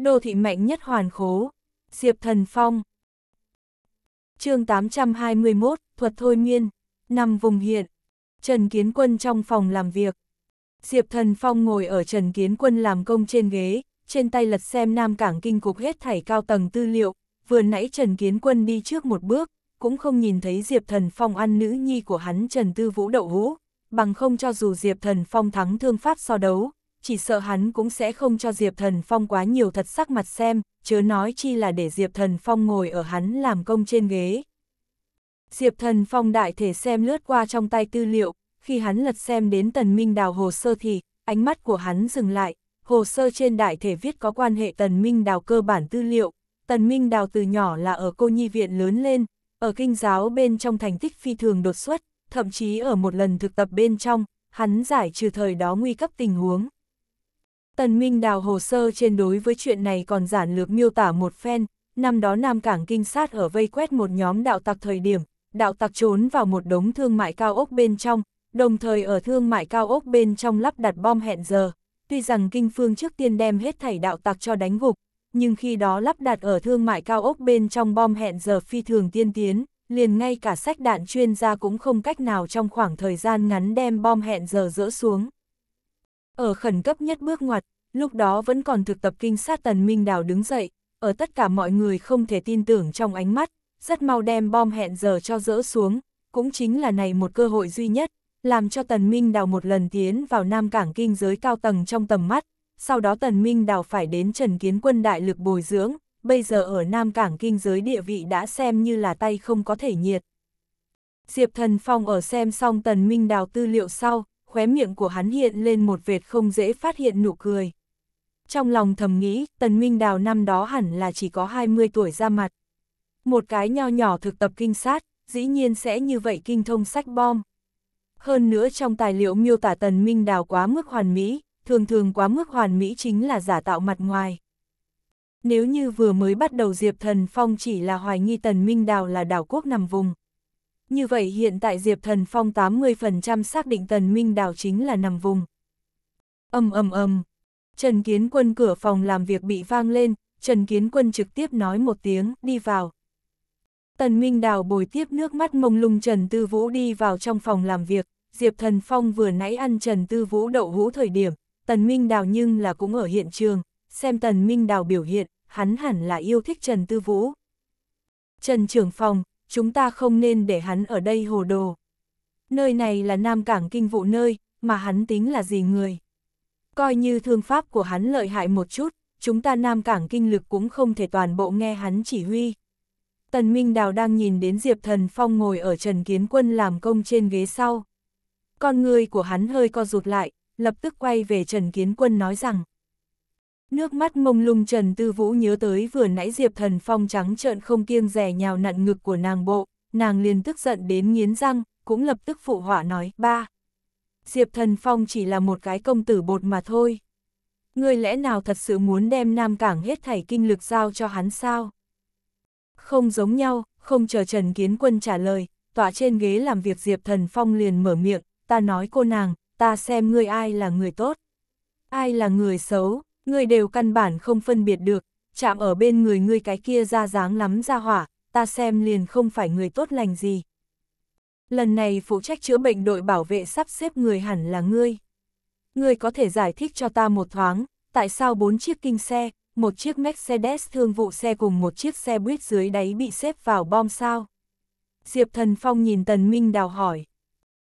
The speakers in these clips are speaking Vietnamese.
Nô thị mạnh nhất hoàn khố, Diệp Thần Phong. chương 821, Thuật Thôi Miên, nằm vùng hiện, Trần Kiến Quân trong phòng làm việc. Diệp Thần Phong ngồi ở Trần Kiến Quân làm công trên ghế, trên tay lật xem Nam Cảng Kinh Cục hết thảy cao tầng tư liệu, vừa nãy Trần Kiến Quân đi trước một bước, cũng không nhìn thấy Diệp Thần Phong ăn nữ nhi của hắn Trần Tư Vũ đậu hũ, bằng không cho dù Diệp Thần Phong thắng thương pháp so đấu, chỉ sợ hắn cũng sẽ không cho Diệp Thần Phong quá nhiều thật sắc mặt xem, chớ nói chi là để Diệp Thần Phong ngồi ở hắn làm công trên ghế. Diệp Thần Phong đại thể xem lướt qua trong tay tư liệu, khi hắn lật xem đến Tần Minh Đào hồ sơ thì, ánh mắt của hắn dừng lại, hồ sơ trên đại thể viết có quan hệ Tần Minh Đào cơ bản tư liệu. Tần Minh Đào từ nhỏ là ở cô nhi viện lớn lên, ở kinh giáo bên trong thành tích phi thường đột xuất, thậm chí ở một lần thực tập bên trong, hắn giải trừ thời đó nguy cấp tình huống, Tần Minh đào hồ sơ trên đối với chuyện này còn giản lược miêu tả một phen, năm đó Nam Cảng Kinh sát ở vây quét một nhóm đạo tặc thời điểm, đạo tặc trốn vào một đống thương mại cao ốc bên trong, đồng thời ở thương mại cao ốc bên trong lắp đặt bom hẹn giờ. Tuy rằng Kinh Phương trước tiên đem hết thảy đạo tặc cho đánh gục, nhưng khi đó lắp đặt ở thương mại cao ốc bên trong bom hẹn giờ phi thường tiên tiến, liền ngay cả sách đạn chuyên gia cũng không cách nào trong khoảng thời gian ngắn đem bom hẹn giờ dỡ xuống. Ở khẩn cấp nhất bước ngoặt, lúc đó vẫn còn thực tập kinh sát tần Minh Đào đứng dậy, ở tất cả mọi người không thể tin tưởng trong ánh mắt, rất mau đem bom hẹn giờ cho dỡ xuống, cũng chính là này một cơ hội duy nhất, làm cho Tần Minh Đào một lần tiến vào Nam Cảng kinh giới cao tầng trong tầm mắt, sau đó Tần Minh Đào phải đến Trần Kiến Quân đại lực bồi dưỡng, bây giờ ở Nam Cảng kinh giới địa vị đã xem như là tay không có thể nhiệt. Diệp Thần Phong ở xem xong Tần Minh Đào tư liệu sau, khóe miệng của hắn hiện lên một vệt không dễ phát hiện nụ cười. Trong lòng thầm nghĩ, Tần Minh Đào năm đó hẳn là chỉ có 20 tuổi ra mặt. Một cái nho nhỏ thực tập kinh sát, dĩ nhiên sẽ như vậy kinh thông sách bom. Hơn nữa trong tài liệu miêu tả Tần Minh Đào quá mức hoàn mỹ, thường thường quá mức hoàn mỹ chính là giả tạo mặt ngoài. Nếu như vừa mới bắt đầu Diệp Thần Phong chỉ là hoài nghi Tần Minh Đào là đảo quốc nằm vùng. Như vậy hiện tại Diệp Thần Phong 80% xác định Tần Minh Đào chính là nằm vùng. Âm âm âm. Trần Kiến Quân cửa phòng làm việc bị vang lên, Trần Kiến Quân trực tiếp nói một tiếng, đi vào. Tần Minh Đào bồi tiếp nước mắt mông lung Trần Tư Vũ đi vào trong phòng làm việc, Diệp Thần Phong vừa nãy ăn Trần Tư Vũ đậu hũ thời điểm, Tần Minh Đào nhưng là cũng ở hiện trường, xem Tần Minh Đào biểu hiện, hắn hẳn là yêu thích Trần Tư Vũ. Trần trưởng phòng, chúng ta không nên để hắn ở đây hồ đồ. Nơi này là Nam Cảng kinh vụ nơi, mà hắn tính là gì người. Coi như thương pháp của hắn lợi hại một chút, chúng ta Nam Cảng kinh lực cũng không thể toàn bộ nghe hắn chỉ huy. Tần Minh Đào đang nhìn đến Diệp Thần Phong ngồi ở Trần Kiến Quân làm công trên ghế sau. Con người của hắn hơi co rụt lại, lập tức quay về Trần Kiến Quân nói rằng. Nước mắt mông lung Trần Tư Vũ nhớ tới vừa nãy Diệp Thần Phong trắng trợn không kiêng rẻ nhào nặn ngực của nàng bộ, nàng liền tức giận đến nghiến răng, cũng lập tức phụ họa nói, ba. Diệp Thần Phong chỉ là một cái công tử bột mà thôi. Ngươi lẽ nào thật sự muốn đem Nam Cảng hết thảy kinh lực giao cho hắn sao? Không giống nhau, không chờ Trần Kiến Quân trả lời, tọa trên ghế làm việc Diệp Thần Phong liền mở miệng, ta nói cô nàng, ta xem ngươi ai là người tốt, ai là người xấu ngươi đều căn bản không phân biệt được, chạm ở bên người ngươi cái kia ra dáng lắm ra hỏa, ta xem liền không phải người tốt lành gì. Lần này phụ trách chữa bệnh đội bảo vệ sắp xếp người hẳn là ngươi. Ngươi có thể giải thích cho ta một thoáng, tại sao bốn chiếc kinh xe, một chiếc Mercedes thương vụ xe cùng một chiếc xe buýt dưới đáy bị xếp vào bom sao? Diệp Thần Phong nhìn Tần Minh Đào hỏi.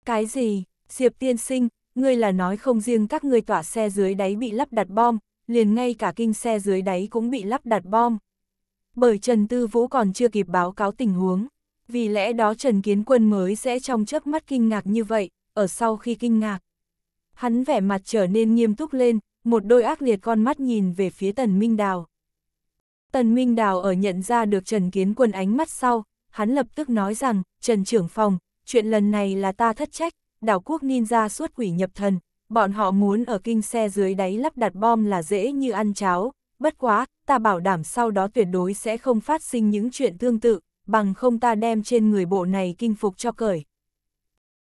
Cái gì, Diệp Tiên Sinh, ngươi là nói không riêng các ngươi tỏa xe dưới đáy bị lắp đặt bom, liền ngay cả kinh xe dưới đáy cũng bị lắp đặt bom. Bởi Trần Tư Vũ còn chưa kịp báo cáo tình huống, vì lẽ đó Trần Kiến Quân mới sẽ trong chớp mắt kinh ngạc như vậy, ở sau khi kinh ngạc. Hắn vẻ mặt trở nên nghiêm túc lên, một đôi ác liệt con mắt nhìn về phía Tần Minh Đào. Tần Minh Đào ở nhận ra được Trần Kiến Quân ánh mắt sau, hắn lập tức nói rằng, Trần Trưởng Phòng, chuyện lần này là ta thất trách, đảo quốc ninja suốt quỷ nhập thần, bọn họ muốn ở kinh xe dưới đáy lắp đặt bom là dễ như ăn cháo, bất quá, ta bảo đảm sau đó tuyệt đối sẽ không phát sinh những chuyện tương tự, bằng không ta đem trên người bộ này kinh phục cho cởi.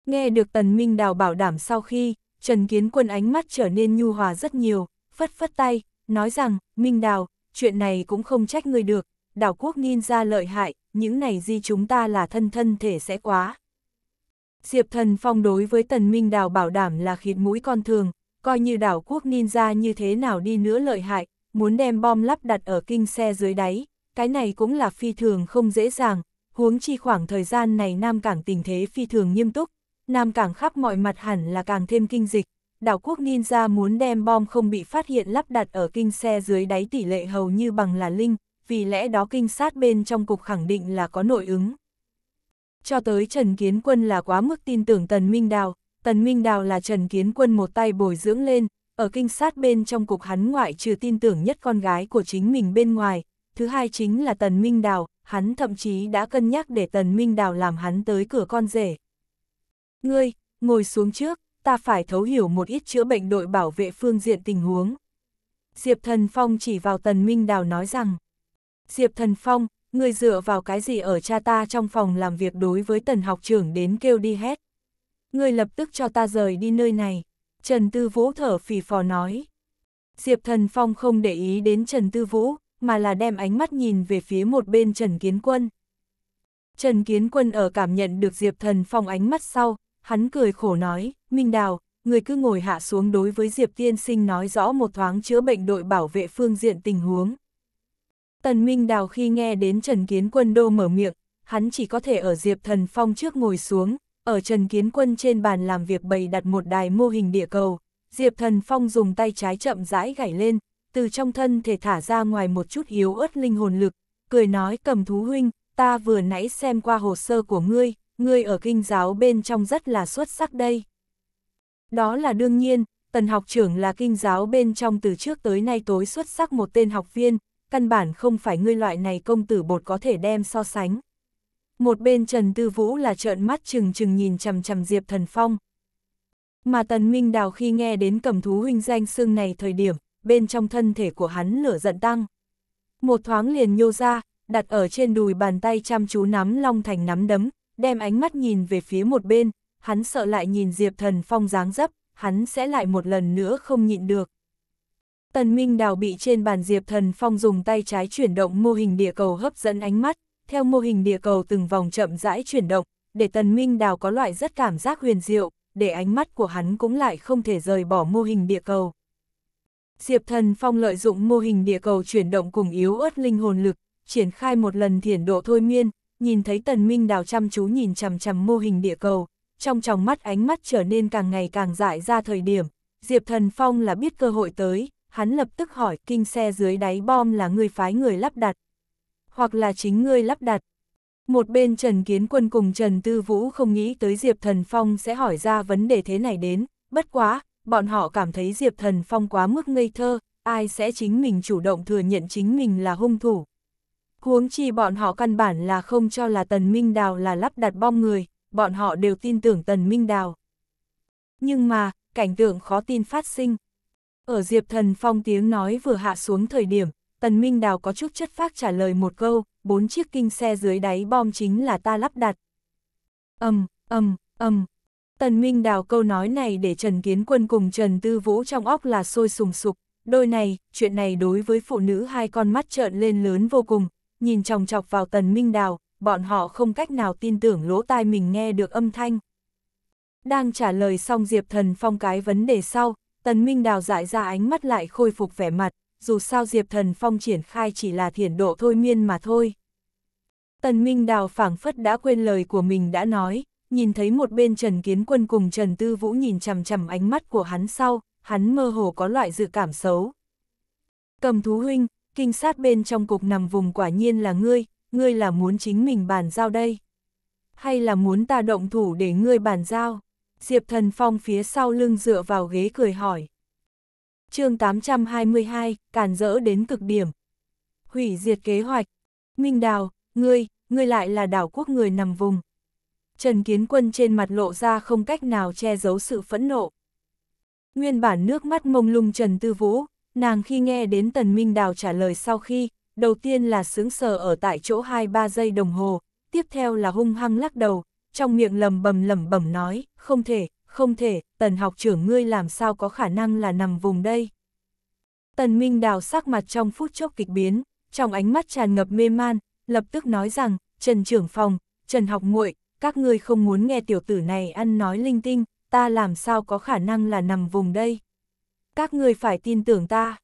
Nghe được Tần Minh Đào bảo đảm sau khi, Trần Kiến Quân ánh mắt trở nên nhu hòa rất nhiều, phất phất tay, nói rằng, Minh Đào, chuyện này cũng không trách người được, đảo quốc ninja lợi hại, những này di chúng ta là thân thân thể sẽ quá. Diệp Thần Phong đối với Tần Minh Đào bảo đảm là khịt mũi con thường, coi như đảo quốc ninja như thế nào đi nữa lợi hại, muốn đem bom lắp đặt ở kinh xe dưới đáy, cái này cũng là phi thường không dễ dàng, huống chi khoảng thời gian này Nam Cảng tình thế phi thường nghiêm túc, Nam Cảng khắp mọi mặt hẳn là càng thêm kinh dịch, đảo quốc ninja muốn đem bom không bị phát hiện lắp đặt ở kinh xe dưới đáy tỷ lệ hầu như bằng là linh, vì lẽ đó kinh sát bên trong cục khẳng định là có nội ứng cho tới Trần Kiến Quân là quá mức tin tưởng Tần Minh Đào, Tần Minh Đào là Trần Kiến Quân một tay bồi dưỡng lên, ở kinh sát bên trong cục hắn ngoại trừ tin tưởng nhất con gái của chính mình bên ngoài, thứ hai chính là Tần Minh Đào, hắn thậm chí đã cân nhắc để Tần Minh Đào làm hắn tới cửa con rể. Ngươi, ngồi xuống trước, ta phải thấu hiểu một ít chữa bệnh đội bảo vệ phương diện tình huống. Diệp Thần Phong chỉ vào Tần Minh Đào nói rằng, Diệp Thần Phong, người dựa vào cái gì ở cha ta trong phòng làm việc đối với tần học trưởng đến kêu đi hết. Người lập tức cho ta rời đi nơi này, Trần Tư Vũ thở phì phò nói. Diệp Thần Phong không để ý đến Trần Tư Vũ, mà là đem ánh mắt nhìn về phía một bên Trần Kiến Quân. Trần Kiến Quân ở cảm nhận được Diệp Thần Phong ánh mắt sau, hắn cười khổ nói, Minh Đào, người cứ ngồi hạ xuống đối với Diệp Tiên Sinh nói rõ một thoáng chữa bệnh đội bảo vệ phương diện tình huống. Tần Minh Đào khi nghe đến Trần Kiến Quân đô mở miệng, hắn chỉ có thể ở Diệp Thần Phong trước ngồi xuống, ở Trần Kiến Quân trên bàn làm việc bày đặt một đài mô hình địa cầu. Diệp Thần Phong dùng tay trái chậm rãi gảy lên, từ trong thân thể thả ra ngoài một chút hiếu ớt linh hồn lực, cười nói cầm thú huynh, ta vừa nãy xem qua hồ sơ của ngươi, ngươi ở kinh giáo bên trong rất là xuất sắc đây. Đó là đương nhiên, tần học trưởng là kinh giáo bên trong từ trước tới nay tối xuất sắc một tên học viên, căn bản không phải ngươi loại này công tử bột có thể đem so sánh. Một bên Trần Tư Vũ là trợn mắt chừng chừng nhìn chằm chằm Diệp Thần Phong. Mà Tần Minh Đào khi nghe đến cầm thú huynh danh xương này thời điểm, bên trong thân thể của hắn lửa giận tăng. Một thoáng liền nhô ra, đặt ở trên đùi bàn tay chăm chú nắm long thành nắm đấm, đem ánh mắt nhìn về phía một bên, hắn sợ lại nhìn Diệp Thần Phong dáng dấp, hắn sẽ lại một lần nữa không nhịn được. Tần Minh Đào bị trên bàn Diệp Thần Phong dùng tay trái chuyển động mô hình địa cầu hấp dẫn ánh mắt, theo mô hình địa cầu từng vòng chậm rãi chuyển động, để Tần Minh Đào có loại rất cảm giác huyền diệu, để ánh mắt của hắn cũng lại không thể rời bỏ mô hình địa cầu. Diệp Thần Phong lợi dụng mô hình địa cầu chuyển động cùng yếu ớt linh hồn lực, triển khai một lần thiền độ thôi miên, nhìn thấy Tần Minh Đào chăm chú nhìn chằm chằm mô hình địa cầu, trong tròng mắt ánh mắt trở nên càng ngày càng dại ra thời điểm, Diệp Thần Phong là biết cơ hội tới, hắn lập tức hỏi kinh xe dưới đáy bom là người phái người lắp đặt, hoặc là chính ngươi lắp đặt. Một bên Trần Kiến Quân cùng Trần Tư Vũ không nghĩ tới Diệp Thần Phong sẽ hỏi ra vấn đề thế này đến, bất quá, bọn họ cảm thấy Diệp Thần Phong quá mức ngây thơ, ai sẽ chính mình chủ động thừa nhận chính mình là hung thủ. Huống chi bọn họ căn bản là không cho là Tần Minh Đào là lắp đặt bom người, bọn họ đều tin tưởng Tần Minh Đào. Nhưng mà, cảnh tượng khó tin phát sinh. Ở Diệp Thần Phong tiếng nói vừa hạ xuống thời điểm, Tần Minh Đào có chút chất phác trả lời một câu, bốn chiếc kinh xe dưới đáy bom chính là ta lắp đặt. Âm, âm, âm. Tần Minh Đào câu nói này để Trần Kiến Quân cùng Trần Tư Vũ trong óc là sôi sùng sục. Đôi này, chuyện này đối với phụ nữ hai con mắt trợn lên lớn vô cùng, nhìn chòng chọc vào Tần Minh Đào, bọn họ không cách nào tin tưởng lỗ tai mình nghe được âm thanh. Đang trả lời xong Diệp Thần Phong cái vấn đề sau, Tần Minh Đào dại ra ánh mắt lại khôi phục vẻ mặt, dù sao Diệp Thần Phong triển khai chỉ là thiền độ thôi miên mà thôi. Tần Minh Đào phảng phất đã quên lời của mình đã nói, nhìn thấy một bên Trần Kiến Quân cùng Trần Tư Vũ nhìn chằm chằm ánh mắt của hắn sau, hắn mơ hồ có loại dự cảm xấu. Cầm thú huynh, kinh sát bên trong cục nằm vùng quả nhiên là ngươi, ngươi là muốn chính mình bàn giao đây. Hay là muốn ta động thủ để ngươi bàn giao? Diệp Thần Phong phía sau lưng dựa vào ghế cười hỏi. chương 822, cản rỡ đến cực điểm. Hủy diệt kế hoạch. Minh Đào, ngươi, ngươi lại là đảo quốc người nằm vùng. Trần Kiến Quân trên mặt lộ ra không cách nào che giấu sự phẫn nộ. Nguyên bản nước mắt mông lung Trần Tư Vũ, nàng khi nghe đến Tần Minh Đào trả lời sau khi, đầu tiên là sướng sờ ở tại chỗ 2-3 giây đồng hồ, tiếp theo là hung hăng lắc đầu, trong miệng lầm bầm lầm bầm nói, không thể, không thể, tần học trưởng ngươi làm sao có khả năng là nằm vùng đây. Tần Minh Đào sắc mặt trong phút chốc kịch biến, trong ánh mắt tràn ngập mê man, lập tức nói rằng, Trần trưởng phòng, Trần học nguội các ngươi không muốn nghe tiểu tử này ăn nói linh tinh, ta làm sao có khả năng là nằm vùng đây. Các ngươi phải tin tưởng ta.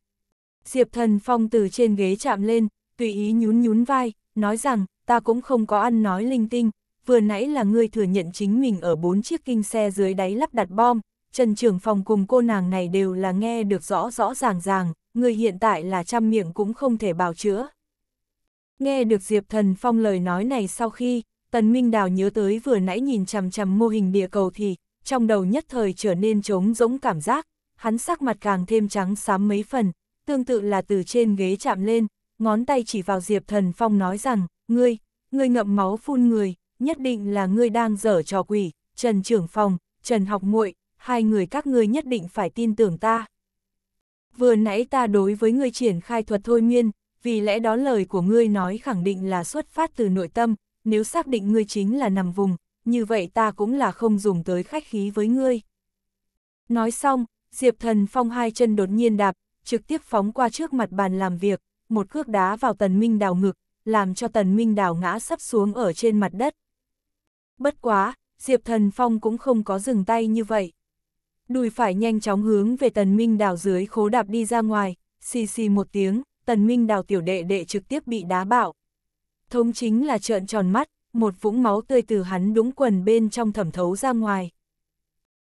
Diệp thần phong từ trên ghế chạm lên, tùy ý nhún nhún vai, nói rằng, ta cũng không có ăn nói linh tinh, vừa nãy là ngươi thừa nhận chính mình ở bốn chiếc kinh xe dưới đáy lắp đặt bom, Trần Trường Phòng cùng cô nàng này đều là nghe được rõ rõ ràng ràng, người hiện tại là trăm miệng cũng không thể bào chữa. Nghe được Diệp Thần Phong lời nói này sau khi, Tần Minh Đào nhớ tới vừa nãy nhìn chằm chằm mô hình địa cầu thì, trong đầu nhất thời trở nên trống rỗng cảm giác, hắn sắc mặt càng thêm trắng xám mấy phần, tương tự là từ trên ghế chạm lên, ngón tay chỉ vào Diệp Thần Phong nói rằng, ngươi, ngươi ngậm máu phun người nhất định là ngươi đang dở trò quỷ, Trần Trưởng Phòng, Trần Học muội hai người các ngươi nhất định phải tin tưởng ta. Vừa nãy ta đối với ngươi triển khai thuật thôi miên, vì lẽ đó lời của ngươi nói khẳng định là xuất phát từ nội tâm, nếu xác định ngươi chính là nằm vùng, như vậy ta cũng là không dùng tới khách khí với ngươi. Nói xong, Diệp Thần Phong hai chân đột nhiên đạp, trực tiếp phóng qua trước mặt bàn làm việc, một cước đá vào Tần Minh Đào ngực, làm cho Tần Minh Đào ngã sắp xuống ở trên mặt đất. Bất quá, Diệp Thần Phong cũng không có dừng tay như vậy. Đùi phải nhanh chóng hướng về Tần Minh Đào dưới khố đạp đi ra ngoài, xì xì một tiếng, Tần Minh Đào tiểu đệ đệ trực tiếp bị đá bạo. Thống chính là trợn tròn mắt, một vũng máu tươi từ hắn đúng quần bên trong thẩm thấu ra ngoài.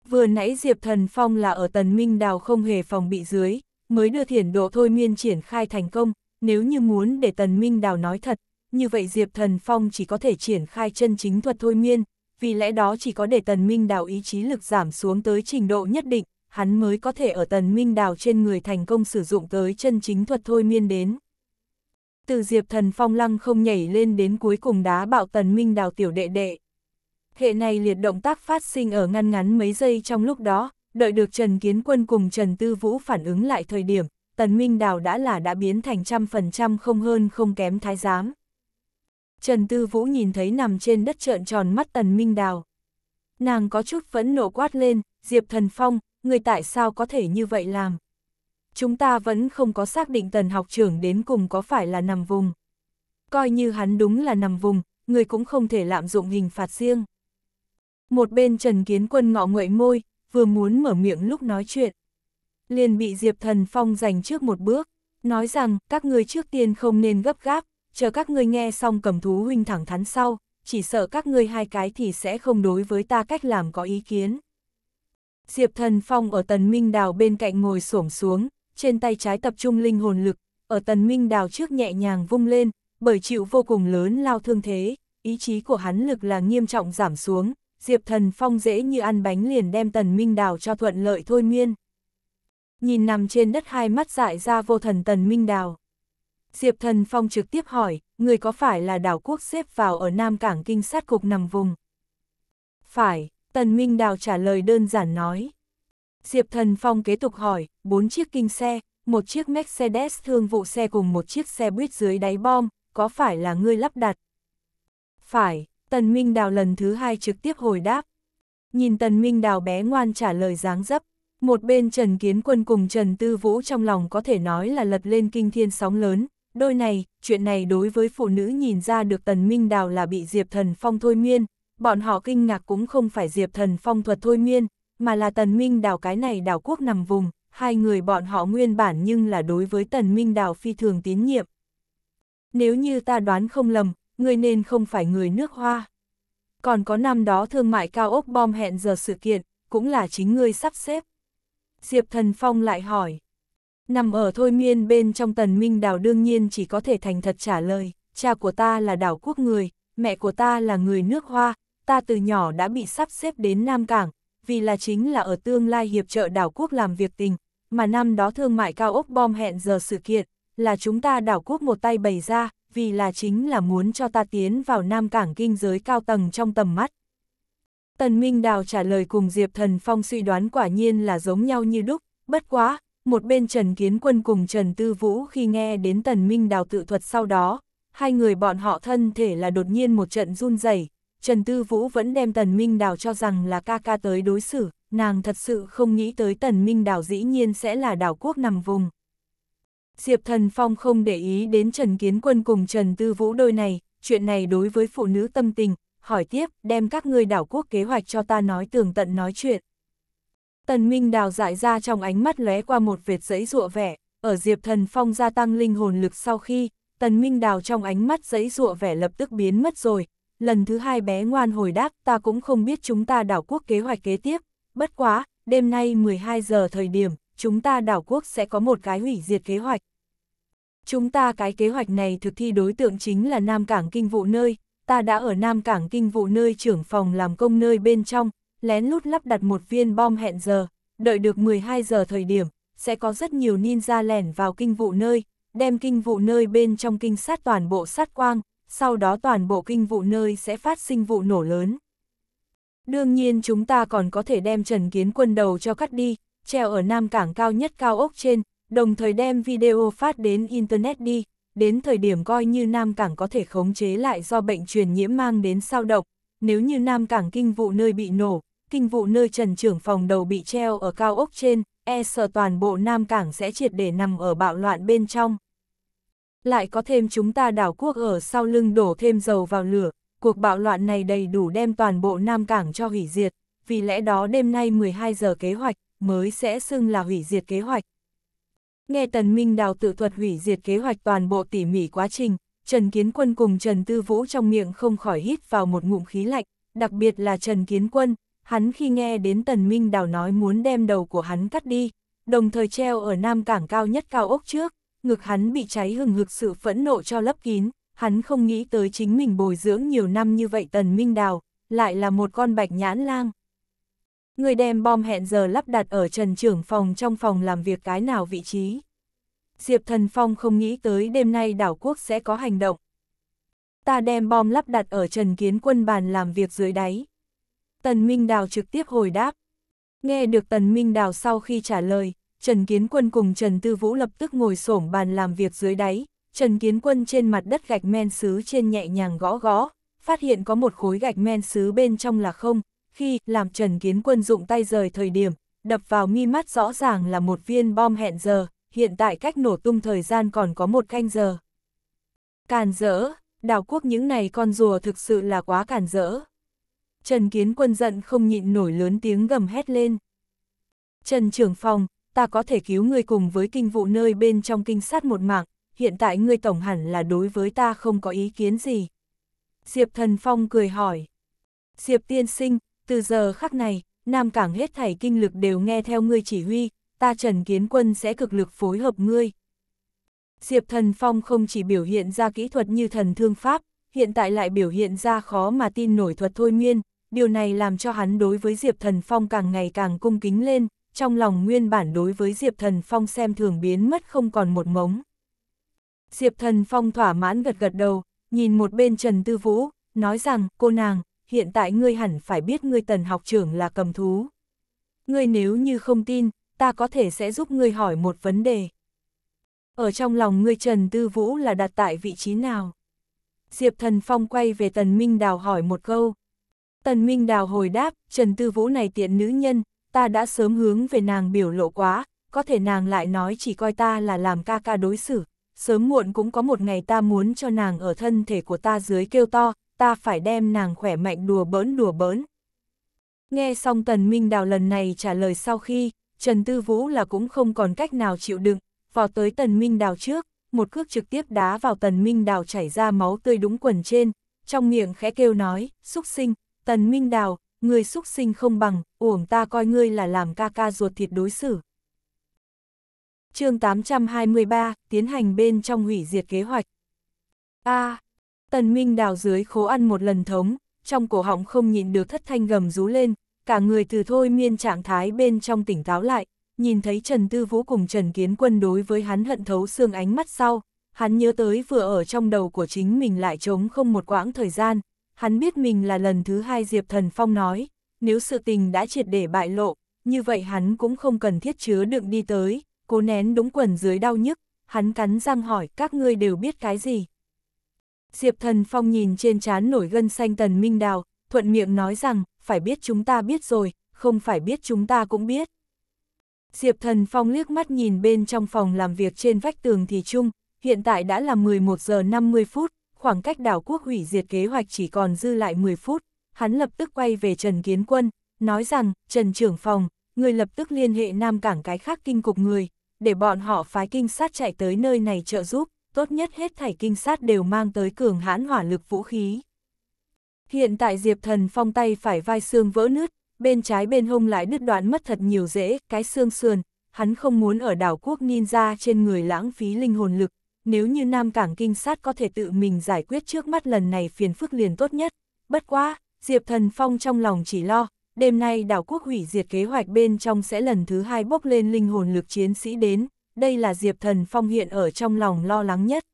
Vừa nãy Diệp Thần Phong là ở Tần Minh Đào không hề phòng bị dưới, mới đưa thiển độ thôi miên triển khai thành công, nếu như muốn để Tần Minh Đào nói thật, như vậy Diệp Thần Phong chỉ có thể triển khai chân chính thuật thôi miên, vì lẽ đó chỉ có để Tần Minh Đào ý chí lực giảm xuống tới trình độ nhất định, hắn mới có thể ở Tần Minh Đào trên người thành công sử dụng tới chân chính thuật thôi miên đến. Từ Diệp Thần Phong lăng không nhảy lên đến cuối cùng đá bạo Tần Minh Đào tiểu đệ đệ. Hệ này liệt động tác phát sinh ở ngăn ngắn mấy giây trong lúc đó, đợi được Trần Kiến Quân cùng Trần Tư Vũ phản ứng lại thời điểm, Tần Minh Đào đã là đã biến thành trăm phần trăm không hơn không kém thái giám. Trần Tư Vũ nhìn thấy nằm trên đất trợn tròn mắt Tần Minh Đào. Nàng có chút phẫn nộ quát lên, Diệp Thần Phong, người tại sao có thể như vậy làm? Chúng ta vẫn không có xác định Tần học trưởng đến cùng có phải là nằm vùng. Coi như hắn đúng là nằm vùng, người cũng không thể lạm dụng hình phạt riêng. Một bên Trần Kiến Quân ngọ nguậy môi, vừa muốn mở miệng lúc nói chuyện. Liền bị Diệp Thần Phong giành trước một bước, nói rằng các người trước tiên không nên gấp gáp, chờ các ngươi nghe xong cầm thú huynh thẳng thắn sau, chỉ sợ các ngươi hai cái thì sẽ không đối với ta cách làm có ý kiến. Diệp Thần Phong ở Tần Minh Đào bên cạnh ngồi xổm xuống, trên tay trái tập trung linh hồn lực, ở Tần Minh Đào trước nhẹ nhàng vung lên, bởi chịu vô cùng lớn lao thương thế, ý chí của hắn lực là nghiêm trọng giảm xuống, Diệp Thần Phong dễ như ăn bánh liền đem Tần Minh Đào cho thuận lợi thôi miên. Nhìn nằm trên đất hai mắt dại ra vô thần Tần Minh Đào. Diệp Thần Phong trực tiếp hỏi, người có phải là đảo quốc xếp vào ở Nam Cảng Kinh sát cục nằm vùng? Phải, Tần Minh Đào trả lời đơn giản nói. Diệp Thần Phong kế tục hỏi, bốn chiếc kinh xe, một chiếc Mercedes thương vụ xe cùng một chiếc xe buýt dưới đáy bom, có phải là ngươi lắp đặt? Phải, Tần Minh Đào lần thứ hai trực tiếp hồi đáp. Nhìn Tần Minh Đào bé ngoan trả lời dáng dấp, một bên Trần Kiến Quân cùng Trần Tư Vũ trong lòng có thể nói là lật lên kinh thiên sóng lớn, Đôi này, chuyện này đối với phụ nữ nhìn ra được Tần Minh Đào là bị Diệp Thần Phong thôi miên, bọn họ kinh ngạc cũng không phải Diệp Thần Phong thuật thôi miên, mà là Tần Minh Đào cái này đảo quốc nằm vùng, hai người bọn họ nguyên bản nhưng là đối với Tần Minh Đào phi thường tín nhiệm. Nếu như ta đoán không lầm, người nên không phải người nước hoa. Còn có năm đó thương mại cao ốc bom hẹn giờ sự kiện, cũng là chính ngươi sắp xếp. Diệp Thần Phong lại hỏi. Nằm ở thôi miên bên trong tần minh đảo đương nhiên chỉ có thể thành thật trả lời, cha của ta là đảo quốc người, mẹ của ta là người nước hoa, ta từ nhỏ đã bị sắp xếp đến Nam Cảng, vì là chính là ở tương lai hiệp trợ đảo quốc làm việc tình, mà năm đó thương mại cao ốc bom hẹn giờ sự kiện, là chúng ta đảo quốc một tay bày ra, vì là chính là muốn cho ta tiến vào Nam Cảng kinh giới cao tầng trong tầm mắt. Tần Minh Đào trả lời cùng Diệp Thần Phong suy đoán quả nhiên là giống nhau như đúc, bất quá, một bên Trần Kiến Quân cùng Trần Tư Vũ khi nghe đến Tần Minh Đào tự thuật sau đó, hai người bọn họ thân thể là đột nhiên một trận run rẩy. Trần Tư Vũ vẫn đem Tần Minh Đào cho rằng là ca ca tới đối xử, nàng thật sự không nghĩ tới Tần Minh Đào dĩ nhiên sẽ là đảo quốc nằm vùng. Diệp Thần Phong không để ý đến Trần Kiến Quân cùng Trần Tư Vũ đôi này, chuyện này đối với phụ nữ tâm tình, hỏi tiếp, đem các ngươi đảo quốc kế hoạch cho ta nói tường tận nói chuyện. Tần Minh Đào dại ra trong ánh mắt lóe qua một vệt giấy rụa vẻ, ở Diệp Thần Phong gia tăng linh hồn lực sau khi, Tần Minh Đào trong ánh mắt giấy rụa vẻ lập tức biến mất rồi. Lần thứ hai bé ngoan hồi đáp ta cũng không biết chúng ta đảo quốc kế hoạch kế tiếp, bất quá, đêm nay 12 giờ thời điểm, chúng ta đảo quốc sẽ có một cái hủy diệt kế hoạch. Chúng ta cái kế hoạch này thực thi đối tượng chính là Nam Cảng Kinh Vụ nơi, ta đã ở Nam Cảng Kinh Vụ nơi trưởng phòng làm công nơi bên trong, lén lút lắp đặt một viên bom hẹn giờ, đợi được 12 giờ thời điểm, sẽ có rất nhiều ninja lẻn vào kinh vụ nơi, đem kinh vụ nơi bên trong kinh sát toàn bộ sát quang, sau đó toàn bộ kinh vụ nơi sẽ phát sinh vụ nổ lớn. Đương nhiên chúng ta còn có thể đem Trần Kiến quân đầu cho cắt đi, treo ở Nam Cảng cao nhất cao ốc trên, đồng thời đem video phát đến Internet đi, đến thời điểm coi như Nam Cảng có thể khống chế lại do bệnh truyền nhiễm mang đến sao động, nếu như Nam Cảng kinh vụ nơi bị nổ, kinh vụ nơi trần trưởng phòng đầu bị treo ở cao ốc trên, e sợ toàn bộ Nam Cảng sẽ triệt để nằm ở bạo loạn bên trong. Lại có thêm chúng ta đảo quốc ở sau lưng đổ thêm dầu vào lửa, cuộc bạo loạn này đầy đủ đem toàn bộ Nam Cảng cho hủy diệt, vì lẽ đó đêm nay 12 giờ kế hoạch mới sẽ xưng là hủy diệt kế hoạch. Nghe Tần Minh Đào tự thuật hủy diệt kế hoạch toàn bộ tỉ mỉ quá trình, Trần Kiến Quân cùng Trần Tư Vũ trong miệng không khỏi hít vào một ngụm khí lạnh, đặc biệt là Trần Kiến Quân, hắn khi nghe đến Tần Minh Đào nói muốn đem đầu của hắn cắt đi, đồng thời treo ở Nam Cảng cao nhất cao ốc trước, ngực hắn bị cháy hừng hực sự phẫn nộ cho lấp kín, hắn không nghĩ tới chính mình bồi dưỡng nhiều năm như vậy Tần Minh Đào, lại là một con bạch nhãn lang. Người đem bom hẹn giờ lắp đặt ở trần trưởng phòng trong phòng làm việc cái nào vị trí. Diệp Thần Phong không nghĩ tới đêm nay đảo quốc sẽ có hành động. Ta đem bom lắp đặt ở Trần Kiến Quân bàn làm việc dưới đáy. Tần Minh Đào trực tiếp hồi đáp. Nghe được Tần Minh Đào sau khi trả lời, Trần Kiến Quân cùng Trần Tư Vũ lập tức ngồi xổm bàn làm việc dưới đáy, Trần Kiến Quân trên mặt đất gạch men sứ trên nhẹ nhàng gõ gõ, phát hiện có một khối gạch men sứ bên trong là không, khi làm Trần Kiến Quân dụng tay rời thời điểm, đập vào mi mắt rõ ràng là một viên bom hẹn giờ, hiện tại cách nổ tung thời gian còn có một canh giờ. Càn rỡ, đảo quốc những này con rùa thực sự là quá càn rỡ. Trần Kiến Quân giận không nhịn nổi lớn tiếng gầm hét lên. Trần trưởng Phong, ta có thể cứu ngươi cùng với kinh vụ nơi bên trong kinh sát một mạng, hiện tại ngươi tổng hẳn là đối với ta không có ý kiến gì. Diệp Thần Phong cười hỏi. Diệp tiên sinh, từ giờ khắc này, Nam Cảng hết thảy kinh lực đều nghe theo ngươi chỉ huy, ta Trần Kiến Quân sẽ cực lực phối hợp ngươi. Diệp Thần Phong không chỉ biểu hiện ra kỹ thuật như thần thương pháp, hiện tại lại biểu hiện ra khó mà tin nổi thuật thôi miên, điều này làm cho hắn đối với Diệp Thần Phong càng ngày càng cung kính lên, trong lòng nguyên bản đối với Diệp Thần Phong xem thường biến mất không còn một mống. Diệp Thần Phong thỏa mãn gật gật đầu, nhìn một bên Trần Tư Vũ, nói rằng, cô nàng, hiện tại ngươi hẳn phải biết ngươi tần học trưởng là cầm thú. Ngươi nếu như không tin, ta có thể sẽ giúp ngươi hỏi một vấn đề. Ở trong lòng ngươi Trần Tư Vũ là đặt tại vị trí nào? Diệp Thần Phong quay về Tần Minh Đào hỏi một câu. Tần Minh Đào hồi đáp, Trần Tư Vũ này tiện nữ nhân, ta đã sớm hướng về nàng biểu lộ quá, có thể nàng lại nói chỉ coi ta là làm ca ca đối xử, sớm muộn cũng có một ngày ta muốn cho nàng ở thân thể của ta dưới kêu to, ta phải đem nàng khỏe mạnh đùa bỡn đùa bỡn. Nghe xong Tần Minh Đào lần này trả lời sau khi, Trần Tư Vũ là cũng không còn cách nào chịu đựng, vào tới Tần Minh Đào trước, một cước trực tiếp đá vào Tần Minh Đào chảy ra máu tươi đúng quần trên, trong miệng khẽ kêu nói, xúc sinh, Tần Minh Đào, người xúc sinh không bằng, uổng ta coi ngươi là làm ca ca ruột thịt đối xử. chương 823, tiến hành bên trong hủy diệt kế hoạch. a à, Tần Minh Đào dưới khố ăn một lần thống, trong cổ họng không nhịn được thất thanh gầm rú lên, cả người từ thôi miên trạng thái bên trong tỉnh táo lại, nhìn thấy Trần Tư Vũ cùng Trần Kiến Quân đối với hắn hận thấu xương ánh mắt sau, hắn nhớ tới vừa ở trong đầu của chính mình lại trống không một quãng thời gian, Hắn biết mình là lần thứ hai Diệp Thần Phong nói, nếu sự tình đã triệt để bại lộ, như vậy hắn cũng không cần thiết chứa đựng đi tới, cố nén đúng quần dưới đau nhức, hắn cắn răng hỏi các ngươi đều biết cái gì. Diệp Thần Phong nhìn trên trán nổi gân xanh Tần Minh Đào, thuận miệng nói rằng, phải biết chúng ta biết rồi, không phải biết chúng ta cũng biết. Diệp Thần Phong liếc mắt nhìn bên trong phòng làm việc trên vách tường thì chung, hiện tại đã là 11 giờ 50 phút, khoảng cách đảo quốc hủy diệt kế hoạch chỉ còn dư lại 10 phút, hắn lập tức quay về Trần Kiến Quân, nói rằng, Trần Trưởng Phòng, người lập tức liên hệ Nam Cảng cái khác kinh cục người, để bọn họ phái kinh sát chạy tới nơi này trợ giúp, tốt nhất hết thảy kinh sát đều mang tới cường hãn hỏa lực vũ khí. Hiện tại Diệp Thần phong tay phải vai xương vỡ nứt, bên trái bên hông lại đứt đoạn mất thật nhiều dễ, cái xương sườn, hắn không muốn ở đảo quốc ninja trên người lãng phí linh hồn lực, nếu như Nam Cảng Kinh Sát có thể tự mình giải quyết trước mắt lần này phiền phức liền tốt nhất. Bất quá, Diệp Thần Phong trong lòng chỉ lo, đêm nay đảo quốc hủy diệt kế hoạch bên trong sẽ lần thứ hai bốc lên linh hồn lực chiến sĩ đến, đây là Diệp Thần Phong hiện ở trong lòng lo lắng nhất.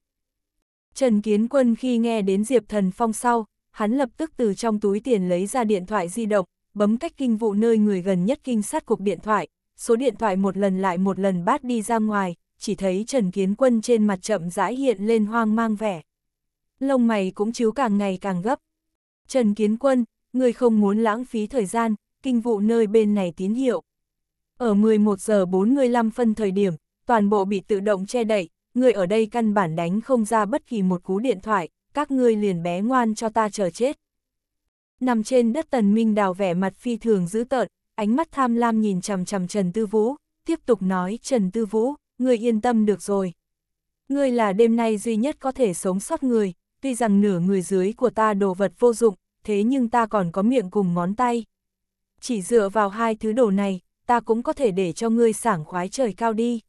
Trần Kiến Quân khi nghe đến Diệp Thần Phong sau, hắn lập tức từ trong túi tiền lấy ra điện thoại di động, bấm cách kinh vụ nơi người gần nhất kinh sát cục điện thoại, số điện thoại một lần lại một lần bát đi ra ngoài, chỉ thấy Trần Kiến Quân trên mặt chậm rãi hiện lên hoang mang vẻ. Lông mày cũng chiếu càng ngày càng gấp. Trần Kiến Quân, người không muốn lãng phí thời gian, kinh vụ nơi bên này tín hiệu. Ở 11 giờ 45 phân thời điểm, toàn bộ bị tự động che đậy, người ở đây căn bản đánh không ra bất kỳ một cú điện thoại, các ngươi liền bé ngoan cho ta chờ chết. Nằm trên đất tần minh đào vẻ mặt phi thường dữ tợn, ánh mắt tham lam nhìn chằm chằm Trần Tư Vũ, tiếp tục nói Trần Tư Vũ, ngươi yên tâm được rồi. Ngươi là đêm nay duy nhất có thể sống sót người, tuy rằng nửa người dưới của ta đồ vật vô dụng, thế nhưng ta còn có miệng cùng ngón tay. Chỉ dựa vào hai thứ đồ này, ta cũng có thể để cho ngươi sảng khoái trời cao đi.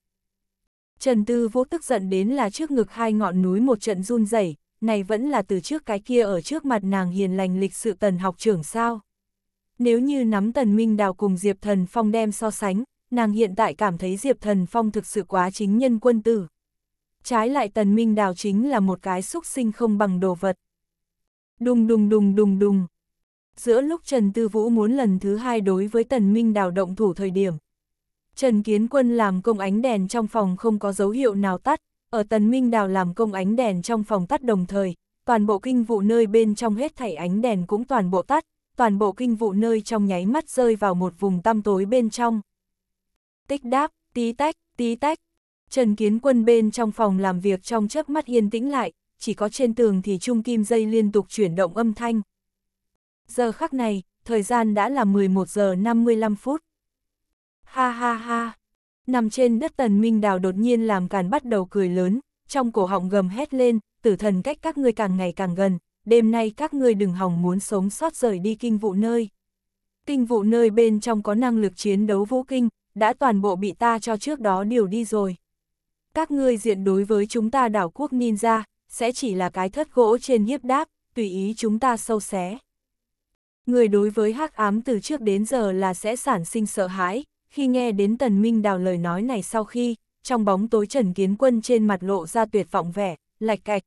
Trần Tư Vũ tức giận đến là trước ngực hai ngọn núi một trận run rẩy, này vẫn là từ trước cái kia ở trước mặt nàng hiền lành lịch sự tần học trưởng sao. Nếu như nắm tần minh đào cùng Diệp Thần Phong đem so sánh, nàng hiện tại cảm thấy Diệp Thần Phong thực sự quá chính nhân quân tử. Trái lại Tần Minh Đào chính là một cái xúc sinh không bằng đồ vật. Đùng đùng đùng đùng đùng. Giữa lúc Trần Tư Vũ muốn lần thứ hai đối với Tần Minh Đào động thủ thời điểm. Trần Kiến Quân làm công ánh đèn trong phòng không có dấu hiệu nào tắt, ở Tần Minh Đào làm công ánh đèn trong phòng tắt đồng thời, toàn bộ kinh vụ nơi bên trong hết thảy ánh đèn cũng toàn bộ tắt, toàn bộ kinh vụ nơi trong nháy mắt rơi vào một vùng tăm tối bên trong tích đáp, tí tách, tí tách. Trần Kiến Quân bên trong phòng làm việc trong chớp mắt yên tĩnh lại, chỉ có trên tường thì trung kim dây liên tục chuyển động âm thanh. Giờ khắc này, thời gian đã là 11 giờ 55 phút. Ha ha ha. Nằm trên đất tần minh đào đột nhiên làm càn bắt đầu cười lớn, trong cổ họng gầm hét lên, tử thần cách các ngươi càng ngày càng gần, đêm nay các ngươi đừng hòng muốn sống sót rời đi kinh vụ nơi. Kinh vụ nơi bên trong có năng lực chiến đấu vũ kinh, đã toàn bộ bị ta cho trước đó điều đi rồi. Các ngươi diện đối với chúng ta đảo quốc ninja, sẽ chỉ là cái thất gỗ trên hiếp đáp, tùy ý chúng ta sâu xé. Người đối với hắc ám từ trước đến giờ là sẽ sản sinh sợ hãi, khi nghe đến Tần Minh đào lời nói này sau khi, trong bóng tối Trần Kiến Quân trên mặt lộ ra tuyệt vọng vẻ, lạch cạch.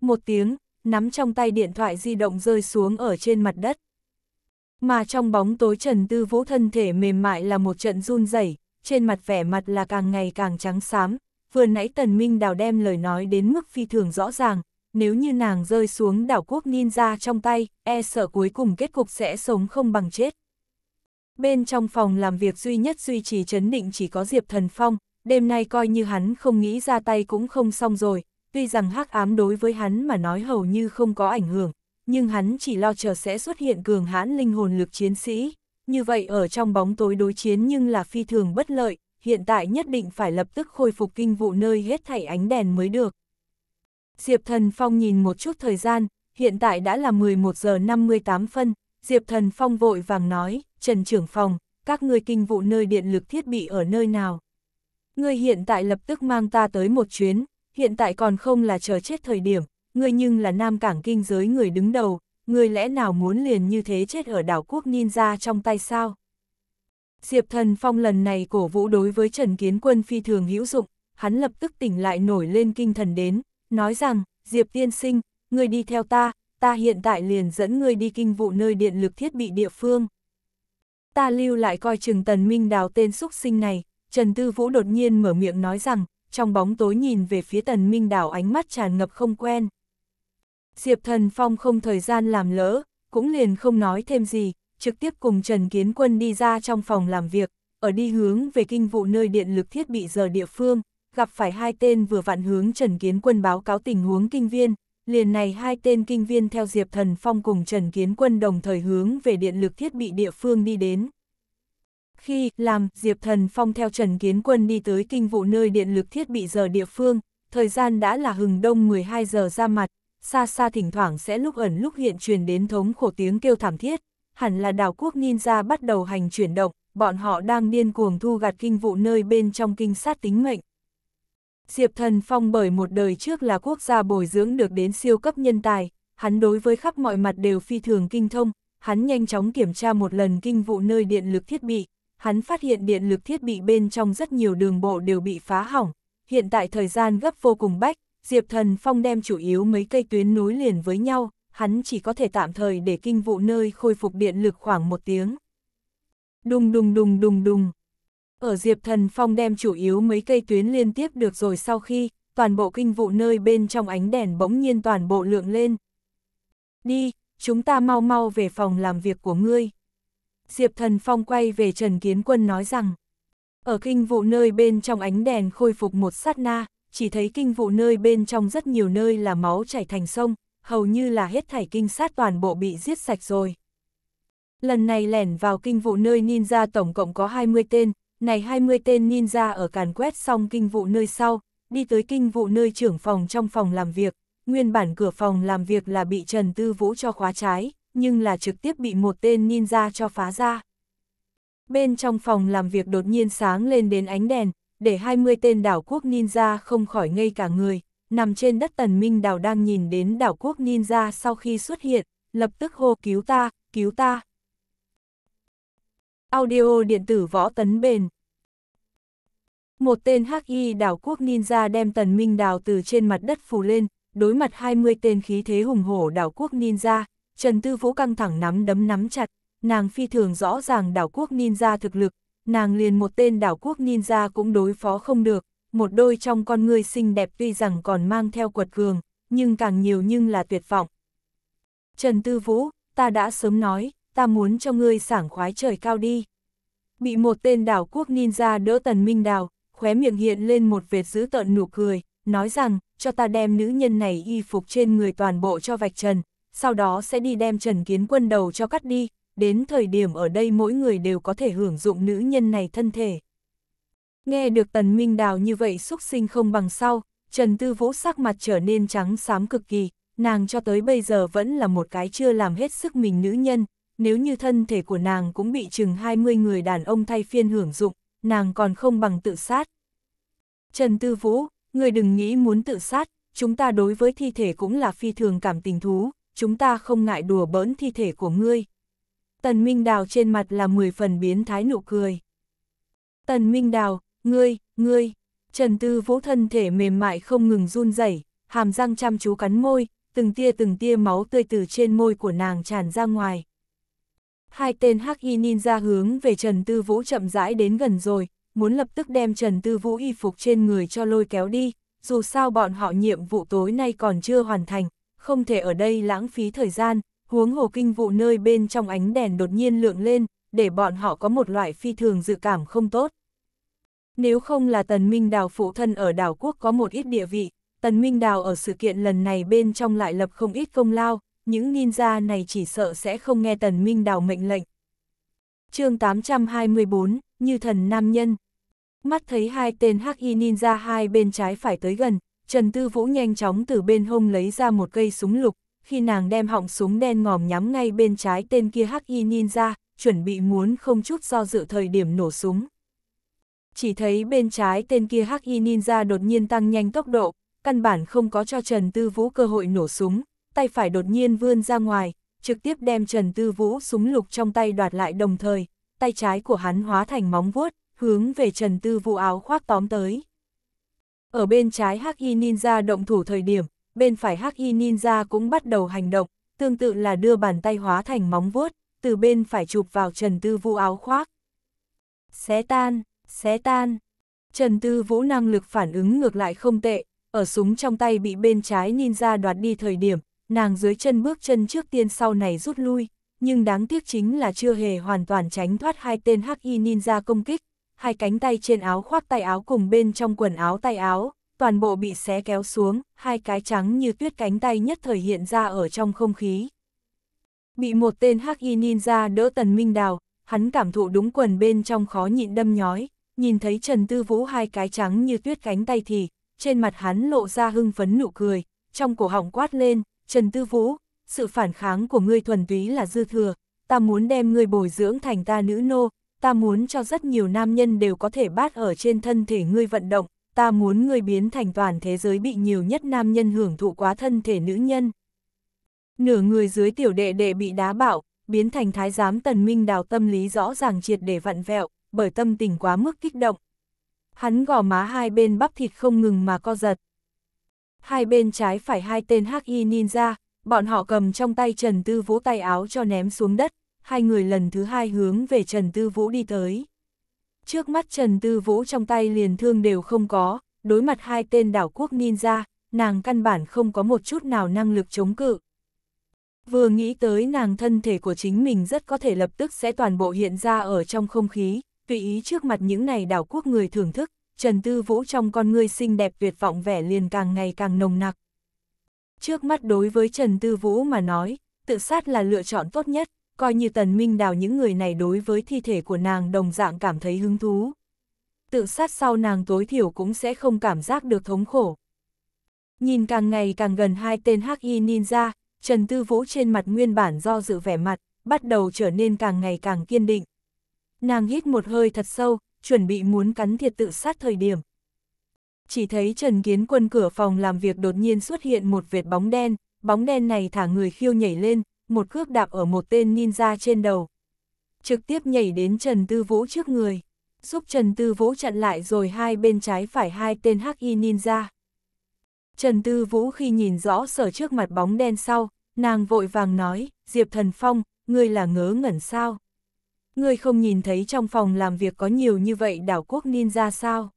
Một tiếng, nắm trong tay điện thoại di động rơi xuống ở trên mặt đất mà trong bóng tối Trần Tư Vũ thân thể mềm mại là một trận run rẩy, trên mặt vẻ mặt là càng ngày càng trắng xám, vừa nãy Tần Minh Đào đem lời nói đến mức phi thường rõ ràng, nếu như nàng rơi xuống đảo quốc ninja trong tay, e sợ cuối cùng kết cục sẽ sống không bằng chết. Bên trong phòng làm việc duy nhất duy trì chấn định chỉ có Diệp Thần Phong, đêm nay coi như hắn không nghĩ ra tay cũng không xong rồi, tuy rằng hắc ám đối với hắn mà nói hầu như không có ảnh hưởng, nhưng hắn chỉ lo chờ sẽ xuất hiện cường hãn linh hồn lực chiến sĩ, như vậy ở trong bóng tối đối chiến nhưng là phi thường bất lợi, hiện tại nhất định phải lập tức khôi phục kinh vụ nơi hết thảy ánh đèn mới được. Diệp Thần Phong nhìn một chút thời gian, hiện tại đã là 11 giờ 58 phân, Diệp Thần Phong vội vàng nói, Trần Trưởng Phòng, các người kinh vụ nơi điện lực thiết bị ở nơi nào. người hiện tại lập tức mang ta tới một chuyến, hiện tại còn không là chờ chết thời điểm, ngươi nhưng là nam cảng kinh giới người đứng đầu, ngươi lẽ nào muốn liền như thế chết ở đảo quốc ninja trong tay sao? Diệp Thần Phong lần này cổ vũ đối với Trần Kiến Quân phi thường hữu dụng, hắn lập tức tỉnh lại nổi lên kinh thần đến, nói rằng, Diệp Tiên Sinh, ngươi đi theo ta, ta hiện tại liền dẫn ngươi đi kinh vụ nơi điện lực thiết bị địa phương. Ta lưu lại coi chừng tần minh đào tên xúc sinh này, Trần Tư Vũ đột nhiên mở miệng nói rằng, trong bóng tối nhìn về phía tần minh đào ánh mắt tràn ngập không quen. Diệp Thần Phong không thời gian làm lỡ, cũng liền không nói thêm gì, trực tiếp cùng Trần Kiến Quân đi ra trong phòng làm việc, ở đi hướng về kinh vụ nơi điện lực thiết bị giờ địa phương, gặp phải hai tên vừa vặn hướng Trần Kiến Quân báo cáo tình huống kinh viên, liền này hai tên kinh viên theo Diệp Thần Phong cùng Trần Kiến Quân đồng thời hướng về điện lực thiết bị địa phương đi đến. Khi làm Diệp Thần Phong theo Trần Kiến Quân đi tới kinh vụ nơi điện lực thiết bị giờ địa phương, thời gian đã là hừng đông 12 giờ ra mặt, xa xa thỉnh thoảng sẽ lúc ẩn lúc hiện truyền đến thống khổ tiếng kêu thảm thiết, hẳn là đảo quốc ninja bắt đầu hành chuyển động, bọn họ đang điên cuồng thu gặt kinh vụ nơi bên trong kinh sát tính mệnh. Diệp Thần Phong bởi một đời trước là quốc gia bồi dưỡng được đến siêu cấp nhân tài, hắn đối với khắp mọi mặt đều phi thường kinh thông, hắn nhanh chóng kiểm tra một lần kinh vụ nơi điện lực thiết bị, hắn phát hiện điện lực thiết bị bên trong rất nhiều đường bộ đều bị phá hỏng, hiện tại thời gian gấp vô cùng bách, Diệp Thần Phong đem chủ yếu mấy cây tuyến nối liền với nhau, hắn chỉ có thể tạm thời để kinh vụ nơi khôi phục điện lực khoảng một tiếng. Đùng đùng đùng đùng đùng. Ở Diệp Thần Phong đem chủ yếu mấy cây tuyến liên tiếp được rồi sau khi, toàn bộ kinh vụ nơi bên trong ánh đèn bỗng nhiên toàn bộ lượng lên. Đi, chúng ta mau mau về phòng làm việc của ngươi. Diệp Thần Phong quay về Trần Kiến Quân nói rằng, ở kinh vụ nơi bên trong ánh đèn khôi phục một sát na, chỉ thấy kinh vụ nơi bên trong rất nhiều nơi là máu chảy thành sông, hầu như là hết thảy kinh sát toàn bộ bị giết sạch rồi. Lần này lẻn vào kinh vụ nơi ninja tổng cộng có 20 tên, này 20 tên ninja ở càn quét xong kinh vụ nơi sau, đi tới kinh vụ nơi trưởng phòng trong phòng làm việc, nguyên bản cửa phòng làm việc là bị Trần Tư Vũ cho khóa trái, nhưng là trực tiếp bị một tên ninja cho phá ra. Bên trong phòng làm việc đột nhiên sáng lên đến ánh đèn, để 20 tên đảo quốc ninja không khỏi ngây cả người, nằm trên đất tần minh đảo đang nhìn đến đảo quốc ninja sau khi xuất hiện, lập tức hô cứu ta, cứu ta. Audio điện tử võ tấn bền Một tên hắc y đảo quốc ninja đem tần minh đào từ trên mặt đất phù lên, đối mặt 20 tên khí thế hùng hổ đảo quốc ninja, Trần Tư Vũ căng thẳng nắm đấm nắm chặt, nàng phi thường rõ ràng đảo quốc ninja thực lực, nàng liền một tên đảo quốc ninja cũng đối phó không được, một đôi trong con người xinh đẹp tuy rằng còn mang theo quật cường, nhưng càng nhiều nhưng là tuyệt vọng. Trần Tư Vũ, ta đã sớm nói, ta muốn cho ngươi sảng khoái trời cao đi. Bị một tên đảo quốc ninja đỡ tần minh đào, khóe miệng hiện lên một vệt giữ tợn nụ cười, nói rằng, cho ta đem nữ nhân này y phục trên người toàn bộ cho vạch trần, sau đó sẽ đi đem trần kiến quân đầu cho cắt đi, đến thời điểm ở đây mỗi người đều có thể hưởng dụng nữ nhân này thân thể. Nghe được Tần Minh Đào như vậy xúc sinh không bằng sau, Trần Tư Vũ sắc mặt trở nên trắng xám cực kỳ, nàng cho tới bây giờ vẫn là một cái chưa làm hết sức mình nữ nhân, nếu như thân thể của nàng cũng bị chừng 20 người đàn ông thay phiên hưởng dụng, nàng còn không bằng tự sát. Trần Tư Vũ, người đừng nghĩ muốn tự sát, chúng ta đối với thi thể cũng là phi thường cảm tình thú, chúng ta không ngại đùa bỡn thi thể của ngươi. Tần Minh Đào trên mặt là 10 phần biến thái nụ cười. Tần Minh Đào, ngươi, ngươi, Trần Tư Vũ thân thể mềm mại không ngừng run rẩy, hàm răng chăm chú cắn môi, từng tia từng tia máu tươi từ trên môi của nàng tràn ra ngoài. Hai tên hắc y ninja hướng về Trần Tư Vũ chậm rãi đến gần rồi, muốn lập tức đem Trần Tư Vũ y phục trên người cho lôi kéo đi, dù sao bọn họ nhiệm vụ tối nay còn chưa hoàn thành, không thể ở đây lãng phí thời gian, huống hồ kinh vụ nơi bên trong ánh đèn đột nhiên lượng lên, để bọn họ có một loại phi thường dự cảm không tốt. Nếu không là Tần Minh Đào phụ thân ở đảo quốc có một ít địa vị, Tần Minh Đào ở sự kiện lần này bên trong lại lập không ít công lao, những ninja này chỉ sợ sẽ không nghe Tần Minh Đào mệnh lệnh. chương 824, Như thần nam nhân. Mắt thấy hai tên hắc y ninja hai bên trái phải tới gần, Trần Tư Vũ nhanh chóng từ bên hông lấy ra một cây súng lục, khi nàng đem họng súng đen ngòm nhắm ngay bên trái tên kia hắc y ninja, chuẩn bị muốn không chút do dự thời điểm nổ súng. Chỉ thấy bên trái tên kia hắc y ninja đột nhiên tăng nhanh tốc độ, căn bản không có cho Trần Tư Vũ cơ hội nổ súng, tay phải đột nhiên vươn ra ngoài, trực tiếp đem Trần Tư Vũ súng lục trong tay đoạt lại đồng thời, tay trái của hắn hóa thành móng vuốt, hướng về Trần Tư Vũ áo khoác tóm tới. Ở bên trái Hắc Y Ninja động thủ thời điểm, bên phải Hắc Y Ninja cũng bắt đầu hành động, tương tự là đưa bàn tay hóa thành móng vuốt, từ bên phải chụp vào Trần Tư Vũ áo khoác. Xé tan, xé tan. Trần Tư Vũ năng lực phản ứng ngược lại không tệ, ở súng trong tay bị bên trái ninja đoạt đi thời điểm, nàng dưới chân bước chân trước tiên sau này rút lui, nhưng đáng tiếc chính là chưa hề hoàn toàn tránh thoát hai tên hắc y ninja công kích, hai cánh tay trên áo khoác tay áo cùng bên trong quần áo tay áo, toàn bộ bị xé kéo xuống, hai cái trắng như tuyết cánh tay nhất thời hiện ra ở trong không khí. Bị một tên hắc y ninja đỡ tần minh đào, hắn cảm thụ đúng quần bên trong khó nhịn đâm nhói, nhìn thấy Trần Tư Vũ hai cái trắng như tuyết cánh tay thì, trên mặt hắn lộ ra hưng phấn nụ cười, trong cổ họng quát lên, Trần Tư Vũ, sự phản kháng của ngươi thuần túy là dư thừa, ta muốn đem ngươi bồi dưỡng thành ta nữ nô, ta muốn cho rất nhiều nam nhân đều có thể bát ở trên thân thể ngươi vận động, ta muốn người biến thành toàn thế giới bị nhiều nhất nam nhân hưởng thụ quá thân thể nữ nhân. Nửa người dưới tiểu đệ đệ bị đá bạo, biến thành thái giám tần minh đào tâm lý rõ ràng triệt để vặn vẹo, bởi tâm tình quá mức kích động. Hắn gò má hai bên bắp thịt không ngừng mà co giật. Hai bên trái phải hai tên hắc y ninja, bọn họ cầm trong tay Trần Tư Vũ tay áo cho ném xuống đất, hai người lần thứ hai hướng về Trần Tư Vũ đi tới. Trước mắt Trần Tư Vũ trong tay liền thương đều không có, đối mặt hai tên đảo quốc ninja, nàng căn bản không có một chút nào năng lực chống cự. Vừa nghĩ tới nàng thân thể của chính mình rất có thể lập tức sẽ toàn bộ hiện ra ở trong không khí, tùy ý trước mặt những này đảo quốc người thưởng thức, Trần Tư Vũ trong con người xinh đẹp tuyệt vọng vẻ liền càng ngày càng nồng nặc. Trước mắt đối với Trần Tư Vũ mà nói, tự sát là lựa chọn tốt nhất, coi như tần minh đào những người này đối với thi thể của nàng đồng dạng cảm thấy hứng thú. Tự sát sau nàng tối thiểu cũng sẽ không cảm giác được thống khổ. Nhìn càng ngày càng gần hai tên hắc y ninja, Trần Tư Vũ trên mặt nguyên bản do dự vẻ mặt, bắt đầu trở nên càng ngày càng kiên định. Nàng hít một hơi thật sâu, chuẩn bị muốn cắn thiệt tự sát thời điểm. Chỉ thấy Trần Kiến Quân cửa phòng làm việc đột nhiên xuất hiện một vệt bóng đen, bóng đen này thả người khiêu nhảy lên, một cước đạp ở một tên ninja trên đầu. Trực tiếp nhảy đến Trần Tư Vũ trước người, giúp Trần Tư Vũ chặn lại rồi hai bên trái phải hai tên hắc y ninja. Trần Tư Vũ khi nhìn rõ sở trước mặt bóng đen sau, nàng vội vàng nói, Diệp Thần Phong, ngươi là ngớ ngẩn sao? Ngươi không nhìn thấy trong phòng làm việc có nhiều như vậy đảo quốc ninja sao?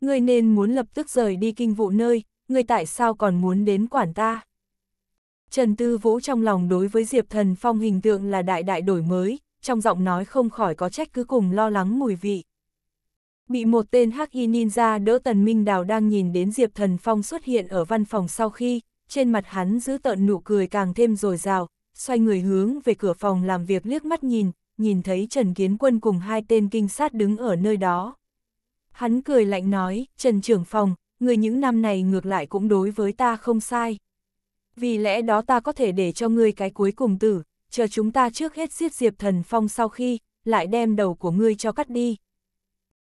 Ngươi nên muốn lập tức rời đi kinh vụ nơi, ngươi tại sao còn muốn đến quản ta? Trần Tư Vũ trong lòng đối với Diệp Thần Phong hình tượng là đại đại đổi mới, trong giọng nói không khỏi có trách cứ cùng lo lắng mùi vị. Bị một tên hắc y ninja đỡ Tần Minh Đào đang nhìn đến Diệp Thần Phong xuất hiện ở văn phòng sau khi, trên mặt hắn giữ tợn nụ cười càng thêm rồi rào, xoay người hướng về cửa phòng làm việc liếc mắt nhìn, nhìn thấy Trần Kiến Quân cùng hai tên kinh sát đứng ở nơi đó. Hắn cười lạnh nói, Trần trưởng phòng, người những năm này ngược lại cũng đối với ta không sai vì lẽ đó ta có thể để cho ngươi cái cuối cùng tử, chờ chúng ta trước hết giết Diệp Thần Phong sau khi, lại đem đầu của ngươi cho cắt đi.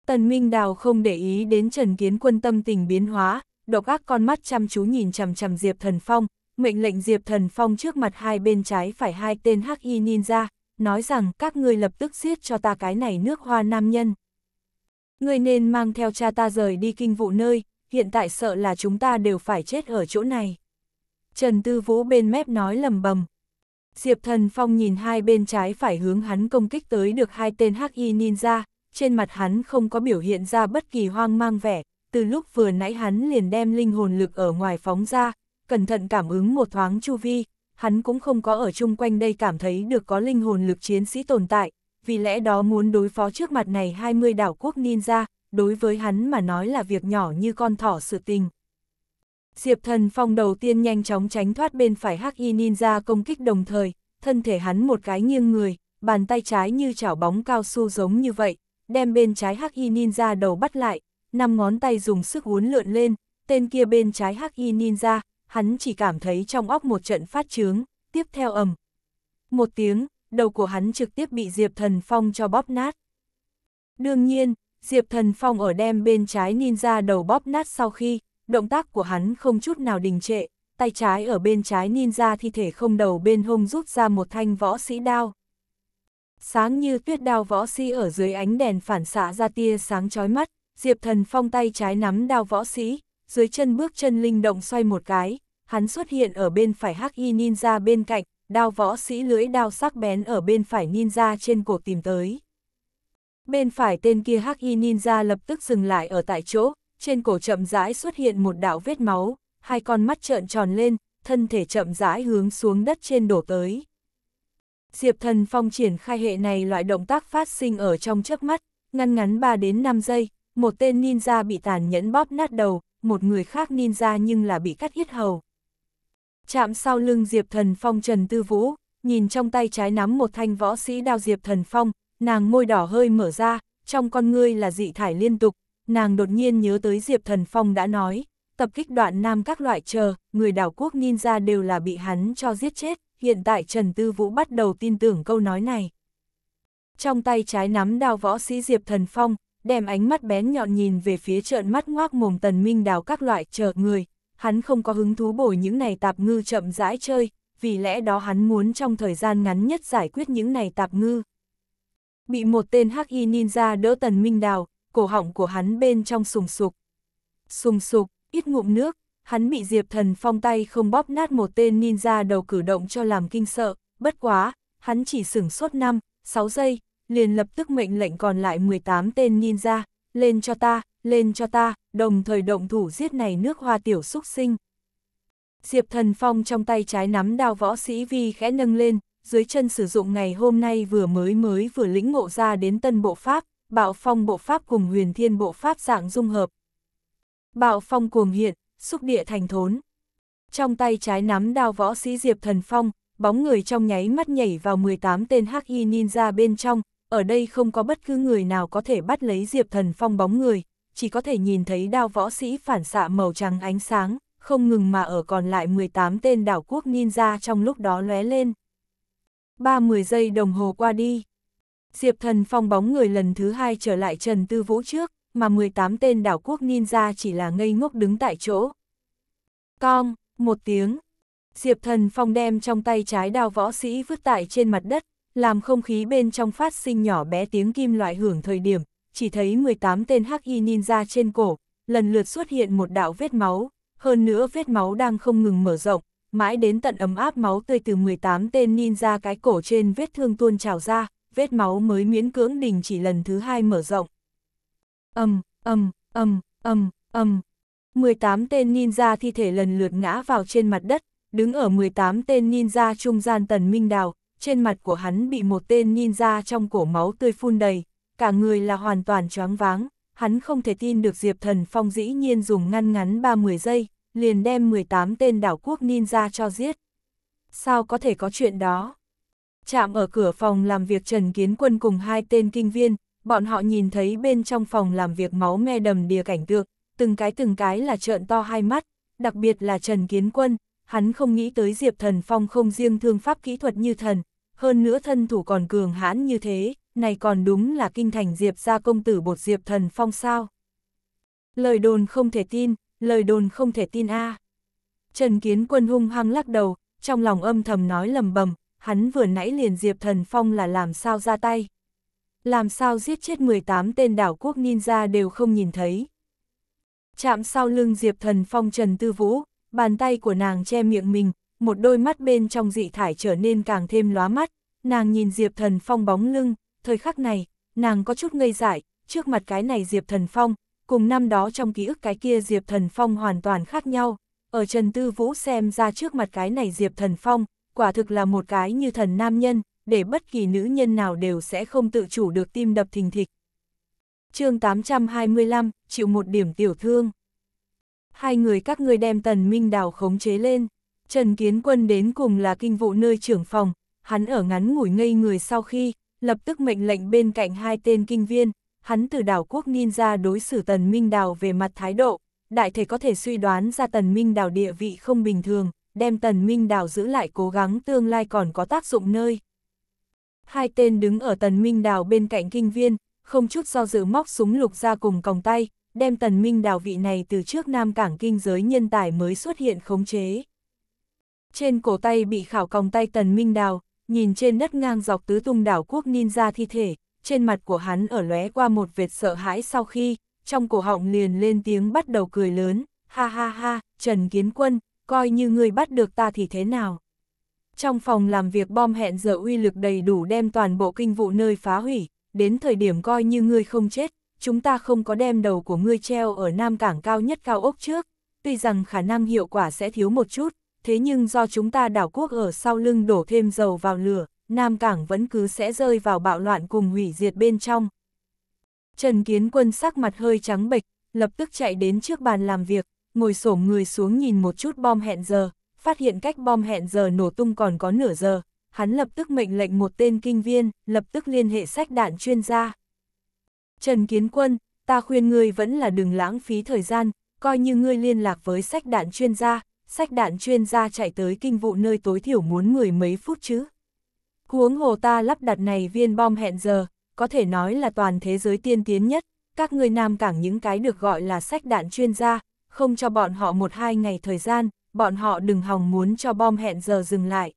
Tần Minh Đào không để ý đến Trần Kiến Quân tâm tình biến hóa, độc ác con mắt chăm chú nhìn chằm chằm Diệp Thần Phong, mệnh lệnh Diệp Thần Phong trước mặt hai bên trái phải hai tên hắc y ninja, nói rằng các ngươi lập tức giết cho ta cái này nước hoa nam nhân. Ngươi nên mang theo cha ta rời đi kinh vụ nơi, hiện tại sợ là chúng ta đều phải chết ở chỗ này. Trần Tư Vũ bên mép nói lầm bầm. Diệp Thần Phong nhìn hai bên trái phải hướng hắn công kích tới được hai tên hắc y ninja, trên mặt hắn không có biểu hiện ra bất kỳ hoang mang vẻ, từ lúc vừa nãy hắn liền đem linh hồn lực ở ngoài phóng ra, cẩn thận cảm ứng một thoáng chu vi, hắn cũng không có ở chung quanh đây cảm thấy được có linh hồn lực chiến sĩ tồn tại, vì lẽ đó muốn đối phó trước mặt này 20 đảo quốc ninja, đối với hắn mà nói là việc nhỏ như con thỏ sự tình. Diệp Thần Phong đầu tiên nhanh chóng tránh thoát bên phải Hắc Y Ninja công kích đồng thời, thân thể hắn một cái nghiêng người, bàn tay trái như chảo bóng cao su giống như vậy, đem bên trái Hắc Y Ninja đầu bắt lại, năm ngón tay dùng sức uốn lượn lên, tên kia bên trái Hắc Y Ninja, hắn chỉ cảm thấy trong óc một trận phát trướng, tiếp theo ầm. Một tiếng, đầu của hắn trực tiếp bị Diệp Thần Phong cho bóp nát. Đương nhiên, Diệp Thần Phong ở đem bên trái ninja đầu bóp nát sau khi, động tác của hắn không chút nào đình trệ, tay trái ở bên trái ninja thi thể không đầu bên hông rút ra một thanh võ sĩ đao. Sáng như tuyết đao võ sĩ ở dưới ánh đèn phản xạ ra tia sáng chói mắt, Diệp Thần Phong tay trái nắm đao võ sĩ, dưới chân bước chân linh động xoay một cái, hắn xuất hiện ở bên phải hắc y ninja bên cạnh, đao võ sĩ lưỡi đao sắc bén ở bên phải ninja trên cổ tìm tới. Bên phải tên kia hắc y ninja lập tức dừng lại ở tại chỗ, trên cổ chậm rãi xuất hiện một đạo vết máu, hai con mắt trợn tròn lên, thân thể chậm rãi hướng xuống đất trên đổ tới. Diệp Thần Phong triển khai hệ này loại động tác phát sinh ở trong chớp mắt, ngăn ngắn 3 đến 5 giây, một tên ninja bị tàn nhẫn bóp nát đầu, một người khác ninja nhưng là bị cắt hết hầu. Chạm sau lưng Diệp Thần Phong Trần Tư Vũ, nhìn trong tay trái nắm một thanh võ sĩ đao Diệp Thần Phong, nàng môi đỏ hơi mở ra, trong con ngươi là dị thải liên tục, nàng đột nhiên nhớ tới Diệp Thần Phong đã nói, tập kích đoạn nam các loại chờ, người đảo quốc ninja đều là bị hắn cho giết chết, hiện tại Trần Tư Vũ bắt đầu tin tưởng câu nói này. Trong tay trái nắm đao võ sĩ Diệp Thần Phong, đem ánh mắt bén nhọn nhìn về phía trợn mắt ngoác mồm tần minh đào các loại chờ người, hắn không có hứng thú bồi những này tạp ngư chậm rãi chơi, vì lẽ đó hắn muốn trong thời gian ngắn nhất giải quyết những này tạp ngư. Bị một tên hắc y ninja đỡ tần minh đào, cổ họng của hắn bên trong sùng sục. Sùng sục, ít ngụm nước, hắn bị Diệp Thần Phong tay không bóp nát một tên ninja đầu cử động cho làm kinh sợ, bất quá, hắn chỉ sửng sốt 5, 6 giây, liền lập tức mệnh lệnh còn lại 18 tên ninja, lên cho ta, lên cho ta, đồng thời động thủ giết này nước hoa tiểu xúc sinh. Diệp Thần Phong trong tay trái nắm đao võ sĩ vi khẽ nâng lên, dưới chân sử dụng ngày hôm nay vừa mới mới vừa lĩnh ngộ ra đến tân bộ pháp, bạo phong bộ pháp cùng huyền thiên bộ pháp dạng dung hợp. Bạo phong cuồng hiện, xúc địa thành thốn. Trong tay trái nắm đao võ sĩ Diệp Thần Phong, bóng người trong nháy mắt nhảy vào 18 tên hắc y ninja bên trong, ở đây không có bất cứ người nào có thể bắt lấy Diệp Thần Phong bóng người, chỉ có thể nhìn thấy đao võ sĩ phản xạ màu trắng ánh sáng, không ngừng mà ở còn lại 18 tên đảo quốc ninja trong lúc đó lóe lên. 30 giây đồng hồ qua đi, Diệp Thần Phong bóng người lần thứ hai trở lại Trần Tư Vũ trước, mà 18 tên đảo quốc ninja chỉ là ngây ngốc đứng tại chỗ. Cong, một tiếng. Diệp Thần Phong đem trong tay trái đao võ sĩ vứt tại trên mặt đất, làm không khí bên trong phát sinh nhỏ bé tiếng kim loại hưởng thời điểm, chỉ thấy 18 tên hắc y ninja trên cổ, lần lượt xuất hiện một đạo vết máu, hơn nữa vết máu đang không ngừng mở rộng, mãi đến tận ấm áp máu tươi từ 18 tên ninja cái cổ trên vết thương tuôn trào ra, vết máu mới miễn cưỡng đình chỉ lần thứ hai mở rộng. Âm, âm, âm, âm, âm. 18 tên ninja thi thể lần lượt ngã vào trên mặt đất, đứng ở 18 tên ninja trung gian tần minh đào, trên mặt của hắn bị một tên ninja trong cổ máu tươi phun đầy, cả người là hoàn toàn choáng váng, hắn không thể tin được Diệp Thần Phong dĩ nhiên dùng ngăn ngắn 30 giây, liền đem 18 tên đảo quốc ninja cho giết. Sao có thể có chuyện đó? chạm ở cửa phòng làm việc Trần Kiến Quân cùng hai tên kinh viên, bọn họ nhìn thấy bên trong phòng làm việc máu me đầm đìa cảnh tượng, từng cái từng cái là trợn to hai mắt, đặc biệt là Trần Kiến Quân, hắn không nghĩ tới Diệp Thần Phong không riêng thương pháp kỹ thuật như thần, hơn nữa thân thủ còn cường hãn như thế, này còn đúng là kinh thành Diệp gia công tử bột Diệp Thần Phong sao. Lời đồn không thể tin, lời đồn không thể tin a. À. Trần Kiến Quân hung hăng lắc đầu, trong lòng âm thầm nói lầm bầm, hắn vừa nãy liền Diệp Thần Phong là làm sao ra tay. Làm sao giết chết 18 tên đảo quốc ninja đều không nhìn thấy. Chạm sau lưng Diệp Thần Phong Trần Tư Vũ, bàn tay của nàng che miệng mình, một đôi mắt bên trong dị thải trở nên càng thêm lóa mắt, nàng nhìn Diệp Thần Phong bóng lưng, thời khắc này, nàng có chút ngây dại, trước mặt cái này Diệp Thần Phong, cùng năm đó trong ký ức cái kia Diệp Thần Phong hoàn toàn khác nhau, ở Trần Tư Vũ xem ra trước mặt cái này Diệp Thần Phong, quả thực là một cái như thần nam nhân, để bất kỳ nữ nhân nào đều sẽ không tự chủ được tim đập thình thịch. chương 825, chịu một điểm tiểu thương. Hai người các ngươi đem tần minh đào khống chế lên, Trần Kiến Quân đến cùng là kinh vụ nơi trưởng phòng, hắn ở ngắn ngủi ngây người sau khi, lập tức mệnh lệnh bên cạnh hai tên kinh viên, hắn từ đảo quốc ninja đối xử tần minh đào về mặt thái độ, đại thể có thể suy đoán ra tần minh đào địa vị không bình thường, đem tần minh đào giữ lại cố gắng tương lai còn có tác dụng nơi. Hai tên đứng ở tần minh đào bên cạnh kinh viên, không chút do dự móc súng lục ra cùng còng tay, đem tần minh đào vị này từ trước nam cảng kinh giới nhân tài mới xuất hiện khống chế. Trên cổ tay bị khảo còng tay tần minh đào, nhìn trên đất ngang dọc tứ tung đảo quốc ninja thi thể, trên mặt của hắn ở lóe qua một vệt sợ hãi sau khi, trong cổ họng liền lên tiếng bắt đầu cười lớn, ha ha ha, Trần Kiến Quân, coi như ngươi bắt được ta thì thế nào. Trong phòng làm việc bom hẹn giờ uy lực đầy đủ đem toàn bộ kinh vụ nơi phá hủy, đến thời điểm coi như ngươi không chết, chúng ta không có đem đầu của ngươi treo ở Nam Cảng cao nhất cao ốc trước, tuy rằng khả năng hiệu quả sẽ thiếu một chút, thế nhưng do chúng ta đảo quốc ở sau lưng đổ thêm dầu vào lửa, Nam Cảng vẫn cứ sẽ rơi vào bạo loạn cùng hủy diệt bên trong. Trần Kiến Quân sắc mặt hơi trắng bệch, lập tức chạy đến trước bàn làm việc, ngồi xổm người xuống nhìn một chút bom hẹn giờ, phát hiện cách bom hẹn giờ nổ tung còn có nửa giờ, hắn lập tức mệnh lệnh một tên kinh viên, lập tức liên hệ sách đạn chuyên gia. Trần Kiến Quân, ta khuyên ngươi vẫn là đừng lãng phí thời gian, coi như ngươi liên lạc với sách đạn chuyên gia, sách đạn chuyên gia chạy tới kinh vụ nơi tối thiểu muốn mười mấy phút chứ. Huống hồ ta lắp đặt này viên bom hẹn giờ, có thể nói là toàn thế giới tiên tiến nhất, các người nam cảng những cái được gọi là sách đạn chuyên gia, không cho bọn họ một hai ngày thời gian, bọn họ đừng hòng muốn cho bom hẹn giờ dừng lại.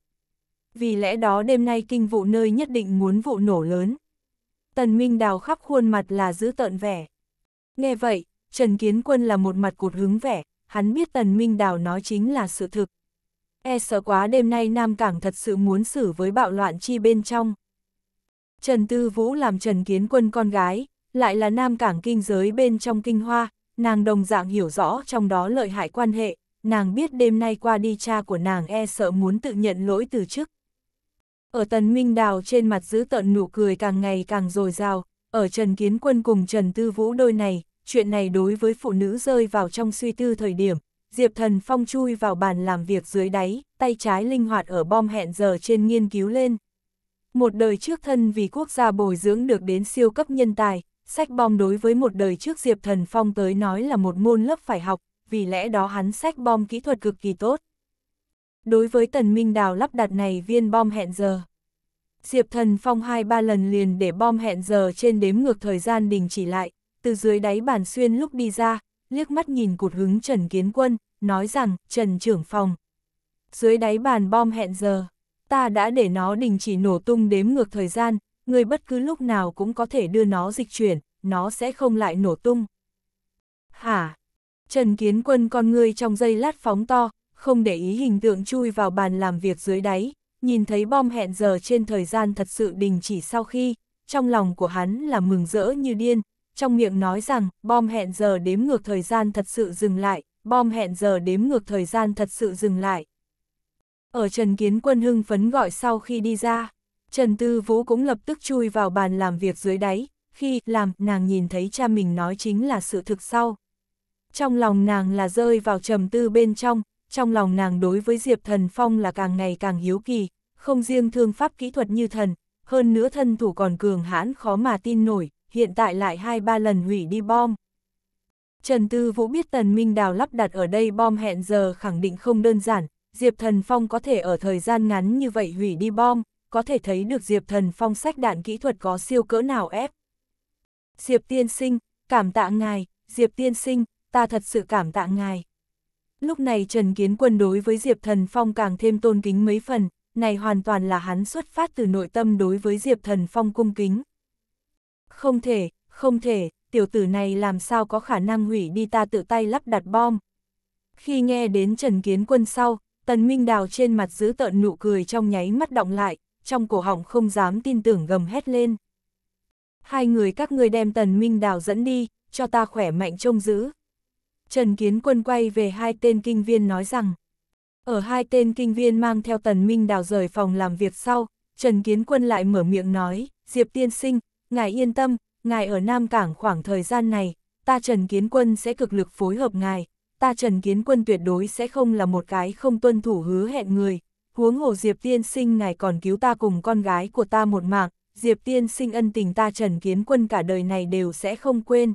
Vì lẽ đó đêm nay kinh vụ nơi nhất định muốn vụ nổ lớn. Tần Minh đào khắp khuôn mặt là giữ tợn vẻ. Nghe vậy, Trần Kiến Quân là một mặt cụt hứng vẻ, hắn biết Tần Minh đào nói chính là sự thực. E sợ quá đêm nay Nam Cảng thật sự muốn xử với bạo loạn chi bên trong. Trần Tư Vũ làm Trần Kiến Quân con gái, lại là Nam Cảng kinh giới bên trong kinh hoa, nàng đồng dạng hiểu rõ trong đó lợi hại quan hệ, nàng biết đêm nay qua đi cha của nàng e sợ muốn tự nhận lỗi từ chức. Ở tần minh đào trên mặt giữ tận nụ cười càng ngày càng dồi dào, ở Trần Kiến Quân cùng Trần Tư Vũ đôi này, chuyện này đối với phụ nữ rơi vào trong suy tư thời điểm, Diệp Thần Phong chui vào bàn làm việc dưới đáy, tay trái linh hoạt ở bom hẹn giờ trên nghiên cứu lên. Một đời trước thân vì quốc gia bồi dưỡng được đến siêu cấp nhân tài, sách bom đối với một đời trước Diệp Thần Phong tới nói là một môn lớp phải học, vì lẽ đó hắn sách bom kỹ thuật cực kỳ tốt. Đối với Tần Minh Đào lắp đặt này viên bom hẹn giờ. Diệp Thần Phong hai ba lần liền để bom hẹn giờ trên đếm ngược thời gian đình chỉ lại, từ dưới đáy bàn xuyên lúc đi ra, liếc mắt nhìn cụt hứng Trần Kiến Quân, nói rằng, Trần trưởng phòng. Dưới đáy bàn bom hẹn giờ, ta đã để nó đình chỉ nổ tung đếm ngược thời gian, người bất cứ lúc nào cũng có thể đưa nó dịch chuyển, nó sẽ không lại nổ tung. Hả? Trần Kiến Quân con người trong dây lát phóng to, không để ý hình tượng chui vào bàn làm việc dưới đáy, nhìn thấy bom hẹn giờ trên thời gian thật sự đình chỉ sau khi, trong lòng của hắn là mừng rỡ như điên, trong miệng nói rằng bom hẹn giờ đếm ngược thời gian thật sự dừng lại, bom hẹn giờ đếm ngược thời gian thật sự dừng lại. Ở Trần Kiến Quân hưng phấn gọi sau khi đi ra. Trần Tư Vũ cũng lập tức chui vào bàn làm việc dưới đáy, khi làm nàng nhìn thấy cha mình nói chính là sự thực sau. Trong lòng nàng là rơi vào trầm tư bên trong, trong lòng nàng đối với Diệp Thần Phong là càng ngày càng hiếu kỳ, không riêng thương pháp kỹ thuật như thần, hơn nữa thân thủ còn cường hãn khó mà tin nổi, hiện tại lại hai ba lần hủy đi bom. Trần Tư Vũ biết Tần Minh Đào lắp đặt ở đây bom hẹn giờ khẳng định không đơn giản, Diệp Thần Phong có thể ở thời gian ngắn như vậy hủy đi bom, có thể thấy được Diệp Thần Phong sách đạn kỹ thuật có siêu cỡ nào ép. Diệp Tiên Sinh, cảm tạ ngài, Diệp Tiên Sinh, ta thật sự cảm tạ ngài. Lúc này Trần Kiến Quân đối với Diệp Thần Phong càng thêm tôn kính mấy phần, này hoàn toàn là hắn xuất phát từ nội tâm đối với Diệp Thần Phong cung kính. Không thể, không thể, tiểu tử này làm sao có khả năng hủy đi ta tự tay lắp đặt bom. Khi nghe đến Trần Kiến Quân sau, Tần Minh Đào trên mặt giữ tợn nụ cười trong nháy mắt động lại, trong cổ họng không dám tin tưởng gầm hét lên. Hai người các ngươi đem tần minh đào dẫn đi, cho ta khỏe mạnh trông giữ. Trần Kiến Quân quay về hai tên kinh viên nói rằng, ở hai tên kinh viên mang theo tần minh đào rời phòng làm việc sau, Trần Kiến Quân lại mở miệng nói, Diệp Tiên Sinh, ngài yên tâm, ngài ở Nam Cảng khoảng thời gian này, ta Trần Kiến Quân sẽ cực lực phối hợp ngài, ta Trần Kiến Quân tuyệt đối sẽ không là một cái không tuân thủ hứa hẹn người, huống hồ Diệp Tiên Sinh ngài còn cứu ta cùng con gái của ta một mạng, Diệp Tiên Sinh ân tình ta Trần Kiến Quân cả đời này đều sẽ không quên.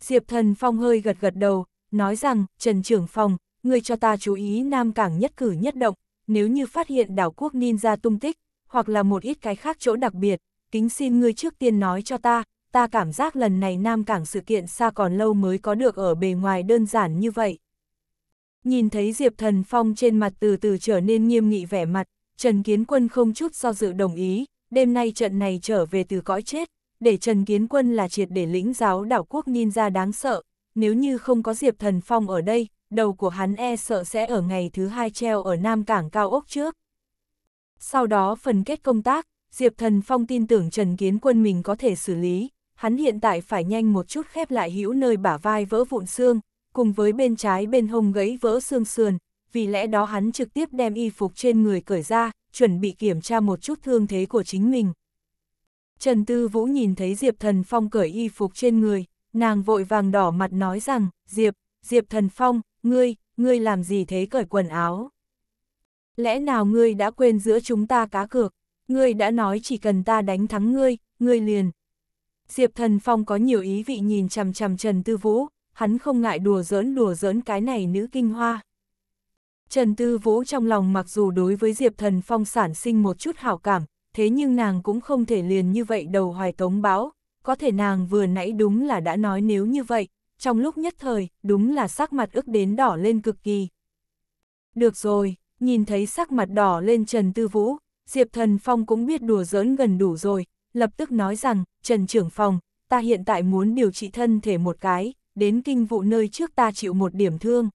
Diệp Thần Phong hơi gật gật đầu, nói rằng, Trần Trưởng Phong, ngươi cho ta chú ý Nam Cảng nhất cử nhất động, nếu như phát hiện đảo quốc ninja tung tích, hoặc là một ít cái khác chỗ đặc biệt, kính xin ngươi trước tiên nói cho ta, ta cảm giác lần này Nam Cảng sự kiện xa còn lâu mới có được ở bề ngoài đơn giản như vậy. Nhìn thấy Diệp Thần Phong trên mặt từ từ trở nên nghiêm nghị vẻ mặt, Trần Kiến Quân không chút do dự đồng ý, đêm nay trận này trở về từ cõi chết, để Trần Kiến Quân là triệt để lĩnh giáo đảo quốc ninja đáng sợ, nếu như không có Diệp Thần Phong ở đây, đầu của hắn e sợ sẽ ở ngày thứ hai treo ở Nam Cảng Cao Ốc trước. Sau đó phần kết công tác, Diệp Thần Phong tin tưởng Trần Kiến Quân mình có thể xử lý, hắn hiện tại phải nhanh một chút khép lại hữu nơi bả vai vỡ vụn xương, cùng với bên trái bên hông gãy vỡ xương sườn, vì lẽ đó hắn trực tiếp đem y phục trên người cởi ra, chuẩn bị kiểm tra một chút thương thế của chính mình. Trần Tư Vũ nhìn thấy Diệp Thần Phong cởi y phục trên người, nàng vội vàng đỏ mặt nói rằng, Diệp, Diệp Thần Phong, ngươi, ngươi làm gì thế cởi quần áo? Lẽ nào ngươi đã quên giữa chúng ta cá cược, ngươi đã nói chỉ cần ta đánh thắng ngươi, ngươi liền. Diệp Thần Phong có nhiều ý vị nhìn chằm chằm Trần Tư Vũ, hắn không ngại đùa giỡn đùa giỡn cái này nữ kinh hoa. Trần Tư Vũ trong lòng mặc dù đối với Diệp Thần Phong sản sinh một chút hảo cảm, thế nhưng nàng cũng không thể liền như vậy đầu hoài tống báo, có thể nàng vừa nãy đúng là đã nói nếu như vậy, trong lúc nhất thời, đúng là sắc mặt ước đến đỏ lên cực kỳ. Được rồi, nhìn thấy sắc mặt đỏ lên Trần Tư Vũ, Diệp Thần Phong cũng biết đùa giỡn gần đủ rồi, lập tức nói rằng, Trần Trưởng Phòng, ta hiện tại muốn điều trị thân thể một cái đến kinh vụ nơi trước ta chịu một điểm thương.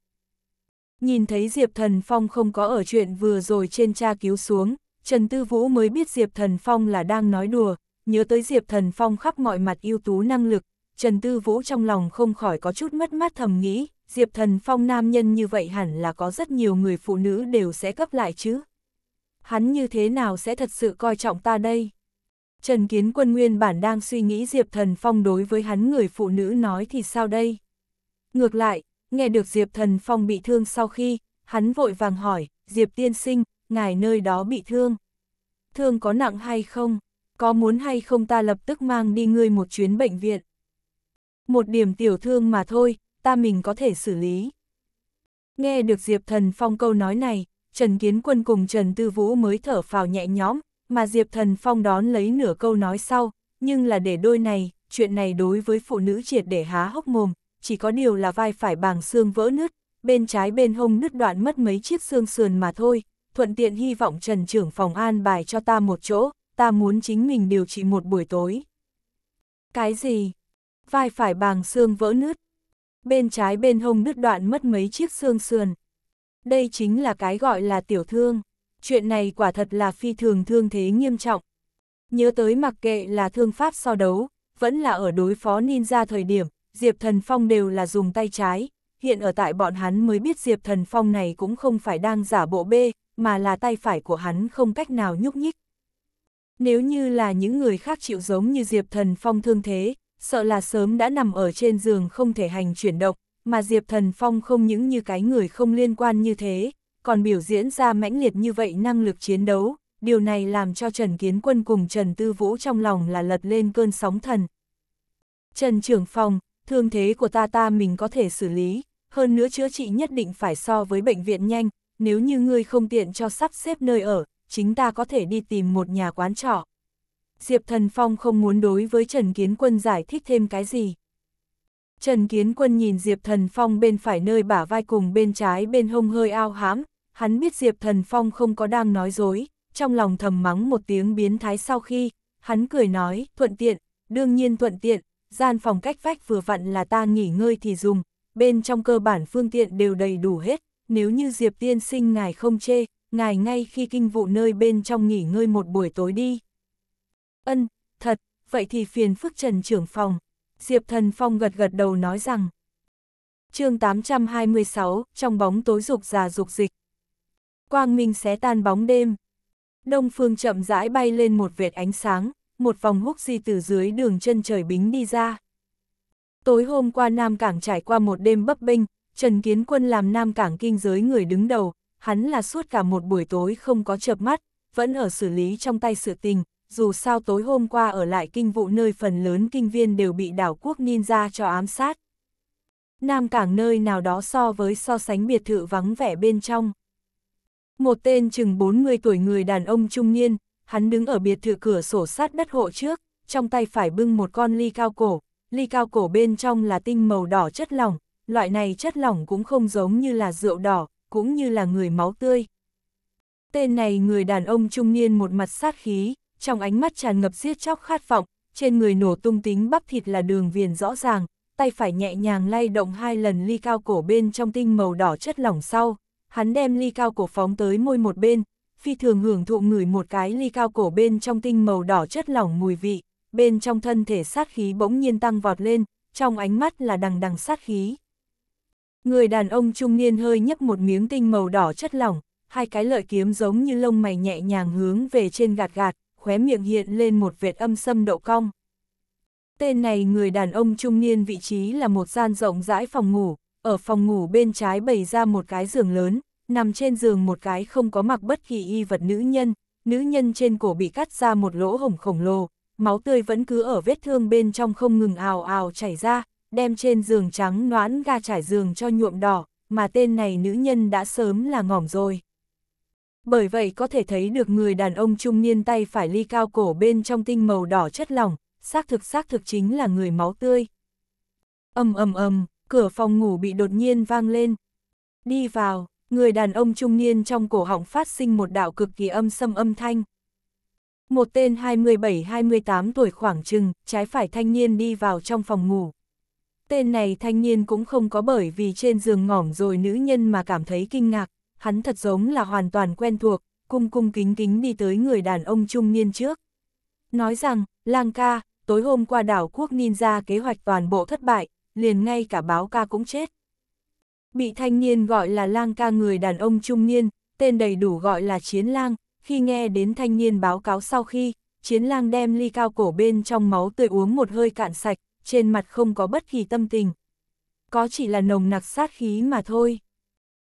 Nhìn thấy Diệp Thần Phong không có ở chuyện vừa rồi trên cha cứu xuống, Trần Tư Vũ mới biết Diệp Thần Phong là đang nói đùa, nhớ tới Diệp Thần Phong khắp mọi mặt ưu tú năng lực, Trần Tư Vũ trong lòng không khỏi có chút mất mát thầm nghĩ, Diệp Thần Phong nam nhân như vậy hẳn là có rất nhiều người phụ nữ đều sẽ cấp lại chứ. Hắn như thế nào sẽ thật sự coi trọng ta đây? Trần Kiến Quân nguyên bản đang suy nghĩ Diệp Thần Phong đối với hắn người phụ nữ nói thì sao đây? Ngược lại, nghe được Diệp Thần Phong bị thương sau khi, hắn vội vàng hỏi, Diệp Tiên Sinh, ngài nơi đó bị thương. Thương có nặng hay không? Có muốn hay không ta lập tức mang đi ngươi một chuyến bệnh viện? Một điểm tiểu thương mà thôi, ta mình có thể xử lý. Nghe được Diệp Thần Phong câu nói này, Trần Kiến Quân cùng Trần Tư Vũ mới thở phào nhẹ nhõm, mà Diệp Thần Phong đón lấy nửa câu nói sau, nhưng là để đôi này, chuyện này đối với phụ nữ triệt để há hốc mồm, chỉ có điều là vai phải bàng xương vỡ nứt, bên trái bên hông nứt đoạn mất mấy chiếc xương sườn mà thôi, thuận tiện hy vọng Trần trưởng phòng an bài cho ta một chỗ, ta muốn chính mình điều trị một buổi tối. Cái gì? Vai phải bàng xương vỡ nứt. Bên trái bên hông nứt đoạn mất mấy chiếc xương sườn. Đây chính là cái gọi là tiểu thương chuyện này quả thật là phi thường thương thế nghiêm trọng. Nhớ tới mặc kệ là thương pháp so đấu, vẫn là ở đối phó ninja thời điểm, Diệp Thần Phong đều là dùng tay trái, hiện ở tại bọn hắn mới biết Diệp Thần Phong này cũng không phải đang giả bộ bê, mà là tay phải của hắn không cách nào nhúc nhích. Nếu như là những người khác chịu giống như Diệp Thần Phong thương thế, sợ là sớm đã nằm ở trên giường không thể hành chuyển động, mà Diệp Thần Phong không những như cái người không liên quan như thế, còn biểu diễn ra mãnh liệt như vậy năng lực chiến đấu, điều này làm cho Trần Kiến Quân cùng Trần Tư Vũ trong lòng là lật lên cơn sóng thần. Trần trưởng phòng, thương thế của ta ta mình có thể xử lý, hơn nữa chữa trị nhất định phải so với bệnh viện nhanh, nếu như ngươi không tiện cho sắp xếp nơi ở, chính ta có thể đi tìm một nhà quán trọ. Diệp Thần Phong không muốn đối với Trần Kiến Quân giải thích thêm cái gì. Trần Kiến Quân nhìn Diệp Thần Phong bên phải nơi bả vai cùng bên trái bên hông hơi ao hãm hắn biết Diệp Thần Phong không có đang nói dối, trong lòng thầm mắng một tiếng biến thái sau khi, hắn cười nói, thuận tiện, đương nhiên thuận tiện, gian phòng cách vách vừa vặn là ta nghỉ ngơi thì dùng, bên trong cơ bản phương tiện đều đầy đủ hết, nếu như Diệp Tiên Sinh ngài không chê, ngài ngay khi kinh vụ nơi bên trong nghỉ ngơi một buổi tối đi. Ân, thật, vậy thì phiền phức trần trưởng phòng. Diệp Thần Phong gật gật đầu nói rằng. chương 826, trong bóng tối dục già dục dịch. Quang minh xé tan bóng đêm. Đông phương chậm rãi bay lên một vệt ánh sáng, một vòng húc di từ dưới đường chân trời bính đi ra. Tối hôm qua Nam Cảng trải qua một đêm bấp bênh, Trần Kiến Quân làm Nam Cảng kinh giới người đứng đầu, hắn là suốt cả một buổi tối không có chợp mắt, vẫn ở xử lý trong tay sự tình, dù sao tối hôm qua ở lại kinh vụ nơi phần lớn kinh viên đều bị đảo quốc ninja cho ám sát. Nam Cảng nơi nào đó so với so sánh biệt thự vắng vẻ bên trong, một tên chừng 40 tuổi người đàn ông trung niên, hắn đứng ở biệt thự cửa sổ sát đất hộ trước, trong tay phải bưng một con ly cao cổ, ly cao cổ bên trong là tinh màu đỏ chất lỏng, loại này chất lỏng cũng không giống như là rượu đỏ, cũng như là người máu tươi. Tên này người đàn ông trung niên một mặt sát khí, trong ánh mắt tràn ngập giết chóc khát vọng, trên người nổ tung tính bắp thịt là đường viền rõ ràng, tay phải nhẹ nhàng lay động hai lần ly cao cổ bên trong tinh màu đỏ chất lỏng sau, hắn đem ly cao cổ phóng tới môi một bên, phi thường hưởng thụ ngửi một cái ly cao cổ bên trong tinh màu đỏ chất lỏng mùi vị, bên trong thân thể sát khí bỗng nhiên tăng vọt lên, trong ánh mắt là đằng đằng sát khí. Người đàn ông trung niên hơi nhấp một miếng tinh màu đỏ chất lỏng, hai cái lợi kiếm giống như lông mày nhẹ nhàng hướng về trên gạt gạt, khóe miệng hiện lên một vệt âm xâm độ cong. Tên này người đàn ông trung niên vị trí là một gian rộng rãi phòng ngủ, ở phòng ngủ bên trái bày ra một cái giường lớn, nằm trên giường một cái không có mặc bất kỳ y vật nữ nhân, nữ nhân trên cổ bị cắt ra một lỗ hổng khổng lồ, máu tươi vẫn cứ ở vết thương bên trong không ngừng ào ào chảy ra, đem trên giường trắng noãn ga trải giường cho nhuộm đỏ, mà tên này nữ nhân đã sớm là ngỏm rồi. Bởi vậy có thể thấy được người đàn ông trung niên tay phải ly cao cổ bên trong tinh màu đỏ chất lỏng, xác thực xác thực chính là người máu tươi. Âm âm âm, cửa phòng ngủ bị đột nhiên vang lên. Đi vào, người đàn ông trung niên trong cổ họng phát sinh một đạo cực kỳ âm xâm âm thanh. Một tên 27-28 tuổi khoảng chừng trái phải thanh niên đi vào trong phòng ngủ. Tên này thanh niên cũng không có bởi vì trên giường ngỏm rồi nữ nhân mà cảm thấy kinh ngạc, hắn thật giống là hoàn toàn quen thuộc, cung cung kính kính đi tới người đàn ông trung niên trước. Nói rằng, lang ca, tối hôm qua đảo quốc ninja kế hoạch toàn bộ thất bại, liền ngay cả báo ca cũng chết. Bị thanh niên gọi là lang ca người đàn ông trung niên, tên đầy đủ gọi là Chiến Lang, khi nghe đến thanh niên báo cáo sau khi, Chiến Lang đem ly cao cổ bên trong máu tươi uống một hơi cạn sạch, trên mặt không có bất kỳ tâm tình. Có chỉ là nồng nặc sát khí mà thôi.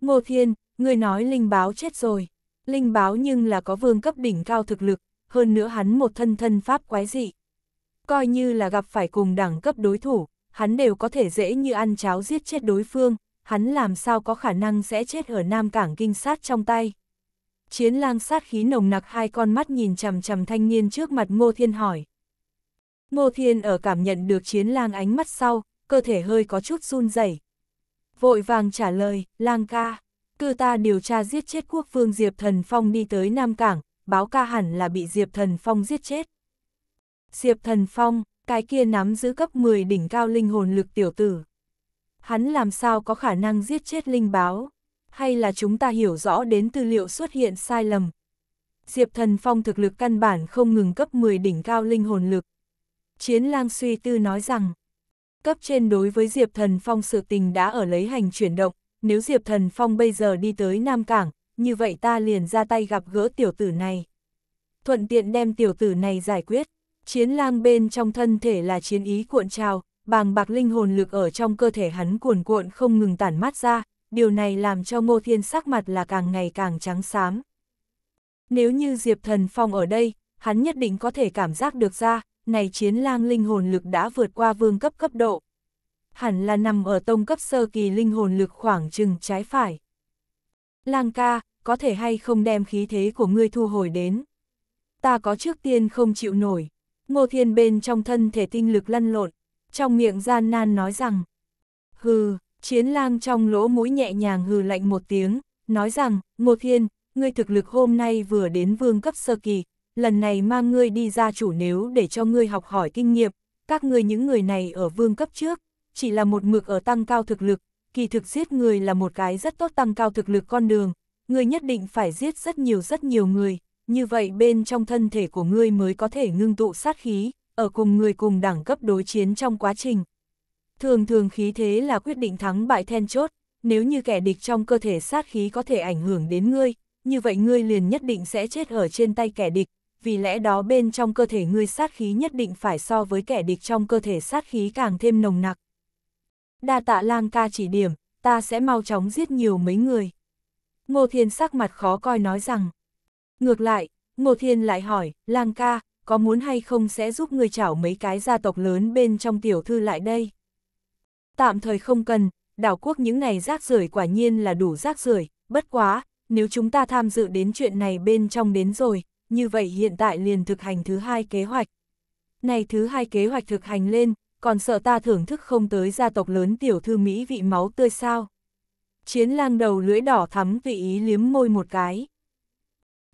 Ngô Thiên, người nói Linh Báo chết rồi. Linh Báo nhưng là có vương cấp đỉnh cao thực lực, hơn nữa hắn một thân thân pháp quái dị. Coi như là gặp phải cùng đẳng cấp đối thủ, hắn đều có thể dễ như ăn cháo giết chết đối phương, hắn làm sao có khả năng sẽ chết ở Nam Cảng kinh sát trong tay. Chiến lang sát khí nồng nặc hai con mắt nhìn chằm chằm thanh niên trước mặt Ngô Thiên hỏi. Ngô Thiên ở cảm nhận được chiến lang ánh mắt sau, cơ thể hơi có chút run rẩy. Vội vàng trả lời, lang ca, cư ta điều tra giết chết quốc vương Diệp Thần Phong đi tới Nam Cảng, báo ca hẳn là bị Diệp Thần Phong giết chết. Diệp Thần Phong, cái kia nắm giữ cấp 10 đỉnh cao linh hồn lực tiểu tử. Hắn làm sao có khả năng giết chết linh báo, hay là chúng ta hiểu rõ đến tư liệu xuất hiện sai lầm. Diệp Thần Phong thực lực căn bản không ngừng cấp 10 đỉnh cao linh hồn lực. Chiến lang suy tư nói rằng, cấp trên đối với Diệp Thần Phong sự tình đã ở lấy hành chuyển động, nếu Diệp Thần Phong bây giờ đi tới Nam Cảng, như vậy ta liền ra tay gặp gỡ tiểu tử này. Thuận tiện đem tiểu tử này giải quyết. Chiến lang bên trong thân thể là chiến ý cuộn trào, bàng bạc linh hồn lực ở trong cơ thể hắn cuồn cuộn không ngừng tản mát ra, điều này làm cho Ngô Thiên sắc mặt là càng ngày càng trắng xám. Nếu như Diệp Thần Phong ở đây, hắn nhất định có thể cảm giác được ra, này chiến lang linh hồn lực đã vượt qua vương cấp cấp độ. Hẳn là nằm ở tông cấp sơ kỳ linh hồn lực khoảng chừng trái phải. Lang ca, có thể hay không đem khí thế của ngươi thu hồi đến. Ta có trước tiên không chịu nổi. Ngô Thiên bên trong thân thể tinh lực lăn lộn, trong miệng gian nan nói rằng. Hừ, chiến lang trong lỗ mũi nhẹ nhàng hừ lạnh một tiếng, nói rằng, Ngô Thiên, ngươi thực lực hôm nay vừa đến vương cấp sơ kỳ, lần này mang ngươi đi ra chủ nếu để cho ngươi học hỏi kinh nghiệm, các ngươi những người này ở vương cấp trước, chỉ là một mực ở tăng cao thực lực, kỳ thực giết người là một cái rất tốt tăng cao thực lực con đường, ngươi nhất định phải giết rất nhiều rất nhiều người, như vậy bên trong thân thể của ngươi mới có thể ngưng tụ sát khí, ở cùng người cùng đẳng cấp đối chiến trong quá trình. Thường thường khí thế là quyết định thắng bại then chốt, nếu như kẻ địch trong cơ thể sát khí có thể ảnh hưởng đến ngươi, như vậy ngươi liền nhất định sẽ chết ở trên tay kẻ địch, vì lẽ đó bên trong cơ thể ngươi sát khí nhất định phải so với kẻ địch trong cơ thể sát khí càng thêm nồng nặc. Đa tạ lang ca chỉ điểm, ta sẽ mau chóng giết nhiều mấy người. Ngô Thiên sắc mặt khó coi nói rằng, Ngược lại, Ngô Thiên lại hỏi, lang ca, có muốn hay không sẽ giúp người chảo mấy cái gia tộc lớn bên trong tiểu thư lại đây? Tạm thời không cần, đảo quốc những này rác rưởi quả nhiên là đủ rác rưởi bất quá, nếu chúng ta tham dự đến chuyện này bên trong đến rồi, như vậy hiện tại liền thực hành thứ hai kế hoạch. Này thứ hai kế hoạch thực hành lên, còn sợ ta thưởng thức không tới gia tộc lớn tiểu thư Mỹ vị máu tươi sao. Chiến lang đầu lưỡi đỏ thắm vị ý liếm môi một cái.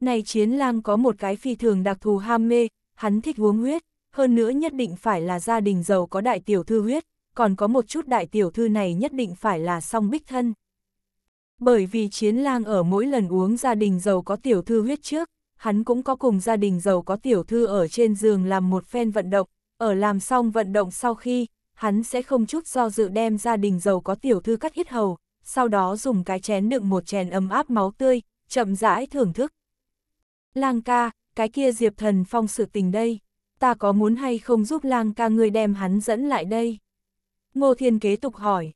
Này chiến lang có một cái phi thường đặc thù ham mê, hắn thích uống huyết, hơn nữa nhất định phải là gia đình giàu có đại tiểu thư huyết, còn có một chút đại tiểu thư này nhất định phải là song bích thân. Bởi vì chiến lang ở mỗi lần uống gia đình giàu có tiểu thư huyết trước, hắn cũng có cùng gia đình giàu có tiểu thư ở trên giường làm một phen vận động, ở làm xong vận động sau khi, hắn sẽ không chút do dự đem gia đình giàu có tiểu thư cắt hít hầu, sau đó dùng cái chén đựng một chén ấm áp máu tươi, chậm rãi thưởng thức. Lang ca, cái kia Diệp Thần Phong sự tình đây, ta có muốn hay không giúp Lang ca ngươi đem hắn dẫn lại đây? Ngô Thiên kế tục hỏi.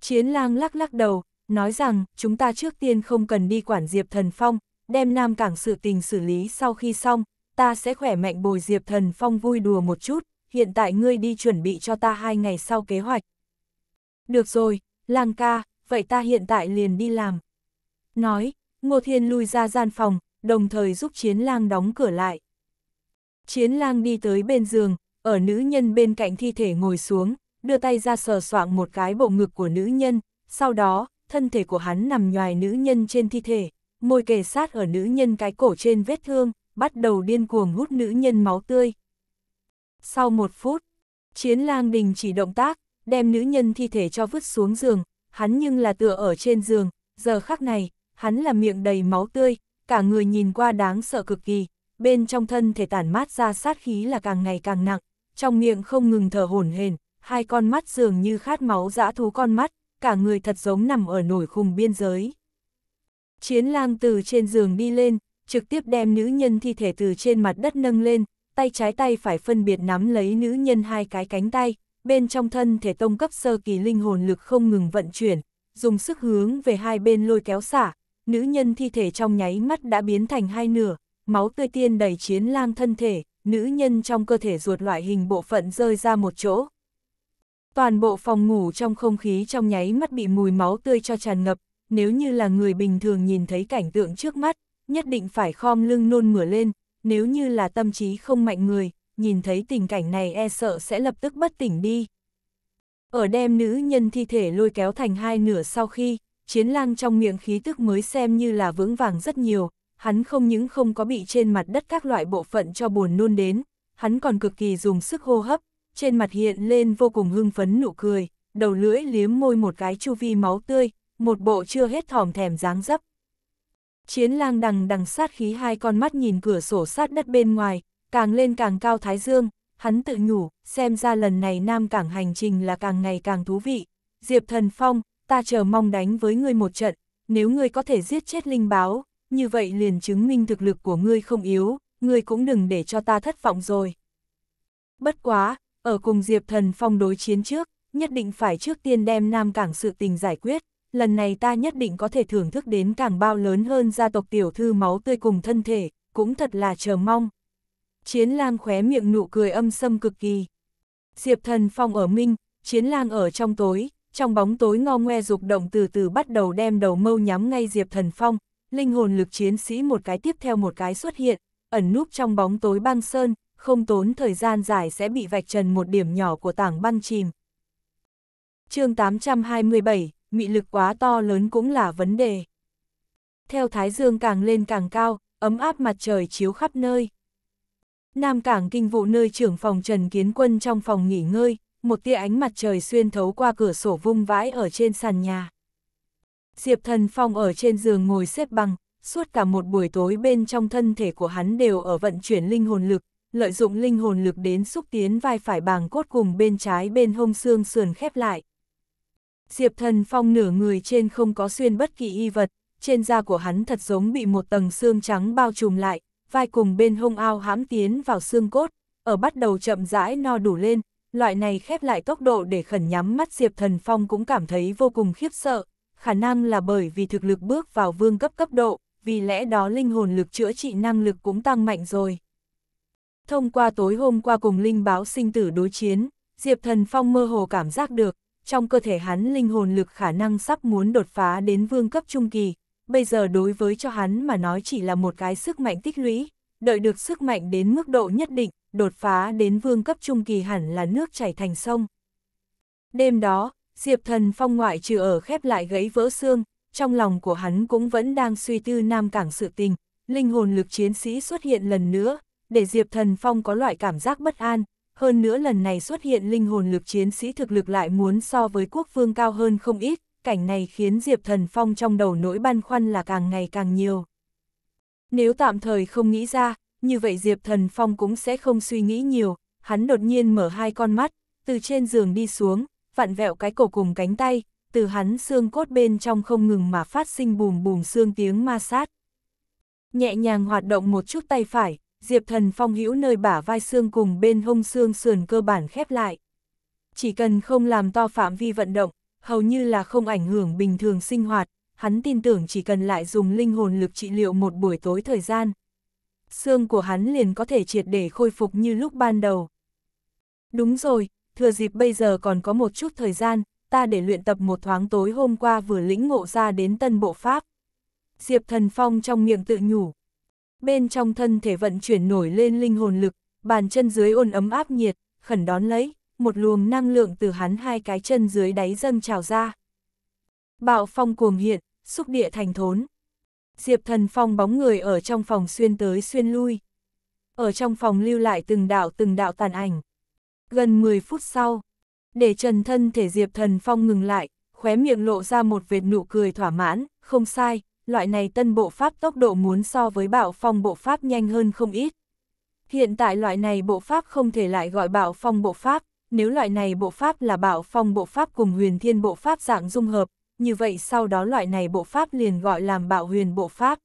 Chiến Lang lắc lắc đầu, nói rằng chúng ta trước tiên không cần đi quản Diệp Thần Phong, đem Nam Cảng sự tình xử lý sau khi xong, ta sẽ khỏe mạnh bồi Diệp Thần Phong vui đùa một chút, hiện tại ngươi đi chuẩn bị cho ta hai ngày sau kế hoạch. Được rồi, Lang ca, vậy ta hiện tại liền đi làm. Nói, Ngô Thiên lui ra gian phòng, đồng thời giúp chiến lang đóng cửa lại. Chiến lang đi tới bên giường, ở nữ nhân bên cạnh thi thể ngồi xuống, đưa tay ra sờ soạng một cái bộ ngực của nữ nhân, sau đó, thân thể của hắn nằm nhoài nữ nhân trên thi thể, môi kề sát ở nữ nhân cái cổ trên vết thương, bắt đầu điên cuồng hút nữ nhân máu tươi. Sau một phút, chiến lang đình chỉ động tác, đem nữ nhân thi thể cho vứt xuống giường, hắn nhưng là tựa ở trên giường, giờ khắc này, hắn là miệng đầy máu tươi, cả người nhìn qua đáng sợ cực kỳ, bên trong thân thể tản mát ra sát khí là càng ngày càng nặng, trong miệng không ngừng thở hổn hển, hai con mắt dường như khát máu dã thú con mắt, cả người thật giống nằm ở nổi khung biên giới. Chiến lang từ trên giường đi lên, trực tiếp đem nữ nhân thi thể từ trên mặt đất nâng lên, tay trái tay phải phân biệt nắm lấy nữ nhân hai cái cánh tay, bên trong thân thể tông cấp sơ kỳ linh hồn lực không ngừng vận chuyển, dùng sức hướng về hai bên lôi kéo xả, nữ nhân thi thể trong nháy mắt đã biến thành hai nửa, máu tươi tiên đầy chiến lang thân thể, nữ nhân trong cơ thể ruột loại hình bộ phận rơi ra một chỗ. Toàn bộ phòng ngủ trong không khí trong nháy mắt bị mùi máu tươi cho tràn ngập, nếu như là người bình thường nhìn thấy cảnh tượng trước mắt, nhất định phải khom lưng nôn mửa lên, nếu như là tâm trí không mạnh người, nhìn thấy tình cảnh này e sợ sẽ lập tức bất tỉnh đi. Ở đem nữ nhân thi thể lôi kéo thành hai nửa sau khi, chiến lang trong miệng khí tức mới xem như là vững vàng rất nhiều, hắn không những không có bị trên mặt đất các loại bộ phận cho buồn nôn đến, hắn còn cực kỳ dùng sức hô hấp, trên mặt hiện lên vô cùng hưng phấn nụ cười, đầu lưỡi liếm môi một cái chu vi máu tươi, một bộ chưa hết thòm thèm dáng dấp. Chiến lang đằng đằng sát khí hai con mắt nhìn cửa sổ sát đất bên ngoài, càng lên càng cao thái dương, hắn tự nhủ, xem ra lần này Nam Cảng hành trình là càng ngày càng thú vị. Diệp Thần Phong, ta chờ mong đánh với ngươi một trận, nếu ngươi có thể giết chết linh báo, như vậy liền chứng minh thực lực của ngươi không yếu, ngươi cũng đừng để cho ta thất vọng rồi. Bất quá, ở cùng Diệp Thần Phong đối chiến trước, nhất định phải trước tiên đem Nam Cảng sự tình giải quyết, lần này ta nhất định có thể thưởng thức đến càng bao lớn hơn gia tộc tiểu thư máu tươi cùng thân thể, cũng thật là chờ mong. Chiến lang khóe miệng nụ cười âm sâm cực kỳ. Diệp Thần Phong ở minh, chiến lang ở trong tối, trong bóng tối ngao ngoe dục động từ từ bắt đầu đem đầu mâu nhắm ngay Diệp Thần Phong, linh hồn lực chiến sĩ một cái tiếp theo một cái xuất hiện, ẩn núp trong bóng tối băng sơn, không tốn thời gian dài sẽ bị vạch trần một điểm nhỏ của tảng băng chìm. chương 827, mị lực quá to lớn cũng là vấn đề. Theo thái dương càng lên càng cao, ấm áp mặt trời chiếu khắp nơi. Nam Cảng Kinh vụ nơi trưởng phòng Trần Kiến Quân trong phòng nghỉ ngơi, một tia ánh mặt trời xuyên thấu qua cửa sổ vung vãi ở trên sàn nhà. Diệp Thần Phong ở trên giường ngồi xếp bằng, suốt cả một buổi tối bên trong thân thể của hắn đều ở vận chuyển linh hồn lực, lợi dụng linh hồn lực đến xúc tiến vai phải bàng cốt cùng bên trái bên hông xương sườn khép lại. Diệp Thần Phong nửa người trên không có xuyên bất kỳ y vật, trên da của hắn thật giống bị một tầng xương trắng bao trùm lại, vai cùng bên hông ao hãm tiến vào xương cốt, ở bắt đầu chậm rãi no đủ lên, loại này khép lại tốc độ để khẩn nhắm mắt Diệp Thần Phong cũng cảm thấy vô cùng khiếp sợ, khả năng là bởi vì thực lực bước vào vương cấp cấp độ, vì lẽ đó linh hồn lực chữa trị năng lực cũng tăng mạnh rồi. Thông qua tối hôm qua cùng linh báo sinh tử đối chiến, Diệp Thần Phong mơ hồ cảm giác được, trong cơ thể hắn linh hồn lực khả năng sắp muốn đột phá đến vương cấp trung kỳ, bây giờ đối với cho hắn mà nói chỉ là một cái sức mạnh tích lũy, đợi được sức mạnh đến mức độ nhất định, đột phá đến vương cấp trung kỳ hẳn là nước chảy thành sông. Đêm đó, Diệp Thần Phong ngoại trừ ở khép lại gãy vỡ xương, trong lòng của hắn cũng vẫn đang suy tư Nam Cảng sự tình, linh hồn lực chiến sĩ xuất hiện lần nữa, để Diệp Thần Phong có loại cảm giác bất an, hơn nữa lần này xuất hiện linh hồn lực chiến sĩ thực lực lại muốn so với quốc vương cao hơn không ít, cảnh này khiến Diệp Thần Phong trong đầu nỗi băn khoăn là càng ngày càng nhiều. Nếu tạm thời không nghĩ ra, như vậy Diệp Thần Phong cũng sẽ không suy nghĩ nhiều, hắn đột nhiên mở hai con mắt, từ trên giường đi xuống, vặn vẹo cái cổ cùng cánh tay, từ hắn xương cốt bên trong không ngừng mà phát sinh bùm bùm xương tiếng ma sát. Nhẹ nhàng hoạt động một chút tay phải, Diệp Thần Phong hữu nơi bả vai xương cùng bên hông xương sườn cơ bản khép lại. Chỉ cần không làm to phạm vi vận động, hầu như là không ảnh hưởng bình thường sinh hoạt, hắn tin tưởng chỉ cần lại dùng linh hồn lực trị liệu một buổi tối thời gian, xương của hắn liền có thể triệt để khôi phục như lúc ban đầu. Đúng rồi, thừa dịp bây giờ còn có một chút thời gian, ta để luyện tập một thoáng tối hôm qua vừa lĩnh ngộ ra đến tân bộ pháp. Diệp Thần Phong trong miệng tự nhủ. Bên trong thân thể vận chuyển nổi lên linh hồn lực, bàn chân dưới ôn ấm áp nhiệt, khẩn đón lấy, một luồng năng lượng từ hắn hai cái chân dưới đáy dâng trào ra. Bạo phong cuồng hiện, xúc địa thành thốn. Diệp Thần Phong bóng người ở trong phòng xuyên tới xuyên lui. Ở trong phòng lưu lại từng đạo từng đạo tàn ảnh. Gần 10 phút sau, để trần thân thể Diệp Thần Phong ngừng lại, khóe miệng lộ ra một vệt nụ cười thỏa mãn, không sai, loại này tân bộ pháp tốc độ muốn so với bạo phong bộ pháp nhanh hơn không ít. Hiện tại loại này bộ pháp không thể lại gọi bạo phong bộ pháp, nếu loại này bộ pháp là bạo phong bộ pháp cùng huyền thiên bộ pháp dạng dung hợp, như vậy sau đó loại này bộ pháp liền gọi làm bạo huyền bộ pháp.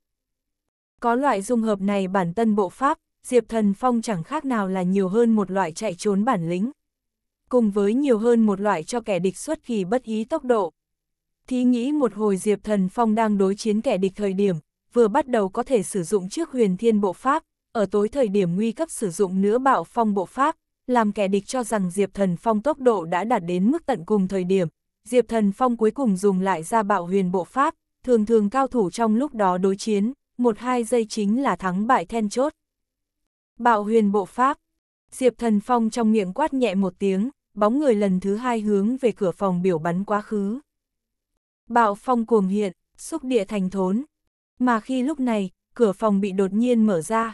Có loại dung hợp này bản tân bộ pháp, Diệp Thần Phong chẳng khác nào là nhiều hơn một loại chạy trốn bản lĩnh. Cùng với nhiều hơn một loại cho kẻ địch xuất kỳ bất ý tốc độ. Thí nghĩ một hồi Diệp Thần Phong đang đối chiến kẻ địch thời điểm, vừa bắt đầu có thể sử dụng trước huyền thiên bộ pháp, ở tối thời điểm nguy cấp sử dụng nữa bạo phong bộ pháp, làm kẻ địch cho rằng Diệp Thần Phong tốc độ đã đạt đến mức tận cùng thời điểm, Diệp Thần Phong cuối cùng dùng lại ra bạo huyền bộ pháp, thường thường cao thủ trong lúc đó đối chiến, một hai giây chính là thắng bại then chốt. Bạo huyền bộ pháp, Diệp Thần Phong trong miệng quát nhẹ một tiếng, bóng người lần thứ hai hướng về cửa phòng biểu bắn quá khứ. Bạo phong cuồng hiện, xúc địa thành thốn, mà khi lúc này, cửa phòng bị đột nhiên mở ra.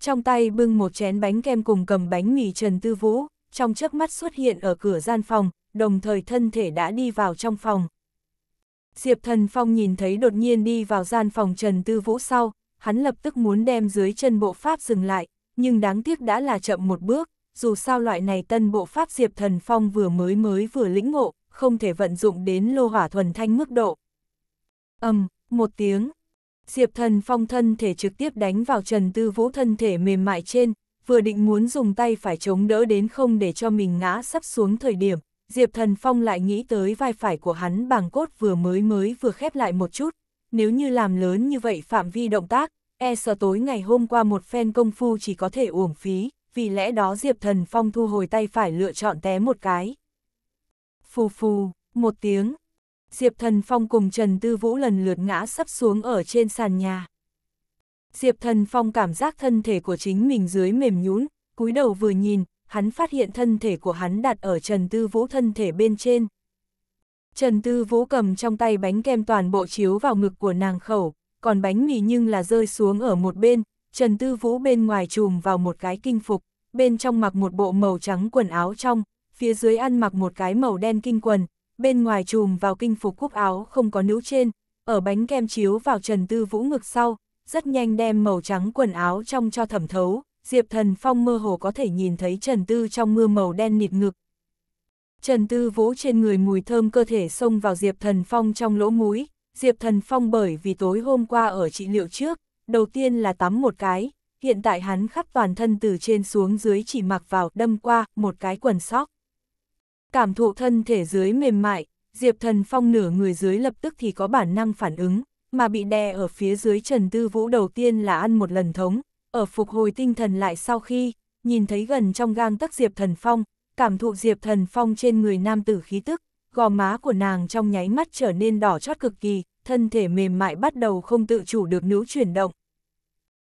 Trong tay bưng một chén bánh kem cùng cầm bánh mì Trần Tư Vũ, trong chớp mắt xuất hiện ở cửa gian phòng, đồng thời thân thể đã đi vào trong phòng. Diệp Thần Phong nhìn thấy đột nhiên đi vào gian phòng Trần Tư Vũ sau, hắn lập tức muốn đem dưới chân bộ pháp dừng lại, nhưng đáng tiếc đã là chậm một bước, dù sao loại này tân bộ pháp Diệp Thần Phong vừa mới mới vừa lĩnh ngộ, không thể vận dụng đến lô hỏa thuần thanh mức độ. ầm một tiếng, Diệp Thần Phong thân thể trực tiếp đánh vào Trần Tư Vũ thân thể mềm mại trên, vừa định muốn dùng tay phải chống đỡ đến không để cho mình ngã sắp xuống thời điểm, Diệp Thần Phong lại nghĩ tới vai phải của hắn bằng cốt vừa mới mới vừa khép lại một chút, nếu như làm lớn như vậy phạm vi động tác, e sợ tối ngày hôm qua một phen công phu chỉ có thể uổng phí, vì lẽ đó Diệp Thần Phong thu hồi tay phải lựa chọn té một cái. Phù phù, một tiếng, Diệp Thần Phong cùng Trần Tư Vũ lần lượt ngã sắp xuống ở trên sàn nhà. Diệp Thần Phong cảm giác thân thể của chính mình dưới mềm nhũn, cúi đầu vừa nhìn, hắn phát hiện thân thể của hắn đặt ở Trần Tư Vũ thân thể bên trên. Trần Tư Vũ cầm trong tay bánh kem toàn bộ chiếu vào ngực của nàng khẩu, còn bánh mì nhưng là rơi xuống ở một bên, Trần Tư Vũ bên ngoài trùm vào một cái kinh phục, bên trong mặc một bộ màu trắng quần áo trong, phía dưới ăn mặc một cái màu đen kinh quần, bên ngoài trùm vào kinh phục cúc áo không có nữ trên, ở bánh kem chiếu vào Trần Tư Vũ ngực sau, rất nhanh đem màu trắng quần áo trong cho thẩm thấu, Diệp Thần Phong mơ hồ có thể nhìn thấy Trần Tư trong mưa màu đen nịt ngực. Trần Tư vỗ trên người mùi thơm cơ thể xông vào Diệp Thần Phong trong lỗ mũi, Diệp Thần Phong bởi vì tối hôm qua ở trị liệu trước, đầu tiên là tắm một cái, hiện tại hắn khắp toàn thân từ trên xuống dưới chỉ mặc vào đâm qua một cái quần sóc. Cảm thụ thân thể dưới mềm mại, Diệp Thần Phong nửa người dưới lập tức thì có bản năng phản ứng, mà bị đè ở phía dưới Trần Tư Vũ đầu tiên là ăn một lần thống, ở phục hồi tinh thần lại sau khi, nhìn thấy gần trong gang tấc Diệp Thần Phong, cảm thụ Diệp Thần Phong trên người nam tử khí tức, gò má của nàng trong nháy mắt trở nên đỏ chót cực kỳ, thân thể mềm mại bắt đầu không tự chủ được nữ chuyển động.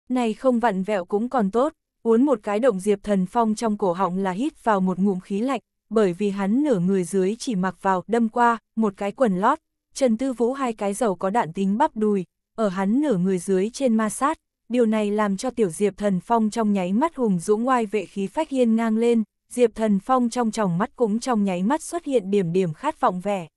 Này không vặn vẹo cũng còn tốt, uốn một cái động Diệp Thần Phong trong cổ họng là hít vào một ngụm khí lạnh, bởi vì hắn nửa người dưới chỉ mặc vào đâm qua, một cái quần lót, Trần Tư Vũ hai cái dầu có đạn tính bắp đùi, ở hắn nửa người dưới trên ma sát, điều này làm cho tiểu Diệp Thần Phong trong nháy mắt hùng dũng oai vệ khí phách hiên ngang lên, Diệp Thần Phong trong tròng mắt cũng trong nháy mắt xuất hiện điểm điểm khát vọng vẻ.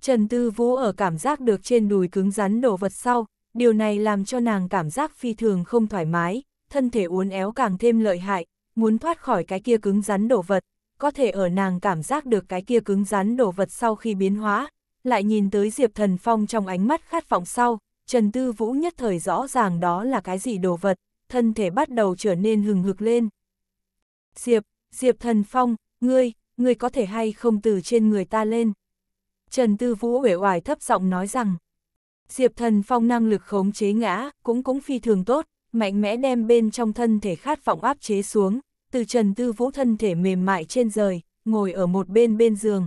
Trần Tư Vũ ở cảm giác được trên đùi cứng rắn đổ vật sau, điều này làm cho nàng cảm giác phi thường không thoải mái, thân thể uốn éo càng thêm lợi hại, muốn thoát khỏi cái kia cứng rắn đổ vật, có thể ở nàng cảm giác được cái kia cứng rắn đổ vật sau khi biến hóa, lại nhìn tới Diệp Thần Phong trong ánh mắt khát vọng sau, Trần Tư Vũ nhất thời rõ ràng đó là cái gì đồ vật, thân thể bắt đầu trở nên hừng hực lên. Diệp, Diệp Thần Phong, ngươi, ngươi có thể hay không từ trên người ta lên. Trần Tư Vũ uể oải thấp giọng nói rằng, Diệp Thần Phong năng lực khống chế ngã, cũng cũng phi thường tốt, mạnh mẽ đem bên trong thân thể khát vọng áp chế xuống, từ Trần Tư Vũ thân thể mềm mại trên rời, ngồi ở một bên bên giường.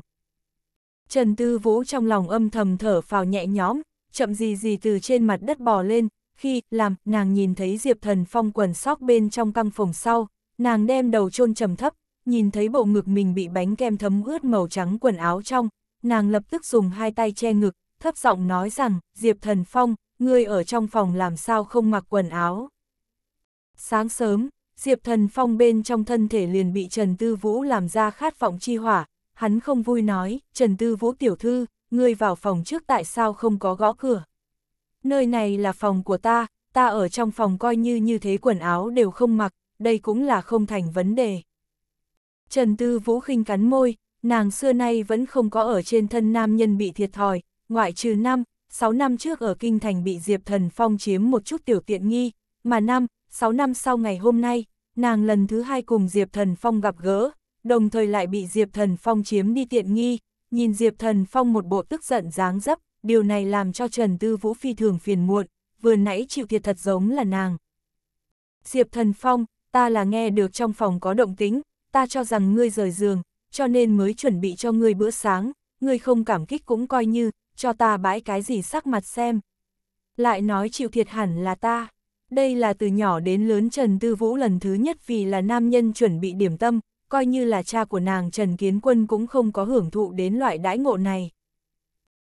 Trần Tư Vũ trong lòng âm thầm thở phào nhẹ nhõm, chậm gì gì từ trên mặt đất bò lên, khi, làm, nàng nhìn thấy Diệp Thần Phong quần sóc bên trong căng phòng sau, nàng đem đầu chôn trầm thấp, nhìn thấy bộ ngực mình bị bánh kem thấm ướt màu trắng quần áo trong, nàng lập tức dùng hai tay che ngực, thấp giọng nói rằng, Diệp Thần Phong, ngươi ở trong phòng làm sao không mặc quần áo. Sáng sớm, Diệp Thần Phong bên trong thân thể liền bị Trần Tư Vũ làm ra khát vọng chi hỏa, hắn không vui nói, Trần Tư Vũ tiểu thư, ngươi vào phòng trước tại sao không có gõ cửa. Nơi này là phòng của ta, ta ở trong phòng coi như như thế quần áo đều không mặc, đây cũng là không thành vấn đề. Trần Tư Vũ khinh cắn môi, nàng xưa nay vẫn không có ở trên thân nam nhân bị thiệt thòi, ngoại trừ năm, 6 năm trước ở Kinh Thành bị Diệp Thần Phong chiếm một chút tiểu tiện nghi, mà năm, 6 năm sau ngày hôm nay, nàng lần thứ hai cùng Diệp Thần Phong gặp gỡ, đồng thời lại bị Diệp Thần Phong chiếm đi tiện nghi, Nhìn Diệp Thần Phong một bộ tức giận dáng dấp, điều này làm cho Trần Tư Vũ phi thường phiền muộn, vừa nãy chịu thiệt thật giống là nàng. Diệp Thần Phong, ta là nghe được trong phòng có động tính, ta cho rằng ngươi rời giường, cho nên mới chuẩn bị cho ngươi bữa sáng, ngươi không cảm kích cũng coi như, cho ta bãi cái gì sắc mặt xem. Lại nói chịu thiệt hẳn là ta. Đây là từ nhỏ đến lớn Trần Tư Vũ lần thứ nhất vì là nam nhân chuẩn bị điểm tâm, coi như là cha của nàng Trần Kiến Quân cũng không có hưởng thụ đến loại đãi ngộ này.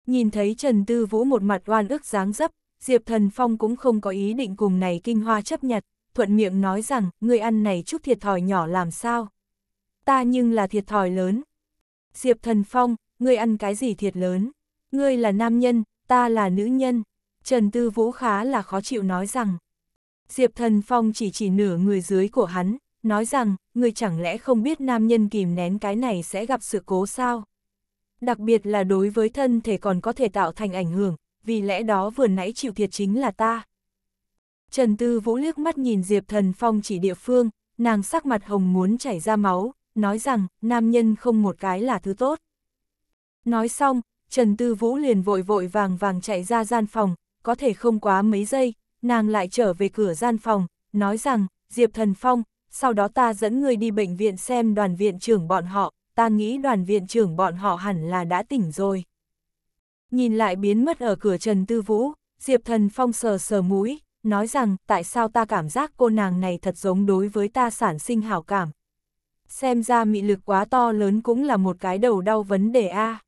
Nhìn thấy Trần Tư Vũ một mặt oan ức dáng dấp, Diệp Thần Phong cũng không có ý định cùng này kinh hoa chấp nhặt, thuận miệng nói rằng, người ăn này chút thiệt thòi nhỏ làm sao? Ta nhưng là thiệt thòi lớn. Diệp Thần Phong, ngươi ăn cái gì thiệt lớn? Ngươi là nam nhân, ta là nữ nhân. Trần Tư Vũ khá là khó chịu nói rằng. Diệp Thần Phong chỉ chỉ nửa người dưới của hắn, nói rằng, người chẳng lẽ không biết nam nhân kìm nén cái này sẽ gặp sự cố sao? Đặc biệt là đối với thân thể còn có thể tạo thành ảnh hưởng, vì lẽ đó vừa nãy chịu thiệt chính là ta. Trần Tư Vũ liếc mắt nhìn Diệp Thần Phong chỉ địa phương, nàng sắc mặt hồng muốn chảy ra máu, nói rằng, nam nhân không một cái là thứ tốt. Nói xong, Trần Tư Vũ liền vội vội vàng vàng chạy ra gian phòng, có thể không quá mấy giây, nàng lại trở về cửa gian phòng, nói rằng, Diệp Thần Phong, sau đó ta dẫn người đi bệnh viện xem đoàn viện trưởng bọn họ, ta nghĩ đoàn viện trưởng bọn họ hẳn là đã tỉnh rồi. Nhìn lại biến mất ở cửa Trần Tư Vũ, Diệp Thần Phong sờ sờ mũi, nói rằng tại sao ta cảm giác cô nàng này thật giống đối với ta sản sinh hảo cảm. Xem ra mị lực quá to lớn cũng là một cái đầu đau vấn đề A.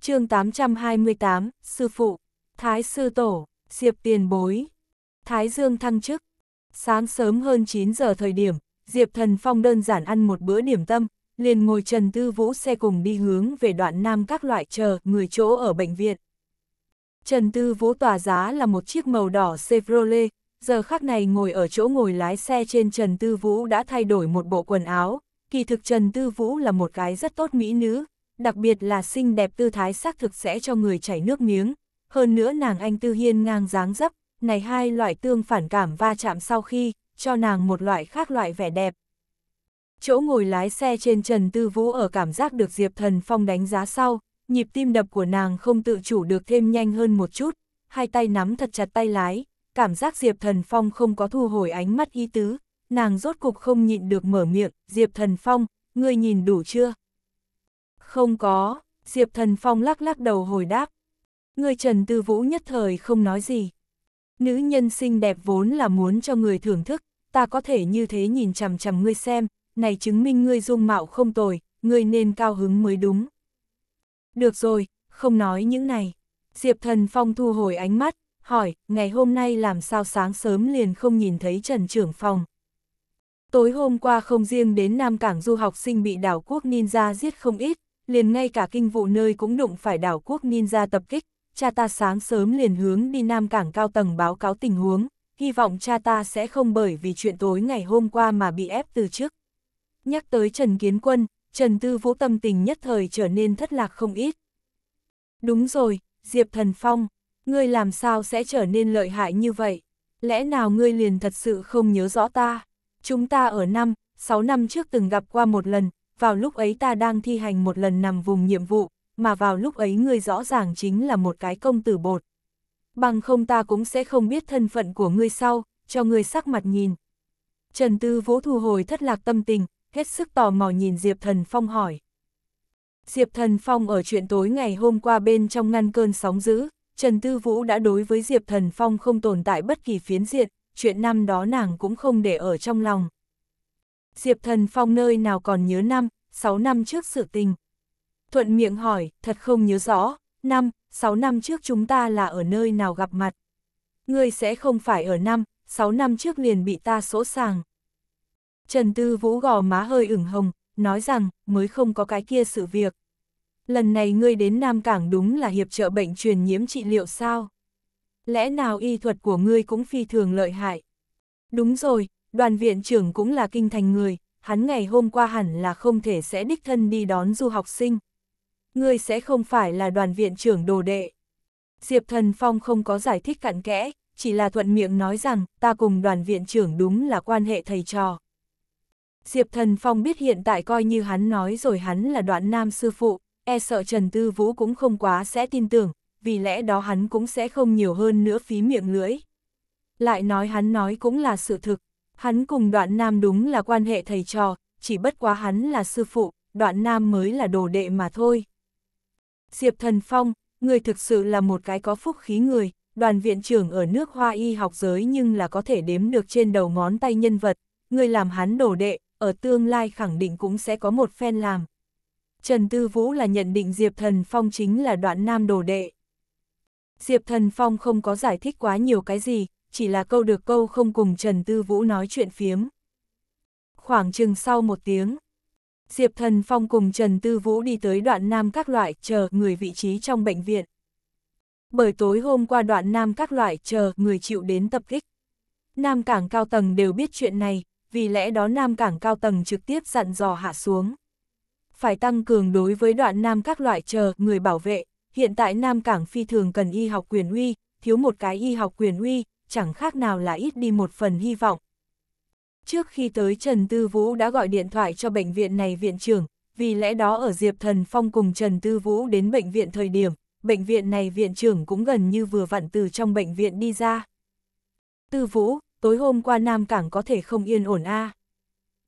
chương 828, Sư Phụ, Thái Sư Tổ, Diệp Tiền Bối, Thái Dương Thăng Chức, Sáng sớm hơn 9 giờ thời điểm, Diệp Thần Phong đơn giản ăn một bữa điểm tâm, liền ngồi Trần Tư Vũ xe cùng đi hướng về đoạn nam các loại chờ người chỗ ở bệnh viện. Trần Tư Vũ tòa giá là một chiếc màu đỏ Chevrolet, giờ khắc này ngồi ở chỗ ngồi lái xe trên Trần Tư Vũ đã thay đổi một bộ quần áo, kỳ thực Trần Tư Vũ là một cái rất tốt mỹ nữ, đặc biệt là xinh đẹp tư thái xác thực sẽ cho người chảy nước miếng, hơn nữa nàng anh Tư Hiên ngang dáng dấp, này hai loại tương phản cảm va chạm sau khi, cho nàng một loại khác loại vẻ đẹp. Chỗ ngồi lái xe trên Trần Tư Vũ ở cảm giác được Diệp Thần Phong đánh giá sau, nhịp tim đập của nàng không tự chủ được thêm nhanh hơn một chút, hai tay nắm thật chặt tay lái, cảm giác Diệp Thần Phong không có thu hồi ánh mắt ý tứ, nàng rốt cục không nhịn được mở miệng, Diệp Thần Phong, ngươi nhìn đủ chưa? Không có, Diệp Thần Phong lắc lắc đầu hồi đáp. Người Trần Tư Vũ nhất thời không nói gì. Nữ nhân xinh đẹp vốn là muốn cho người thưởng thức, ta có thể như thế nhìn chằm chằm ngươi xem, này chứng minh ngươi dung mạo không tồi, ngươi nên cao hứng mới đúng. Được rồi, không nói những này. Diệp Thần Phong thu hồi ánh mắt, hỏi, ngày hôm nay làm sao sáng sớm liền không nhìn thấy Trần Trưởng Phòng. Tối hôm qua không riêng đến Nam Cảng du học sinh bị đảo quốc ninja giết không ít, liền ngay cả kinh vụ nơi cũng đụng phải đảo quốc ninja tập kích, cha ta sáng sớm liền hướng đi Nam Cảng cao tầng báo cáo tình huống, hy vọng cha ta sẽ không bởi vì chuyện tối ngày hôm qua mà bị ép từ chức. Nhắc tới Trần Kiến Quân, Trần Tư Vũ tâm tình nhất thời trở nên thất lạc không ít. Đúng rồi, Diệp Thần Phong, ngươi làm sao sẽ trở nên lợi hại như vậy? Lẽ nào ngươi liền thật sự không nhớ rõ ta? Chúng ta ở năm, 6 năm trước từng gặp qua một lần, vào lúc ấy ta đang thi hành một lần nằm vùng nhiệm vụ, mà vào lúc ấy ngươi rõ ràng chính là một cái công tử bột. Bằng không ta cũng sẽ không biết thân phận của ngươi sau, cho ngươi sắc mặt nhìn. Trần Tư Vũ thu hồi thất lạc tâm tình, hết sức tò mò nhìn Diệp Thần Phong hỏi. Diệp Thần Phong ở chuyện tối ngày hôm qua bên trong ngăn cơn sóng dữ, Trần Tư Vũ đã đối với Diệp Thần Phong không tồn tại bất kỳ phiến diện, chuyện năm đó nàng cũng không để ở trong lòng. Diệp Thần Phong nơi nào còn nhớ năm, 6 năm trước sự tình thuận miệng hỏi, thật không nhớ rõ, năm, sáu năm trước chúng ta là ở nơi nào gặp mặt. Ngươi sẽ không phải ở năm, sáu năm trước liền bị ta sỗ sàng. Trần Tư Vũ gò má hơi ửng hồng, nói rằng, mới không có cái kia sự việc. Lần này ngươi đến Nam Cảng đúng là hiệp trợ bệnh truyền nhiễm trị liệu sao? Lẽ nào y thuật của ngươi cũng phi thường lợi hại? Đúng rồi, đoàn viện trưởng cũng là kinh thành người, hắn ngày hôm qua hẳn là không thể sẽ đích thân đi đón du học sinh ngươi sẽ không phải là đoàn viện trưởng đồ đệ. Diệp Thần Phong không có giải thích cặn kẽ, chỉ là thuận miệng nói rằng ta cùng đoàn viện trưởng đúng là quan hệ thầy trò. Diệp Thần Phong biết hiện tại coi như hắn nói rồi hắn là đoạn nam sư phụ, e sợ Trần Tư Vũ cũng không quá sẽ tin tưởng, vì lẽ đó hắn cũng sẽ không nhiều hơn nữa phí miệng lưỡi. Lại nói hắn nói cũng là sự thực, hắn cùng đoạn nam đúng là quan hệ thầy trò, chỉ bất quá hắn là sư phụ, đoạn nam mới là đồ đệ mà thôi. Diệp Thần Phong, người thực sự là một cái có phúc khí người, đoàn viện trưởng ở nước hoa y học giới nhưng là có thể đếm được trên đầu ngón tay nhân vật, người làm hắn đổ đệ, ở tương lai khẳng định cũng sẽ có một phen làm. Trần Tư Vũ là nhận định Diệp Thần Phong chính là đoạn nam đồ đệ. Diệp Thần Phong không có giải thích quá nhiều cái gì, chỉ là câu được câu không cùng Trần Tư Vũ nói chuyện phiếm. Khoảng chừng sau một tiếng, Diệp Thần Phong cùng Trần Tư Vũ đi tới đoạn nam các loại chờ người vị trí trong bệnh viện. Bởi tối hôm qua đoạn nam các loại chờ người chịu đến tập kích. Nam cảng cao tầng đều biết chuyện này, vì lẽ đó Nam cảng cao tầng trực tiếp dặn dò hạ xuống. Phải tăng cường đối với đoạn Nam các loại chờ người bảo vệ, hiện tại Nam cảng phi thường cần y học quyền uy, thiếu một cái y học quyền uy, chẳng khác nào là ít đi một phần hy vọng, Trước khi tới Trần Tư Vũ đã gọi điện thoại cho bệnh viện này viện trưởng, vì lẽ đó ở Diệp Thần Phong cùng Trần Tư Vũ đến bệnh viện thời điểm, bệnh viện này viện trưởng cũng gần như vừa vặn từ trong bệnh viện đi ra. Tư Vũ, tối hôm qua Nam Cảng có thể không yên ổn a à.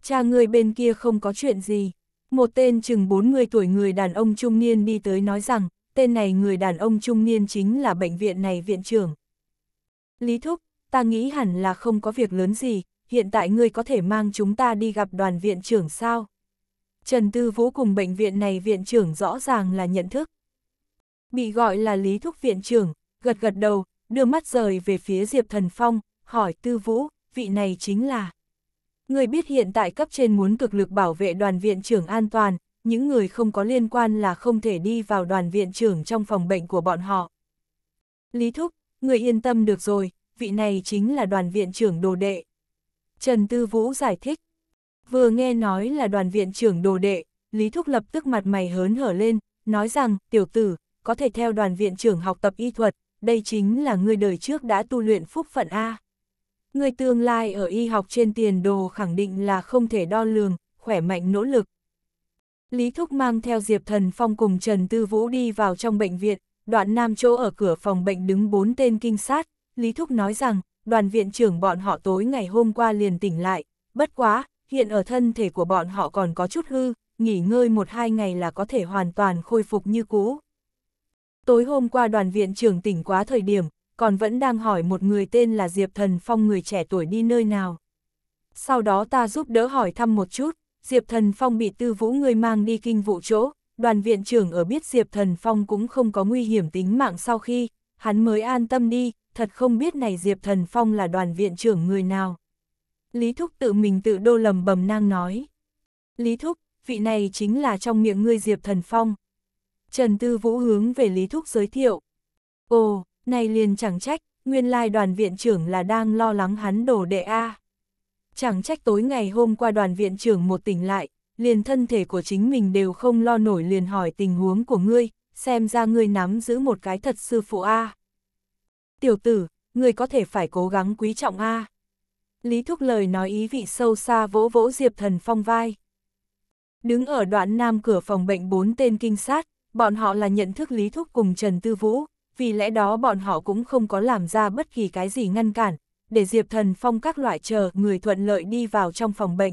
Cha người bên kia không có chuyện gì. Một tên chừng 40 tuổi người đàn ông trung niên đi tới nói rằng, tên này người đàn ông trung niên chính là bệnh viện này viện trưởng. Lý Thúc, ta nghĩ hẳn là không có việc lớn gì, hiện tại ngươi có thể mang chúng ta đi gặp đoàn viện trưởng sao? Trần Tư Vũ cùng bệnh viện này viện trưởng rõ ràng là nhận thức. Bị gọi là Lý Thúc viện trưởng, gật gật đầu, đưa mắt rời về phía Diệp Thần Phong, hỏi Tư Vũ, vị này chính là... Người biết hiện tại cấp trên muốn cực lực bảo vệ đoàn viện trưởng an toàn, những người không có liên quan là không thể đi vào đoàn viện trưởng trong phòng bệnh của bọn họ. Lý Thúc, người yên tâm được rồi, vị này chính là đoàn viện trưởng đồ đệ. Trần Tư Vũ giải thích. Vừa nghe nói là đoàn viện trưởng đồ đệ, Lý Thúc lập tức mặt mày hớn hở lên, nói rằng, tiểu tử, có thể theo đoàn viện trưởng học tập y thuật, đây chính là người đời trước đã tu luyện phúc phận A. Người tương lai ở y học trên tiền đồ khẳng định là không thể đo lường, khỏe mạnh nỗ lực. Lý Thúc mang theo Diệp Thần Phong cùng Trần Tư Vũ đi vào trong bệnh viện, đoạn nam chỗ ở cửa phòng bệnh đứng bốn tên kinh sát, Lý Thúc nói rằng, đoàn viện trưởng bọn họ tối ngày hôm qua liền tỉnh lại, bất quá, hiện ở thân thể của bọn họ còn có chút hư, nghỉ ngơi một hai ngày là có thể hoàn toàn khôi phục như cũ. Tối hôm qua đoàn viện trưởng tỉnh quá thời điểm, còn vẫn đang hỏi một người tên là Diệp Thần Phong người trẻ tuổi đi nơi nào. Sau đó ta giúp đỡ hỏi thăm một chút, Diệp Thần Phong bị tư vũ người mang đi kinh vụ chỗ, đoàn viện trưởng ở biết Diệp Thần Phong cũng không có nguy hiểm tính mạng sau khi, hắn mới an tâm đi, thật không biết này Diệp Thần Phong là đoàn viện trưởng người nào. Lý Thúc tự mình tự đô lầm bầm nang nói. Lý Thúc, vị này chính là trong miệng ngươi Diệp Thần Phong. Trần Tư Vũ hướng về Lý Thúc giới thiệu. Ồ, này liền chẳng trách, nguyên lai đoàn viện trưởng là đang lo lắng hắn đổ đệ A. Chẳng trách tối ngày hôm qua đoàn viện trưởng một tỉnh lại, liền thân thể của chính mình đều không lo nổi liền hỏi tình huống của ngươi, xem ra ngươi nắm giữ một cái thật sư phụ A. À. Tiểu tử, người có thể phải cố gắng quý trọng a. Lý Thúc lời nói ý vị sâu xa vỗ vỗ Diệp Thần Phong vai. Đứng ở đoạn nam cửa phòng bệnh bốn tên kinh sát, bọn họ là nhận thức Lý Thúc cùng Trần Tư Vũ, vì lẽ đó bọn họ cũng không có làm ra bất kỳ cái gì ngăn cản, để Diệp Thần Phong các loại chờ người thuận lợi đi vào trong phòng bệnh.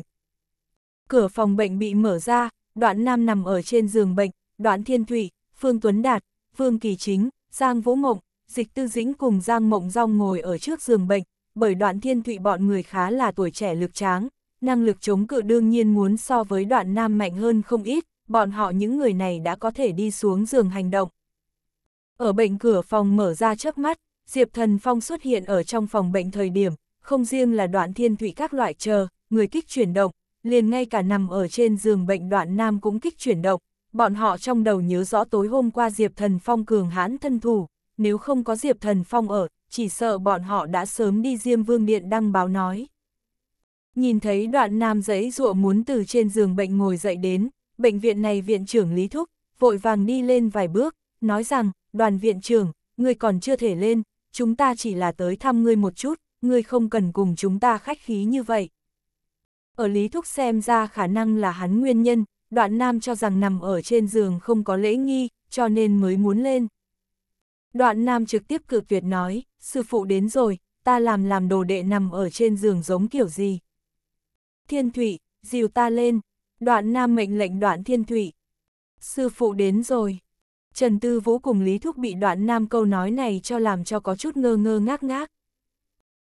Cửa phòng bệnh bị mở ra, đoạn nam nằm ở trên giường bệnh, đoạn thiên thủy, Phương Tuấn Đạt, Phương Kỳ Chính, Giang Vũ Mộng, dịch tư dĩnh cùng Giang Mộng Rong ngồi ở trước giường bệnh, bởi đoạn thiên thụy bọn người khá là tuổi trẻ lực tráng, năng lực chống cự đương nhiên muốn so với đoạn nam mạnh hơn không ít, bọn họ những người này đã có thể đi xuống giường hành động. Ở bệnh cửa phòng mở ra trước mắt, Diệp Thần Phong xuất hiện ở trong phòng bệnh thời điểm, không riêng là đoạn thiên thụy các loại chờ, người kích chuyển động, liền ngay cả nằm ở trên giường bệnh đoạn nam cũng kích chuyển động, bọn họ trong đầu nhớ rõ tối hôm qua Diệp Thần Phong cường hãn thân thủ, nếu không có Diệp Thần Phong ở, chỉ sợ bọn họ đã sớm đi Diêm Vương Điện đăng báo nói. Nhìn thấy đoạn nam giấy ruộng muốn từ trên giường bệnh ngồi dậy đến, bệnh viện này viện trưởng Lý Thúc, vội vàng đi lên vài bước, nói rằng, đoàn viện trưởng, người còn chưa thể lên, chúng ta chỉ là tới thăm ngươi một chút, ngươi không cần cùng chúng ta khách khí như vậy. Ở Lý Thúc xem ra khả năng là hắn nguyên nhân, đoạn nam cho rằng nằm ở trên giường không có lễ nghi, cho nên mới muốn lên. Đoạn nam trực tiếp cự tuyệt nói, sư phụ đến rồi, ta làm làm đồ đệ nằm ở trên giường giống kiểu gì. Thiên thủy, dìu ta lên, đoạn nam mệnh lệnh đoạn thiên thủy. Sư phụ đến rồi. Trần Tư Vũ cùng Lý Thúc bị đoạn nam câu nói này cho làm cho có chút ngơ ngơ ngác ngác.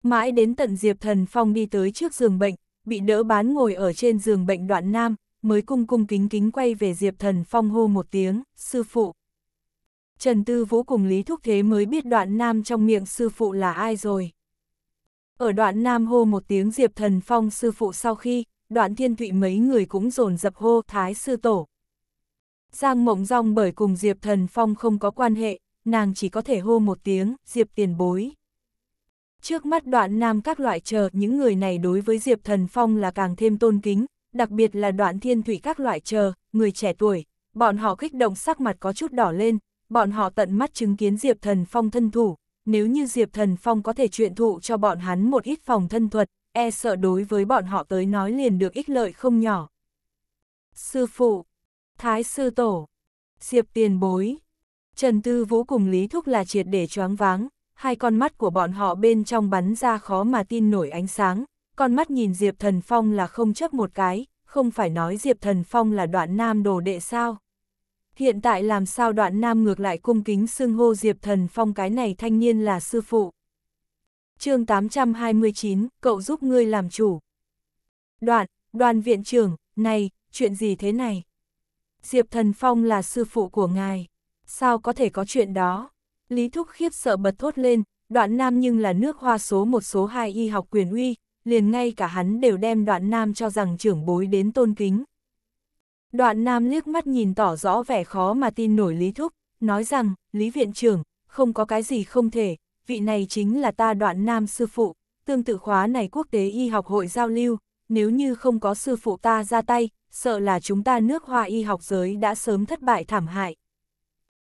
Mãi đến tận Diệp Thần Phong đi tới trước giường bệnh, bị đỡ bán ngồi ở trên giường bệnh đoạn nam, mới cung cung kính kính quay về Diệp Thần Phong hô một tiếng, sư phụ. Trần Tư Vũ cùng Lý Thúc Thế mới biết đoạn nam trong miệng sư phụ là ai rồi. Ở đoạn nam hô một tiếng Diệp Thần Phong sư phụ sau khi, đoạn thiên thụy mấy người cũng dồn dập hô Thái Sư Tổ. Giang mộng rong bởi cùng Diệp Thần Phong không có quan hệ, nàng chỉ có thể hô một tiếng Diệp Tiền Bối. Trước mắt đoạn nam các loại chờ những người này đối với Diệp Thần Phong là càng thêm tôn kính, đặc biệt là đoạn thiên Thụy các loại chờ, người trẻ tuổi, bọn họ kích động sắc mặt có chút đỏ lên, bọn họ tận mắt chứng kiến Diệp Thần Phong thân thủ, nếu như Diệp Thần Phong có thể chuyện thụ cho bọn hắn một ít phòng thân thuật, e sợ đối với bọn họ tới nói liền được ích lợi không nhỏ. Sư phụ, Thái sư tổ, Diệp tiền bối, Trần Tư Vũ cùng Lý Thúc là triệt để choáng váng, hai con mắt của bọn họ bên trong bắn ra khó mà tin nổi ánh sáng, con mắt nhìn Diệp Thần Phong là không chấp một cái, không phải nói Diệp Thần Phong là đoạn nam đồ đệ sao. Hiện tại làm sao đoạn nam ngược lại cung kính xưng hô Diệp Thần Phong cái này thanh niên là sư phụ. chương 829, cậu giúp ngươi làm chủ. Đoạn, đoàn viện trưởng, này, chuyện gì thế này? Diệp Thần Phong là sư phụ của ngài. Sao có thể có chuyện đó? Lý Thúc khiếp sợ bật thốt lên, đoạn nam nhưng là nước hoa số một số hai y học quyền uy, liền ngay cả hắn đều đem đoạn nam cho rằng trưởng bối đến tôn kính, Đoạn nam liếc mắt nhìn tỏ rõ vẻ khó mà tin nổi Lý Thúc, nói rằng, Lý Viện trưởng, không có cái gì không thể, vị này chính là ta đoạn nam sư phụ, tương tự khóa này quốc tế y học hội giao lưu, nếu như không có sư phụ ta ra tay, sợ là chúng ta nước hoa y học giới đã sớm thất bại thảm hại.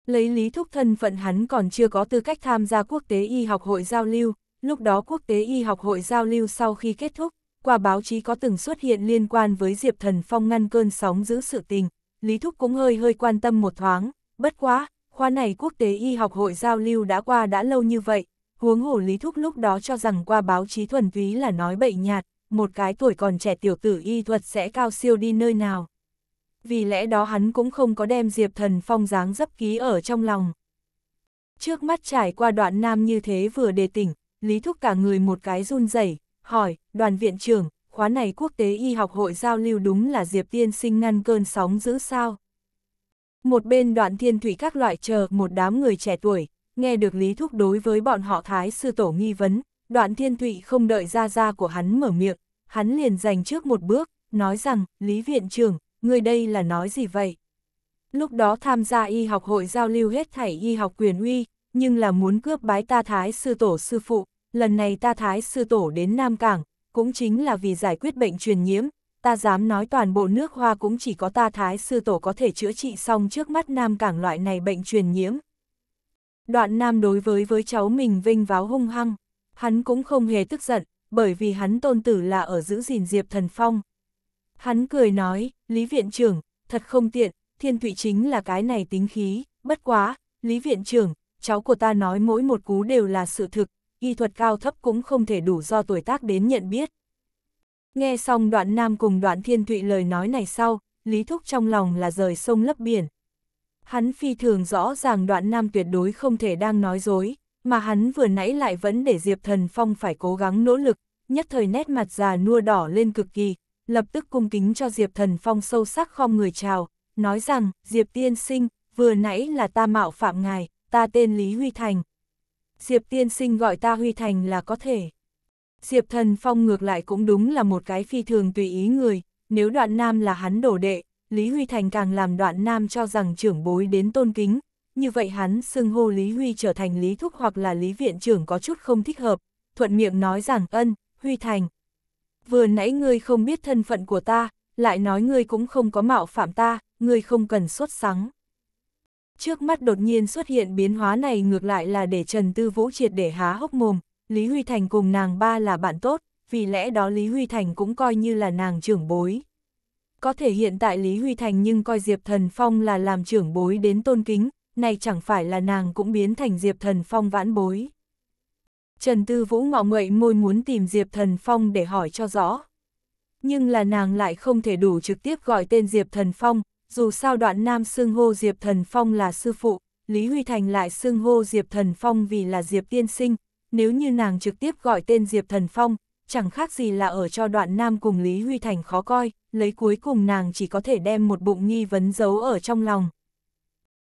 Lấy Lý Thúc thân phận hắn còn chưa có tư cách tham gia quốc tế y học hội giao lưu, lúc đó quốc tế y học hội giao lưu sau khi kết thúc, qua báo chí có từng xuất hiện liên quan với Diệp Thần Phong ngăn cơn sóng giữ sự tình, Lý Thúc cũng hơi hơi quan tâm một thoáng, bất quá, khoa này quốc tế y học hội giao lưu đã qua đã lâu như vậy, huống hồ Lý Thúc lúc đó cho rằng qua báo chí thuần túy là nói bậy nhạt, một cái tuổi còn trẻ tiểu tử y thuật sẽ cao siêu đi nơi nào. Vì lẽ đó hắn cũng không có đem Diệp Thần Phong dáng dấp ký ở trong lòng. Trước mắt trải qua đoạn nam như thế vừa đề tỉnh, Lý Thúc cả người một cái run rẩy hỏi, đoàn viện trưởng, khóa này quốc tế y học hội giao lưu đúng là Diệp Tiên sinh ngăn cơn sóng giữ sao? Một bên đoạn thiên thủy các loại chờ một đám người trẻ tuổi, nghe được Lý Thúc đối với bọn họ Thái Sư Tổ nghi vấn, đoạn thiên thủy không đợi ra ra của hắn mở miệng, hắn liền dành trước một bước, nói rằng, Lý Viện trưởng, người đây là nói gì vậy? Lúc đó tham gia y học hội giao lưu hết thảy y học quyền uy, nhưng là muốn cướp bái ta Thái Sư Tổ Sư Phụ, lần này ta Thái Sư Tổ đến Nam Cảng, cũng chính là vì giải quyết bệnh truyền nhiễm, ta dám nói toàn bộ nước hoa cũng chỉ có ta Thái Sư Tổ có thể chữa trị xong trước mắt Nam Cảng loại này bệnh truyền nhiễm. Đoạn Nam đối với với cháu mình vinh váo hung hăng, hắn cũng không hề tức giận, bởi vì hắn tôn tử là ở giữ gìn Diệp Thần Phong. Hắn cười nói, Lý Viện trưởng, thật không tiện, thiên tụy chính là cái này tính khí, bất quá, Lý Viện trưởng, cháu của ta nói mỗi một cú đều là sự thực, y thuật cao thấp cũng không thể đủ do tuổi tác đến nhận biết. Nghe xong đoạn nam cùng đoạn thiên thụy lời nói này sau, lý thúc trong lòng là rời sông lấp biển. Hắn phi thường rõ ràng đoạn nam tuyệt đối không thể đang nói dối, mà hắn vừa nãy lại vẫn để Diệp Thần Phong phải cố gắng nỗ lực, nhất thời nét mặt già nua đỏ lên cực kỳ, lập tức cung kính cho Diệp Thần Phong sâu sắc khom người chào, nói rằng, Diệp Tiên Sinh, vừa nãy là ta mạo phạm ngài, ta tên Lý Huy Thành, Diệp tiên sinh gọi ta Huy Thành là có thể. Diệp thần phong ngược lại cũng đúng là một cái phi thường tùy ý người, nếu đoạn nam là hắn đổ đệ, Lý Huy Thành càng làm đoạn nam cho rằng trưởng bối đến tôn kính, như vậy hắn xưng hô Lý Huy trở thành Lý Thúc hoặc là Lý Viện trưởng có chút không thích hợp, thuận miệng nói rằng ân, Huy Thành. Vừa nãy ngươi không biết thân phận của ta, lại nói ngươi cũng không có mạo phạm ta, ngươi không cần xuất sắng. Trước mắt đột nhiên xuất hiện biến hóa này ngược lại là để Trần Tư Vũ triệt để há hốc mồm, Lý Huy Thành cùng nàng ba là bạn tốt, vì lẽ đó Lý Huy Thành cũng coi như là nàng trưởng bối. Có thể hiện tại Lý Huy Thành nhưng coi Diệp Thần Phong là làm trưởng bối đến tôn kính, này chẳng phải là nàng cũng biến thành Diệp Thần Phong vãn bối. Trần Tư Vũ ngọ nguậy môi muốn tìm Diệp Thần Phong để hỏi cho rõ. Nhưng là nàng lại không thể đủ trực tiếp gọi tên Diệp Thần Phong, dù sao đoạn nam xưng hô Diệp Thần Phong là sư phụ, Lý Huy Thành lại xưng hô Diệp Thần Phong vì là Diệp tiên sinh, nếu như nàng trực tiếp gọi tên Diệp Thần Phong, chẳng khác gì là ở cho đoạn nam cùng Lý Huy Thành khó coi, lấy cuối cùng nàng chỉ có thể đem một bụng nghi vấn giấu ở trong lòng.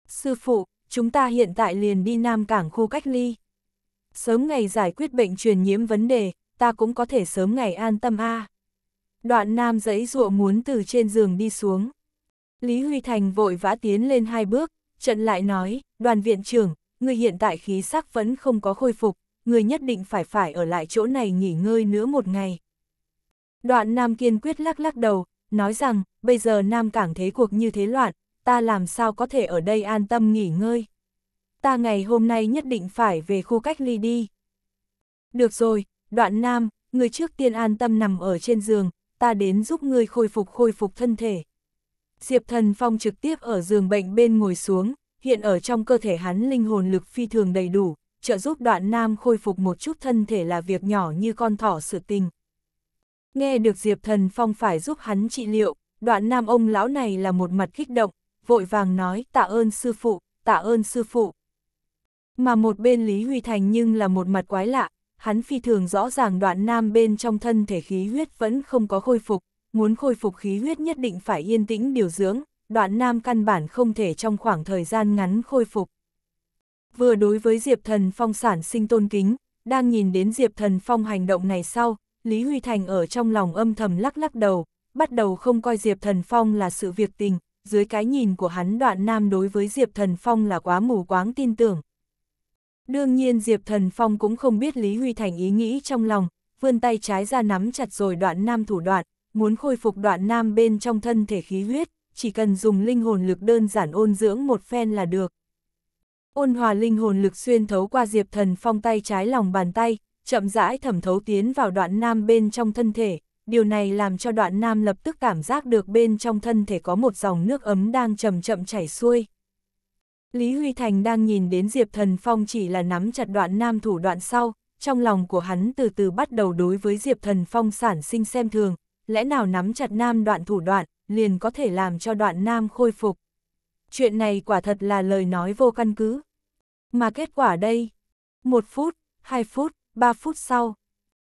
Sư phụ, chúng ta hiện tại liền đi Nam Cảng khu cách ly. Sớm ngày giải quyết bệnh truyền nhiễm vấn đề, ta cũng có thể sớm ngày an tâm a. Đoạn nam giấy ruộng muốn từ trên giường đi xuống. Lý Huy Thành vội vã tiến lên hai bước, trận lại nói, đoàn viện trưởng, người hiện tại khí sắc vẫn không có khôi phục, người nhất định phải phải ở lại chỗ này nghỉ ngơi nữa một ngày. Đoạn Nam kiên quyết lắc lắc đầu, nói rằng, bây giờ Nam Cảng thế cuộc như thế loạn, ta làm sao có thể ở đây an tâm nghỉ ngơi. Ta ngày hôm nay nhất định phải về khu cách ly đi. Được rồi, đoạn Nam, người trước tiên an tâm nằm ở trên giường, ta đến giúp ngươi khôi phục khôi phục thân thể. Diệp Thần Phong trực tiếp ở giường bệnh bên ngồi xuống, hiện ở trong cơ thể hắn linh hồn lực phi thường đầy đủ, trợ giúp đoạn nam khôi phục một chút thân thể là việc nhỏ như con thỏ sự tình. Nghe được Diệp Thần Phong phải giúp hắn trị liệu, đoạn nam ông lão này là một mặt kích động, vội vàng nói tạ ơn sư phụ, tạ ơn sư phụ. Mà một bên Lý Huy Thành nhưng là một mặt quái lạ, hắn phi thường rõ ràng đoạn nam bên trong thân thể khí huyết vẫn không có khôi phục, muốn khôi phục khí huyết nhất định phải yên tĩnh điều dưỡng, đoạn nam căn bản không thể trong khoảng thời gian ngắn khôi phục. Vừa đối với Diệp Thần Phong sản sinh tôn kính, đang nhìn đến Diệp Thần Phong hành động này sau, Lý Huy Thành ở trong lòng âm thầm lắc lắc đầu, bắt đầu không coi Diệp Thần Phong là sự việc tình, dưới cái nhìn của hắn đoạn nam đối với Diệp Thần Phong là quá mù quáng tin tưởng. Đương nhiên Diệp Thần Phong cũng không biết Lý Huy Thành ý nghĩ trong lòng, vươn tay trái ra nắm chặt rồi đoạn nam thủ đoạn, muốn khôi phục đoạn nam bên trong thân thể khí huyết, chỉ cần dùng linh hồn lực đơn giản ôn dưỡng một phen là được. Ôn hòa linh hồn lực xuyên thấu qua Diệp Thần Phong tay trái lòng bàn tay, chậm rãi thẩm thấu tiến vào đoạn nam bên trong thân thể, điều này làm cho đoạn nam lập tức cảm giác được bên trong thân thể có một dòng nước ấm đang chậm chậm chảy xuôi. Lý Huy Thành đang nhìn đến Diệp Thần Phong chỉ là nắm chặt đoạn nam thủ đoạn sau, trong lòng của hắn từ từ bắt đầu đối với Diệp Thần Phong sản sinh xem thường, lẽ nào nắm chặt nam đoạn thủ đoạn, liền có thể làm cho đoạn nam khôi phục. Chuyện này quả thật là lời nói vô căn cứ. Mà kết quả đây, một phút, hai phút, ba phút sau.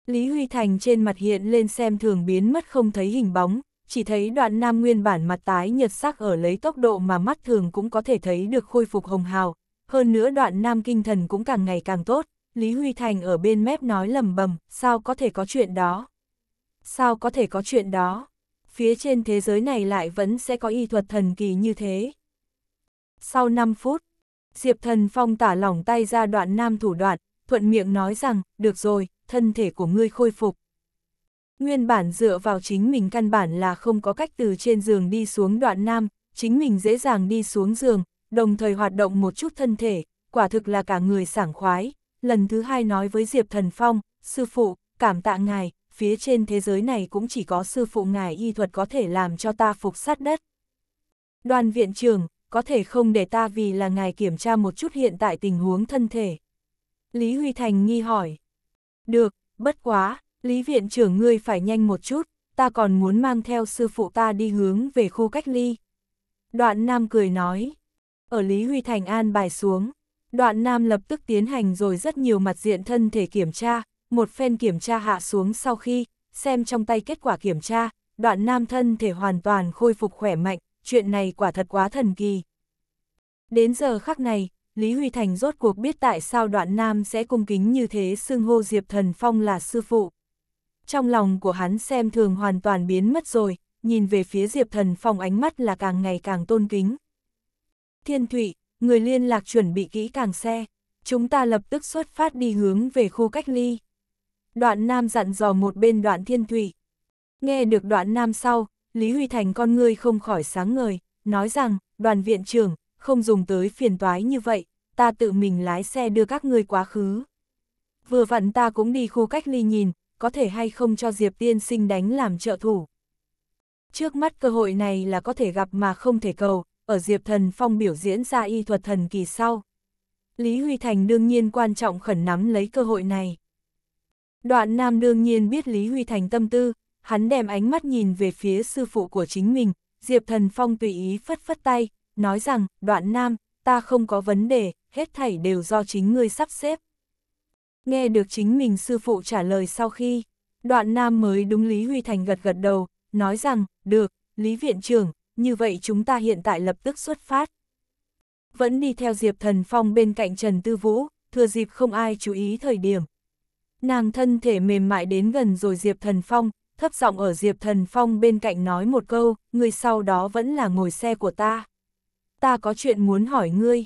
Lý Huy Thành trên mặt hiện lên xem thường biến mất không thấy hình bóng, chỉ thấy đoạn nam nguyên bản mặt tái nhật sắc ở lấy tốc độ mà mắt thường cũng có thể thấy được khôi phục hồng hào. Hơn nữa đoạn nam kinh thần cũng càng ngày càng tốt, Lý Huy Thành ở bên mép nói lầm bầm, sao có thể có chuyện đó. Sao có thể có chuyện đó? Phía trên thế giới này lại vẫn sẽ có y thuật thần kỳ như thế. Sau 5 phút, Diệp Thần Phong tả lỏng tay ra đoạn nam thủ đoạn, thuận miệng nói rằng, được rồi, thân thể của ngươi khôi phục. Nguyên bản dựa vào chính mình căn bản là không có cách từ trên giường đi xuống đoạn nam, chính mình dễ dàng đi xuống giường, đồng thời hoạt động một chút thân thể, quả thực là cả người sảng khoái. Lần thứ hai nói với Diệp Thần Phong, sư phụ, cảm tạ ngài, phía trên thế giới này cũng chỉ có sư phụ ngài y thuật có thể làm cho ta phục sát đất. Đoàn viện trưởng, có thể không để ta vì là ngài kiểm tra một chút hiện tại tình huống thân thể. Lý Huy Thành nghi hỏi. Được, bất quá, Lý viện trưởng ngươi phải nhanh một chút, ta còn muốn mang theo sư phụ ta đi hướng về khu cách ly. Đoạn Nam cười nói. Ở Lý Huy Thành an bài xuống, đoạn Nam lập tức tiến hành rồi rất nhiều mặt diện thân thể kiểm tra, một phen kiểm tra hạ xuống sau khi, xem trong tay kết quả kiểm tra, đoạn nam thân thể hoàn toàn khôi phục khỏe mạnh, chuyện này quả thật quá thần kỳ. Đến giờ khắc này, Lý Huy Thành rốt cuộc biết tại sao đoạn nam sẽ cung kính như thế xưng hô Diệp Thần Phong là sư phụ. Trong lòng của hắn xem thường hoàn toàn biến mất rồi, nhìn về phía Diệp Thần Phong ánh mắt là càng ngày càng tôn kính. Thiên Thụy, người liên lạc chuẩn bị kỹ càng xe, chúng ta lập tức xuất phát đi hướng về khu cách ly đoạn nam dặn dò một bên đoạn thiên thủy. Nghe được đoạn nam sau, Lý Huy Thành con ngươi không khỏi sáng ngời, nói rằng, đoàn viện trưởng, không dùng tới phiền toái như vậy, ta tự mình lái xe đưa các ngươi quá khứ. Vừa vặn ta cũng đi khu cách ly nhìn, có thể hay không cho Diệp Tiên sinh đánh làm trợ thủ. Trước mắt cơ hội này là có thể gặp mà không thể cầu, ở Diệp Thần Phong biểu diễn ra y thuật thần kỳ sau. Lý Huy Thành đương nhiên quan trọng khẩn nắm lấy cơ hội này. Đoạn Nam đương nhiên biết Lý Huy Thành tâm tư, hắn đem ánh mắt nhìn về phía sư phụ của chính mình, Diệp Thần Phong tùy ý phất phất tay, nói rằng, đoạn Nam, ta không có vấn đề, hết thảy đều do chính ngươi sắp xếp. Nghe được chính mình sư phụ trả lời sau khi, đoạn Nam mới đúng Lý Huy Thành gật gật đầu, nói rằng, được, Lý Viện trưởng, như vậy chúng ta hiện tại lập tức xuất phát. Vẫn đi theo Diệp Thần Phong bên cạnh Trần Tư Vũ, thừa dịp không ai chú ý thời điểm, Nàng thân thể mềm mại đến gần rồi Diệp Thần Phong, thấp giọng ở Diệp Thần Phong bên cạnh nói một câu, người sau đó vẫn là ngồi xe của ta. Ta có chuyện muốn hỏi ngươi.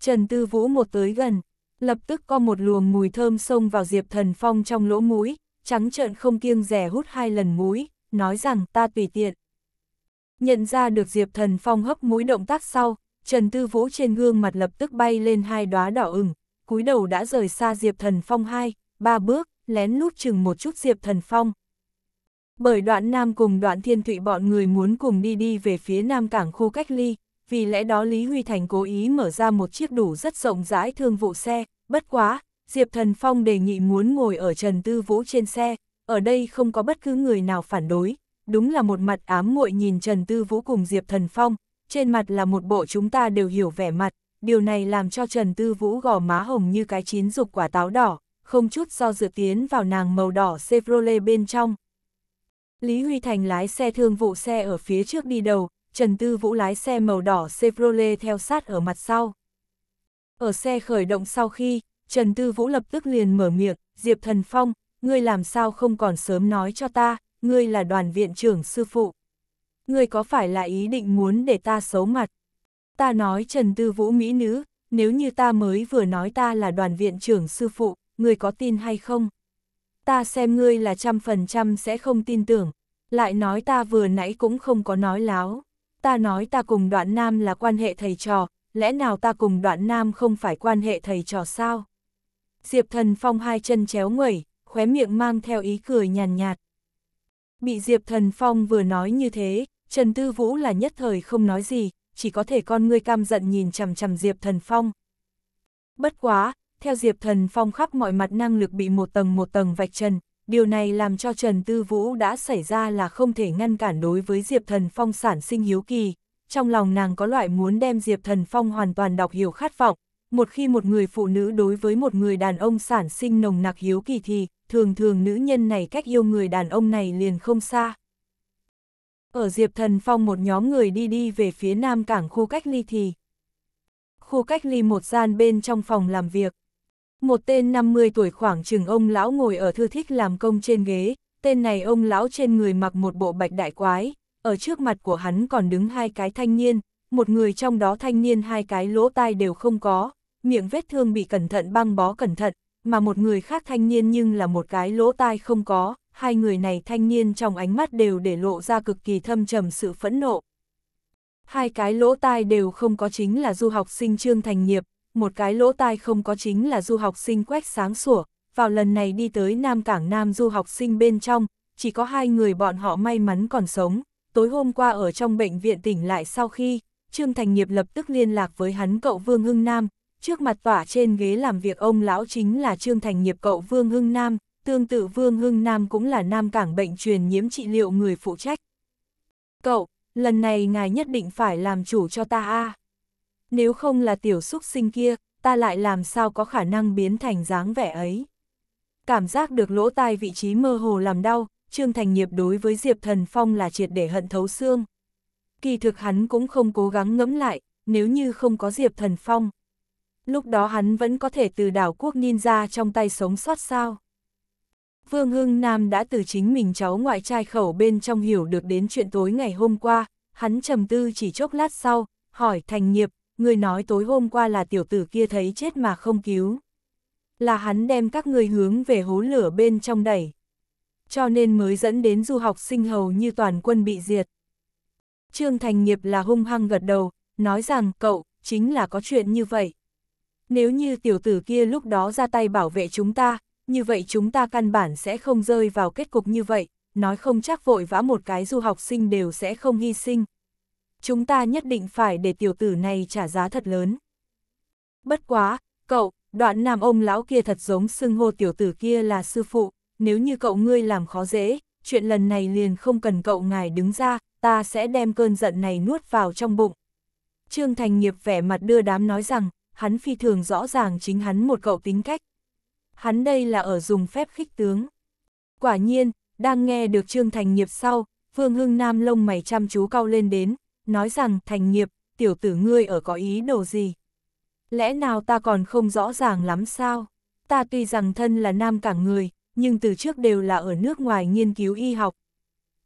Trần Tư Vũ một tới gần, lập tức có một luồng mùi thơm xông vào Diệp Thần Phong trong lỗ mũi, trắng trợn không kiêng rẻ hút hai lần mũi, nói rằng ta tùy tiện. Nhận ra được Diệp Thần Phong hấp mũi động tác sau, Trần Tư Vũ trên gương mặt lập tức bay lên hai đóa đỏ ửng, cúi đầu đã rời xa Diệp Thần Phong hai, ba bước, lén lút chừng một chút Diệp Thần Phong. Bởi đoạn Nam cùng đoạn Thiên Thụy bọn người muốn cùng đi đi về phía Nam Cảng khu cách ly, vì lẽ đó Lý Huy Thành cố ý mở ra một chiếc đủ rất rộng rãi thương vụ xe, bất quá, Diệp Thần Phong đề nghị muốn ngồi ở Trần Tư Vũ trên xe, ở đây không có bất cứ người nào phản đối, đúng là một mặt ám muội nhìn Trần Tư Vũ cùng Diệp Thần Phong, trên mặt là một bộ chúng ta đều hiểu vẻ mặt, điều này làm cho Trần Tư Vũ gò má hồng như cái chín dục quả táo đỏ, không chút do dự tiến vào nàng màu đỏ Chevrolet bên trong. Lý Huy Thành lái xe thương vụ xe ở phía trước đi đầu, Trần Tư Vũ lái xe màu đỏ Chevrolet theo sát ở mặt sau. Ở xe khởi động sau khi, Trần Tư Vũ lập tức liền mở miệng, Diệp Thần Phong, ngươi làm sao không còn sớm nói cho ta, ngươi là đoàn viện trưởng sư phụ. Ngươi có phải là ý định muốn để ta xấu mặt? Ta nói Trần Tư Vũ mỹ nữ, nếu như ta mới vừa nói ta là đoàn viện trưởng sư phụ, ngươi có tin hay không? Ta xem ngươi là trăm phần trăm sẽ không tin tưởng, lại nói ta vừa nãy cũng không có nói láo. Ta nói ta cùng đoạn nam là quan hệ thầy trò, lẽ nào ta cùng đoạn nam không phải quan hệ thầy trò sao? Diệp thần phong hai chân chéo nguẩy, khóe miệng mang theo ý cười nhàn nhạt, nhạt. Bị Diệp thần phong vừa nói như thế, Trần Tư Vũ là nhất thời không nói gì, chỉ có thể con ngươi cam giận nhìn chằm chằm Diệp thần phong. Bất quá, theo Diệp Thần Phong khắp mọi mặt năng lực bị một tầng một tầng vạch trần, điều này làm cho Trần Tư Vũ đã xảy ra là không thể ngăn cản đối với Diệp Thần Phong sản sinh hiếu kỳ. Trong lòng nàng có loại muốn đem Diệp Thần Phong hoàn toàn đọc hiểu khát vọng, một khi một người phụ nữ đối với một người đàn ông sản sinh nồng nặc hiếu kỳ thì, thường thường nữ nhân này cách yêu người đàn ông này liền không xa. Ở Diệp Thần Phong một nhóm người đi đi về phía nam cảng khu cách ly thì. Khu cách ly một gian bên trong phòng làm việc, một tên 50 tuổi khoảng chừng ông lão ngồi ở thư thích làm công trên ghế, tên này ông lão trên người mặc một bộ bạch đại quái, ở trước mặt của hắn còn đứng hai cái thanh niên, một người trong đó thanh niên hai cái lỗ tai đều không có, miệng vết thương bị cẩn thận băng bó cẩn thận, mà một người khác thanh niên nhưng là một cái lỗ tai không có, hai người này thanh niên trong ánh mắt đều để lộ ra cực kỳ thâm trầm sự phẫn nộ. Hai cái lỗ tai đều không có chính là du học sinh Trương Thành Nghiệp, một cái lỗ tai không có chính là du học sinh quét sáng sủa, vào lần này đi tới Nam Cảng Nam du học sinh bên trong, chỉ có hai người bọn họ may mắn còn sống, tối hôm qua ở trong bệnh viện tỉnh lại sau khi, Trương Thành Nghiệp lập tức liên lạc với hắn cậu Vương Hưng Nam, trước mặt tỏa trên ghế làm việc ông lão chính là Trương Thành Nghiệp cậu Vương Hưng Nam, tương tự Vương Hưng Nam cũng là Nam Cảng Bệnh truyền nhiễm trị liệu người phụ trách. Cậu, lần này ngài nhất định phải làm chủ cho ta a à nếu không là tiểu xúc sinh kia, ta lại làm sao có khả năng biến thành dáng vẻ ấy. Cảm giác được lỗ tai vị trí mơ hồ làm đau, Trương Thành Nghiệp đối với Diệp Thần Phong là triệt để hận thấu xương. Kỳ thực hắn cũng không cố gắng ngẫm lại, nếu như không có Diệp Thần Phong. Lúc đó hắn vẫn có thể từ đảo quốc ninja trong tay sống sót sao. Vương Hưng Nam đã từ chính mình cháu ngoại trai khẩu bên trong hiểu được đến chuyện tối ngày hôm qua, hắn trầm tư chỉ chốc lát sau, hỏi Thành Nghiệp, người nói tối hôm qua là tiểu tử kia thấy chết mà không cứu. Là hắn đem các người hướng về hố lửa bên trong đẩy. Cho nên mới dẫn đến du học sinh hầu như toàn quân bị diệt. Trương Thành Nghiệp là hung hăng gật đầu, nói rằng cậu, chính là có chuyện như vậy. Nếu như tiểu tử kia lúc đó ra tay bảo vệ chúng ta, như vậy chúng ta căn bản sẽ không rơi vào kết cục như vậy, nói không chắc vội vã một cái du học sinh đều sẽ không hy sinh, chúng ta nhất định phải để tiểu tử này trả giá thật lớn. Bất quá, cậu, đoạn nam ông lão kia thật giống xưng hô tiểu tử kia là sư phụ, nếu như cậu ngươi làm khó dễ, chuyện lần này liền không cần cậu ngài đứng ra, ta sẽ đem cơn giận này nuốt vào trong bụng. Trương Thành nghiệp vẻ mặt đưa đám nói rằng, hắn phi thường rõ ràng chính hắn một cậu tính cách. Hắn đây là ở dùng phép khích tướng. Quả nhiên, đang nghe được Trương Thành nghiệp sau, phương Hưng Nam lông mày chăm chú cau lên đến, nói rằng thành nghiệp, tiểu tử ngươi ở có ý đồ gì. Lẽ nào ta còn không rõ ràng lắm sao? Ta tuy rằng thân là nam cả người, nhưng từ trước đều là ở nước ngoài nghiên cứu y học.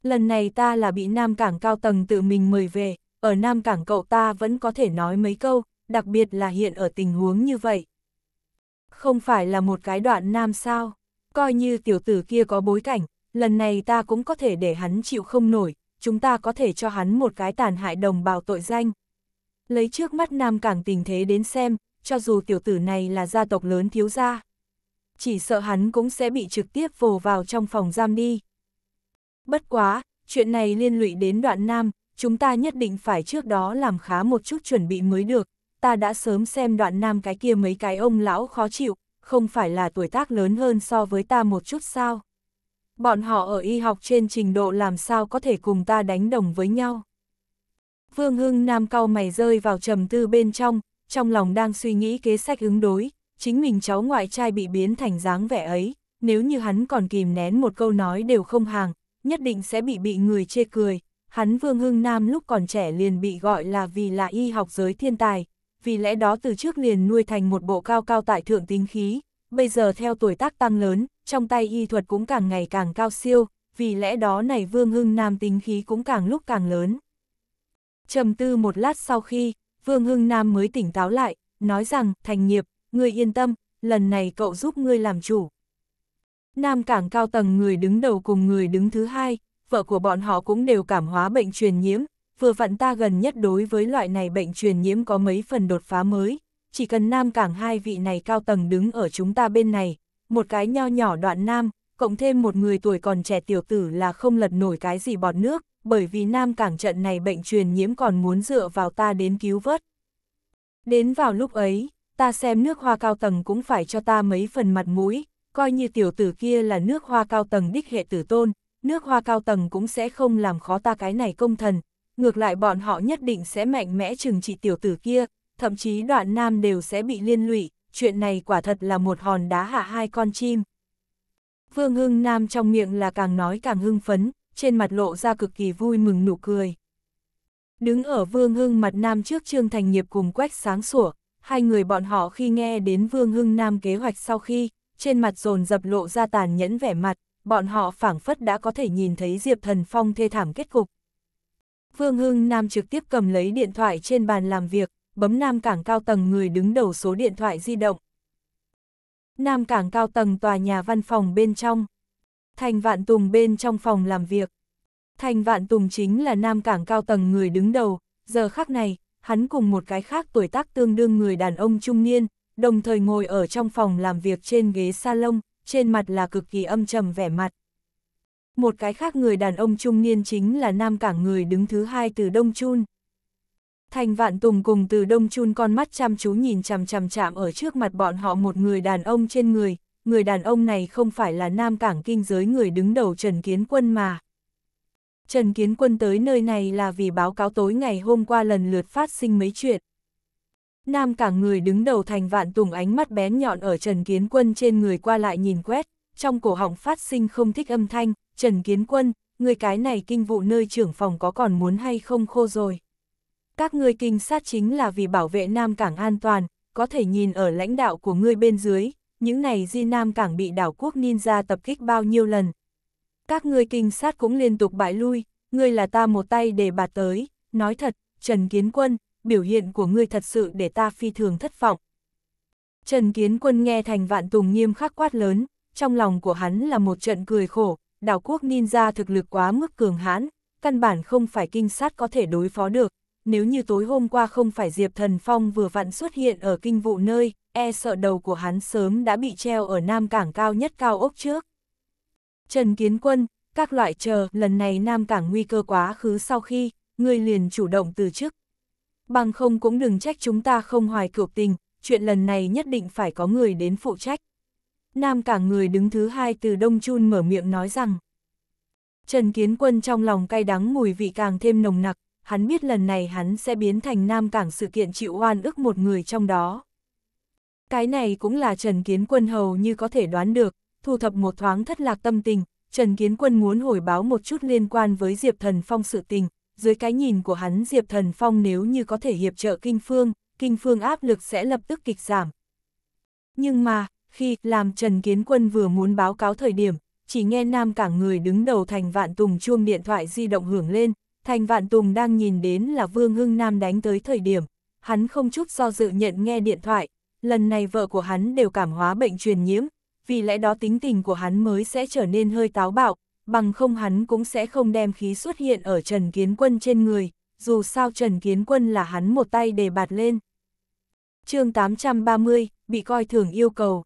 Lần này ta là bị Nam Cảng cao tầng tự mình mời về, ở Nam Cảng cậu ta vẫn có thể nói mấy câu, đặc biệt là hiện ở tình huống như vậy. Không phải là một cái đoạn nam sao, coi như tiểu tử kia có bối cảnh, lần này ta cũng có thể để hắn chịu không nổi, chúng ta có thể cho hắn một cái tàn hại đồng bào tội danh. Lấy trước mắt Nam Cảng tình thế đến xem, cho dù tiểu tử này là gia tộc lớn thiếu gia, chỉ sợ hắn cũng sẽ bị trực tiếp vồ vào trong phòng giam đi. Bất quá, chuyện này liên lụy đến đoạn Nam, chúng ta nhất định phải trước đó làm khá một chút chuẩn bị mới được, ta đã sớm xem đoạn Nam cái kia mấy cái ông lão khó chịu, không phải là tuổi tác lớn hơn so với ta một chút sao bọn họ ở y học trên trình độ làm sao có thể cùng ta đánh đồng với nhau. Vương Hưng Nam cau mày rơi vào trầm tư bên trong, trong lòng đang suy nghĩ kế sách ứng đối, chính mình cháu ngoại trai bị biến thành dáng vẻ ấy, nếu như hắn còn kìm nén một câu nói đều không hàng, nhất định sẽ bị bị người chê cười. Hắn Vương Hưng Nam lúc còn trẻ liền bị gọi là vì là y học giới thiên tài, vì lẽ đó từ trước liền nuôi thành một bộ cao cao tại thượng tính khí, bây giờ theo tuổi tác tăng lớn, trong tay y thuật cũng càng ngày càng cao siêu, vì lẽ đó này Vương Hưng Nam tính khí cũng càng lúc càng lớn. trầm tư một lát sau khi, Vương Hưng Nam mới tỉnh táo lại, nói rằng, thành nghiệp, ngươi yên tâm, lần này cậu giúp ngươi làm chủ. Nam cảng cao tầng người đứng đầu cùng người đứng thứ hai, vợ của bọn họ cũng đều cảm hóa bệnh truyền nhiễm, vừa vặn ta gần nhất đối với loại này bệnh truyền nhiễm có mấy phần đột phá mới, chỉ cần Nam Cảng hai vị này cao tầng đứng ở chúng ta bên này, một cái nho nhỏ đoạn Nam, cộng thêm một người tuổi còn trẻ tiểu tử là không lật nổi cái gì bọt nước, bởi vì Nam Cảng trận này bệnh truyền nhiễm còn muốn dựa vào ta đến cứu vớt. Đến vào lúc ấy, ta xem nước hoa cao tầng cũng phải cho ta mấy phần mặt mũi, coi như tiểu tử kia là nước hoa cao tầng đích hệ tử tôn, nước hoa cao tầng cũng sẽ không làm khó ta cái này công thần, ngược lại bọn họ nhất định sẽ mạnh mẽ trừng trị tiểu tử kia, thậm chí đoạn nam đều sẽ bị liên lụy, chuyện này quả thật là một hòn đá hạ hai con chim. Vương Hưng Nam trong miệng là càng nói càng hưng phấn, trên mặt lộ ra cực kỳ vui mừng nụ cười. Đứng ở Vương Hưng mặt Nam trước Trương Thành Nghiệp cùng Quách sáng sủa, hai người bọn họ khi nghe đến Vương Hưng Nam kế hoạch sau khi, trên mặt dồn dập lộ ra tàn nhẫn vẻ mặt, bọn họ phảng phất đã có thể nhìn thấy Diệp Thần Phong thê thảm kết cục. Vương Hưng Nam trực tiếp cầm lấy điện thoại trên bàn làm việc, bấm Nam Cảng cao tầng người đứng đầu số điện thoại di động. Nam Cảng cao tầng tòa nhà văn phòng bên trong. Thành Vạn Tùng bên trong phòng làm việc. Thành Vạn Tùng chính là Nam Cảng cao tầng người đứng đầu, giờ khác này, hắn cùng một cái khác tuổi tác tương đương người đàn ông trung niên, đồng thời ngồi ở trong phòng làm việc trên ghế salon, trên mặt là cực kỳ âm trầm vẻ mặt. Một cái khác người đàn ông trung niên chính là Nam Cảng người đứng thứ hai từ Đông Chun. Thành Vạn Tùng cùng từ đông chun con mắt chăm chú nhìn chằm chằm chạm ở trước mặt bọn họ một người đàn ông trên người, người đàn ông này không phải là nam cảng kinh giới người đứng đầu Trần Kiến Quân mà. Trần Kiến Quân tới nơi này là vì báo cáo tối ngày hôm qua lần lượt phát sinh mấy chuyện. Nam cảng người đứng đầu Thành Vạn Tùng ánh mắt bén nhọn ở Trần Kiến Quân trên người qua lại nhìn quét, trong cổ họng phát sinh không thích âm thanh, Trần Kiến Quân, người cái này kinh vụ nơi trưởng phòng có còn muốn hay không khô rồi. Các ngươi kinh sát chính là vì bảo vệ Nam Cảng an toàn, có thể nhìn ở lãnh đạo của ngươi bên dưới, những này di Nam Cảng bị đảo quốc ninja tập kích bao nhiêu lần. Các ngươi kinh sát cũng liên tục bại lui, ngươi là ta một tay để bà tới, nói thật, Trần Kiến Quân, biểu hiện của ngươi thật sự để ta phi thường thất vọng. Trần Kiến Quân nghe thành vạn tùng nghiêm khắc quát lớn, trong lòng của hắn là một trận cười khổ, đảo quốc ninja thực lực quá mức cường hãn, căn bản không phải kinh sát có thể đối phó được, nếu như tối hôm qua không phải Diệp Thần Phong vừa vặn xuất hiện ở kinh vụ nơi, e sợ đầu của hắn sớm đã bị treo ở Nam Cảng cao nhất cao ốc trước. Trần Kiến Quân, các loại chờ, lần này Nam Cảng nguy cơ quá khứ sau khi, người liền chủ động từ chức. Bằng không cũng đừng trách chúng ta không hoài cược tình, chuyện lần này nhất định phải có người đến phụ trách. Nam Cảng người đứng thứ hai từ Đông Chun mở miệng nói rằng. Trần Kiến Quân trong lòng cay đắng mùi vị càng thêm nồng nặc, hắn biết lần này hắn sẽ biến thành Nam Cảng sự kiện chịu oan ức một người trong đó. Cái này cũng là Trần Kiến Quân hầu như có thể đoán được, thu thập một thoáng thất lạc tâm tình, Trần Kiến Quân muốn hồi báo một chút liên quan với Diệp Thần Phong sự tình, dưới cái nhìn của hắn Diệp Thần Phong nếu như có thể hiệp trợ Kinh Phương, Kinh Phương áp lực sẽ lập tức kịch giảm. Nhưng mà, khi làm Trần Kiến Quân vừa muốn báo cáo thời điểm, chỉ nghe Nam Cảng người đứng đầu thành vạn tùng chuông điện thoại di động hưởng lên, Thành Vạn Tùng đang nhìn đến là Vương Hưng Nam đánh tới thời điểm, hắn không chút do dự nhận nghe điện thoại, lần này vợ của hắn đều cảm hóa bệnh truyền nhiễm, vì lẽ đó tính tình của hắn mới sẽ trở nên hơi táo bạo, bằng không hắn cũng sẽ không đem khí xuất hiện ở Trần Kiến Quân trên người, dù sao Trần Kiến Quân là hắn một tay đề bạt lên. chương 830, bị coi thường yêu cầu.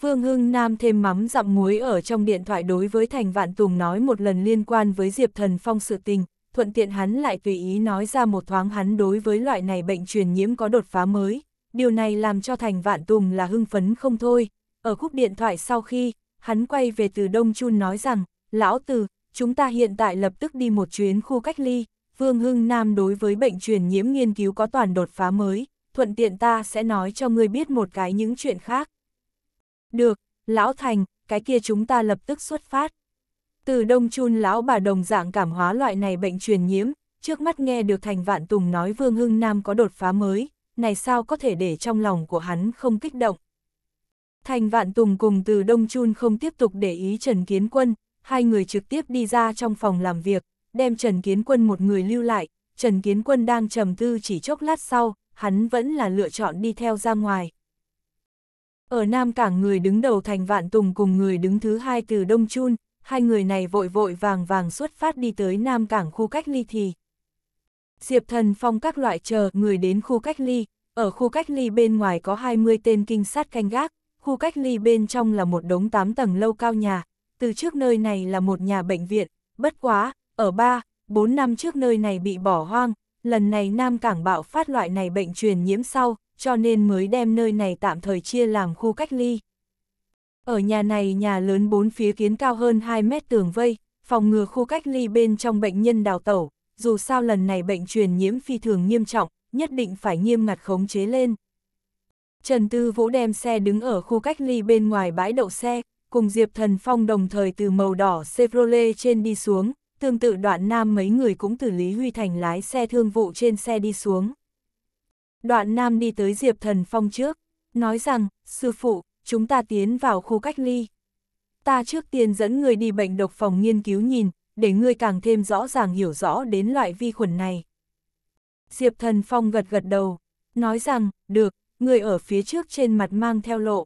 Vương Hưng Nam thêm mắm dặm muối ở trong điện thoại đối với Thành Vạn Tùng nói một lần liên quan với Diệp Thần Phong sự tình, thuận tiện hắn lại tùy ý nói ra một thoáng hắn đối với loại này bệnh truyền nhiễm có đột phá mới. Điều này làm cho Thành Vạn Tùng là hưng phấn không thôi. Ở khúc điện thoại sau khi, hắn quay về từ Đông Chun nói rằng, Lão Từ, chúng ta hiện tại lập tức đi một chuyến khu cách ly. Vương Hưng Nam đối với bệnh truyền nhiễm nghiên cứu có toàn đột phá mới, thuận tiện ta sẽ nói cho ngươi biết một cái những chuyện khác. Được, Lão Thành, cái kia chúng ta lập tức xuất phát. Từ đông chun lão bà đồng dạng cảm hóa loại này bệnh truyền nhiễm, trước mắt nghe được Thành Vạn Tùng nói Vương Hưng Nam có đột phá mới, này sao có thể để trong lòng của hắn không kích động. Thành Vạn Tùng cùng từ Đông Chun không tiếp tục để ý Trần Kiến Quân, hai người trực tiếp đi ra trong phòng làm việc, đem Trần Kiến Quân một người lưu lại, Trần Kiến Quân đang trầm tư chỉ chốc lát sau, hắn vẫn là lựa chọn đi theo ra ngoài. Ở Nam Cảng người đứng đầu Thành Vạn Tùng cùng người đứng thứ hai từ Đông Chun, hai người này vội vội vàng vàng xuất phát đi tới Nam Cảng khu cách ly thì. Diệp Thần Phong các loại chờ người đến khu cách ly, ở khu cách ly bên ngoài có 20 tên kinh sát canh gác, khu cách ly bên trong là một đống 8 tầng lâu cao nhà, từ trước nơi này là một nhà bệnh viện, bất quá, ở 3, 4 năm trước nơi này bị bỏ hoang, lần này Nam Cảng bạo phát loại này bệnh truyền nhiễm sau, cho nên mới đem nơi này tạm thời chia làm khu cách ly. Ở nhà này nhà lớn bốn phía kiến cao hơn 2 mét tường vây, phòng ngừa khu cách ly bên trong bệnh nhân đào tẩu, dù sao lần này bệnh truyền nhiễm phi thường nghiêm trọng, nhất định phải nghiêm ngặt khống chế lên. Trần Tư Vũ đem xe đứng ở khu cách ly bên ngoài bãi đậu xe, cùng Diệp Thần Phong đồng thời từ màu đỏ Chevrolet trên đi xuống, tương tự đoạn nam mấy người cũng từ Lý Huy Thành lái xe thương vụ trên xe đi xuống. Đoạn nam đi tới Diệp Thần Phong trước, nói rằng, sư phụ, chúng ta tiến vào khu cách ly. Ta trước tiên dẫn người đi bệnh độc phòng nghiên cứu nhìn, để ngươi càng thêm rõ ràng hiểu rõ đến loại vi khuẩn này. Diệp Thần Phong gật gật đầu, nói rằng, được, người ở phía trước trên mặt mang theo lộ.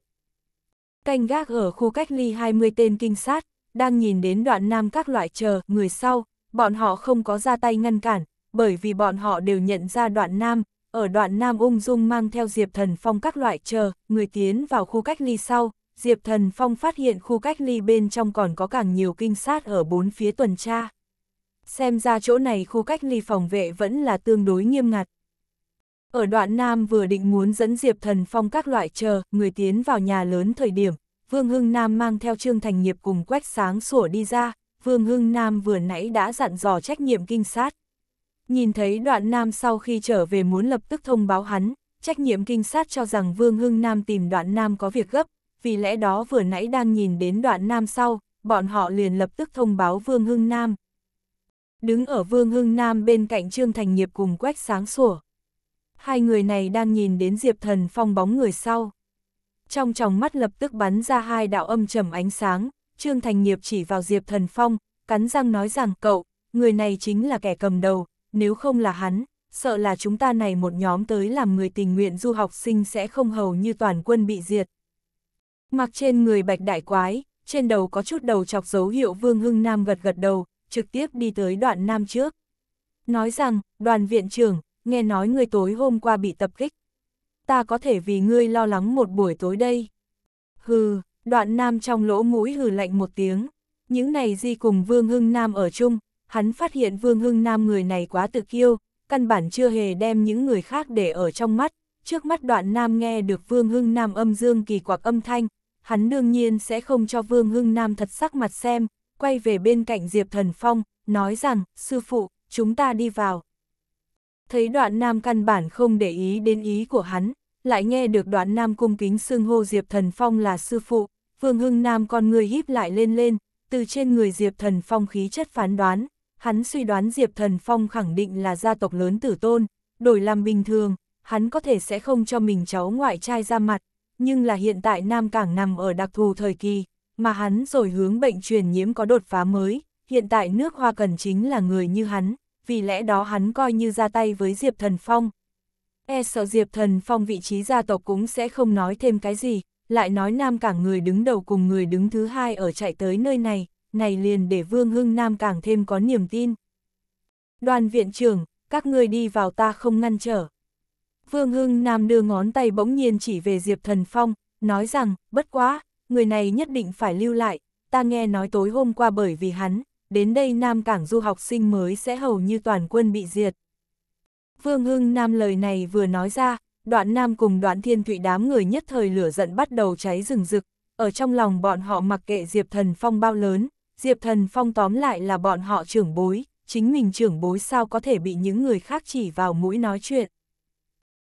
Canh gác ở khu cách ly 20 tên kinh sát, đang nhìn đến đoạn nam các loại chờ, người sau, bọn họ không có ra tay ngăn cản, bởi vì bọn họ đều nhận ra đoạn nam, ở đoạn Nam Ung Dung mang theo Diệp Thần Phong các loại chờ, người tiến vào khu cách ly sau, Diệp Thần Phong phát hiện khu cách ly bên trong còn có càng nhiều kinh sát ở bốn phía tuần tra. Xem ra chỗ này khu cách ly phòng vệ vẫn là tương đối nghiêm ngặt. Ở đoạn Nam vừa định muốn dẫn Diệp Thần Phong các loại chờ, người tiến vào nhà lớn thời điểm, Vương Hưng Nam mang theo Trương Thành Nghiệp cùng quách sáng sủa đi ra, Vương Hưng Nam vừa nãy đã dặn dò trách nhiệm kinh sát, Nhìn thấy đoạn nam sau khi trở về muốn lập tức thông báo hắn, trách nhiệm kinh sát cho rằng Vương Hưng Nam tìm đoạn nam có việc gấp, vì lẽ đó vừa nãy đang nhìn đến đoạn nam sau, bọn họ liền lập tức thông báo Vương Hưng Nam. Đứng ở Vương Hưng Nam bên cạnh Trương Thành Nghiệp cùng quách sáng sủa. Hai người này đang nhìn đến Diệp Thần Phong bóng người sau. Trong tròng mắt lập tức bắn ra hai đạo âm trầm ánh sáng, Trương Thành Nghiệp chỉ vào Diệp Thần Phong, cắn răng nói rằng cậu, người này chính là kẻ cầm đầu, nếu không là hắn, sợ là chúng ta này một nhóm tới làm người tình nguyện du học sinh sẽ không hầu như toàn quân bị diệt. Mặc trên người bạch đại quái, trên đầu có chút đầu chọc dấu hiệu Vương Hưng Nam gật gật đầu, trực tiếp đi tới đoạn Nam trước. Nói rằng, đoàn viện trưởng, nghe nói người tối hôm qua bị tập kích. Ta có thể vì ngươi lo lắng một buổi tối đây. Hừ, đoạn Nam trong lỗ mũi hừ lạnh một tiếng. Những này di cùng Vương Hưng Nam ở chung, hắn phát hiện Vương Hưng Nam người này quá tự kiêu, căn bản chưa hề đem những người khác để ở trong mắt. Trước mắt đoạn Nam nghe được Vương Hưng Nam âm dương kỳ quặc âm thanh, hắn đương nhiên sẽ không cho Vương Hưng Nam thật sắc mặt xem, quay về bên cạnh Diệp Thần Phong, nói rằng, sư phụ, chúng ta đi vào. Thấy đoạn Nam căn bản không để ý đến ý của hắn, lại nghe được đoạn Nam cung kính xưng hô Diệp Thần Phong là sư phụ, Vương Hưng Nam con người híp lại lên lên, từ trên người Diệp Thần Phong khí chất phán đoán, hắn suy đoán Diệp Thần Phong khẳng định là gia tộc lớn tử tôn, đổi làm bình thường, hắn có thể sẽ không cho mình cháu ngoại trai ra mặt, nhưng là hiện tại Nam Cảng nằm ở đặc thù thời kỳ, mà hắn rồi hướng bệnh truyền nhiễm có đột phá mới, hiện tại nước hoa cần chính là người như hắn, vì lẽ đó hắn coi như ra tay với Diệp Thần Phong. E sợ Diệp Thần Phong vị trí gia tộc cũng sẽ không nói thêm cái gì, lại nói Nam Cảng người đứng đầu cùng người đứng thứ hai ở chạy tới nơi này, này liền để Vương Hưng Nam càng thêm có niềm tin. Đoàn viện trưởng, các người đi vào ta không ngăn trở. Vương Hưng Nam đưa ngón tay bỗng nhiên chỉ về Diệp Thần Phong, nói rằng, bất quá, người này nhất định phải lưu lại, ta nghe nói tối hôm qua bởi vì hắn, đến đây Nam Cảng du học sinh mới sẽ hầu như toàn quân bị diệt. Vương Hưng Nam lời này vừa nói ra, đoạn Nam cùng đoạn thiên thụy đám người nhất thời lửa giận bắt đầu cháy rừng rực, ở trong lòng bọn họ mặc kệ Diệp Thần Phong bao lớn, Diệp Thần Phong tóm lại là bọn họ trưởng bối, chính mình trưởng bối sao có thể bị những người khác chỉ vào mũi nói chuyện.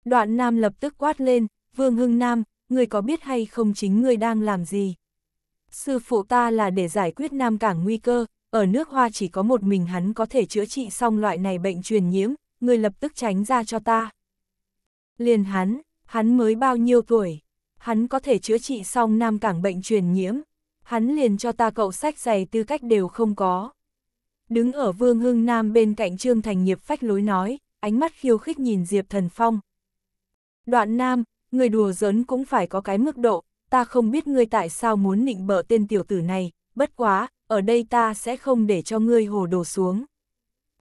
Đoạn Nam lập tức quát lên, Vương Hưng Nam, người có biết hay không chính người đang làm gì? Sư phụ ta là để giải quyết Nam Cảng nguy cơ, ở nước hoa chỉ có một mình hắn có thể chữa trị xong loại này bệnh truyền nhiễm, người lập tức tránh ra cho ta. Liền hắn, hắn mới bao nhiêu tuổi, hắn có thể chữa trị xong Nam Cảng bệnh truyền nhiễm hắn liền cho ta cậu sách giày tư cách đều không có. Đứng ở Vương Hưng Nam bên cạnh Trương Thành nghiệp phách lối nói, ánh mắt khiêu khích nhìn Diệp Thần Phong. Đoạn Nam, người đùa giỡn cũng phải có cái mức độ, ta không biết ngươi tại sao muốn nịnh bợ tên tiểu tử này, bất quá, ở đây ta sẽ không để cho ngươi hồ đồ xuống.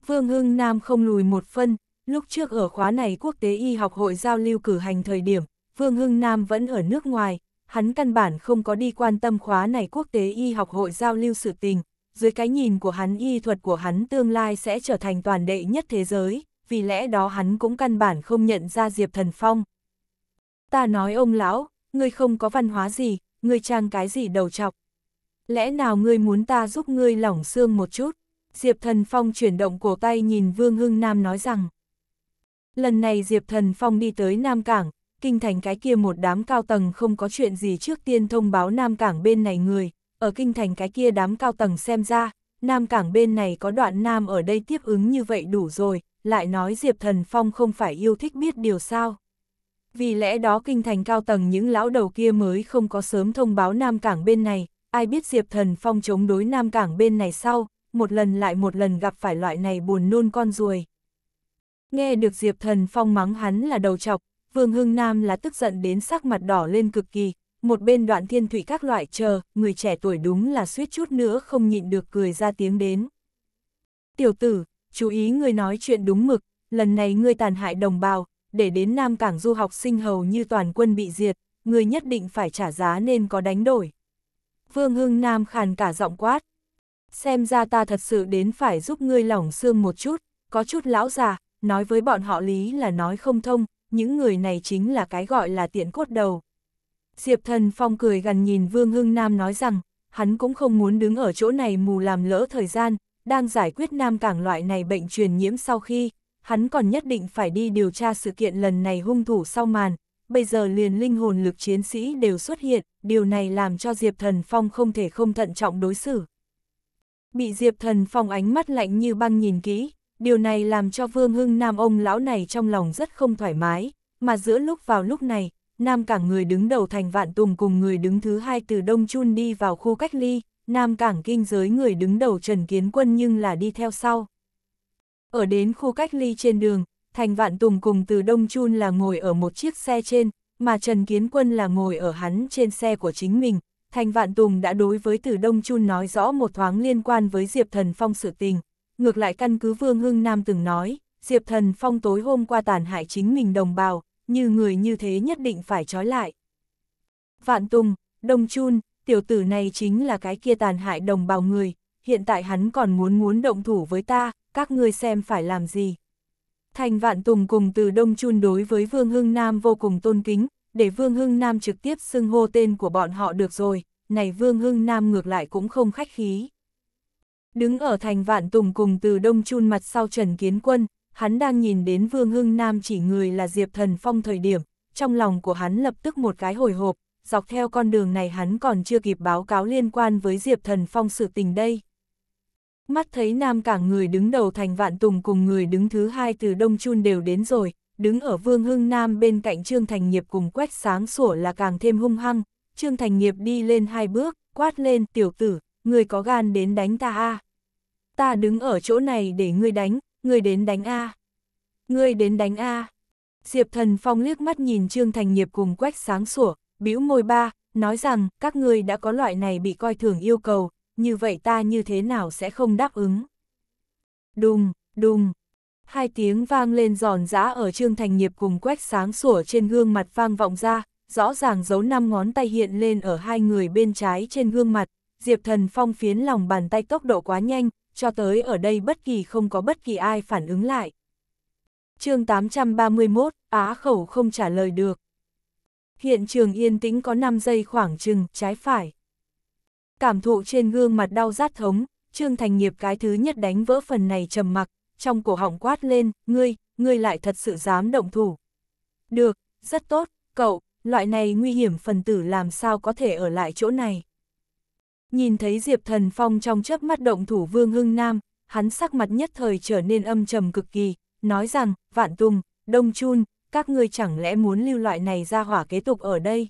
Vương Hưng Nam không lùi một phân, lúc trước ở khóa này quốc tế y học hội giao lưu cử hành thời điểm, Vương Hưng Nam vẫn ở nước ngoài, hắn căn bản không có đi quan tâm khóa này quốc tế y học hội giao lưu sự tình, dưới cái nhìn của hắn y thuật của hắn tương lai sẽ trở thành toàn đệ nhất thế giới, vì lẽ đó hắn cũng căn bản không nhận ra Diệp Thần Phong. Ta nói ông lão, ngươi không có văn hóa gì, ngươi trang cái gì đầu chọc. Lẽ nào ngươi muốn ta giúp ngươi lỏng xương một chút? Diệp Thần Phong chuyển động cổ tay nhìn Vương Hưng Nam nói rằng. Lần này Diệp Thần Phong đi tới Nam Cảng, kinh thành cái kia một đám cao tầng không có chuyện gì trước tiên thông báo Nam Cảng bên này người, ở kinh thành cái kia đám cao tầng xem ra, Nam Cảng bên này có đoạn Nam ở đây tiếp ứng như vậy đủ rồi, lại nói Diệp Thần Phong không phải yêu thích biết điều sao. Vì lẽ đó kinh thành cao tầng những lão đầu kia mới không có sớm thông báo Nam Cảng bên này, ai biết Diệp Thần Phong chống đối Nam Cảng bên này sau, một lần lại một lần gặp phải loại này buồn nôn con ruồi. Nghe được Diệp Thần Phong mắng hắn là đầu chọc, Vương Hưng Nam là tức giận đến sắc mặt đỏ lên cực kỳ, một bên đoạn thiên thủy các loại chờ, người trẻ tuổi đúng là suýt chút nữa không nhịn được cười ra tiếng đến. Tiểu tử, chú ý người nói chuyện đúng mực, lần này ngươi tàn hại đồng bào, để đến Nam Cảng du học sinh hầu như toàn quân bị diệt, người nhất định phải trả giá nên có đánh đổi. Vương Hưng Nam khàn cả giọng quát. Xem ra ta thật sự đến phải giúp ngươi lỏng xương một chút, có chút lão già, nói với bọn họ lý là nói không thông, những người này chính là cái gọi là tiện cốt đầu. Diệp Thần Phong cười gần nhìn Vương Hưng Nam nói rằng, hắn cũng không muốn đứng ở chỗ này mù làm lỡ thời gian, đang giải quyết Nam Cảng loại này bệnh truyền nhiễm sau khi, hắn còn nhất định phải đi điều tra sự kiện lần này hung thủ sau màn, bây giờ liền linh hồn lực chiến sĩ đều xuất hiện, điều này làm cho Diệp Thần Phong không thể không thận trọng đối xử. Bị Diệp Thần Phong ánh mắt lạnh như băng nhìn kỹ, điều này làm cho Vương Hưng Nam ông lão này trong lòng rất không thoải mái, mà giữa lúc vào lúc này, Nam Cảng người đứng đầu thành Vạn Tùng cùng người đứng thứ hai từ Đông Chun đi vào khu cách ly, Nam Cảng kinh giới người đứng đầu Trần Kiến Quân nhưng là đi theo sau. Ở đến khu cách ly trên đường, Thành Vạn Tùng cùng từ Đông Chun là ngồi ở một chiếc xe trên, mà Trần Kiến Quân là ngồi ở hắn trên xe của chính mình. Thành Vạn Tùng đã đối với từ Đông Chun nói rõ một thoáng liên quan với Diệp Thần Phong sự tình, ngược lại căn cứ Vương Hưng Nam từng nói, Diệp Thần Phong tối hôm qua tàn hại chính mình đồng bào, như người như thế nhất định phải trói lại. Vạn Tùng, Đông Chun, tiểu tử này chính là cái kia tàn hại đồng bào người, hiện tại hắn còn muốn muốn động thủ với ta, các ngươi xem phải làm gì. Thành Vạn Tùng cùng từ Đông Chun đối với Vương Hưng Nam vô cùng tôn kính, để Vương Hưng Nam trực tiếp xưng hô tên của bọn họ được rồi, này Vương Hưng Nam ngược lại cũng không khách khí. Đứng ở thành vạn tùng cùng từ đông chun mặt sau Trần Kiến Quân, hắn đang nhìn đến Vương Hưng Nam chỉ người là Diệp Thần Phong thời điểm, trong lòng của hắn lập tức một cái hồi hộp, dọc theo con đường này hắn còn chưa kịp báo cáo liên quan với Diệp Thần Phong sự tình đây. Mắt thấy Nam cả người đứng đầu thành vạn tùng cùng người đứng thứ hai từ Đông Chun đều đến rồi, đứng ở Vương Hưng Nam bên cạnh Trương Thành Nghiệp cùng quét sáng sủa là càng thêm hung hăng, Trương Thành Nghiệp đi lên hai bước, quát lên tiểu tử, người có gan đến đánh ta a Ta đứng ở chỗ này để ngươi đánh, ngươi đến đánh a à? Ngươi đến đánh a Diệp Thần Phong liếc mắt nhìn Trương Thành Nghiệp cùng quách sáng sủa, bĩu môi ba, nói rằng các ngươi đã có loại này bị coi thường yêu cầu, như vậy ta như thế nào sẽ không đáp ứng. Đùng, đùng, hai tiếng vang lên giòn giã ở Trương Thành Nghiệp cùng quách sáng sủa trên gương mặt vang vọng ra, rõ ràng dấu năm ngón tay hiện lên ở hai người bên trái trên gương mặt, Diệp Thần Phong phiến lòng bàn tay tốc độ quá nhanh, cho tới ở đây bất kỳ không có bất kỳ ai phản ứng lại. chương 831, Á khẩu không trả lời được. Hiện trường yên tĩnh có 5 giây khoảng chừng trái phải. Cảm thụ trên gương mặt đau rát thống, Trương Thành Nghiệp cái thứ nhất đánh vỡ phần này trầm mặc, trong cổ họng quát lên, ngươi, ngươi lại thật sự dám động thủ. Được, rất tốt, cậu, loại này nguy hiểm phần tử làm sao có thể ở lại chỗ này nhìn thấy Diệp Thần Phong trong chớp mắt động thủ Vương Hưng Nam, hắn sắc mặt nhất thời trở nên âm trầm cực kỳ, nói rằng, Vạn Tùng, Đông Chun, các ngươi chẳng lẽ muốn lưu loại này ra hỏa kế tục ở đây?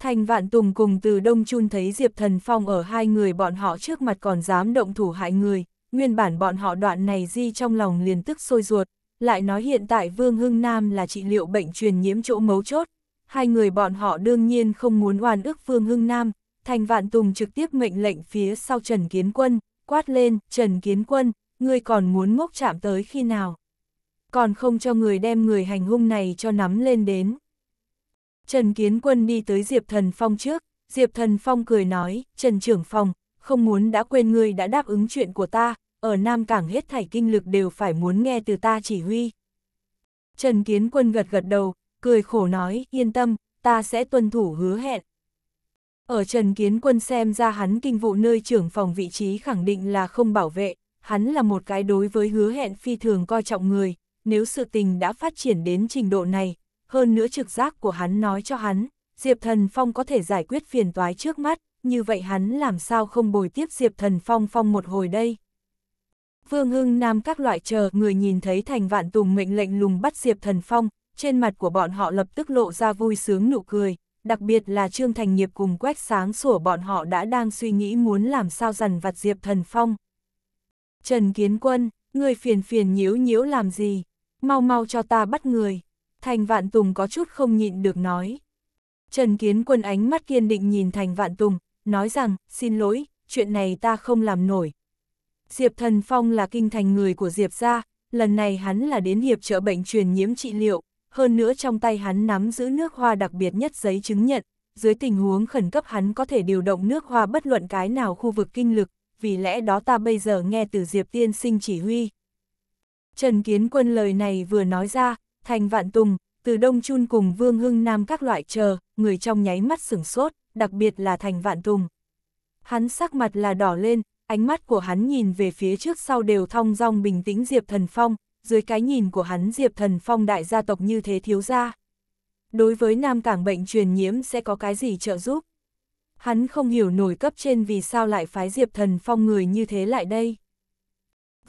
Thành Vạn Tùng cùng từ Đông Chun thấy Diệp Thần Phong ở hai người bọn họ trước mặt còn dám động thủ hại người, nguyên bản bọn họ đoạn này di trong lòng liền tức sôi ruột, lại nói hiện tại Vương Hưng Nam là trị liệu bệnh truyền nhiễm chỗ mấu chốt. Hai người bọn họ đương nhiên không muốn oan ức Vương Hưng Nam, Thành Vạn Tùng trực tiếp mệnh lệnh phía sau Trần Kiến Quân, quát lên, Trần Kiến Quân, ngươi còn muốn ngốc chạm tới khi nào? Còn không cho người đem người hành hung này cho nắm lên đến. Trần Kiến Quân đi tới Diệp Thần Phong trước, Diệp Thần Phong cười nói, Trần Trưởng Phong, không muốn đã quên ngươi đã đáp ứng chuyện của ta, ở Nam Cảng hết thảy kinh lực đều phải muốn nghe từ ta chỉ huy. Trần Kiến Quân gật gật đầu, cười khổ nói, yên tâm, ta sẽ tuân thủ hứa hẹn. Ở Trần Kiến Quân xem ra hắn kinh vụ nơi trưởng phòng vị trí khẳng định là không bảo vệ, hắn là một cái đối với hứa hẹn phi thường coi trọng người, nếu sự tình đã phát triển đến trình độ này, hơn nữa trực giác của hắn nói cho hắn, Diệp Thần Phong có thể giải quyết phiền toái trước mắt, như vậy hắn làm sao không bồi tiếp Diệp Thần Phong phong một hồi đây. Vương Hưng Nam các loại chờ người nhìn thấy thành vạn tùng mệnh lệnh lùng bắt Diệp Thần Phong, trên mặt của bọn họ lập tức lộ ra vui sướng nụ cười, đặc biệt là Trương Thành Nghiệp cùng quét Sáng Sủa bọn họ đã đang suy nghĩ muốn làm sao dần vặt Diệp Thần Phong. Trần Kiến Quân, người phiền phiền nhiễu nhiễu làm gì, mau mau cho ta bắt người. Thành Vạn Tùng có chút không nhịn được nói. Trần Kiến Quân ánh mắt kiên định nhìn Thành Vạn Tùng, nói rằng, xin lỗi, chuyện này ta không làm nổi. Diệp Thần Phong là kinh thành người của Diệp gia, lần này hắn là đến hiệp trợ bệnh truyền nhiễm trị liệu, hơn nữa trong tay hắn nắm giữ nước hoa đặc biệt nhất giấy chứng nhận, dưới tình huống khẩn cấp hắn có thể điều động nước hoa bất luận cái nào khu vực kinh lực, vì lẽ đó ta bây giờ nghe từ Diệp Tiên sinh chỉ huy. Trần Kiến Quân lời này vừa nói ra, Thành Vạn Tùng, từ Đông Chun cùng Vương Hưng Nam các loại chờ, người trong nháy mắt sửng sốt, đặc biệt là Thành Vạn Tùng. Hắn sắc mặt là đỏ lên, ánh mắt của hắn nhìn về phía trước sau đều thong dong bình tĩnh Diệp Thần Phong, dưới cái nhìn của hắn Diệp Thần Phong đại gia tộc như thế thiếu gia. Đối với Nam Cảng bệnh truyền nhiễm sẽ có cái gì trợ giúp? Hắn không hiểu nổi cấp trên vì sao lại phái Diệp Thần Phong người như thế lại đây.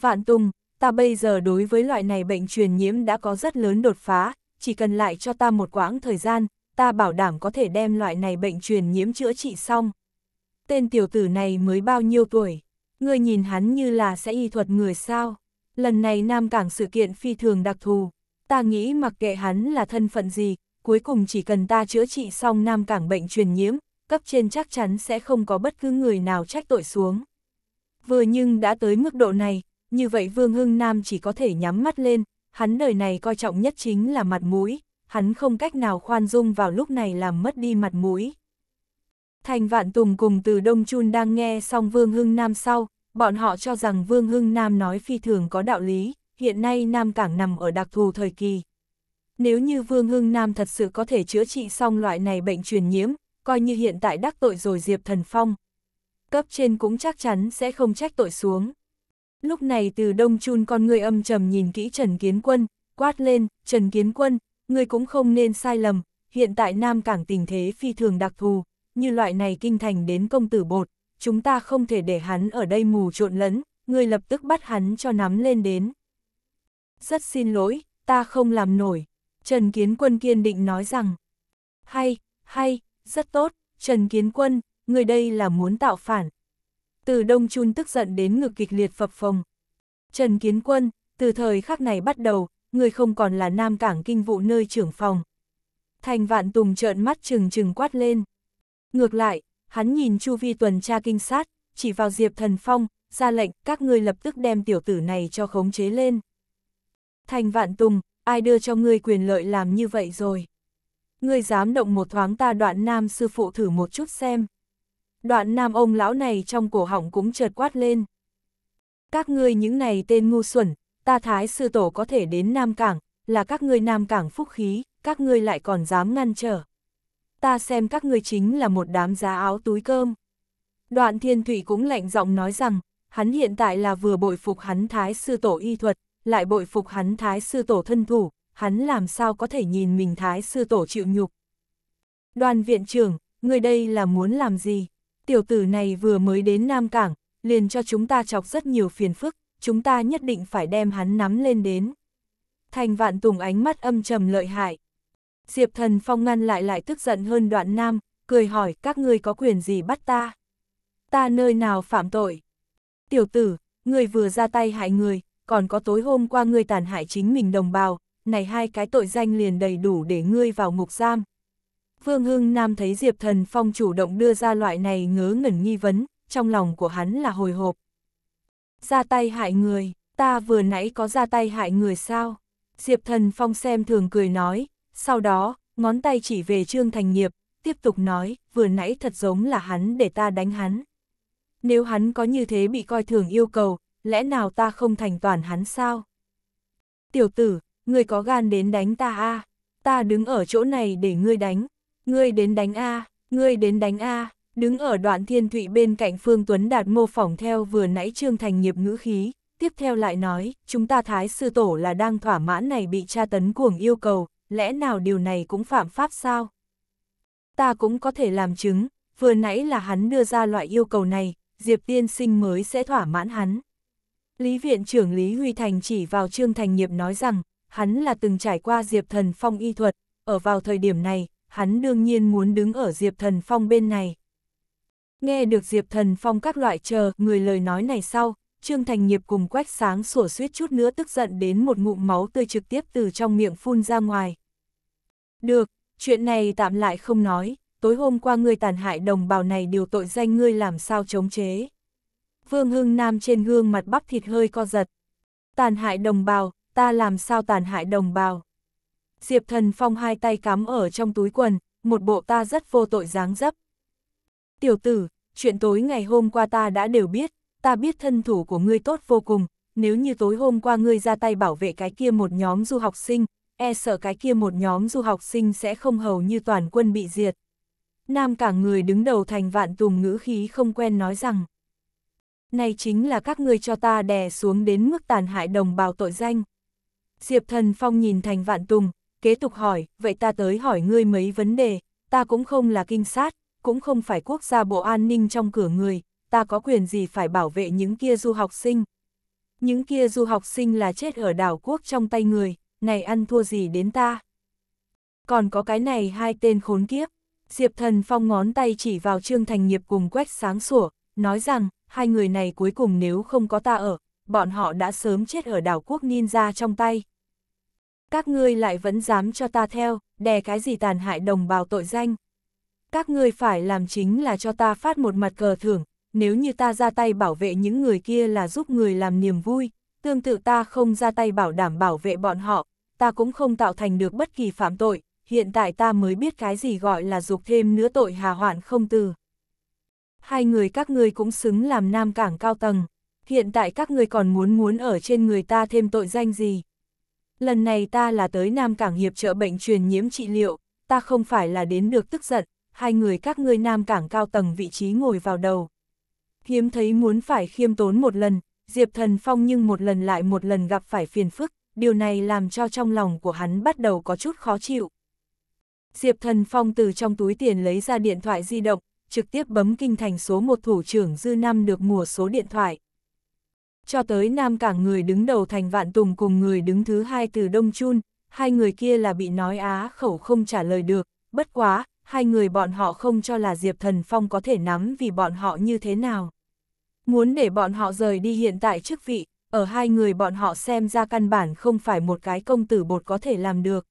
Vạn Tùng, ta bây giờ đối với loại này bệnh truyền nhiễm đã có rất lớn đột phá, chỉ cần lại cho ta một quãng thời gian, ta bảo đảm có thể đem loại này bệnh truyền nhiễm chữa trị xong. Tên tiểu tử này mới bao nhiêu tuổi, người nhìn hắn như là sẽ y thuật người sao? lần này Nam Cảng sự kiện phi thường đặc thù, ta nghĩ mặc kệ hắn là thân phận gì, cuối cùng chỉ cần ta chữa trị xong Nam Cảng bệnh truyền nhiễm, cấp trên chắc chắn sẽ không có bất cứ người nào trách tội xuống. Vừa nhưng đã tới mức độ này, như vậy Vương Hưng Nam chỉ có thể nhắm mắt lên, hắn đời này coi trọng nhất chính là mặt mũi, hắn không cách nào khoan dung vào lúc này làm mất đi mặt mũi. Thành Vạn Tùng cùng từ Đông Chun đang nghe xong Vương Hưng Nam sau, Bọn họ cho rằng Vương Hưng Nam nói phi thường có đạo lý, hiện nay Nam Cảng nằm ở đặc thù thời kỳ. Nếu như Vương Hưng Nam thật sự có thể chữa trị xong loại này bệnh truyền nhiễm, coi như hiện tại đắc tội rồi Diệp Thần Phong. Cấp trên cũng chắc chắn sẽ không trách tội xuống. Lúc này từ đông chun con người âm trầm nhìn kỹ Trần Kiến Quân, quát lên, Trần Kiến Quân, người cũng không nên sai lầm, hiện tại Nam Cảng tình thế phi thường đặc thù, như loại này kinh thành đến công tử bột, chúng ta không thể để hắn ở đây mù trộn lẫn, ngươi lập tức bắt hắn cho nắm lên đến. Rất xin lỗi, ta không làm nổi. Trần Kiến Quân kiên định nói rằng. Hay, hay, rất tốt, Trần Kiến Quân, người đây là muốn tạo phản. Từ Đông Chun tức giận đến ngực kịch liệt phập phồng. Trần Kiến Quân, từ thời khắc này bắt đầu, người không còn là nam cảng kinh vụ nơi trưởng phòng. Thành vạn tùng trợn mắt trừng trừng quát lên. Ngược lại, hắn nhìn chu vi tuần tra kinh sát, chỉ vào Diệp Thần Phong, ra lệnh các ngươi lập tức đem tiểu tử này cho khống chế lên. Thành vạn tùng, ai đưa cho ngươi quyền lợi làm như vậy rồi? Ngươi dám động một thoáng ta đoạn nam sư phụ thử một chút xem. Đoạn nam ông lão này trong cổ họng cũng chợt quát lên. Các ngươi những này tên ngu xuẩn, ta thái sư tổ có thể đến Nam Cảng, là các ngươi Nam Cảng phúc khí, các ngươi lại còn dám ngăn trở ta xem các ngươi chính là một đám giá áo túi cơm. Đoạn thiên thủy cũng lạnh giọng nói rằng, hắn hiện tại là vừa bội phục hắn thái sư tổ y thuật, lại bội phục hắn thái sư tổ thân thủ, hắn làm sao có thể nhìn mình thái sư tổ chịu nhục. Đoàn viện trưởng, người đây là muốn làm gì? Tiểu tử này vừa mới đến Nam Cảng, liền cho chúng ta chọc rất nhiều phiền phức, chúng ta nhất định phải đem hắn nắm lên đến. Thành vạn tùng ánh mắt âm trầm lợi hại, Diệp Thần Phong ngăn lại lại tức giận hơn đoạn nam, cười hỏi các ngươi có quyền gì bắt ta? Ta nơi nào phạm tội? Tiểu tử, ngươi vừa ra tay hại người, còn có tối hôm qua ngươi tàn hại chính mình đồng bào, này hai cái tội danh liền đầy đủ để ngươi vào ngục giam. Vương Hưng Nam thấy Diệp Thần Phong chủ động đưa ra loại này ngớ ngẩn nghi vấn, trong lòng của hắn là hồi hộp. Ra tay hại người, ta vừa nãy có ra tay hại người sao? Diệp Thần Phong xem thường cười nói, sau đó, ngón tay chỉ về Trương Thành Nghiệp, tiếp tục nói, vừa nãy thật giống là hắn để ta đánh hắn. Nếu hắn có như thế bị coi thường yêu cầu, lẽ nào ta không thành toàn hắn sao? Tiểu tử, ngươi có gan đến đánh ta a? À? Ta đứng ở chỗ này để ngươi đánh. Ngươi đến đánh a, ngươi đến đánh a. Đứng ở đoạn thiên thụy bên cạnh Phương Tuấn Đạt mô phỏng theo vừa nãy Trương Thành nghiệp ngữ khí, tiếp theo lại nói, chúng ta Thái Sư Tổ là đang thỏa mãn này bị tra tấn cuồng yêu cầu, lẽ nào điều này cũng phạm pháp sao? Ta cũng có thể làm chứng, vừa nãy là hắn đưa ra loại yêu cầu này, Diệp Tiên Sinh mới sẽ thỏa mãn hắn. Lý Viện trưởng Lý Huy Thành chỉ vào Trương Thành Nghiệp nói rằng, hắn là từng trải qua Diệp Thần Phong y thuật, ở vào thời điểm này, hắn đương nhiên muốn đứng ở Diệp Thần Phong bên này. Nghe được Diệp Thần Phong các loại chờ người lời nói này sau, Trương Thành Nghiệp cùng quách sáng sủa suýt chút nữa tức giận đến một ngụm máu tươi trực tiếp từ trong miệng phun ra ngoài. Được, chuyện này tạm lại không nói, tối hôm qua ngươi tàn hại đồng bào này điều tội danh ngươi làm sao chống chế. Vương Hưng Nam trên gương mặt bắp thịt hơi co giật. Tàn hại đồng bào, ta làm sao tàn hại đồng bào. Diệp Thần Phong hai tay cắm ở trong túi quần, một bộ ta rất vô tội dáng dấp. Tiểu tử, chuyện tối ngày hôm qua ta đã đều biết, ta biết thân thủ của ngươi tốt vô cùng, nếu như tối hôm qua ngươi ra tay bảo vệ cái kia một nhóm du học sinh, e sợ cái kia một nhóm du học sinh sẽ không hầu như toàn quân bị diệt. Nam cả người đứng đầu thành vạn tùng ngữ khí không quen nói rằng. Này chính là các ngươi cho ta đè xuống đến mức tàn hại đồng bào tội danh. Diệp thần phong nhìn thành vạn tùng, kế tục hỏi, vậy ta tới hỏi ngươi mấy vấn đề, ta cũng không là kinh sát, cũng không phải quốc gia bộ an ninh trong cửa người, ta có quyền gì phải bảo vệ những kia du học sinh. Những kia du học sinh là chết ở đảo quốc trong tay người, này ăn thua gì đến ta. Còn có cái này hai tên khốn kiếp, Diệp Thần Phong ngón tay chỉ vào Trương Thành Nghiệp cùng Quách Sáng Sủa, nói rằng, hai người này cuối cùng nếu không có ta ở, bọn họ đã sớm chết ở đảo quốc ninja trong tay. Các ngươi lại vẫn dám cho ta theo, đè cái gì tàn hại đồng bào tội danh. Các ngươi phải làm chính là cho ta phát một mặt cờ thưởng, nếu như ta ra tay bảo vệ những người kia là giúp người làm niềm vui, tương tự ta không ra tay bảo đảm bảo vệ bọn họ, ta cũng không tạo thành được bất kỳ phạm tội, hiện tại ta mới biết cái gì gọi là dục thêm nữa tội hà hoạn không từ. Hai người các ngươi cũng xứng làm nam cảng cao tầng, hiện tại các ngươi còn muốn muốn ở trên người ta thêm tội danh gì. Lần này ta là tới nam cảng hiệp trợ bệnh truyền nhiễm trị liệu, ta không phải là đến được tức giận, hai người các ngươi nam cảng cao tầng vị trí ngồi vào đầu hiếm thấy muốn phải khiêm tốn một lần, Diệp Thần Phong nhưng một lần lại một lần gặp phải phiền phức, điều này làm cho trong lòng của hắn bắt đầu có chút khó chịu. Diệp Thần Phong từ trong túi tiền lấy ra điện thoại di động, trực tiếp bấm kinh thành số một thủ trưởng dư năm được mùa số điện thoại. Cho tới Nam Cảng người đứng đầu thành Vạn Tùng cùng người đứng thứ hai từ Đông Chun, hai người kia là bị nói á khẩu không trả lời được, bất quá, hai người bọn họ không cho là Diệp Thần Phong có thể nắm vì bọn họ như thế nào. Muốn để bọn họ rời đi hiện tại chức vị, ở hai người bọn họ xem ra căn bản không phải một cái công tử bột có thể làm được.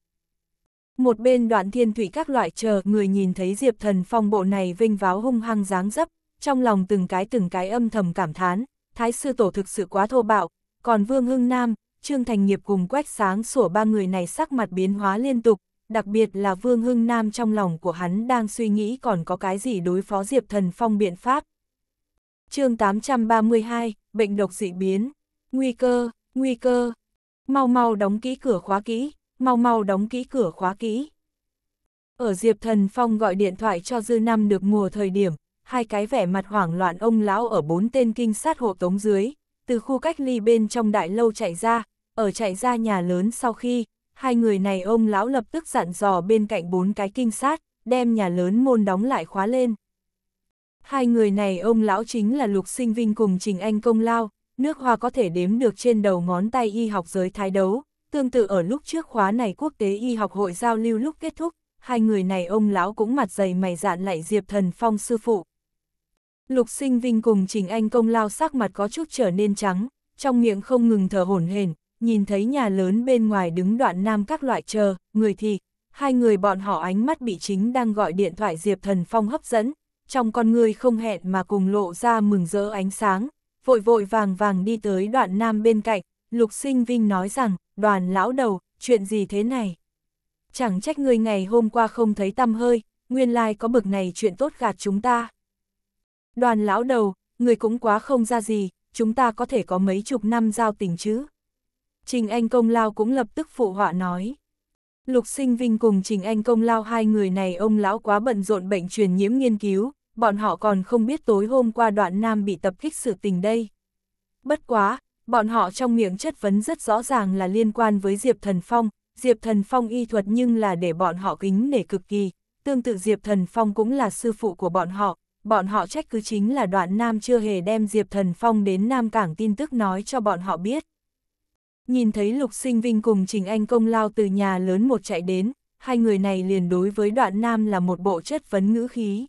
Một bên đoạn thiên thủy các loại chờ người nhìn thấy Diệp Thần Phong bộ này vinh váo hung hăng dáng dấp, trong lòng từng cái từng cái âm thầm cảm thán, Thái Sư Tổ thực sự quá thô bạo, còn Vương Hưng Nam, Trương Thành Nghiệp cùng quách sáng sủa ba người này sắc mặt biến hóa liên tục, đặc biệt là Vương Hưng Nam trong lòng của hắn đang suy nghĩ còn có cái gì đối phó Diệp Thần Phong biện pháp chương 832, bệnh độc dị biến, nguy cơ, nguy cơ, mau mau đóng kỹ cửa khóa kỹ, mau mau đóng kỹ cửa khóa kỹ. Ở Diệp Thần Phong gọi điện thoại cho Dư Năm được mùa thời điểm, hai cái vẻ mặt hoảng loạn ông lão ở bốn tên kinh sát hộ tống dưới, từ khu cách ly bên trong đại lâu chạy ra, ở chạy ra nhà lớn sau khi, hai người này ông lão lập tức dặn dò bên cạnh bốn cái kinh sát, đem nhà lớn môn đóng lại khóa lên. Hai người này ông lão chính là Lục Sinh Vinh cùng Trình Anh Công Lao, nước hoa có thể đếm được trên đầu ngón tay y học giới thái đấu, tương tự ở lúc trước khóa này quốc tế y học hội giao lưu lúc kết thúc, hai người này ông lão cũng mặt dày mày dạn lại Diệp Thần Phong sư phụ. Lục Sinh Vinh cùng Trình Anh Công Lao sắc mặt có chút trở nên trắng, trong miệng không ngừng thở hổn hển, nhìn thấy nhà lớn bên ngoài đứng đoạn nam các loại chờ, người thì, hai người bọn họ ánh mắt bị chính đang gọi điện thoại Diệp Thần Phong hấp dẫn, trong con người không hẹn mà cùng lộ ra mừng rỡ ánh sáng, vội vội vàng vàng đi tới đoạn nam bên cạnh, lục sinh vinh nói rằng, đoàn lão đầu, chuyện gì thế này? Chẳng trách người ngày hôm qua không thấy tâm hơi, nguyên lai có bực này chuyện tốt gạt chúng ta. Đoàn lão đầu, người cũng quá không ra gì, chúng ta có thể có mấy chục năm giao tình chứ. Trình Anh công lao cũng lập tức phụ họa nói. Lục Sinh Vinh cùng Trình Anh công lao hai người này ông lão quá bận rộn bệnh truyền nhiễm nghiên cứu, bọn họ còn không biết tối hôm qua đoạn nam bị tập kích sự tình đây. Bất quá, bọn họ trong miệng chất vấn rất rõ ràng là liên quan với Diệp Thần Phong, Diệp Thần Phong y thuật nhưng là để bọn họ kính nể cực kỳ, tương tự Diệp Thần Phong cũng là sư phụ của bọn họ, bọn họ trách cứ chính là đoạn nam chưa hề đem Diệp Thần Phong đến Nam Cảng tin tức nói cho bọn họ biết. Nhìn thấy Lục Sinh Vinh cùng Trình Anh Công lao từ nhà lớn một chạy đến, hai người này liền đối với đoạn nam là một bộ chất vấn ngữ khí.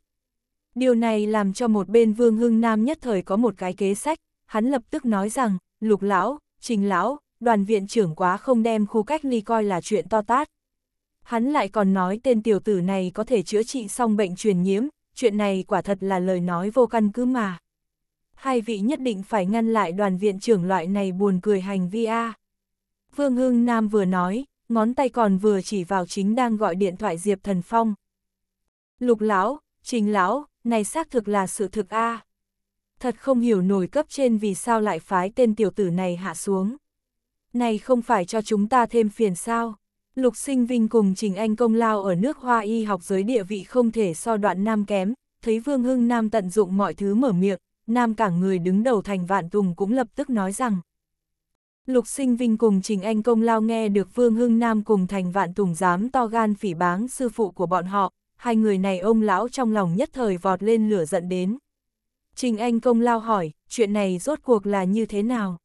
Điều này làm cho một bên Vương Hưng Nam nhất thời có một cái kế sách, hắn lập tức nói rằng, Lục Lão, Trình Lão, đoàn viện trưởng quá không đem khu cách ly coi là chuyện to tát. Hắn lại còn nói tên tiểu tử này có thể chữa trị xong bệnh truyền nhiễm, chuyện này quả thật là lời nói vô căn cứ mà. Hai vị nhất định phải ngăn lại đoàn viện trưởng loại này buồn cười hành vi a. À. Vương Hưng Nam vừa nói, ngón tay còn vừa chỉ vào chính đang gọi điện thoại Diệp Thần Phong. Lục lão, trình lão, này xác thực là sự thực a. À. Thật không hiểu nổi cấp trên vì sao lại phái tên tiểu tử này hạ xuống. Này không phải cho chúng ta thêm phiền sao. Lục sinh vinh cùng Trình Anh công lao ở nước hoa y học giới địa vị không thể so đoạn nam kém, thấy Vương Hưng Nam tận dụng mọi thứ mở miệng, Nam cả người đứng đầu thành vạn tùng cũng lập tức nói rằng. Lục sinh vinh cùng Trình Anh Công Lao nghe được Vương Hưng Nam cùng Thành Vạn Tùng giám to gan phỉ báng sư phụ của bọn họ, hai người này ông lão trong lòng nhất thời vọt lên lửa giận đến. Trình Anh Công Lao hỏi, chuyện này rốt cuộc là như thế nào?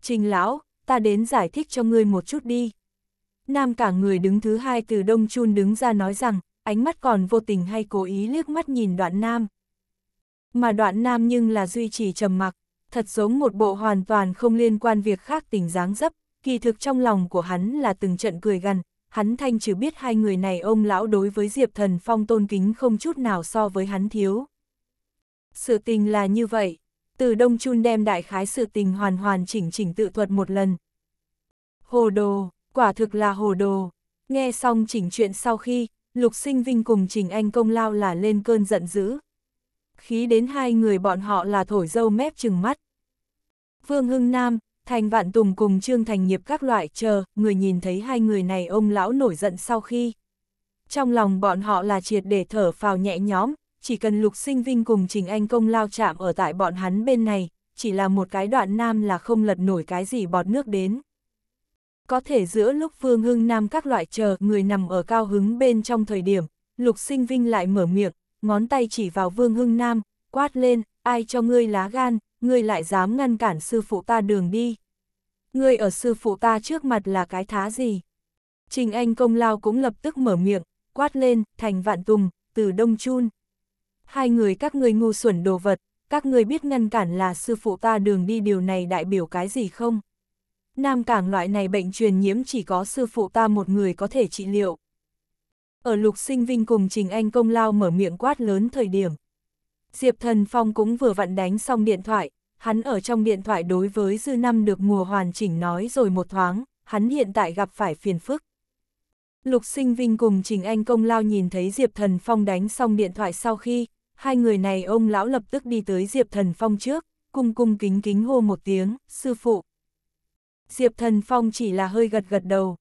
Trình Lão, ta đến giải thích cho ngươi một chút đi. Nam cả người đứng thứ hai từ Đông Chun đứng ra nói rằng, ánh mắt còn vô tình hay cố ý liếc mắt nhìn đoạn Nam. Mà đoạn Nam nhưng là duy trì trầm mặc, thật giống một bộ hoàn toàn không liên quan việc khác tình dáng dấp, kỳ thực trong lòng của hắn là từng trận cười gằn, hắn thanh trừ biết hai người này ông lão đối với Diệp Thần Phong tôn kính không chút nào so với hắn thiếu. Sự tình là như vậy, từ Đông Chun đem đại khái sự tình hoàn hoàn chỉnh chỉnh tự thuật một lần. Hồ đồ, quả thực là hồ đồ, nghe xong chỉnh chuyện sau khi, Lục Sinh Vinh cùng Trình Anh công lao là lên cơn giận dữ, khí đến hai người bọn họ là thổi dâu mép chừng mắt. Vương Hưng Nam, Thành Vạn Tùng cùng Trương Thành Nghiệp các loại chờ, người nhìn thấy hai người này ông lão nổi giận sau khi. Trong lòng bọn họ là triệt để thở phào nhẹ nhõm, chỉ cần lục sinh vinh cùng Trình Anh công lao chạm ở tại bọn hắn bên này, chỉ là một cái đoạn nam là không lật nổi cái gì bọt nước đến. Có thể giữa lúc Vương Hưng Nam các loại chờ người nằm ở cao hứng bên trong thời điểm, lục sinh vinh lại mở miệng, ngón tay chỉ vào Vương Hưng Nam, quát lên, ai cho ngươi lá gan, ngươi lại dám ngăn cản sư phụ ta đường đi. Ngươi ở sư phụ ta trước mặt là cái thá gì? Trình Anh công lao cũng lập tức mở miệng, quát lên, thành vạn tùng, từ đông chun. Hai người các ngươi ngu xuẩn đồ vật, các ngươi biết ngăn cản là sư phụ ta đường đi điều này đại biểu cái gì không? Nam cảng loại này bệnh truyền nhiễm chỉ có sư phụ ta một người có thể trị liệu. Ở lục sinh vinh cùng Trình Anh công lao mở miệng quát lớn thời điểm. Diệp Thần Phong cũng vừa vặn đánh xong điện thoại, hắn ở trong điện thoại đối với dư năm được mùa hoàn chỉnh nói rồi một thoáng, hắn hiện tại gặp phải phiền phức. Lục sinh vinh cùng Trình Anh công lao nhìn thấy Diệp Thần Phong đánh xong điện thoại sau khi, hai người này ông lão lập tức đi tới Diệp Thần Phong trước, cung cung kính kính hô một tiếng, sư phụ. Diệp Thần Phong chỉ là hơi gật gật đầu,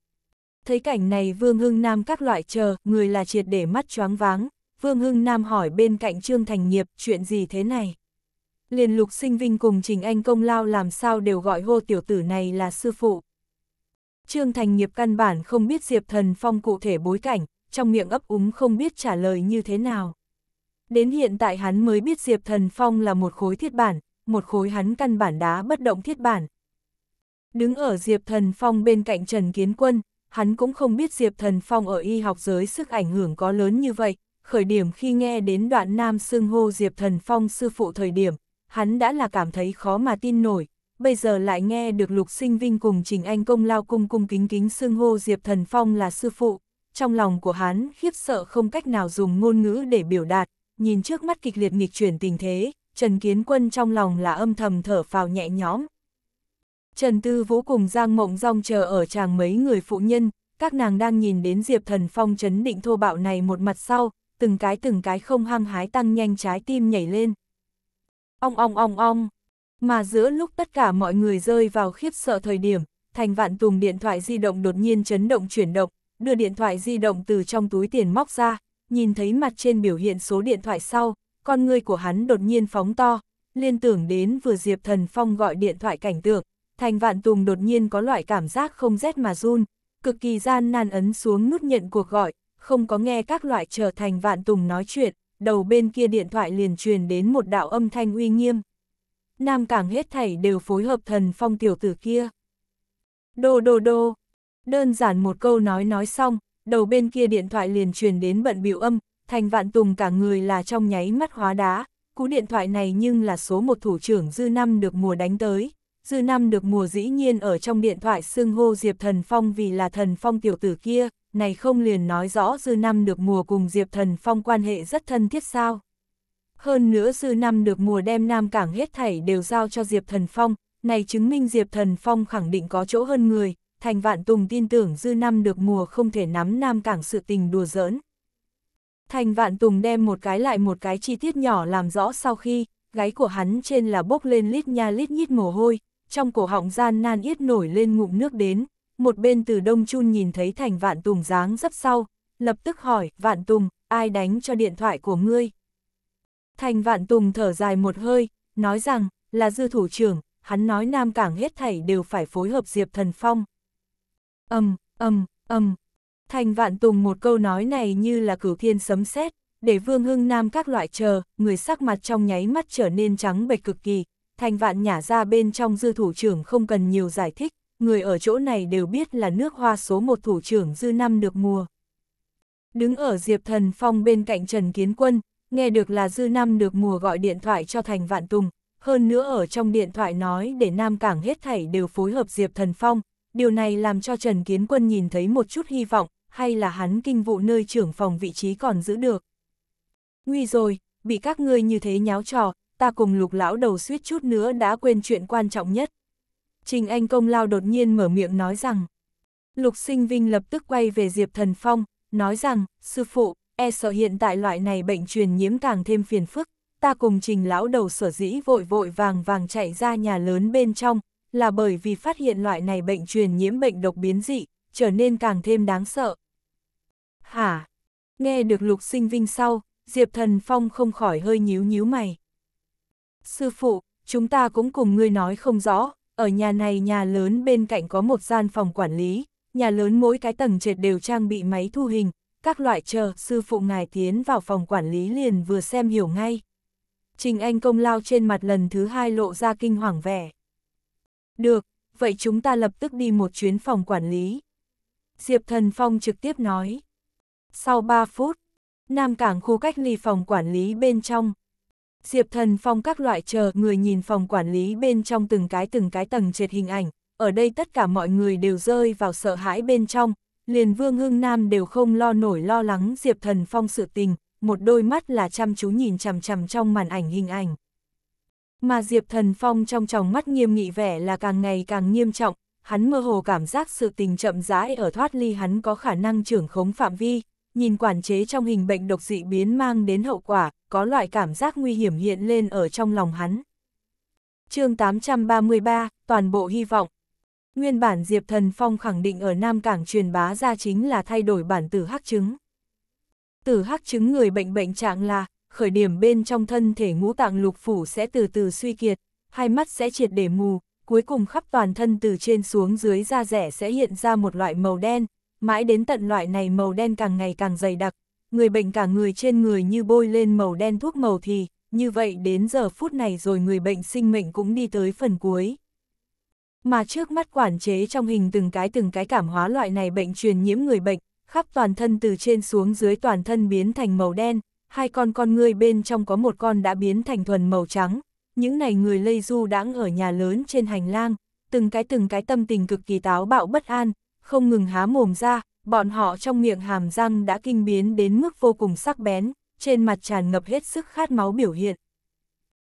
Thấy cảnh này Vương Hưng Nam các loại chờ, người là triệt để mắt choáng váng, Vương Hưng Nam hỏi bên cạnh Trương Thành Nghiệp chuyện gì thế này. Liền lục sinh vinh cùng Trình Anh công lao làm sao đều gọi hô tiểu tử này là sư phụ. Trương Thành Nghiệp căn bản không biết Diệp Thần Phong cụ thể bối cảnh, trong miệng ấp úng không biết trả lời như thế nào. Đến hiện tại hắn mới biết Diệp Thần Phong là một khối thiết bản, một khối hắn căn bản đá bất động thiết bản. Đứng ở Diệp Thần Phong bên cạnh Trần Kiến Quân, hắn cũng không biết Diệp Thần Phong ở y học giới sức ảnh hưởng có lớn như vậy, khởi điểm khi nghe đến đoạn nam xưng hô Diệp Thần Phong sư phụ thời điểm, hắn đã là cảm thấy khó mà tin nổi, bây giờ lại nghe được lục sinh vinh cùng Trình Anh Công lao cung cung kính kính xưng hô Diệp Thần Phong là sư phụ, trong lòng của hắn khiếp sợ không cách nào dùng ngôn ngữ để biểu đạt, nhìn trước mắt kịch liệt nghịch chuyển tình thế, Trần Kiến Quân trong lòng là âm thầm thở phào nhẹ nhõm. Trần Tư Vũ cùng Giang Mộng Rong chờ ở chàng mấy người phụ nhân, các nàng đang nhìn đến Diệp Thần Phong chấn định thô bạo này một mặt sau, từng cái từng cái không hăng hái tăng nhanh trái tim nhảy lên. Ong ong ong ong, mà giữa lúc tất cả mọi người rơi vào khiếp sợ thời điểm, thành vạn tùng điện thoại di động đột nhiên chấn động chuyển động, đưa điện thoại di động từ trong túi tiền móc ra, nhìn thấy mặt trên biểu hiện số điện thoại sau, con người của hắn đột nhiên phóng to, liên tưởng đến vừa Diệp Thần Phong gọi điện thoại cảnh tượng, Thành Vạn Tùng đột nhiên có loại cảm giác không rét mà run, cực kỳ gian nan ấn xuống nút nhận cuộc gọi, không có nghe các loại trở thành Vạn Tùng nói chuyện, đầu bên kia điện thoại liền truyền đến một đạo âm thanh uy nghiêm. Nam càng hết thảy đều phối hợp thần phong tiểu tử kia. Đô đô đô, đơn giản một câu nói nói xong, đầu bên kia điện thoại liền truyền đến bận biểu âm, thành vạn tùng cả người là trong nháy mắt hóa đá, cú điện thoại này nhưng là số một thủ trưởng dư năm được mùa đánh tới dư Nam được mùa dĩ nhiên ở trong điện thoại xưng hô Diệp Thần Phong vì là Thần Phong tiểu tử kia, này không liền nói rõ dư Nam được mùa cùng Diệp Thần Phong quan hệ rất thân thiết sao. Hơn nữa dư Nam được mùa đem Nam Cảng hết thảy đều giao cho Diệp Thần Phong, này chứng minh Diệp Thần Phong khẳng định có chỗ hơn người, thành vạn tùng tin tưởng dư Nam được mùa không thể nắm Nam Cảng sự tình đùa giỡn. Thành vạn tùng đem một cái lại một cái chi tiết nhỏ làm rõ sau khi, gáy của hắn trên là bốc lên lít nha lít nhít mồ hôi, trong cổ họng gian nan yết nổi lên ngụm nước đến, một bên từ Đông Chun nhìn thấy Thành Vạn Tùng dáng dấp sau, lập tức hỏi, Vạn Tùng, ai đánh cho điện thoại của ngươi? Thành Vạn Tùng thở dài một hơi, nói rằng, là dư thủ trưởng, hắn nói Nam Cảng hết thảy đều phải phối hợp Diệp Thần Phong. Âm, âm, âm. Thành Vạn Tùng một câu nói này như là cửu thiên sấm sét, để Vương Hưng Nam các loại chờ, người sắc mặt trong nháy mắt trở nên trắng bệch cực kỳ, Thành vạn nhả ra bên trong dư thủ trưởng không cần nhiều giải thích, người ở chỗ này đều biết là nước hoa số một thủ trưởng dư năm được mùa. Đứng ở Diệp Thần Phong bên cạnh Trần Kiến Quân, nghe được là dư năm được mùa gọi điện thoại cho Thành Vạn Tùng, hơn nữa ở trong điện thoại nói để Nam Cảng hết thảy đều phối hợp Diệp Thần Phong, điều này làm cho Trần Kiến Quân nhìn thấy một chút hy vọng, hay là hắn kinh vụ nơi trưởng phòng vị trí còn giữ được. Nguy rồi, bị các ngươi như thế nháo trò, ta cùng lục lão đầu suýt chút nữa đã quên chuyện quan trọng nhất. Trình Anh Công Lao đột nhiên mở miệng nói rằng, lục sinh vinh lập tức quay về Diệp Thần Phong, nói rằng, sư phụ, e sợ hiện tại loại này bệnh truyền nhiễm càng thêm phiền phức, ta cùng trình lão đầu sở dĩ vội vội vàng vàng chạy ra nhà lớn bên trong, là bởi vì phát hiện loại này bệnh truyền nhiễm bệnh độc biến dị, trở nên càng thêm đáng sợ. Hả? Nghe được lục sinh vinh sau, Diệp Thần Phong không khỏi hơi nhíu nhíu mày. Sư phụ, chúng ta cũng cùng ngươi nói không rõ, ở nhà này nhà lớn bên cạnh có một gian phòng quản lý, nhà lớn mỗi cái tầng trệt đều trang bị máy thu hình, các loại chờ sư phụ ngài tiến vào phòng quản lý liền vừa xem hiểu ngay. Trình Anh công lao trên mặt lần thứ hai lộ ra kinh hoàng vẻ. Được, vậy chúng ta lập tức đi một chuyến phòng quản lý. Diệp Thần Phong trực tiếp nói. Sau 3 phút, Nam Cảng khu cách ly phòng quản lý bên trong, Diệp Thần Phong các loại chờ người nhìn phòng quản lý bên trong từng cái từng cái tầng trệt hình ảnh, ở đây tất cả mọi người đều rơi vào sợ hãi bên trong, liền Vương Hưng Nam đều không lo nổi lo lắng Diệp Thần Phong sự tình, một đôi mắt là chăm chú nhìn chằm chằm trong màn ảnh hình ảnh. Mà Diệp Thần Phong trong tròng mắt nghiêm nghị vẻ là càng ngày càng nghiêm trọng, hắn mơ hồ cảm giác sự tình chậm rãi ở thoát ly hắn có khả năng trưởng khống phạm vi nhìn quản chế trong hình bệnh độc dị biến mang đến hậu quả, có loại cảm giác nguy hiểm hiện lên ở trong lòng hắn. chương 833, toàn bộ hy vọng. Nguyên bản Diệp Thần Phong khẳng định ở Nam Cảng truyền bá ra chính là thay đổi bản tử hắc chứng. Tử hắc chứng người bệnh bệnh trạng là, khởi điểm bên trong thân thể ngũ tạng lục phủ sẽ từ từ suy kiệt, hai mắt sẽ triệt để mù, cuối cùng khắp toàn thân từ trên xuống dưới da rẻ sẽ hiện ra một loại màu đen, mãi đến tận loại này màu đen càng ngày càng dày đặc, người bệnh cả người trên người như bôi lên màu đen thuốc màu thì, như vậy đến giờ phút này rồi người bệnh sinh mệnh cũng đi tới phần cuối. Mà trước mắt quản chế trong hình từng cái từng cái cảm hóa loại này bệnh truyền nhiễm người bệnh, khắp toàn thân từ trên xuống dưới toàn thân biến thành màu đen, hai con con người bên trong có một con đã biến thành thuần màu trắng, những này người lây du đãng ở nhà lớn trên hành lang, từng cái từng cái tâm tình cực kỳ táo bạo bất an, không ngừng há mồm ra, bọn họ trong miệng hàm răng đã kinh biến đến mức vô cùng sắc bén, trên mặt tràn ngập hết sức khát máu biểu hiện.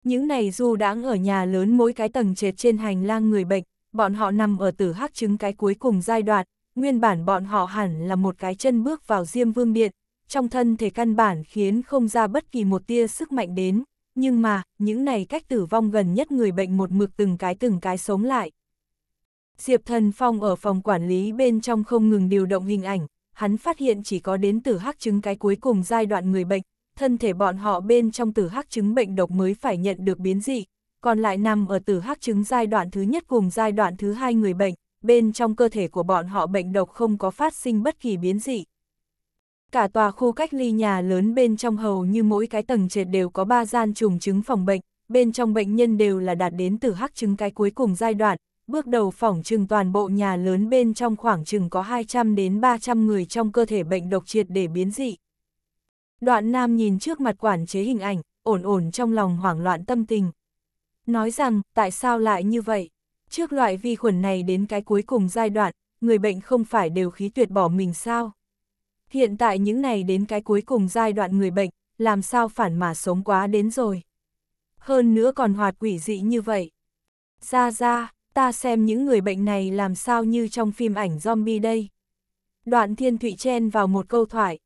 Những này du đãng ở nhà lớn mỗi cái tầng trệt trên hành lang người bệnh, bọn họ nằm ở tử hắc chứng cái cuối cùng giai đoạn, nguyên bản bọn họ hẳn là một cái chân bước vào diêm vương điện, trong thân thể căn bản khiến không ra bất kỳ một tia sức mạnh đến, nhưng mà, những này cách tử vong gần nhất người bệnh một mực từng cái từng cái sống lại. Diệp Thần Phong ở phòng quản lý bên trong không ngừng điều động hình ảnh, hắn phát hiện chỉ có đến từ hắc chứng cái cuối cùng giai đoạn người bệnh, thân thể bọn họ bên trong từ hắc chứng bệnh độc mới phải nhận được biến dị, còn lại nằm ở từ hắc chứng giai đoạn thứ nhất cùng giai đoạn thứ hai người bệnh, bên trong cơ thể của bọn họ bệnh độc không có phát sinh bất kỳ biến dị. Cả tòa khu cách ly nhà lớn bên trong hầu như mỗi cái tầng trệt đều có ba gian trùng chứng phòng bệnh, bên trong bệnh nhân đều là đạt đến từ hắc chứng cái cuối cùng giai đoạn, bước đầu phỏng trừng toàn bộ nhà lớn bên trong khoảng chừng có 200 đến 300 người trong cơ thể bệnh độc triệt để biến dị. Đoạn nam nhìn trước mặt quản chế hình ảnh, ổn ổn trong lòng hoảng loạn tâm tình. Nói rằng, tại sao lại như vậy? Trước loại vi khuẩn này đến cái cuối cùng giai đoạn, người bệnh không phải đều khí tuyệt bỏ mình sao? Hiện tại những này đến cái cuối cùng giai đoạn người bệnh, làm sao phản mà sống quá đến rồi? Hơn nữa còn hoạt quỷ dị như vậy. Ra ra, ta xem những người bệnh này làm sao như trong phim ảnh zombie đây. Đoạn thiên thụy chen vào một câu thoại.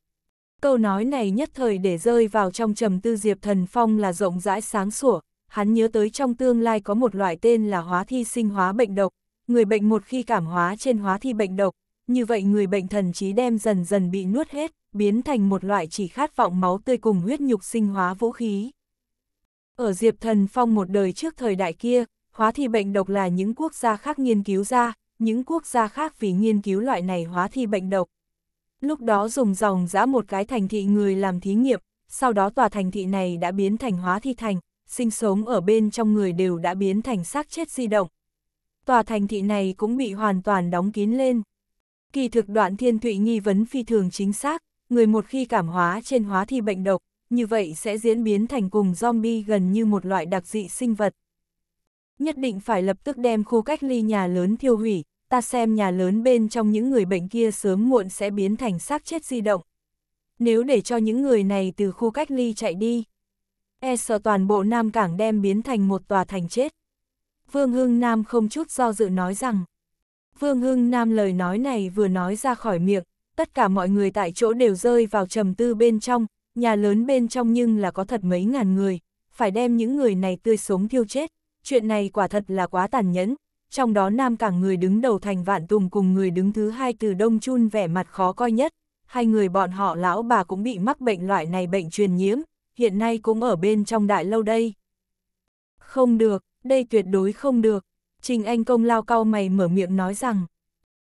Câu nói này nhất thời để rơi vào trong trầm tư Diệp Thần Phong là rộng rãi sáng sủa, hắn nhớ tới trong tương lai có một loại tên là hóa thi sinh hóa bệnh độc, người bệnh một khi cảm hóa trên hóa thi bệnh độc, như vậy người bệnh thần trí đem dần dần bị nuốt hết, biến thành một loại chỉ khát vọng máu tươi cùng huyết nhục sinh hóa vũ khí. Ở Diệp Thần Phong một đời trước thời đại kia, Hóa thi bệnh độc là những quốc gia khác nghiên cứu ra, những quốc gia khác vì nghiên cứu loại này hóa thi bệnh độc. Lúc đó dùng dòng giã một cái thành thị người làm thí nghiệm, sau đó tòa thành thị này đã biến thành hóa thi thành, sinh sống ở bên trong người đều đã biến thành xác chết di động. Tòa thành thị này cũng bị hoàn toàn đóng kín lên. Kỳ thực đoạn thiên thụy nghi vấn phi thường chính xác, người một khi cảm hóa trên hóa thi bệnh độc, như vậy sẽ diễn biến thành cùng zombie gần như một loại đặc dị sinh vật. Nhất định phải lập tức đem khu cách ly nhà lớn thiêu hủy, ta xem nhà lớn bên trong những người bệnh kia sớm muộn sẽ biến thành xác chết di động. Nếu để cho những người này từ khu cách ly chạy đi, e sợ toàn bộ Nam Cảng đem biến thành một tòa thành chết. Vương Hưng Nam không chút do dự nói rằng, Vương Hưng Nam lời nói này vừa nói ra khỏi miệng, tất cả mọi người tại chỗ đều rơi vào trầm tư bên trong, nhà lớn bên trong nhưng là có thật mấy ngàn người, phải đem những người này tươi sống thiêu chết chuyện này quả thật là quá tàn nhẫn, trong đó Nam Cảng người đứng đầu thành Vạn Tùng cùng người đứng thứ hai từ Đông Chun vẻ mặt khó coi nhất, hai người bọn họ lão bà cũng bị mắc bệnh loại này bệnh truyền nhiễm, hiện nay cũng ở bên trong đại lâu đây. Không được, đây tuyệt đối không được, Trình Anh Công lao cao mày mở miệng nói rằng.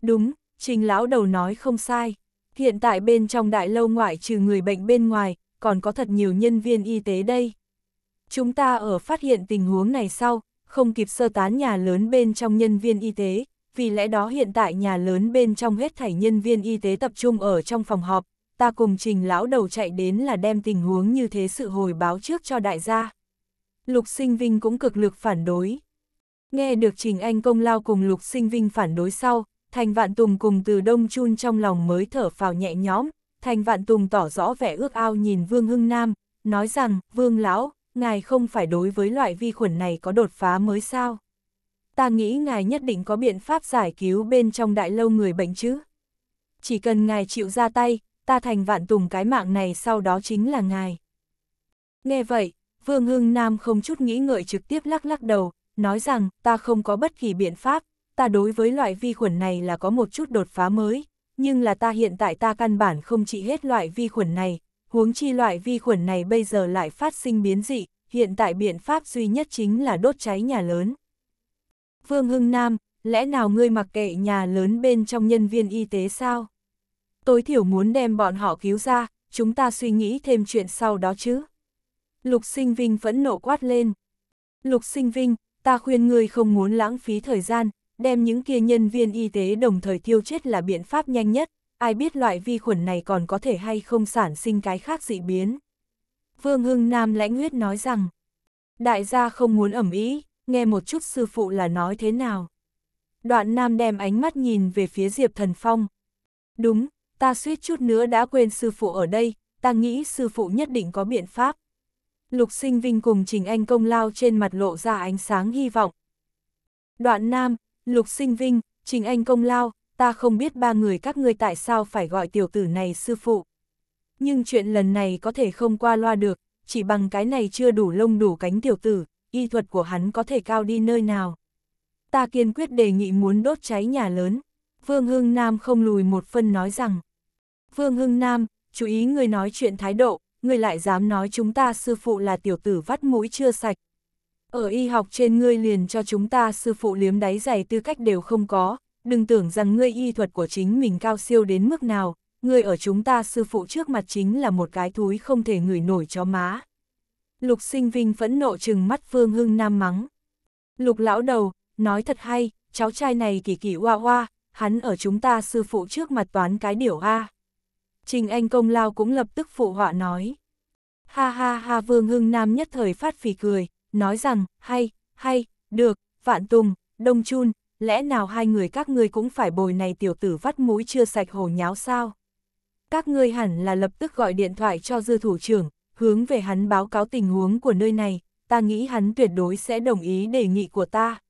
Đúng, Trình Lão đầu nói không sai, hiện tại bên trong đại lâu ngoại trừ người bệnh bên ngoài, còn có thật nhiều nhân viên y tế đây. Chúng ta ở phát hiện tình huống này sau, không kịp sơ tán nhà lớn bên trong nhân viên y tế, vì lẽ đó hiện tại nhà lớn bên trong hết thảy nhân viên y tế tập trung ở trong phòng họp, ta cùng trình lão đầu chạy đến là đem tình huống như thế sự hồi báo trước cho đại gia. Lục sinh vinh cũng cực lực phản đối. Nghe được trình anh công lao cùng lục sinh vinh phản đối sau, thành vạn tùng cùng từ đông chun trong lòng mới thở phào nhẹ nhõm, thành vạn tùng tỏ rõ vẻ ước ao nhìn vương hưng nam, nói rằng, vương lão, ngài không phải đối với loại vi khuẩn này có đột phá mới sao? Ta nghĩ ngài nhất định có biện pháp giải cứu bên trong đại lâu người bệnh chứ. Chỉ cần ngài chịu ra tay, ta thành vạn tùng cái mạng này sau đó chính là ngài. Nghe vậy, Vương Hưng Nam không chút nghĩ ngợi trực tiếp lắc lắc đầu, nói rằng ta không có bất kỳ biện pháp, ta đối với loại vi khuẩn này là có một chút đột phá mới, nhưng là ta hiện tại ta căn bản không trị hết loại vi khuẩn này, huống chi loại vi khuẩn này bây giờ lại phát sinh biến dị, hiện tại biện pháp duy nhất chính là đốt cháy nhà lớn. Vương Hưng Nam, lẽ nào ngươi mặc kệ nhà lớn bên trong nhân viên y tế sao? Tối thiểu muốn đem bọn họ cứu ra, chúng ta suy nghĩ thêm chuyện sau đó chứ. Lục sinh vinh phẫn nộ quát lên. Lục sinh vinh, ta khuyên ngươi không muốn lãng phí thời gian, đem những kia nhân viên y tế đồng thời tiêu chết là biện pháp nhanh nhất, ai biết loại vi khuẩn này còn có thể hay không sản sinh cái khác dị biến. Vương Hưng Nam lãnh huyết nói rằng, đại gia không muốn ẩm ý, nghe một chút sư phụ là nói thế nào. Đoạn Nam đem ánh mắt nhìn về phía Diệp Thần Phong. Đúng, ta suýt chút nữa đã quên sư phụ ở đây, ta nghĩ sư phụ nhất định có biện pháp. Lục sinh vinh cùng Trình Anh công lao trên mặt lộ ra ánh sáng hy vọng. Đoạn Nam, Lục sinh vinh, Trình Anh công lao, ta không biết ba người các ngươi tại sao phải gọi tiểu tử này sư phụ. Nhưng chuyện lần này có thể không qua loa được, chỉ bằng cái này chưa đủ lông đủ cánh tiểu tử, y thuật của hắn có thể cao đi nơi nào. Ta kiên quyết đề nghị muốn đốt cháy nhà lớn. Vương Hưng Nam không lùi một phân nói rằng. Vương Hưng Nam, chú ý người nói chuyện thái độ, người lại dám nói chúng ta sư phụ là tiểu tử vắt mũi chưa sạch. Ở y học trên ngươi liền cho chúng ta sư phụ liếm đáy giày tư cách đều không có, đừng tưởng rằng ngươi y thuật của chính mình cao siêu đến mức nào, ngươi ở chúng ta sư phụ trước mặt chính là một cái thúi không thể ngửi nổi chó má. Lục sinh vinh phẫn nộ chừng mắt Phương Hưng Nam mắng. Lục lão đầu, nói thật hay, cháu trai này kỳ kỳ hoa hoa, hắn ở chúng ta sư phụ trước mặt toán cái điều A. Trình Anh Công Lao cũng lập tức phụ họa nói. Ha ha ha Vương Hưng Nam nhất thời phát phì cười, nói rằng, hay, hay, được, Vạn Tùng, Đông Chun, lẽ nào hai người các ngươi cũng phải bồi này tiểu tử vắt mũi chưa sạch hồ nháo sao? Các ngươi hẳn là lập tức gọi điện thoại cho dư thủ trưởng, hướng về hắn báo cáo tình huống của nơi này, ta nghĩ hắn tuyệt đối sẽ đồng ý đề nghị của ta.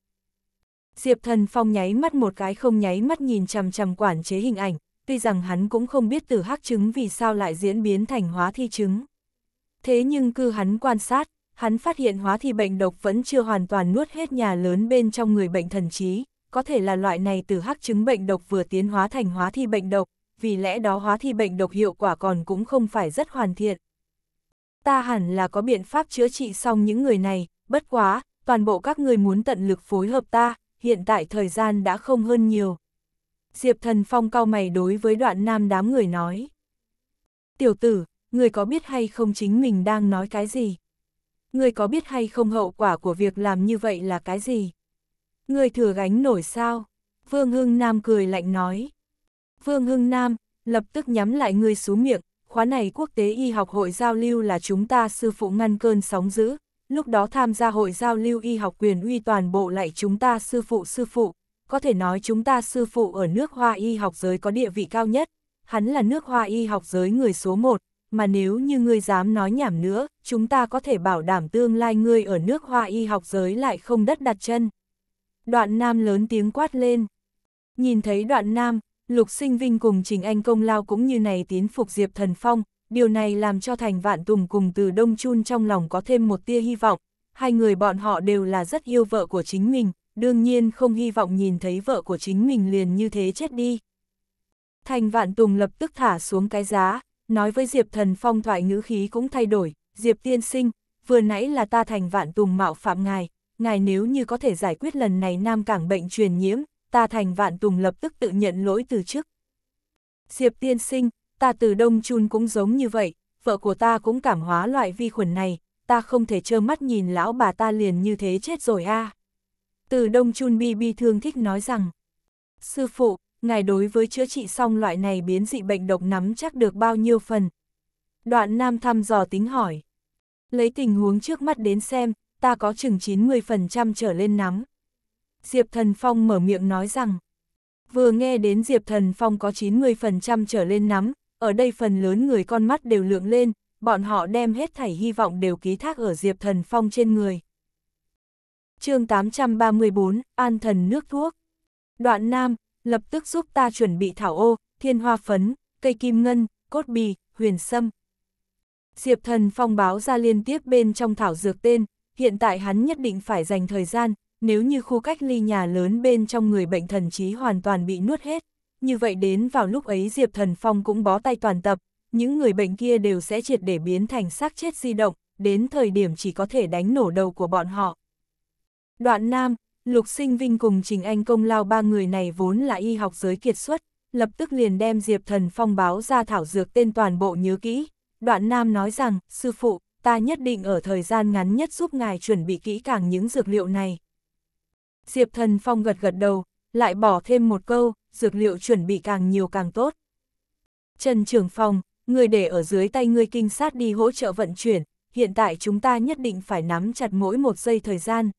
Diệp thần phong nháy mắt một cái không nháy mắt nhìn chằm chằm quản chế hình ảnh, tuy rằng hắn cũng không biết từ hắc chứng vì sao lại diễn biến thành hóa thi chứng. Thế nhưng cư hắn quan sát, hắn phát hiện hóa thi bệnh độc vẫn chưa hoàn toàn nuốt hết nhà lớn bên trong người bệnh thần trí, có thể là loại này từ hắc chứng bệnh độc vừa tiến hóa thành hóa thi bệnh độc, vì lẽ đó hóa thi bệnh độc hiệu quả còn cũng không phải rất hoàn thiện. Ta hẳn là có biện pháp chữa trị xong những người này, bất quá, toàn bộ các người muốn tận lực phối hợp ta, hiện tại thời gian đã không hơn nhiều. Diệp thần phong cao mày đối với đoạn nam đám người nói. Tiểu tử, người có biết hay không chính mình đang nói cái gì? Người có biết hay không hậu quả của việc làm như vậy là cái gì? Người thừa gánh nổi sao? Vương Hưng Nam cười lạnh nói. Vương Hưng Nam, lập tức nhắm lại người xú miệng, khóa này quốc tế y học hội giao lưu là chúng ta sư phụ ngăn cơn sóng dữ, lúc đó tham gia hội giao lưu y học quyền uy toàn bộ lại chúng ta sư phụ sư phụ, có thể nói chúng ta sư phụ ở nước hoa y học giới có địa vị cao nhất, hắn là nước hoa y học giới người số một, mà nếu như ngươi dám nói nhảm nữa, chúng ta có thể bảo đảm tương lai ngươi ở nước hoa y học giới lại không đất đặt chân. Đoạn nam lớn tiếng quát lên. Nhìn thấy đoạn nam, lục sinh vinh cùng trình anh công lao cũng như này tiến phục diệp thần phong, điều này làm cho thành vạn tùng cùng từ đông chun trong lòng có thêm một tia hy vọng. Hai người bọn họ đều là rất yêu vợ của chính mình, đương nhiên không hy vọng nhìn thấy vợ của chính mình liền như thế chết đi. Thành vạn tùng lập tức thả xuống cái giá, nói với Diệp thần phong thoại ngữ khí cũng thay đổi, Diệp tiên sinh, vừa nãy là ta thành vạn tùng mạo phạm ngài, ngài nếu như có thể giải quyết lần này Nam Cảng bệnh truyền nhiễm, ta thành vạn tùng lập tức tự nhận lỗi từ chức. Diệp tiên sinh, ta từ Đông Chun cũng giống như vậy, vợ của ta cũng cảm hóa loại vi khuẩn này, ta không thể trơ mắt nhìn lão bà ta liền như thế chết rồi a. Từ Đông Chun bi bi thương thích nói rằng, sư phụ, ngài đối với chữa trị xong loại này biến dị bệnh độc nắm chắc được bao nhiêu phần. Đoạn Nam thăm dò tính hỏi, lấy tình huống trước mắt đến xem, ta có chừng 90% trở lên nắm. Diệp Thần Phong mở miệng nói rằng, vừa nghe đến Diệp Thần Phong có 90% trở lên nắm, ở đây phần lớn người con mắt đều lượng lên, bọn họ đem hết thảy hy vọng đều ký thác ở Diệp Thần Phong trên người. chương 834, An Thần Nước Thuốc Đoạn Nam, lập tức giúp ta chuẩn bị thảo ô, thiên hoa phấn, cây kim ngân, cốt bì, huyền sâm. Diệp Thần Phong báo ra liên tiếp bên trong thảo dược tên, hiện tại hắn nhất định phải dành thời gian, nếu như khu cách ly nhà lớn bên trong người bệnh thần trí hoàn toàn bị nuốt hết. Như vậy đến vào lúc ấy Diệp Thần Phong cũng bó tay toàn tập, những người bệnh kia đều sẽ triệt để biến thành xác chết di động, đến thời điểm chỉ có thể đánh nổ đầu của bọn họ. Đoạn Nam, Lục Sinh Vinh cùng Trình Anh công lao ba người này vốn là y học giới kiệt xuất, lập tức liền đem Diệp Thần Phong báo ra thảo dược tên toàn bộ nhớ kỹ. Đoạn Nam nói rằng, sư phụ, ta nhất định ở thời gian ngắn nhất giúp ngài chuẩn bị kỹ càng những dược liệu này. Diệp Thần Phong gật gật đầu, lại bỏ thêm một câu, dược liệu chuẩn bị càng nhiều càng tốt. Trần Trường Phong, người để ở dưới tay ngươi kinh sát đi hỗ trợ vận chuyển, hiện tại chúng ta nhất định phải nắm chặt mỗi một giây thời gian.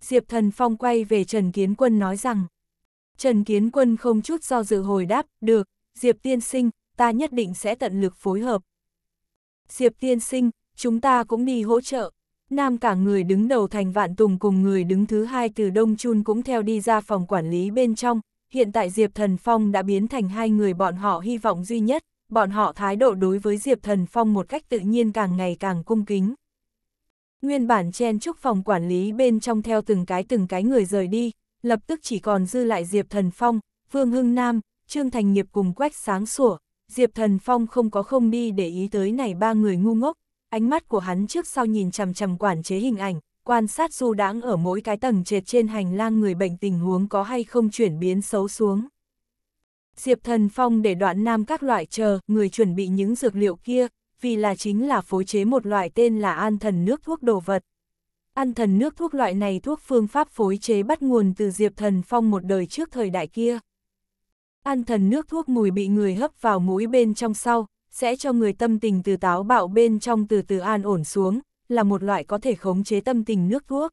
Diệp Thần Phong quay về Trần Kiến Quân nói rằng, Trần Kiến Quân không chút do dự hồi đáp, được, Diệp Tiên Sinh, ta nhất định sẽ tận lực phối hợp. Diệp Tiên Sinh, chúng ta cũng đi hỗ trợ. Nam cả người đứng đầu thành vạn tùng cùng người đứng thứ hai từ Đông Chun cũng theo đi ra phòng quản lý bên trong, hiện tại Diệp Thần Phong đã biến thành hai người bọn họ hy vọng duy nhất, bọn họ thái độ đối với Diệp Thần Phong một cách tự nhiên càng ngày càng cung kính. Nguyên bản chen chúc phòng quản lý bên trong theo từng cái từng cái người rời đi, lập tức chỉ còn dư lại Diệp Thần Phong, Vương Hưng Nam, Trương Thành Nghiệp cùng Quách Sáng Sủa. Diệp Thần Phong không có không đi để ý tới này ba người ngu ngốc, ánh mắt của hắn trước sau nhìn chằm chằm quản chế hình ảnh, quan sát du đãng ở mỗi cái tầng trệt trên hành lang người bệnh tình huống có hay không chuyển biến xấu xuống. Diệp Thần Phong để đoạn nam các loại chờ, người chuẩn bị những dược liệu kia, vì là chính là phối chế một loại tên là an thần nước thuốc đồ vật. An thần nước thuốc loại này thuốc phương pháp phối chế bắt nguồn từ Diệp Thần Phong một đời trước thời đại kia. An thần nước thuốc mùi bị người hấp vào mũi bên trong sau, sẽ cho người tâm tình từ táo bạo bên trong từ từ an ổn xuống, là một loại có thể khống chế tâm tình nước thuốc.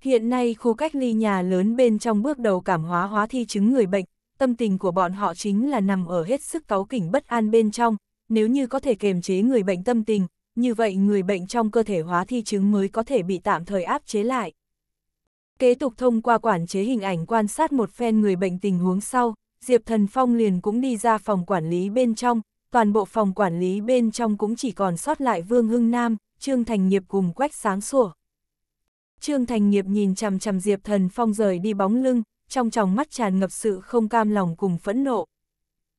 Hiện nay khu cách ly nhà lớn bên trong bước đầu cảm hóa hóa thi chứng người bệnh, tâm tình của bọn họ chính là nằm ở hết sức cáu kỉnh bất an bên trong, nếu như có thể kềm chế người bệnh tâm tình, như vậy người bệnh trong cơ thể hóa thi chứng mới có thể bị tạm thời áp chế lại. Kế tục thông qua quản chế hình ảnh quan sát một phen người bệnh tình huống sau, Diệp Thần Phong liền cũng đi ra phòng quản lý bên trong, toàn bộ phòng quản lý bên trong cũng chỉ còn sót lại Vương Hưng Nam, Trương Thành Nghiệp cùng quách sáng sủa. Trương Thành Nghiệp nhìn chằm chằm Diệp Thần Phong rời đi bóng lưng, trong tròng mắt tràn ngập sự không cam lòng cùng phẫn nộ.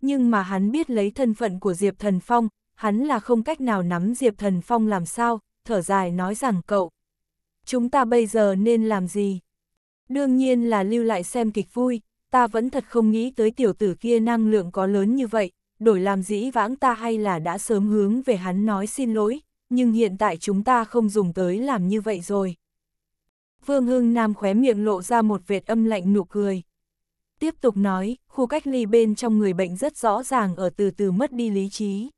Nhưng mà hắn biết lấy thân phận của Diệp Thần Phong, hắn là không cách nào nắm Diệp Thần Phong làm sao, thở dài nói rằng cậu. Chúng ta bây giờ nên làm gì? Đương nhiên là lưu lại xem kịch vui, ta vẫn thật không nghĩ tới tiểu tử kia năng lượng có lớn như vậy, đổi làm dĩ vãng ta hay là đã sớm hướng về hắn nói xin lỗi, nhưng hiện tại chúng ta không dùng tới làm như vậy rồi. Vương Hưng Nam khóe miệng lộ ra một vệt âm lạnh nụ cười. Tiếp tục nói, khu cách ly bên trong người bệnh rất rõ ràng ở từ từ mất đi lý trí.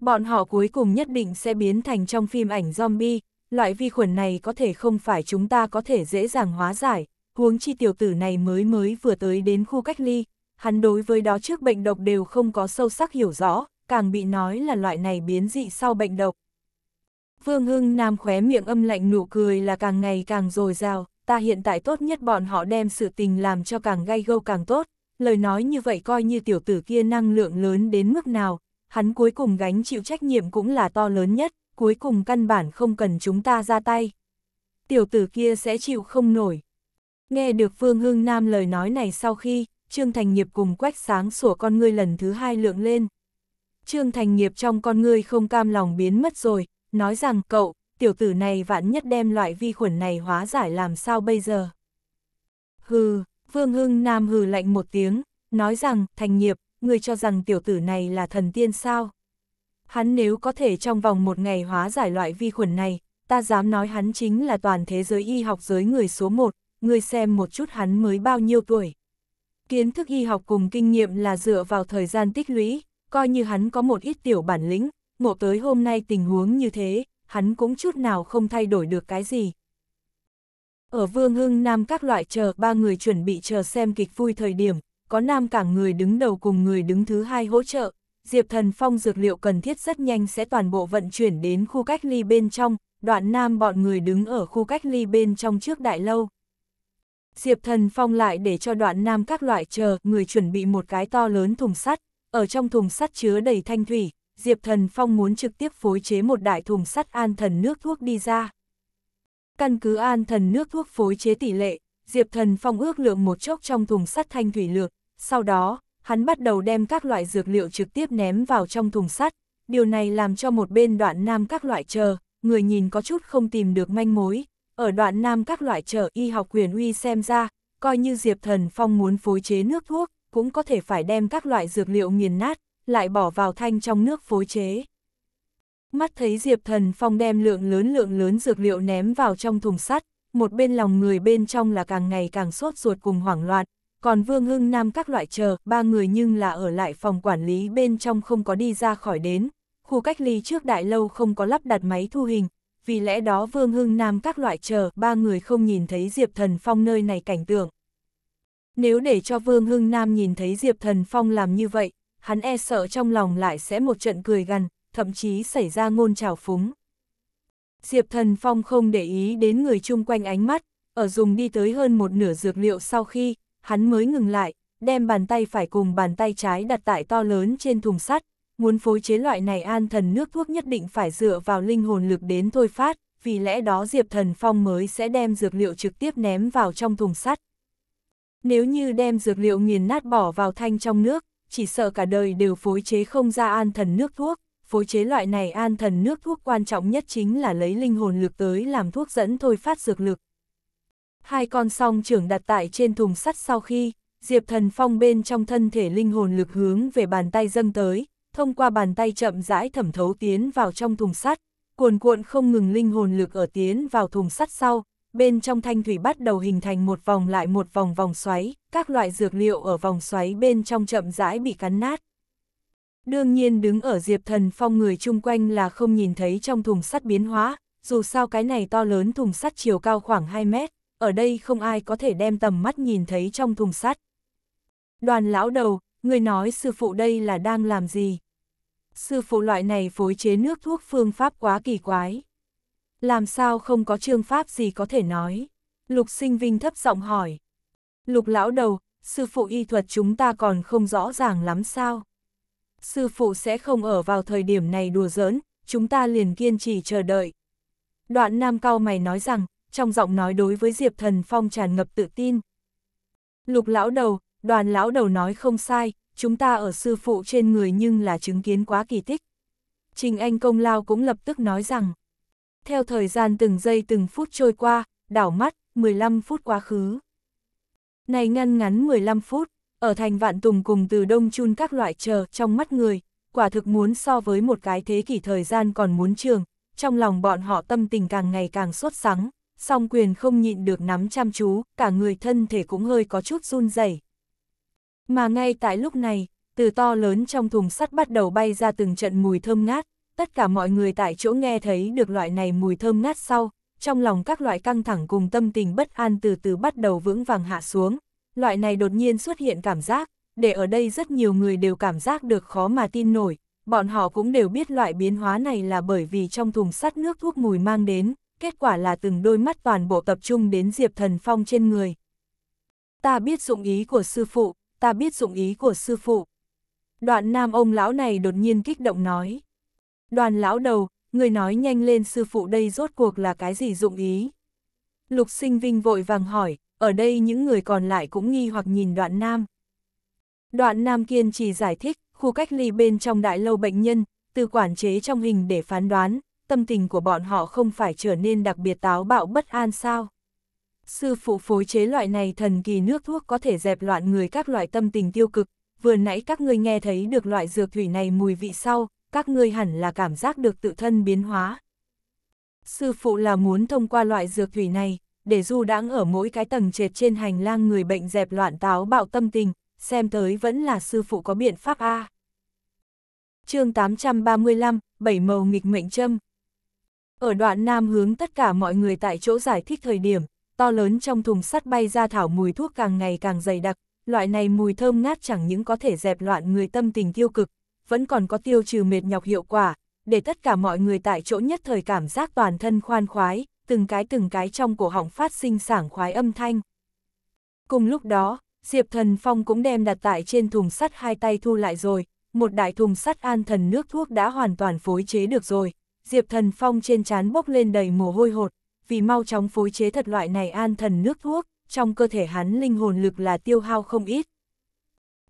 Bọn họ cuối cùng nhất định sẽ biến thành trong phim ảnh zombie, loại vi khuẩn này có thể không phải chúng ta có thể dễ dàng hóa giải, huống chi tiểu tử này mới mới vừa tới đến khu cách ly, hắn đối với đó trước bệnh độc đều không có sâu sắc hiểu rõ, càng bị nói là loại này biến dị sau bệnh độc. Vương Hưng Nam khóe miệng âm lạnh nụ cười là càng ngày càng dồi dào, ta hiện tại tốt nhất bọn họ đem sự tình làm cho càng gay gâu càng tốt, lời nói như vậy coi như tiểu tử kia năng lượng lớn đến mức nào, hắn cuối cùng gánh chịu trách nhiệm cũng là to lớn nhất, cuối cùng căn bản không cần chúng ta ra tay. Tiểu tử kia sẽ chịu không nổi. Nghe được Vương Hưng Nam lời nói này sau khi, Trương Thành Nghiệp cùng quách sáng sủa con ngươi lần thứ hai lượng lên. Trương Thành Nghiệp trong con ngươi không cam lòng biến mất rồi, nói rằng cậu, tiểu tử này vạn nhất đem loại vi khuẩn này hóa giải làm sao bây giờ. Hừ, Vương Hưng Nam hừ lạnh một tiếng, nói rằng Thành Nghiệp, người cho rằng tiểu tử này là thần tiên sao. Hắn nếu có thể trong vòng một ngày hóa giải loại vi khuẩn này, ta dám nói hắn chính là toàn thế giới y học giới người số một, Ngươi xem một chút hắn mới bao nhiêu tuổi kiến thức y học cùng kinh nghiệm là dựa vào thời gian tích lũy, coi như hắn có một ít tiểu bản lĩnh, ngộ tới hôm nay tình huống như thế, hắn cũng chút nào không thay đổi được cái gì. Ở Vương Hưng Nam các loại chờ ba người chuẩn bị chờ xem kịch vui thời điểm, có Nam cảng người đứng đầu cùng người đứng thứ hai hỗ trợ, Diệp Thần Phong dược liệu cần thiết rất nhanh sẽ toàn bộ vận chuyển đến khu cách ly bên trong, đoạn Nam bọn người đứng ở khu cách ly bên trong trước đại lâu. Diệp Thần Phong lại để cho đoạn nam các loại chờ người chuẩn bị một cái to lớn thùng sắt, ở trong thùng sắt chứa đầy thanh thủy, Diệp Thần Phong muốn trực tiếp phối chế một đại thùng sắt an thần nước thuốc đi ra. Căn cứ an thần nước thuốc phối chế tỷ lệ, Diệp Thần Phong ước lượng một chốc trong thùng sắt thanh thủy lược, sau đó, hắn bắt đầu đem các loại dược liệu trực tiếp ném vào trong thùng sắt, điều này làm cho một bên đoạn nam các loại chờ, người nhìn có chút không tìm được manh mối, ở đoạn nam các loại chợ y học quyền uy xem ra, coi như Diệp Thần Phong muốn phối chế nước thuốc, cũng có thể phải đem các loại dược liệu nghiền nát, lại bỏ vào thanh trong nước phối chế. Mắt thấy Diệp Thần Phong đem lượng lớn lượng lớn dược liệu ném vào trong thùng sắt, một bên lòng người bên trong là càng ngày càng sốt ruột cùng hoảng loạn, còn Vương Hưng Nam các loại chờ, ba người nhưng là ở lại phòng quản lý bên trong không có đi ra khỏi đến, khu cách ly trước đại lâu không có lắp đặt máy thu hình, vì lẽ đó Vương Hưng Nam các loại chờ ba người không nhìn thấy Diệp Thần Phong nơi này cảnh tượng. Nếu để cho Vương Hưng Nam nhìn thấy Diệp Thần Phong làm như vậy, hắn e sợ trong lòng lại sẽ một trận cười gằn, thậm chí xảy ra ngôn trào phúng. Diệp Thần Phong không để ý đến người chung quanh ánh mắt, ở dùng đi tới hơn một nửa dược liệu sau khi, hắn mới ngừng lại, đem bàn tay phải cùng bàn tay trái đặt tại to lớn trên thùng sắt, muốn phối chế loại này an thần nước thuốc nhất định phải dựa vào linh hồn lực đến thôi phát, vì lẽ đó Diệp Thần Phong mới sẽ đem dược liệu trực tiếp ném vào trong thùng sắt. Nếu như đem dược liệu nghiền nát bỏ vào thanh trong nước, chỉ sợ cả đời đều phối chế không ra an thần nước thuốc, phối chế loại này an thần nước thuốc quan trọng nhất chính là lấy linh hồn lực tới làm thuốc dẫn thôi phát dược lực. Hai con song trưởng đặt tại trên thùng sắt sau khi, Diệp Thần Phong bên trong thân thể linh hồn lực hướng về bàn tay dâng tới, thông qua bàn tay chậm rãi thẩm thấu tiến vào trong thùng sắt, cuồn cuộn không ngừng linh hồn lực ở tiến vào thùng sắt sau, bên trong thanh thủy bắt đầu hình thành một vòng lại một vòng vòng xoáy, các loại dược liệu ở vòng xoáy bên trong chậm rãi bị cắn nát. Đương nhiên đứng ở Diệp Thần Phong người chung quanh là không nhìn thấy trong thùng sắt biến hóa, dù sao cái này to lớn thùng sắt chiều cao khoảng 2 mét, ở đây không ai có thể đem tầm mắt nhìn thấy trong thùng sắt. Đoàn lão đầu, người nói sư phụ đây là đang làm gì? sư phụ loại này phối chế nước thuốc phương pháp quá kỳ quái. Làm sao không có trương pháp gì có thể nói? Lục sinh vinh thấp giọng hỏi. Lục lão đầu, sư phụ y thuật chúng ta còn không rõ ràng lắm sao? Sư phụ sẽ không ở vào thời điểm này đùa giỡn, chúng ta liền kiên trì chờ đợi. Đoạn nam cao mày nói rằng, trong giọng nói đối với Diệp Thần Phong tràn ngập tự tin. Lục lão đầu, đoàn lão đầu nói không sai, chúng ta ở sư phụ trên người nhưng là chứng kiến quá kỳ tích. Trình Anh công lao cũng lập tức nói rằng, theo thời gian từng giây từng phút trôi qua, đảo mắt, 15 phút quá khứ. Này ngăn ngắn 15 phút, ở thành vạn tùng cùng từ đông chun các loại chờ trong mắt người, quả thực muốn so với một cái thế kỷ thời gian còn muốn trường, trong lòng bọn họ tâm tình càng ngày càng sốt sắng, song quyền không nhịn được nắm chăm chú, cả người thân thể cũng hơi có chút run rẩy mà ngay tại lúc này, từ to lớn trong thùng sắt bắt đầu bay ra từng trận mùi thơm ngát, tất cả mọi người tại chỗ nghe thấy được loại này mùi thơm ngát sau, trong lòng các loại căng thẳng cùng tâm tình bất an từ từ bắt đầu vững vàng hạ xuống. Loại này đột nhiên xuất hiện cảm giác, để ở đây rất nhiều người đều cảm giác được khó mà tin nổi, bọn họ cũng đều biết loại biến hóa này là bởi vì trong thùng sắt nước thuốc mùi mang đến, kết quả là từng đôi mắt toàn bộ tập trung đến Diệp Thần Phong trên người. Ta biết dụng ý của sư phụ, ta biết dụng ý của sư phụ. Đoạn nam ông lão này đột nhiên kích động nói. Đoàn lão đầu, người nói nhanh lên sư phụ đây rốt cuộc là cái gì dụng ý. Lục sinh vinh vội vàng hỏi, ở đây những người còn lại cũng nghi hoặc nhìn đoạn nam. Đoạn nam kiên trì giải thích, khu cách ly bên trong đại lâu bệnh nhân, từ quản chế trong hình để phán đoán, tâm tình của bọn họ không phải trở nên đặc biệt táo bạo bất an sao. Sư phụ phối chế loại này thần kỳ nước thuốc có thể dẹp loạn người các loại tâm tình tiêu cực, vừa nãy các ngươi nghe thấy được loại dược thủy này mùi vị sau, các ngươi hẳn là cảm giác được tự thân biến hóa. Sư phụ là muốn thông qua loại dược thủy này, để du đãng ở mỗi cái tầng trệt trên hành lang người bệnh dẹp loạn táo bạo tâm tình, xem tới vẫn là sư phụ có biện pháp A. chương 835, Bảy màu nghịch mệnh trâm. Ở đoạn Nam hướng tất cả mọi người tại chỗ giải thích thời điểm, to lớn trong thùng sắt bay ra thảo mùi thuốc càng ngày càng dày đặc, loại này mùi thơm ngát chẳng những có thể dẹp loạn người tâm tình tiêu cực, vẫn còn có tiêu trừ mệt nhọc hiệu quả, để tất cả mọi người tại chỗ nhất thời cảm giác toàn thân khoan khoái, từng cái từng cái trong cổ họng phát sinh sảng khoái âm thanh. Cùng lúc đó, Diệp Thần Phong cũng đem đặt tại trên thùng sắt hai tay thu lại rồi, một đại thùng sắt an thần nước thuốc đã hoàn toàn phối chế được rồi. Diệp Thần Phong trên trán bốc lên đầy mồ hôi hột, vì mau chóng phối chế thật loại này an thần nước thuốc, trong cơ thể hắn linh hồn lực là tiêu hao không ít.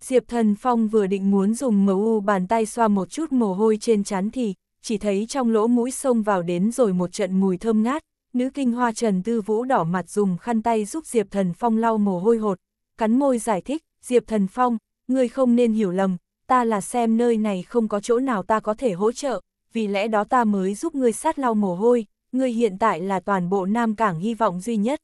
Diệp Thần Phong vừa định muốn dùng u bàn tay xoa một chút mồ hôi trên chán thì, chỉ thấy trong lỗ mũi xông vào đến rồi một trận mùi thơm ngát, nữ kinh hoa Trần Tư Vũ đỏ mặt dùng khăn tay giúp Diệp Thần Phong lau mồ hôi hột, cắn môi giải thích, Diệp Thần Phong, ngươi không nên hiểu lầm, ta là xem nơi này không có chỗ nào ta có thể hỗ trợ, vì lẽ đó ta mới giúp ngươi sát lau mồ hôi, ngươi hiện tại là toàn bộ Nam Cảng hy vọng duy nhất.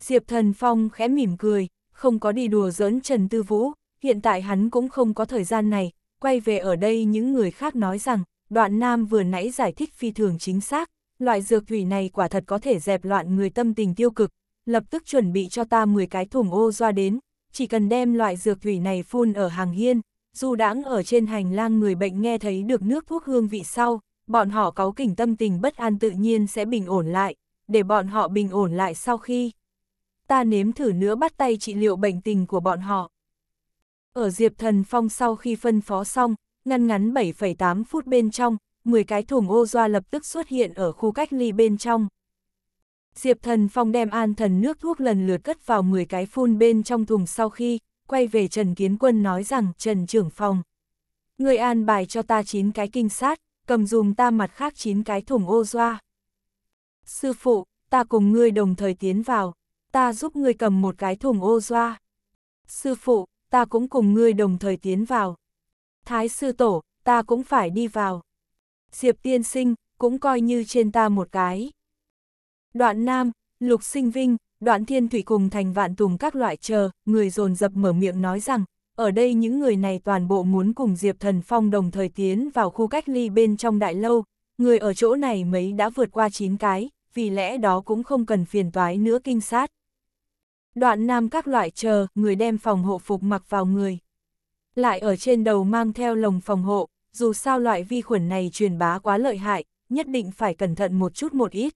Diệp Thần Phong khẽ mỉm cười, không có đi đùa giỡn Trần Tư Vũ, hiện tại hắn cũng không có thời gian này, quay về ở đây những người khác nói rằng, đoạn Nam vừa nãy giải thích phi thường chính xác, loại dược thủy này quả thật có thể dẹp loạn người tâm tình tiêu cực, lập tức chuẩn bị cho ta 10 cái thùng ô doa đến, chỉ cần đem loại dược thủy này phun ở hàng hiên, dù đãng ở trên hành lang người bệnh nghe thấy được nước thuốc hương vị sau, bọn họ có kỉnh tâm tình bất an tự nhiên sẽ bình ổn lại, để bọn họ bình ổn lại sau khi. Ta nếm thử nữa bắt tay trị liệu bệnh tình của bọn họ. Ở Diệp Thần Phong sau khi phân phó xong, ngăn ngắn 7,8 phút bên trong, 10 cái thùng ô doa lập tức xuất hiện ở khu cách ly bên trong. Diệp Thần Phong đem an thần nước thuốc lần lượt cất vào 10 cái phun bên trong thùng sau khi, quay về Trần Kiến Quân nói rằng Trần trưởng phòng. Người an bài cho ta 9 cái kinh sát, cầm dùm ta mặt khác chín cái thùng ô doa. Sư phụ, ta cùng ngươi đồng thời tiến vào, ta giúp ngươi cầm một cái thùng ô doa. Sư phụ, ta cũng cùng ngươi đồng thời tiến vào. Thái sư tổ, ta cũng phải đi vào. Diệp tiên sinh, cũng coi như trên ta một cái. Đoạn Nam, Lục Sinh Vinh, Đoạn Thiên Thủy cùng thành vạn tùng các loại chờ, người dồn dập mở miệng nói rằng, ở đây những người này toàn bộ muốn cùng Diệp Thần Phong đồng thời tiến vào khu cách ly bên trong đại lâu, người ở chỗ này mấy đã vượt qua 9 cái, vì lẽ đó cũng không cần phiền toái nữa kinh sát. Đoạn nam các loại chờ, người đem phòng hộ phục mặc vào người. Lại ở trên đầu mang theo lồng phòng hộ, dù sao loại vi khuẩn này truyền bá quá lợi hại, nhất định phải cẩn thận một chút một ít.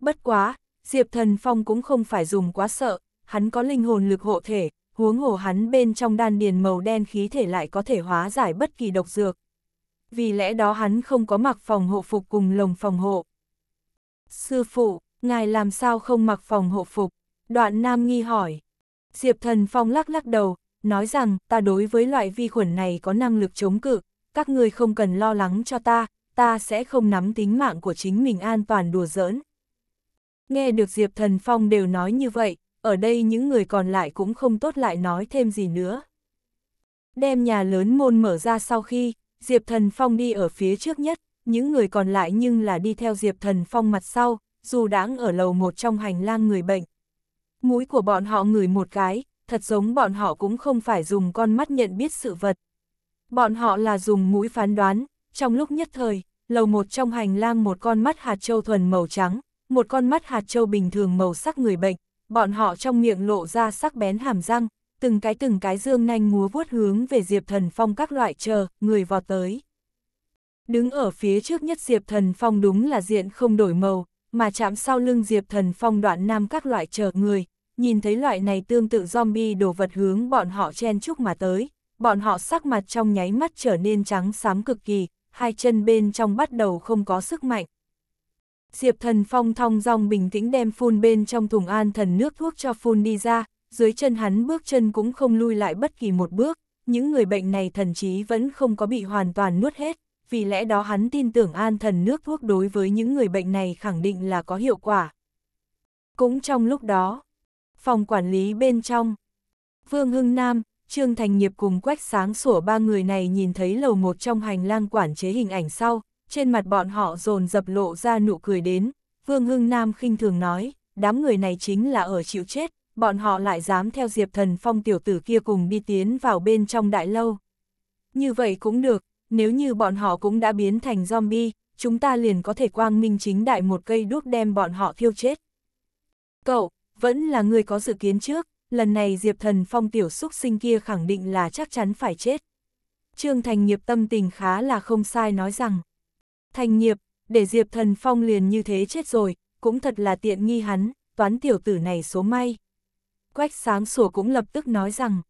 Bất quá, Diệp Thần Phong cũng không phải dùng quá sợ, hắn có linh hồn lực hộ thể, huống hồ hắn bên trong đan điền màu đen khí thể lại có thể hóa giải bất kỳ độc dược. Vì lẽ đó hắn không có mặc phòng hộ phục cùng lồng phòng hộ. Sư phụ, ngài làm sao không mặc phòng hộ phục? Đoạn Nam nghi hỏi. Diệp Thần Phong lắc lắc đầu, nói rằng ta đối với loại vi khuẩn này có năng lực chống cự, các ngươi không cần lo lắng cho ta, ta sẽ không nắm tính mạng của chính mình an toàn đùa giỡn. Nghe được Diệp Thần Phong đều nói như vậy, ở đây những người còn lại cũng không tốt lại nói thêm gì nữa. Đem nhà lớn môn mở ra sau khi, Diệp Thần Phong đi ở phía trước nhất, những người còn lại nhưng là đi theo Diệp Thần Phong mặt sau, dù đáng ở lầu một trong hành lang người bệnh. Mũi của bọn họ ngửi một cái, thật giống bọn họ cũng không phải dùng con mắt nhận biết sự vật. Bọn họ là dùng mũi phán đoán, trong lúc nhất thời, lầu một trong hành lang một con mắt hạt châu thuần màu trắng, một con mắt hạt châu bình thường màu sắc người bệnh, bọn họ trong miệng lộ ra sắc bén hàm răng, từng cái từng cái dương nanh múa vuốt hướng về Diệp Thần Phong các loại chờ, người vọt tới. Đứng ở phía trước nhất Diệp Thần Phong đúng là diện không đổi màu, mà chạm sau lưng Diệp Thần Phong đoạn nam các loại chờ người, nhìn thấy loại này tương tự zombie đồ vật hướng bọn họ chen chúc mà tới, bọn họ sắc mặt trong nháy mắt trở nên trắng xám cực kỳ, hai chân bên trong bắt đầu không có sức mạnh. Diệp thần phong thong dong bình tĩnh đem phun bên trong thùng an thần nước thuốc cho phun đi ra, dưới chân hắn bước chân cũng không lui lại bất kỳ một bước, những người bệnh này thần chí vẫn không có bị hoàn toàn nuốt hết, vì lẽ đó hắn tin tưởng an thần nước thuốc đối với những người bệnh này khẳng định là có hiệu quả. Cũng trong lúc đó, phòng quản lý bên trong, Vương Hưng Nam, Trương Thành Nghiệp cùng Quách Sáng Sủa ba người này nhìn thấy lầu một trong hành lang quản chế hình ảnh sau, trên mặt bọn họ dồn dập lộ ra nụ cười đến, Vương Hưng Nam khinh thường nói, đám người này chính là ở chịu chết, bọn họ lại dám theo Diệp Thần Phong tiểu tử kia cùng đi tiến vào bên trong đại lâu. Như vậy cũng được, nếu như bọn họ cũng đã biến thành zombie, chúng ta liền có thể quang minh chính đại một cây đuốc đem bọn họ thiêu chết. Cậu, vẫn là người có dự kiến trước, lần này Diệp Thần Phong tiểu xúc sinh kia khẳng định là chắc chắn phải chết. Trương Thành nghiệp tâm tình khá là không sai nói rằng, Thanh nghiệp, để Diệp Thần Phong liền như thế chết rồi, cũng thật là tiện nghi hắn, toán tiểu tử này số may. Quách sáng sủa cũng lập tức nói rằng,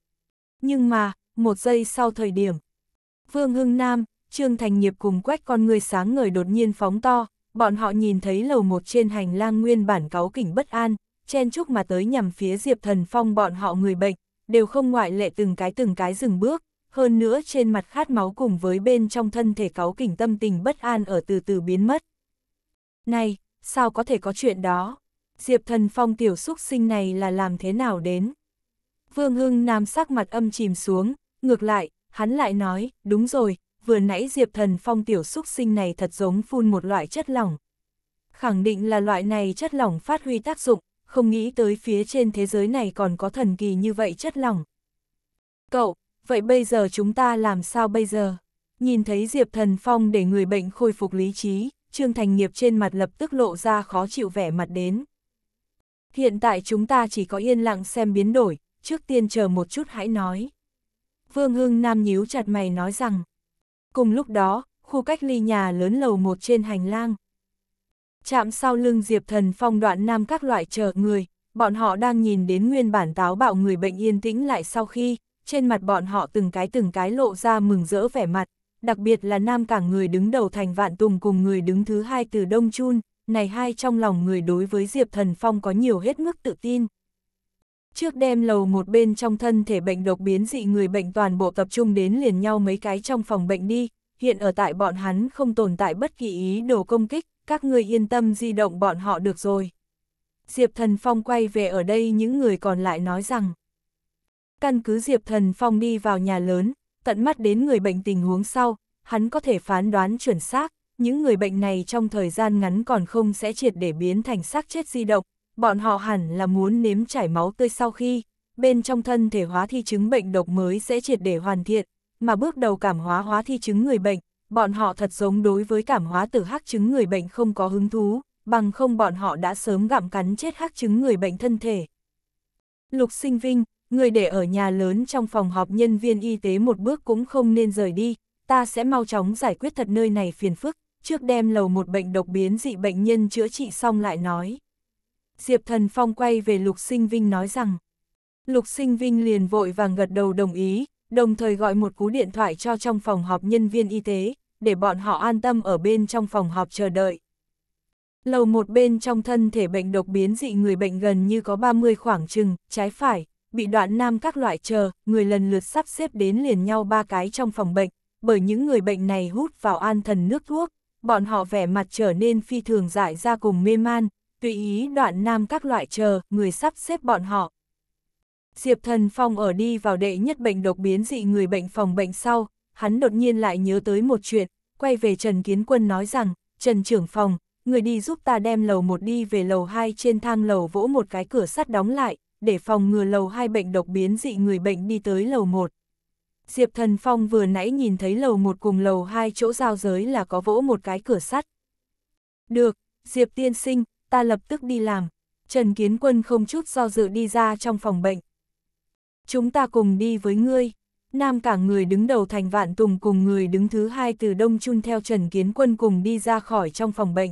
nhưng mà, một giây sau thời điểm, Vương Hưng Nam, Trương Thành nghiệp cùng quách con người sáng ngời đột nhiên phóng to, bọn họ nhìn thấy lầu một trên hành lang nguyên bản cáu kỉnh bất an, chen chúc mà tới nhằm phía Diệp Thần Phong bọn họ người bệnh, đều không ngoại lệ từng cái từng cái dừng bước, hơn nữa trên mặt khát máu cùng với bên trong thân thể cáu kỉnh tâm tình bất an ở từ từ biến mất. Này, sao có thể có chuyện đó? Diệp thần phong tiểu xúc sinh này là làm thế nào đến? Vương Hưng Nam sắc mặt âm chìm xuống, ngược lại, hắn lại nói, đúng rồi, vừa nãy Diệp thần phong tiểu xúc sinh này thật giống phun một loại chất lỏng. Khẳng định là loại này chất lỏng phát huy tác dụng, không nghĩ tới phía trên thế giới này còn có thần kỳ như vậy chất lỏng. Cậu, vậy bây giờ chúng ta làm sao bây giờ? Nhìn thấy Diệp Thần Phong để người bệnh khôi phục lý trí, Trương Thành Nghiệp trên mặt lập tức lộ ra khó chịu vẻ mặt đến. Hiện tại chúng ta chỉ có yên lặng xem biến đổi, trước tiên chờ một chút hãy nói. Vương Hưng Nam nhíu chặt mày nói rằng, cùng lúc đó, khu cách ly nhà lớn lầu một trên hành lang. Chạm sau lưng Diệp Thần Phong đoạn nam các loại chờ người, bọn họ đang nhìn đến nguyên bản táo bạo người bệnh yên tĩnh lại sau khi, trên mặt bọn họ từng cái từng cái lộ ra mừng rỡ vẻ mặt, đặc biệt là Nam Cảng người đứng đầu thành Vạn Tùng cùng người đứng thứ hai từ Đông Chun, này hai trong lòng người đối với Diệp Thần Phong có nhiều hết mức tự tin. Trước đêm lầu một bên trong thân thể bệnh độc biến dị người bệnh toàn bộ tập trung đến liền nhau mấy cái trong phòng bệnh đi, hiện ở tại bọn hắn không tồn tại bất kỳ ý đồ công kích, các người yên tâm di động bọn họ được rồi. Diệp Thần Phong quay về ở đây những người còn lại nói rằng, Căn cứ Diệp Thần Phong đi vào nhà lớn, tận mắt đến người bệnh tình huống sau, hắn có thể phán đoán chuẩn xác, những người bệnh này trong thời gian ngắn còn không sẽ triệt để biến thành xác chết di động, bọn họ hẳn là muốn nếm chảy máu tươi sau khi, bên trong thân thể hóa thi chứng bệnh độc mới sẽ triệt để hoàn thiện, mà bước đầu cảm hóa hóa thi chứng người bệnh, bọn họ thật giống đối với cảm hóa từ hắc chứng người bệnh không có hứng thú, bằng không bọn họ đã sớm gặm cắn chết hắc chứng người bệnh thân thể. Lục sinh vinh, người để ở nhà lớn trong phòng họp nhân viên y tế một bước cũng không nên rời đi, ta sẽ mau chóng giải quyết thật nơi này phiền phức, trước đem lầu một bệnh độc biến dị bệnh nhân chữa trị xong lại nói. Diệp Thần Phong quay về Lục Sinh Vinh nói rằng, Lục Sinh Vinh liền vội vàng gật đầu đồng ý, đồng thời gọi một cú điện thoại cho trong phòng họp nhân viên y tế, để bọn họ an tâm ở bên trong phòng họp chờ đợi. Lầu một bên trong thân thể bệnh độc biến dị người bệnh gần như có 30 khoảng chừng, trái phải, bị đoạn nam các loại chờ, người lần lượt sắp xếp đến liền nhau ba cái trong phòng bệnh, bởi những người bệnh này hút vào an thần nước thuốc, bọn họ vẻ mặt trở nên phi thường dại ra cùng mê man, tùy ý đoạn nam các loại chờ, người sắp xếp bọn họ. Diệp Thần Phong ở đi vào đệ nhất bệnh độc biến dị người bệnh phòng bệnh sau, hắn đột nhiên lại nhớ tới một chuyện, quay về Trần Kiến Quân nói rằng, Trần trưởng phòng, người đi giúp ta đem lầu một đi về lầu hai trên thang lầu vỗ một cái cửa sắt đóng lại, để phòng ngừa lầu 2 bệnh độc biến dị người bệnh đi tới lầu 1. Diệp Thần Phong vừa nãy nhìn thấy lầu 1 cùng lầu 2 chỗ giao giới là có vỗ một cái cửa sắt. Được, Diệp tiên sinh, ta lập tức đi làm. Trần Kiến Quân không chút do dự đi ra trong phòng bệnh. Chúng ta cùng đi với ngươi. Nam cả người đứng đầu thành vạn tùng cùng người đứng thứ hai từ Đông Trung theo Trần Kiến Quân cùng đi ra khỏi trong phòng bệnh.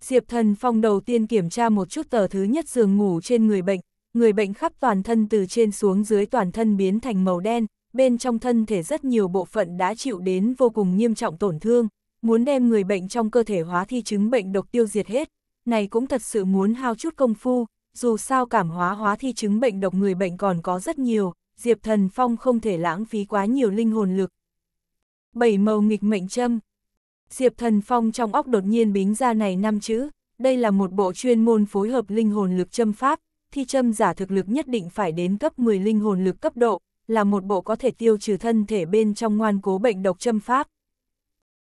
Diệp Thần Phong đầu tiên kiểm tra một chút tờ thứ nhất giường ngủ trên người bệnh, người bệnh khắp toàn thân từ trên xuống dưới toàn thân biến thành màu đen, bên trong thân thể rất nhiều bộ phận đã chịu đến vô cùng nghiêm trọng tổn thương, muốn đem người bệnh trong cơ thể hóa thi chứng bệnh độc tiêu diệt hết, này cũng thật sự muốn hao chút công phu, dù sao cảm hóa hóa thi chứng bệnh độc người bệnh còn có rất nhiều, Diệp Thần Phong không thể lãng phí quá nhiều linh hồn lực. Bảy màu nghịch mệnh châm Diệp Thần Phong trong óc đột nhiên bính ra này năm chữ, đây là một bộ chuyên môn phối hợp linh hồn lực châm pháp, thi châm giả thực lực nhất định phải đến cấp 10 linh hồn lực cấp độ, là một bộ có thể tiêu trừ thân thể bên trong ngoan cố bệnh độc châm pháp.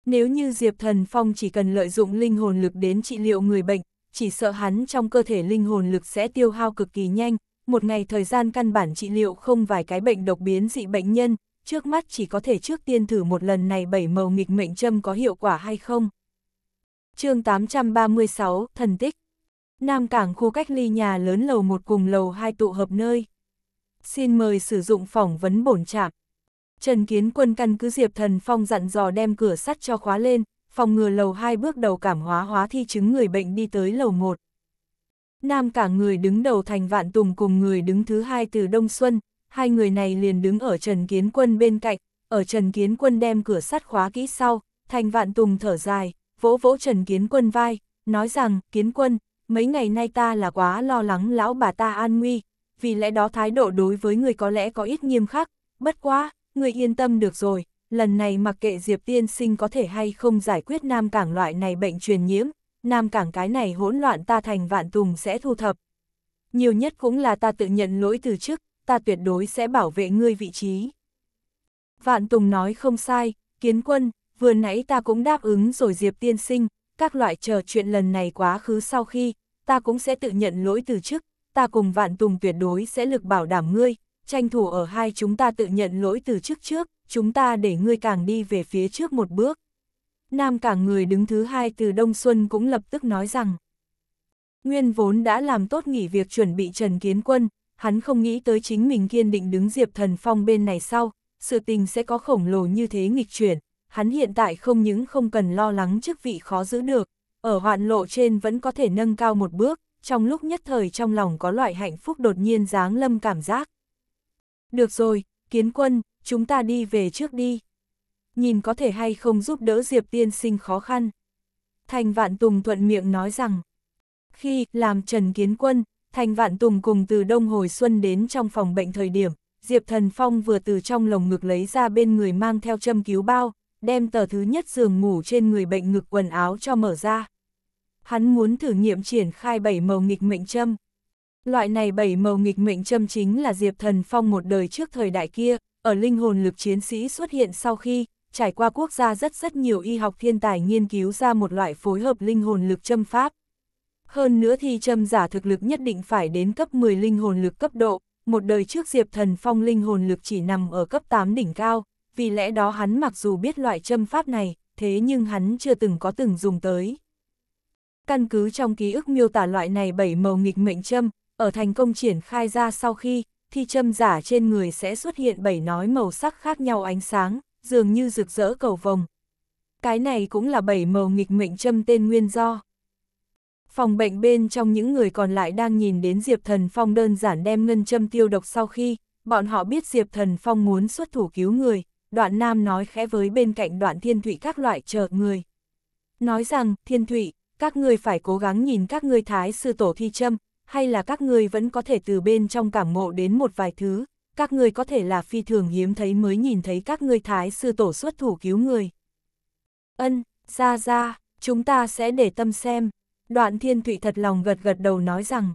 Nếu như Diệp Thần Phong chỉ cần lợi dụng linh hồn lực đến trị liệu người bệnh, chỉ sợ hắn trong cơ thể linh hồn lực sẽ tiêu hao cực kỳ nhanh, một ngày thời gian căn bản trị liệu không vài cái bệnh độc biến dị bệnh nhân, trước mắt chỉ có thể trước tiên thử một lần này bảy màu nghịch mệnh châm có hiệu quả hay không. chương 836, Thần tích Nam Cảng khu cách ly nhà lớn lầu 1 cùng lầu 2 tụ hợp nơi. Xin mời sử dụng phỏng vấn bổn trạm. Trần Kiến Quân căn cứ Diệp Thần Phong dặn dò đem cửa sắt cho khóa lên, phòng ngừa lầu 2 bước đầu cảm hóa hóa thi chứng người bệnh đi tới lầu 1. Nam Cảng người đứng đầu Thành Vạn Tùng cùng người đứng thứ hai từ Đông Xuân, hai người này liền đứng ở Trần Kiến Quân bên cạnh, ở Trần Kiến Quân đem cửa sắt khóa kỹ sau, Thành Vạn Tùng thở dài, vỗ vỗ Trần Kiến Quân vai, nói rằng, Kiến Quân, mấy ngày nay ta là quá lo lắng lão bà ta an nguy, vì lẽ đó thái độ đối với người có lẽ có ít nghiêm khắc, bất quá, người yên tâm được rồi, lần này mặc kệ Diệp Tiên Sinh có thể hay không giải quyết Nam Cảng loại này bệnh truyền nhiễm, Nam Cảng cái này hỗn loạn ta thành vạn tùng sẽ thu thập. Nhiều nhất cũng là ta tự nhận lỗi từ trước, ta tuyệt đối sẽ bảo vệ ngươi vị trí. Vạn Tùng nói không sai, kiến quân, vừa nãy ta cũng đáp ứng rồi Diệp Tiên Sinh, các loại chờ chuyện lần này quá khứ sau khi, ta cũng sẽ tự nhận lỗi từ chức, ta cùng vạn tùng tuyệt đối sẽ lực bảo đảm ngươi, tranh thủ ở hai chúng ta tự nhận lỗi từ chức trước, chúng ta để ngươi càng đi về phía trước một bước. Nam cả người đứng thứ hai từ Đông Xuân cũng lập tức nói rằng, Nguyên vốn đã làm tốt nghỉ việc chuẩn bị Trần Kiến Quân, hắn không nghĩ tới chính mình kiên định đứng Diệp Thần Phong bên này sau, sự tình sẽ có khổng lồ như thế nghịch chuyển, hắn hiện tại không những không cần lo lắng chức vị khó giữ được, ở hoạn lộ trên vẫn có thể nâng cao một bước, trong lúc nhất thời trong lòng có loại hạnh phúc đột nhiên giáng lâm cảm giác. Được rồi, kiến quân, chúng ta đi về trước đi. Nhìn có thể hay không giúp đỡ Diệp tiên sinh khó khăn. Thành Vạn Tùng thuận miệng nói rằng, khi làm Trần Kiến Quân, Thành Vạn Tùng cùng từ Đông Hồi Xuân đến trong phòng bệnh thời điểm, Diệp Thần Phong vừa từ trong lồng ngực lấy ra bên người mang theo châm cứu bao, đem tờ thứ nhất giường ngủ trên người bệnh ngực quần áo cho mở ra. Hắn muốn thử nghiệm triển khai bảy màu nghịch mệnh châm. Loại này bảy màu nghịch mệnh châm chính là Diệp Thần Phong một đời trước thời đại kia, ở linh hồn lực chiến sĩ xuất hiện sau khi, trải qua quốc gia rất rất nhiều y học thiên tài nghiên cứu ra một loại phối hợp linh hồn lực châm pháp. Hơn nữa thì châm giả thực lực nhất định phải đến cấp 10 linh hồn lực cấp độ, một đời trước Diệp Thần Phong linh hồn lực chỉ nằm ở cấp 8 đỉnh cao, vì lẽ đó hắn mặc dù biết loại châm pháp này, thế nhưng hắn chưa từng có từng dùng tới. Căn cứ trong ký ức miêu tả loại này bảy màu nghịch mệnh châm, ở thành công triển khai ra sau khi, thì châm giả trên người sẽ xuất hiện bảy nói màu sắc khác nhau ánh sáng, dường như rực rỡ cầu vồng. Cái này cũng là bảy màu nghịch mệnh châm tên nguyên do. Phòng bệnh bên trong những người còn lại đang nhìn đến Diệp Thần Phong đơn giản đem ngân châm tiêu độc sau khi, bọn họ biết Diệp Thần Phong muốn xuất thủ cứu người, đoạn nam nói khẽ với bên cạnh đoạn thiên thủy các loại chờ người. Nói rằng, thiên thủy, các người phải cố gắng nhìn các người thái sư tổ thi châm, hay là các người vẫn có thể từ bên trong cảm ngộ đến một vài thứ, các người có thể là phi thường hiếm thấy mới nhìn thấy các người thái sư tổ xuất thủ cứu người. Ân, ra ra, chúng ta sẽ để tâm xem. Đoạn thiên thụy thật lòng gật gật đầu nói rằng,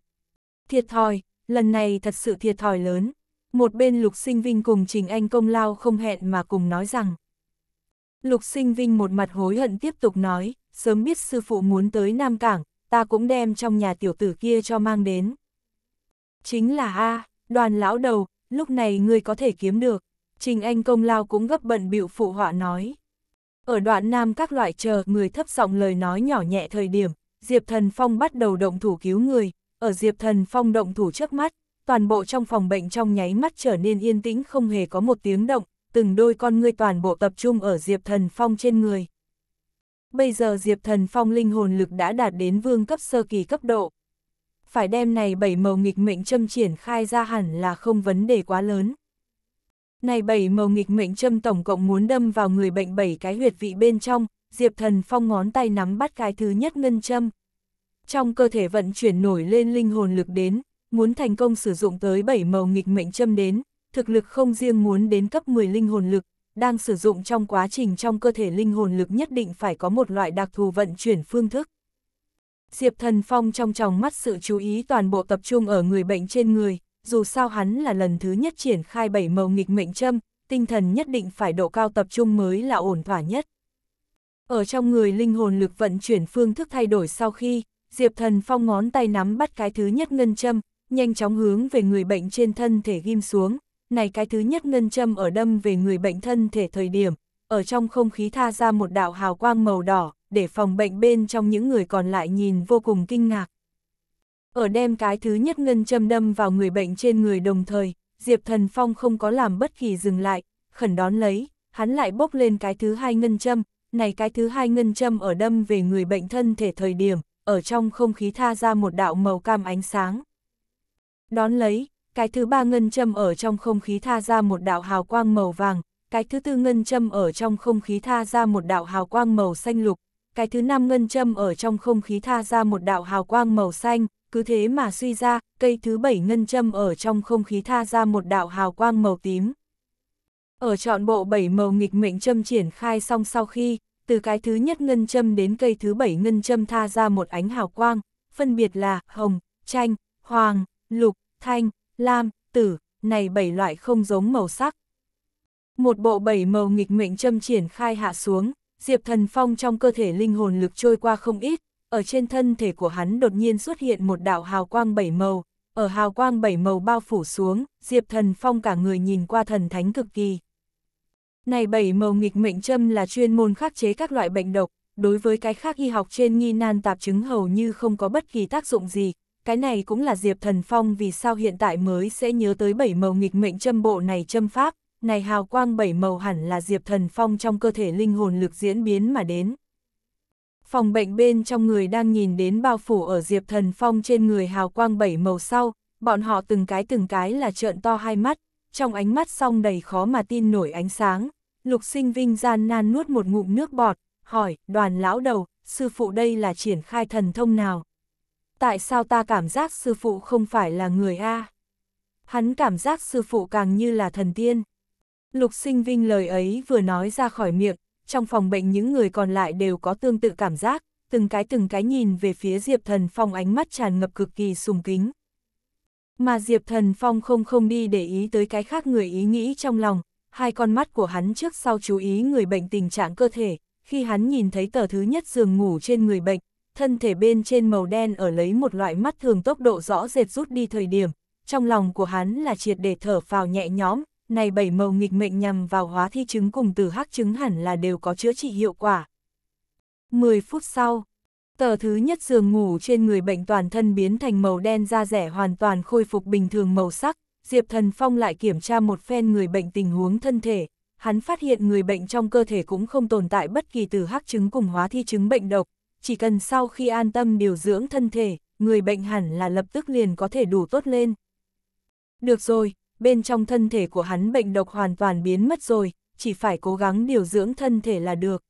thiệt thòi, lần này thật sự thiệt thòi lớn một bên Lục Sinh Vinh cùng Trình Anh công lao không hẹn mà cùng nói rằng. Lục Sinh Vinh một mặt hối hận tiếp tục nói, sớm biết sư phụ muốn tới Nam Cảng, ta cũng đem trong nhà tiểu tử kia cho mang đến. Chính là A, đoàn lão đầu, lúc này ngươi có thể kiếm được. Trình Anh công lao cũng gấp bận bịu phụ họa nói. Ở đoạn Nam các loại chờ người thấp giọng lời nói nhỏ nhẹ thời điểm, Diệp Thần Phong bắt đầu động thủ cứu người, ở Diệp Thần Phong động thủ trước mắt, toàn bộ trong phòng bệnh trong nháy mắt trở nên yên tĩnh không hề có một tiếng động, từng đôi con ngươi toàn bộ tập trung ở Diệp Thần Phong trên người. Bây giờ Diệp Thần Phong linh hồn lực đã đạt đến vương cấp sơ kỳ cấp độ. Phải đem này bảy màu nghịch mệnh châm triển khai ra hẳn là không vấn đề quá lớn. Này bảy màu nghịch mệnh châm tổng cộng muốn đâm vào người bệnh bảy cái huyệt vị bên trong, Diệp Thần Phong ngón tay nắm bắt cái thứ nhất ngân châm. Trong cơ thể vận chuyển nổi lên linh hồn lực đến, muốn thành công sử dụng tới 7 màu nghịch mệnh châm đến, thực lực không riêng muốn đến cấp 10 linh hồn lực, đang sử dụng trong quá trình trong cơ thể linh hồn lực nhất định phải có một loại đặc thù vận chuyển phương thức. Diệp Thần Phong trong tròng mắt sự chú ý toàn bộ tập trung ở người bệnh trên người, dù sao hắn là lần thứ nhất triển khai bảy màu nghịch mệnh châm, tinh thần nhất định phải độ cao tập trung mới là ổn thỏa nhất. Ở trong người linh hồn lực vận chuyển phương thức thay đổi sau khi, Diệp Thần Phong ngón tay nắm bắt cái thứ nhất ngân châm, nhanh chóng hướng về người bệnh trên thân thể ghim xuống, này cái thứ nhất ngân châm ở đâm về người bệnh thân thể thời điểm, ở trong không khí tha ra một đạo hào quang màu đỏ, để phòng bệnh bên trong những người còn lại nhìn vô cùng kinh ngạc. Ở đem cái thứ nhất ngân châm đâm vào người bệnh trên người đồng thời, Diệp Thần Phong không có làm bất kỳ dừng lại, khẩn đón lấy, hắn lại bốc lên cái thứ hai ngân châm, này cái thứ hai ngân châm ở đâm về người bệnh thân thể thời điểm, ở trong không khí tha ra một đạo màu cam ánh sáng. Đón lấy, cái thứ ba ngân châm ở trong không khí tha ra một đạo hào quang màu vàng, cái thứ tư ngân châm ở trong không khí tha ra một đạo hào quang màu xanh lục, cái thứ năm ngân châm ở trong không khí tha ra một đạo hào quang màu xanh, cứ thế mà suy ra, cây thứ bảy ngân châm ở trong không khí tha ra một đạo hào quang màu tím. Ở trọn bộ bảy màu nghịch mệnh châm triển khai xong sau khi, từ cái thứ nhất ngân châm đến cây thứ bảy ngân châm tha ra một ánh hào quang, phân biệt là hồng, chanh, hoàng, lục, thanh, lam, tử, này bảy loại không giống màu sắc. Một bộ bảy màu nghịch mệnh châm triển khai hạ xuống, Diệp Thần Phong trong cơ thể linh hồn lực trôi qua không ít, ở trên thân thể của hắn đột nhiên xuất hiện một đạo hào quang bảy màu, ở hào quang bảy màu bao phủ xuống, Diệp Thần Phong cả người nhìn qua thần thánh cực kỳ. Này bảy màu nghịch mệnh châm là chuyên môn khắc chế các loại bệnh độc, đối với cái khác y học trên nghi nan tạp chứng hầu như không có bất kỳ tác dụng gì, cái này cũng là Diệp Thần Phong vì sao hiện tại mới sẽ nhớ tới bảy màu nghịch mệnh châm bộ này châm pháp, này hào quang bảy màu hẳn là Diệp Thần Phong trong cơ thể linh hồn lực diễn biến mà đến. Phòng bệnh bên trong người đang nhìn đến bao phủ ở Diệp Thần Phong trên người hào quang bảy màu sau, bọn họ từng cái từng cái là trợn to hai mắt, trong ánh mắt song đầy khó mà tin nổi ánh sáng. Lục sinh vinh gian nan nuốt một ngụm nước bọt, hỏi, đoàn lão đầu, sư phụ đây là triển khai thần thông nào? tại sao ta cảm giác sư phụ không phải là người A? Hắn cảm giác sư phụ càng như là thần tiên. Lục sinh vinh lời ấy vừa nói ra khỏi miệng, trong phòng bệnh những người còn lại đều có tương tự cảm giác, từng cái từng cái nhìn về phía Diệp Thần Phong ánh mắt tràn ngập cực kỳ sùng kính. Mà Diệp Thần Phong không không đi để ý tới cái khác người ý nghĩ trong lòng, hai con mắt của hắn trước sau chú ý người bệnh tình trạng cơ thể, khi hắn nhìn thấy tờ thứ nhất giường ngủ trên người bệnh, thân thể bên trên màu đen ở lấy một loại mắt thường tốc độ rõ rệt rút đi thời điểm, trong lòng của hắn là triệt để thở vào nhẹ nhõm, này bảy màu nghịch mệnh nhằm vào hóa thi chứng cùng từ hắc chứng hẳn là đều có chữa trị hiệu quả. 10 phút sau, tờ thứ nhất giường ngủ trên người bệnh toàn thân biến thành màu đen da rẻ hoàn toàn khôi phục bình thường màu sắc, Diệp Thần Phong lại kiểm tra một phen người bệnh tình huống thân thể, hắn phát hiện người bệnh trong cơ thể cũng không tồn tại bất kỳ từ hắc chứng cùng hóa thi chứng bệnh độc, chỉ cần sau khi an tâm điều dưỡng thân thể, người bệnh hẳn là lập tức liền có thể đủ tốt lên. Được rồi, bên trong thân thể của hắn bệnh độc hoàn toàn biến mất rồi, chỉ phải cố gắng điều dưỡng thân thể là được.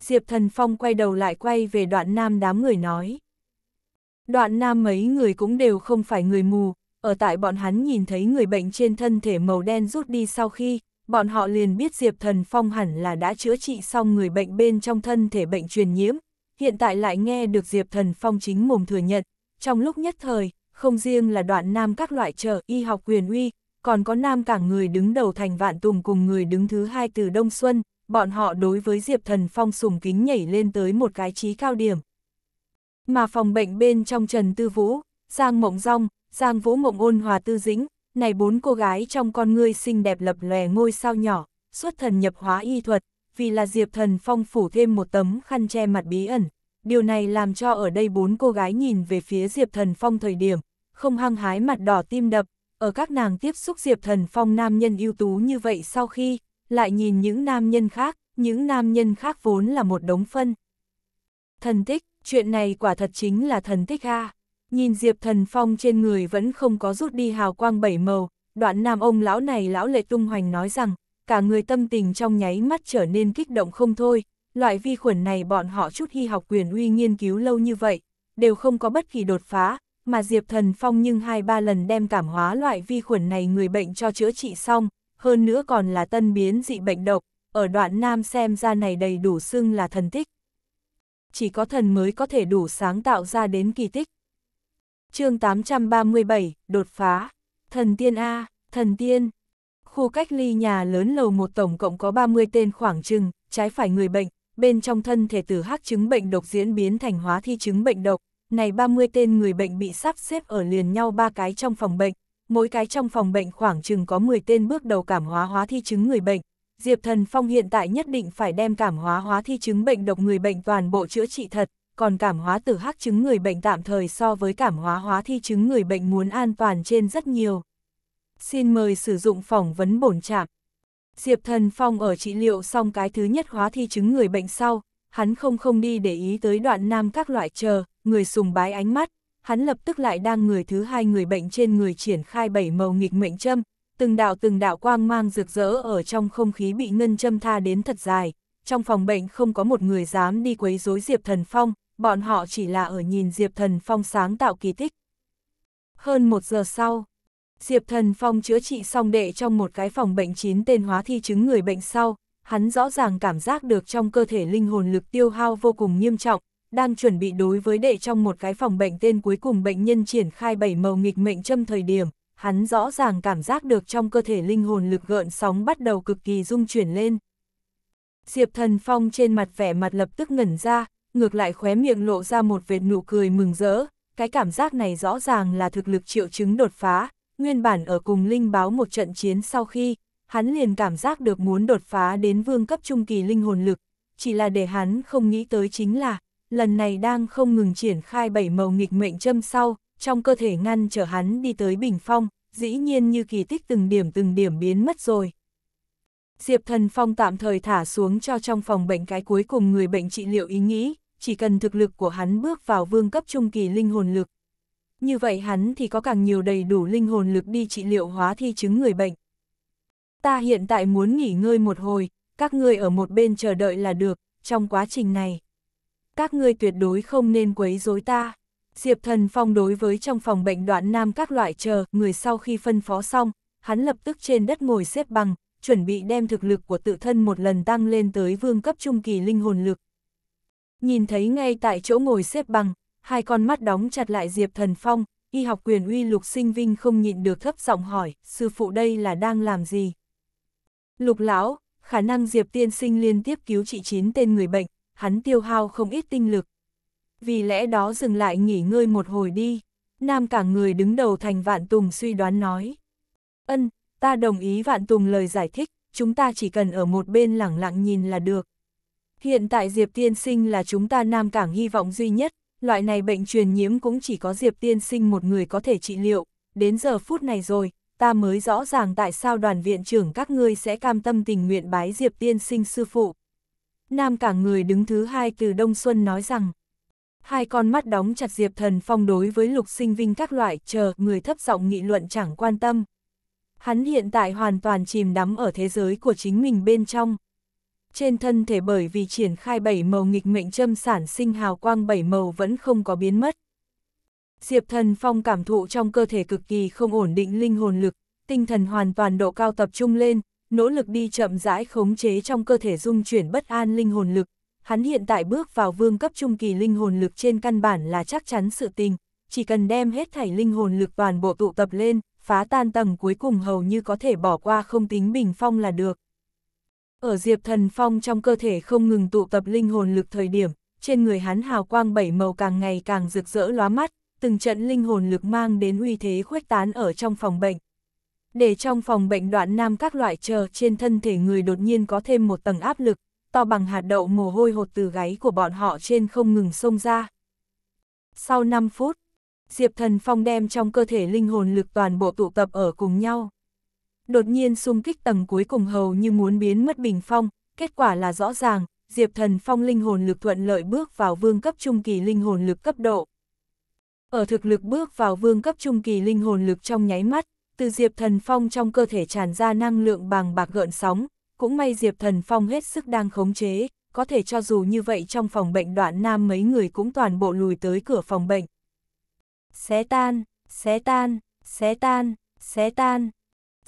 Diệp Thần Phong quay đầu lại quay về đoạn nam đám người nói. Đoạn nam mấy người cũng đều không phải người mù, ở tại bọn hắn nhìn thấy người bệnh trên thân thể màu đen rút đi sau khi, bọn họ liền biết Diệp Thần Phong hẳn là đã chữa trị xong người bệnh bên trong thân thể bệnh truyền nhiễm, hiện tại lại nghe được Diệp Thần Phong chính mồm thừa nhận, trong lúc nhất thời, không riêng là đoạn nam các loại trợ y học quyền uy, còn có nam cả người đứng đầu thành vạn tùng cùng người đứng thứ hai từ Đông Xuân, bọn họ đối với Diệp Thần Phong sùng kính nhảy lên tới một cái trí cao điểm. Mà phòng bệnh bên trong Trần Tư Vũ, Giang Mộng Rong, Giang Vũ Mộng Ôn Hòa Tư Dĩnh, này bốn cô gái trong con ngươi xinh đẹp lập lòe ngôi sao nhỏ, xuất thần nhập hóa y thuật, vì là Diệp Thần Phong phủ thêm một tấm khăn che mặt bí ẩn. Điều này làm cho ở đây bốn cô gái nhìn về phía Diệp Thần Phong thời điểm, không hăng hái mặt đỏ tim đập, ở các nàng tiếp xúc Diệp Thần Phong nam nhân ưu tú như vậy sau khi, lại nhìn những nam nhân khác, những nam nhân khác vốn là một đống phân. Thần tích, chuyện này quả thật chính là thần tích ha Nhìn Diệp Thần Phong trên người vẫn không có rút đi hào quang bảy màu, đoạn nam ông lão này lão lệ tung hoành nói rằng, cả người tâm tình trong nháy mắt trở nên kích động không thôi, loại vi khuẩn này bọn họ chút hy học quyền uy nghiên cứu lâu như vậy, đều không có bất kỳ đột phá, mà Diệp Thần Phong nhưng hai ba lần đem cảm hóa loại vi khuẩn này người bệnh cho chữa trị xong, hơn nữa còn là tân biến dị bệnh độc, ở đoạn nam xem ra này đầy đủ xưng là thần tích. Chỉ có thần mới có thể đủ sáng tạo ra đến kỳ tích. chương 837, đột phá, thần tiên A, thần tiên, Khu cách ly nhà lớn lầu một tổng cộng có 30 tên khoảng trừng, trái phải người bệnh, bên trong thân thể tử hắc chứng bệnh độc diễn biến thành hóa thi chứng bệnh độc. Này 30 tên người bệnh bị sắp xếp ở liền nhau ba cái trong phòng bệnh, mỗi cái trong phòng bệnh khoảng chừng có 10 tên bước đầu cảm hóa hóa thi chứng người bệnh. Diệp Thần Phong hiện tại nhất định phải đem cảm hóa hóa thi chứng bệnh độc người bệnh toàn bộ chữa trị thật, còn cảm hóa tử hắc chứng người bệnh tạm thời so với cảm hóa hóa thi chứng người bệnh muốn an toàn trên rất nhiều xin mời sử dụng phỏng vấn bổn trạm. Diệp Thần Phong ở trị liệu xong cái thứ nhất hóa thi chứng người bệnh sau, hắn không không đi để ý tới đoạn nam các loại chờ, người sùng bái ánh mắt, hắn lập tức lại đang người thứ hai người bệnh trên người triển khai bảy màu nghịch mệnh châm, từng đạo từng đạo quang mang rực rỡ ở trong không khí bị ngân châm tha đến thật dài. Trong phòng bệnh không có một người dám đi quấy rối Diệp Thần Phong, bọn họ chỉ là ở nhìn Diệp Thần Phong sáng tạo kỳ tích. Hơn một giờ sau, Diệp Thần Phong chữa trị xong đệ trong một cái phòng bệnh chín tên hóa thi chứng người bệnh sau, hắn rõ ràng cảm giác được trong cơ thể linh hồn lực tiêu hao vô cùng nghiêm trọng, đang chuẩn bị đối với đệ trong một cái phòng bệnh tên cuối cùng bệnh nhân triển khai bảy màu nghịch mệnh châm thời điểm, hắn rõ ràng cảm giác được trong cơ thể linh hồn lực gợn sóng bắt đầu cực kỳ rung chuyển lên. Diệp Thần Phong trên mặt vẻ mặt lập tức ngẩn ra, ngược lại khóe miệng lộ ra một vệt nụ cười mừng rỡ, cái cảm giác này rõ ràng là thực lực triệu chứng đột phá, nguyên bản ở cùng Linh báo một trận chiến sau khi, hắn liền cảm giác được muốn đột phá đến vương cấp trung kỳ linh hồn lực, chỉ là để hắn không nghĩ tới chính là, lần này đang không ngừng triển khai bảy màu nghịch mệnh châm sau, trong cơ thể ngăn trở hắn đi tới bình phong, dĩ nhiên như kỳ tích từng điểm từng điểm biến mất rồi. Diệp Thần Phong tạm thời thả xuống cho trong phòng bệnh cái cuối cùng người bệnh trị liệu ý nghĩ, chỉ cần thực lực của hắn bước vào vương cấp trung kỳ linh hồn lực, như vậy hắn thì có càng nhiều đầy đủ linh hồn lực đi trị liệu hóa thi chứng người bệnh. Ta hiện tại muốn nghỉ ngơi một hồi, các ngươi ở một bên chờ đợi là được, trong quá trình này. Các ngươi tuyệt đối không nên quấy rối ta. Diệp Thần Phong đối với trong phòng bệnh đoạn nam các loại chờ, người sau khi phân phó xong, hắn lập tức trên đất ngồi xếp bằng, chuẩn bị đem thực lực của tự thân một lần tăng lên tới vương cấp trung kỳ linh hồn lực. Nhìn thấy ngay tại chỗ ngồi xếp bằng, hai con mắt đóng chặt lại Diệp Thần Phong, y học quyền uy lục sinh vinh không nhịn được thấp giọng hỏi, sư phụ đây là đang làm gì? Lục lão, khả năng Diệp tiên sinh liên tiếp cứu trị chín tên người bệnh, hắn tiêu hao không ít tinh lực. Vì lẽ đó dừng lại nghỉ ngơi một hồi đi, nam cả người đứng đầu thành vạn tùng suy đoán nói. Ân, ta đồng ý vạn tùng lời giải thích, chúng ta chỉ cần ở một bên lẳng lặng nhìn là được. Hiện tại Diệp Tiên Sinh là chúng ta Nam Cảng hy vọng duy nhất, loại này bệnh truyền nhiễm cũng chỉ có Diệp Tiên Sinh một người có thể trị liệu, đến giờ phút này rồi, ta mới rõ ràng tại sao đoàn viện trưởng các ngươi sẽ cam tâm tình nguyện bái Diệp Tiên Sinh sư phụ. Nam cả người đứng thứ hai từ Đông Xuân nói rằng, hai con mắt đóng chặt Diệp Thần Phong đối với lục sinh vinh các loại chờ người thấp giọng nghị luận chẳng quan tâm. Hắn hiện tại hoàn toàn chìm đắm ở thế giới của chính mình bên trong, trên thân thể bởi vì triển khai bảy màu nghịch mệnh châm sản sinh hào quang bảy màu vẫn không có biến mất. Diệp Thần Phong cảm thụ trong cơ thể cực kỳ không ổn định linh hồn lực, tinh thần hoàn toàn độ cao tập trung lên, nỗ lực đi chậm rãi khống chế trong cơ thể dung chuyển bất an linh hồn lực. Hắn hiện tại bước vào vương cấp trung kỳ linh hồn lực trên căn bản là chắc chắn sự tình, chỉ cần đem hết thảy linh hồn lực toàn bộ tụ tập lên, phá tan tầng cuối cùng hầu như có thể bỏ qua không tính bình phong là được. Ở Diệp Thần Phong trong cơ thể không ngừng tụ tập linh hồn lực thời điểm, trên người hắn hào quang bảy màu càng ngày càng rực rỡ lóa mắt, từng trận linh hồn lực mang đến uy thế khuếch tán ở trong phòng bệnh. Để trong phòng bệnh đoạn nam các loại chờ trên thân thể người đột nhiên có thêm một tầng áp lực, to bằng hạt đậu mồ hôi hột từ gáy của bọn họ trên không ngừng xông ra. Sau 5 phút, Diệp Thần Phong đem trong cơ thể linh hồn lực toàn bộ tụ tập ở cùng nhau đột nhiên xung kích tầng cuối cùng hầu như muốn biến mất bình phong, kết quả là rõ ràng, Diệp Thần Phong linh hồn lực thuận lợi bước vào vương cấp trung kỳ linh hồn lực cấp độ. Ở thực lực bước vào vương cấp trung kỳ linh hồn lực trong nháy mắt, từ Diệp Thần Phong trong cơ thể tràn ra năng lượng bằng bạc gợn sóng, cũng may Diệp Thần Phong hết sức đang khống chế, có thể cho dù như vậy trong phòng bệnh đoạn nam mấy người cũng toàn bộ lùi tới cửa phòng bệnh. Xé tan, xé tan, xé tan, xé tan,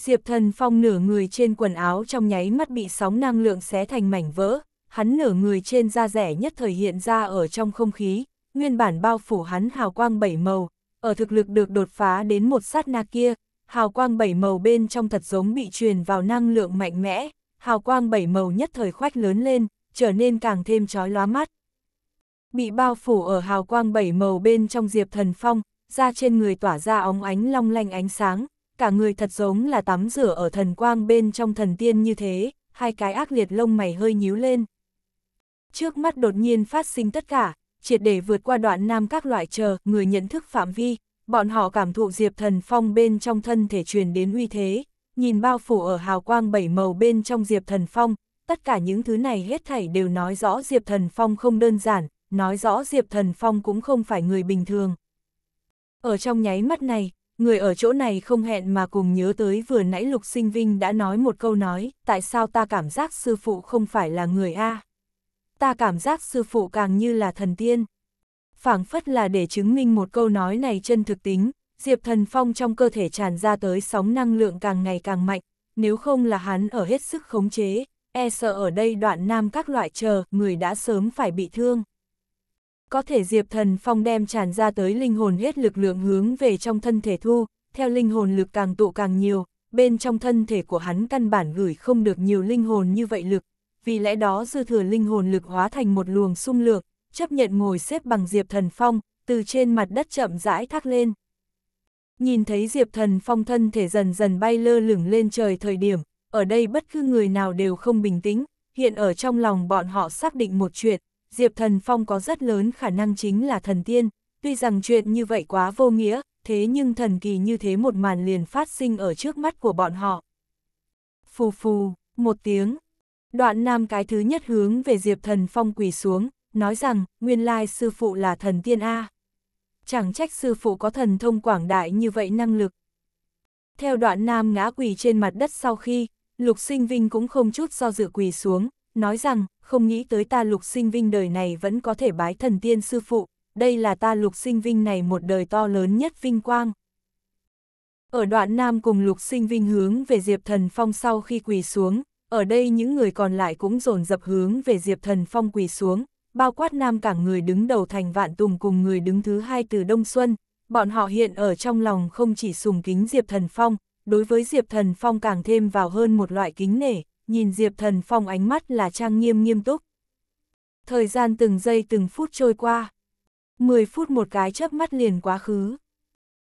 Diệp Thần Phong nửa người trên quần áo trong nháy mắt bị sóng năng lượng xé thành mảnh vỡ, hắn nửa người trên da rẻ nhất thời hiện ra ở trong không khí, nguyên bản bao phủ hắn hào quang bảy màu, ở thực lực được đột phá đến một sát na kia, hào quang bảy màu bên trong thật giống bị truyền vào năng lượng mạnh mẽ, hào quang bảy màu nhất thời khoách lớn lên, trở nên càng thêm chói lóa mắt. Bị bao phủ ở hào quang bảy màu bên trong Diệp Thần Phong, da trên người tỏa ra óng ánh long lanh ánh sáng, cả người thật giống là tắm rửa ở thần quang bên trong thần tiên như thế, hai cái ác liệt lông mày hơi nhíu lên. Trước mắt đột nhiên phát sinh tất cả, triệt để vượt qua đoạn nam các loại chờ, người nhận thức phạm vi, bọn họ cảm thụ diệp thần phong bên trong thân thể truyền đến uy thế, nhìn bao phủ ở hào quang bảy màu bên trong diệp thần phong, tất cả những thứ này hết thảy đều nói rõ diệp thần phong không đơn giản, nói rõ diệp thần phong cũng không phải người bình thường. Ở trong nháy mắt này, người ở chỗ này không hẹn mà cùng nhớ tới vừa nãy Lục Sinh Vinh đã nói một câu nói, tại sao ta cảm giác sư phụ không phải là người A. Ta cảm giác sư phụ càng như là thần tiên. phảng phất là để chứng minh một câu nói này chân thực tính, Diệp Thần Phong trong cơ thể tràn ra tới sóng năng lượng càng ngày càng mạnh, nếu không là hắn ở hết sức khống chế, e sợ ở đây đoạn nam các loại chờ, người đã sớm phải bị thương. Có thể Diệp Thần Phong đem tràn ra tới linh hồn hết lực lượng hướng về trong thân thể thu, theo linh hồn lực càng tụ càng nhiều, bên trong thân thể của hắn căn bản gửi không được nhiều linh hồn như vậy lực, vì lẽ đó dư thừa linh hồn lực hóa thành một luồng xung lược, chấp nhận ngồi xếp bằng Diệp Thần Phong, từ trên mặt đất chậm rãi thác lên. Nhìn thấy Diệp Thần Phong thân thể dần dần bay lơ lửng lên trời thời điểm, ở đây bất cứ người nào đều không bình tĩnh, hiện ở trong lòng bọn họ xác định một chuyện, Diệp Thần Phong có rất lớn khả năng chính là thần tiên, tuy rằng chuyện như vậy quá vô nghĩa, thế nhưng thần kỳ như thế một màn liền phát sinh ở trước mắt của bọn họ. Phù phù, một tiếng, đoạn nam cái thứ nhất hướng về Diệp Thần Phong quỳ xuống, nói rằng nguyên lai sư phụ là thần tiên A. Chẳng trách sư phụ có thần thông quảng đại như vậy năng lực. Theo đoạn nam ngã quỳ trên mặt đất sau khi, lục sinh vinh cũng không chút do dự quỳ xuống, nói rằng không nghĩ tới ta lục sinh vinh đời này vẫn có thể bái thần tiên sư phụ, đây là ta lục sinh vinh này một đời to lớn nhất vinh quang. Ở đoạn nam cùng lục sinh vinh hướng về Diệp Thần Phong sau khi quỳ xuống, ở đây những người còn lại cũng dồn dập hướng về Diệp Thần Phong quỳ xuống, bao quát nam cả người đứng đầu thành vạn tùng cùng người đứng thứ hai từ Đông Xuân, bọn họ hiện ở trong lòng không chỉ sùng kính Diệp Thần Phong, đối với Diệp Thần Phong càng thêm vào hơn một loại kính nể nhìn Diệp Thần Phong ánh mắt là trang nghiêm nghiêm túc. Thời gian từng giây từng phút trôi qua. mười phút một cái chớp mắt liền quá khứ.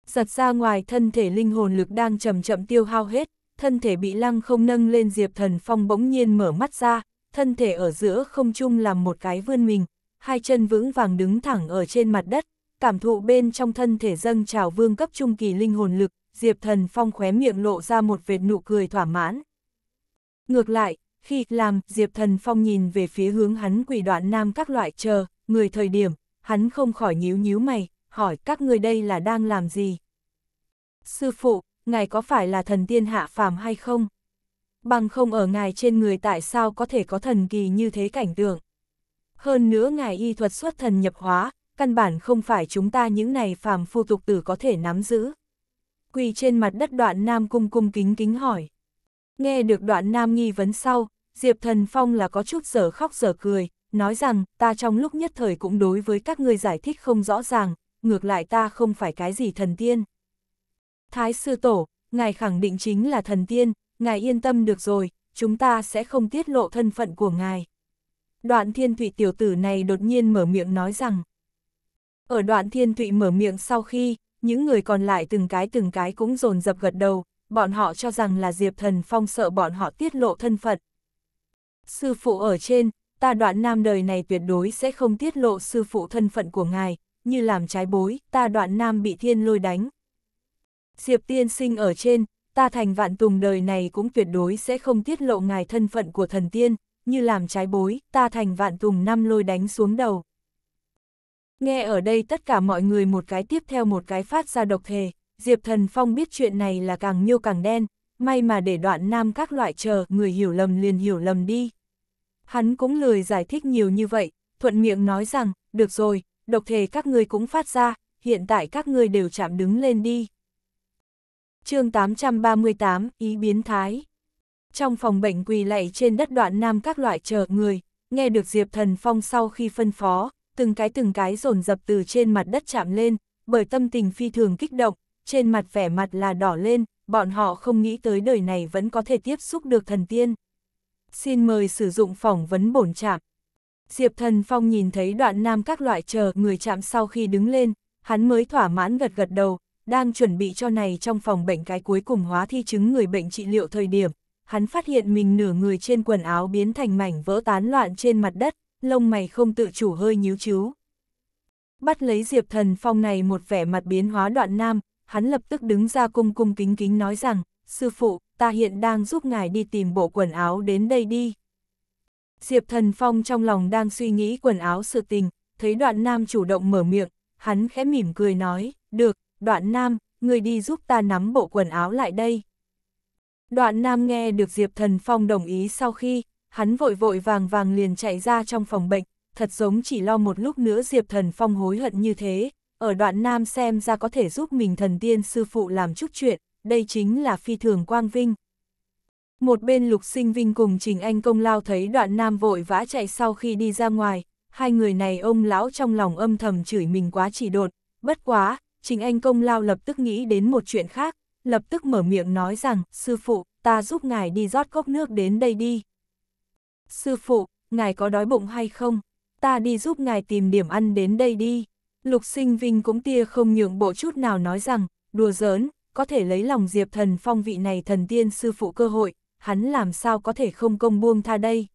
Giật ra ngoài thân thể linh hồn lực đang chậm chậm tiêu hao hết, thân thể bị lăng không nâng lên Diệp Thần Phong bỗng nhiên mở mắt ra, thân thể ở giữa không trung làm một cái vươn mình, hai chân vững vàng đứng thẳng ở trên mặt đất, cảm thụ bên trong thân thể dâng trào vương cấp trung kỳ linh hồn lực, Diệp Thần Phong khóe miệng lộ ra một vệt nụ cười thỏa mãn, Ngược lại, khi làm, Diệp Thần Phong nhìn về phía hướng hắn quỷ đoạn nam các loại chờ, người thời điểm, hắn không khỏi nhíu nhíu mày, hỏi các người đây là đang làm gì? Sư phụ, ngài có phải là thần tiên hạ phàm hay không? Bằng không ở ngài trên người tại sao có thể có thần kỳ như thế cảnh tượng? Hơn nữa ngài y thuật xuất thần nhập hóa, căn bản không phải chúng ta những này phàm phu tục tử có thể nắm giữ. Quỳ trên mặt đất đoạn nam cung cung kính kính hỏi. Nghe được đoạn nam nghi vấn sau, Diệp Thần Phong là có chút giờ khóc giờ cười, nói rằng ta trong lúc nhất thời cũng đối với các ngươi giải thích không rõ ràng, ngược lại ta không phải cái gì thần tiên. Thái sư tổ, ngài khẳng định chính là thần tiên, ngài yên tâm được rồi, chúng ta sẽ không tiết lộ thân phận của ngài. Đoạn thiên thụy tiểu tử này đột nhiên mở miệng nói rằng. Ở đoạn thiên thụy mở miệng sau khi, những người còn lại từng cái từng cái cũng dồn dập gật đầu, bọn họ cho rằng là Diệp Thần Phong sợ bọn họ tiết lộ thân phận. Sư phụ ở trên, ta đoạn nam đời này tuyệt đối sẽ không tiết lộ sư phụ thân phận của ngài, như làm trái bối, ta đoạn nam bị thiên lôi đánh. Diệp tiên sinh ở trên, ta thành vạn tùng đời này cũng tuyệt đối sẽ không tiết lộ ngài thân phận của thần tiên, như làm trái bối, ta thành vạn tùng năm lôi đánh xuống đầu. Nghe ở đây tất cả mọi người một cái tiếp theo một cái phát ra độc thề. Diệp Thần Phong biết chuyện này là càng nhiều càng đen, may mà để đoạn nam các loại chờ người hiểu lầm liền hiểu lầm đi. Hắn cũng lười giải thích nhiều như vậy, thuận miệng nói rằng, được rồi, độc thể các ngươi cũng phát ra, hiện tại các ngươi đều chạm đứng lên đi. chương 838, ý biến thái. Trong phòng bệnh quỳ lạy trên đất đoạn nam các loại chờ người, nghe được Diệp Thần Phong sau khi phân phó, từng cái từng cái dồn dập từ trên mặt đất chạm lên, bởi tâm tình phi thường kích động, trên mặt vẻ mặt là đỏ lên, bọn họ không nghĩ tới đời này vẫn có thể tiếp xúc được thần tiên. Xin mời sử dụng phỏng vấn bổn chạm. Diệp Thần Phong nhìn thấy đoạn nam các loại chờ người chạm sau khi đứng lên, hắn mới thỏa mãn gật gật đầu, đang chuẩn bị cho này trong phòng bệnh cái cuối cùng hóa thi chứng người bệnh trị liệu thời điểm. Hắn phát hiện mình nửa người trên quần áo biến thành mảnh vỡ tán loạn trên mặt đất, lông mày không tự chủ hơi nhíu chú. Bắt lấy Diệp Thần Phong này một vẻ mặt biến hóa đoạn nam, hắn lập tức đứng ra cung cung kính kính nói rằng, sư phụ, ta hiện đang giúp ngài đi tìm bộ quần áo đến đây đi. Diệp Thần Phong trong lòng đang suy nghĩ quần áo sự tình, thấy đoạn nam chủ động mở miệng, hắn khẽ mỉm cười nói, được, đoạn nam, người đi giúp ta nắm bộ quần áo lại đây. Đoạn nam nghe được Diệp Thần Phong đồng ý sau khi, hắn vội vội vàng vàng liền chạy ra trong phòng bệnh, thật giống chỉ lo một lúc nữa Diệp Thần Phong hối hận như thế, ở đoạn nam xem ra có thể giúp mình thần tiên sư phụ làm chút chuyện, đây chính là phi thường quang vinh. Một bên lục sinh vinh cùng Trình Anh công lao thấy đoạn nam vội vã chạy sau khi đi ra ngoài, hai người này ông lão trong lòng âm thầm chửi mình quá chỉ đột, bất quá, Trình Anh công lao lập tức nghĩ đến một chuyện khác, lập tức mở miệng nói rằng, sư phụ, ta giúp ngài đi rót cốc nước đến đây đi. Sư phụ, ngài có đói bụng hay không? Ta đi giúp ngài tìm điểm ăn đến đây đi. Lục sinh vinh cũng tia không nhượng bộ chút nào nói rằng, đùa giỡn, có thể lấy lòng diệp thần phong vị này thần tiên sư phụ cơ hội, hắn làm sao có thể không công buông tha đây.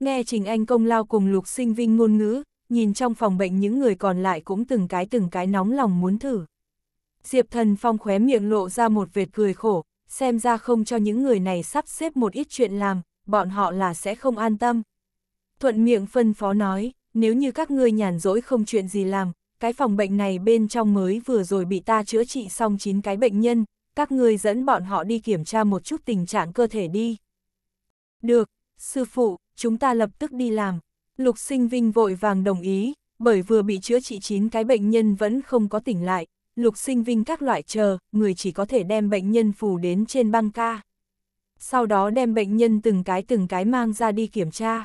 Nghe Trình Anh công lao cùng lục sinh vinh ngôn ngữ, nhìn trong phòng bệnh những người còn lại cũng từng cái từng cái nóng lòng muốn thử. Diệp thần phong khóe miệng lộ ra một vệt cười khổ, xem ra không cho những người này sắp xếp một ít chuyện làm, bọn họ là sẽ không an tâm. Thuận miệng phân phó nói nếu như các ngươi nhàn rỗi không chuyện gì làm, cái phòng bệnh này bên trong mới vừa rồi bị ta chữa trị xong 9 cái bệnh nhân, các ngươi dẫn bọn họ đi kiểm tra một chút tình trạng cơ thể đi. Được, sư phụ, chúng ta lập tức đi làm. Lục sinh vinh vội vàng đồng ý, bởi vừa bị chữa trị 9 cái bệnh nhân vẫn không có tỉnh lại, lục sinh vinh các loại chờ, người chỉ có thể đem bệnh nhân phù đến trên băng ca. Sau đó đem bệnh nhân từng cái từng cái mang ra đi kiểm tra.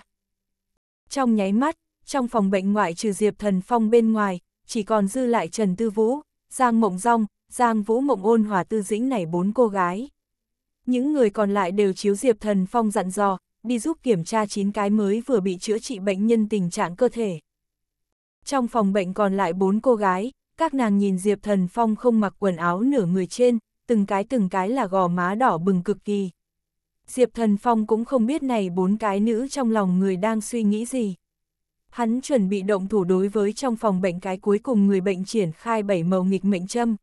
Trong nháy mắt, trong phòng bệnh ngoại trừ Diệp Thần Phong bên ngoài, chỉ còn dư lại Trần Tư Vũ, Giang Mộng Rong, Giang Vũ Mộng Ôn Hòa Tư Dĩnh này bốn cô gái. Những người còn lại đều chiếu Diệp Thần Phong dặn dò, đi giúp kiểm tra chín cái mới vừa bị chữa trị bệnh nhân tình trạng cơ thể. Trong phòng bệnh còn lại bốn cô gái, các nàng nhìn Diệp Thần Phong không mặc quần áo nửa người trên, từng cái từng cái là gò má đỏ bừng cực kỳ. Diệp Thần Phong cũng không biết này bốn cái nữ trong lòng người đang suy nghĩ gì. Hắn chuẩn bị động thủ đối với trong phòng bệnh cái cuối cùng người bệnh triển khai bảy màu nghịch mệnh châm.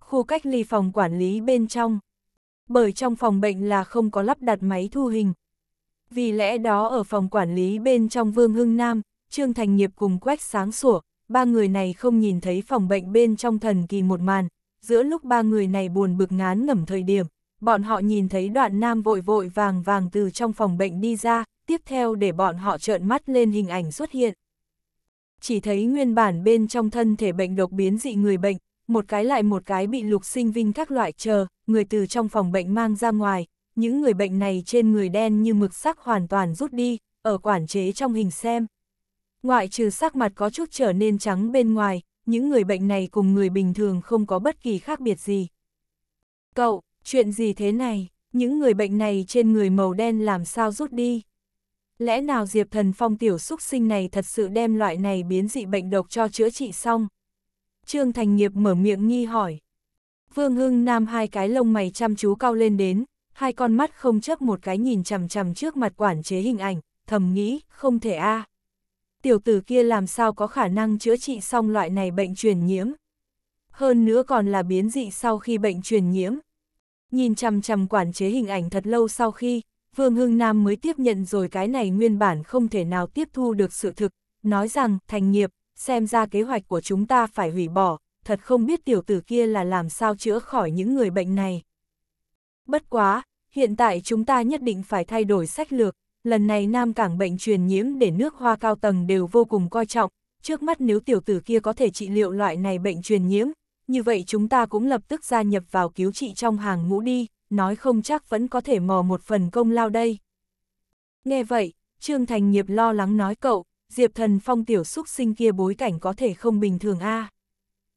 Khu cách ly phòng quản lý bên trong. Bởi trong phòng bệnh là không có lắp đặt máy thu hình. Vì lẽ đó ở phòng quản lý bên trong Vương Hưng Nam, Trương Thành Nghiệp cùng Quách Sáng Sủa, ba người này không nhìn thấy phòng bệnh bên trong thần kỳ một màn. Giữa lúc ba người này buồn bực ngán ngẩm thời điểm, bọn họ nhìn thấy đoạn nam vội vội vàng vàng từ trong phòng bệnh đi ra, tiếp theo để bọn họ trợn mắt lên hình ảnh xuất hiện. Chỉ thấy nguyên bản bên trong thân thể bệnh độc biến dị người bệnh, một cái lại một cái bị lục sinh vinh các loại chờ, người từ trong phòng bệnh mang ra ngoài, những người bệnh này trên người đen như mực sắc hoàn toàn rút đi, ở quản chế trong hình xem. Ngoại trừ sắc mặt có chút trở nên trắng bên ngoài, những người bệnh này cùng người bình thường không có bất kỳ khác biệt gì. Cậu, Chuyện gì thế này, những người bệnh này trên người màu đen làm sao rút đi? Lẽ nào Diệp Thần Phong tiểu xúc sinh này thật sự đem loại này biến dị bệnh độc cho chữa trị xong? Trương Thành Nghiệp mở miệng nghi hỏi. Vương Hưng Nam hai cái lông mày chăm chú cao lên đến, hai con mắt không chấp một cái nhìn chằm chằm trước mặt quản chế hình ảnh, thầm nghĩ, không thể a. À. Tiểu tử kia làm sao có khả năng chữa trị xong loại này bệnh truyền nhiễm? Hơn nữa còn là biến dị sau khi bệnh truyền nhiễm nhìn chằm chằm quản chế hình ảnh thật lâu sau khi, Vương Hưng Nam mới tiếp nhận rồi cái này nguyên bản không thể nào tiếp thu được sự thực, nói rằng, thành nghiệp, xem ra kế hoạch của chúng ta phải hủy bỏ, thật không biết tiểu tử kia là làm sao chữa khỏi những người bệnh này. Bất quá, hiện tại chúng ta nhất định phải thay đổi sách lược, lần này Nam Cảng bệnh truyền nhiễm để nước hoa cao tầng đều vô cùng coi trọng, trước mắt nếu tiểu tử kia có thể trị liệu loại này bệnh truyền nhiễm, như vậy chúng ta cũng lập tức gia nhập vào cứu trị trong hàng ngũ đi, nói không chắc vẫn có thể mò một phần công lao đây. Nghe vậy, Trương Thành Nghiệp lo lắng nói cậu, Diệp Thần Phong tiểu xúc sinh kia bối cảnh có thể không bình thường a. À.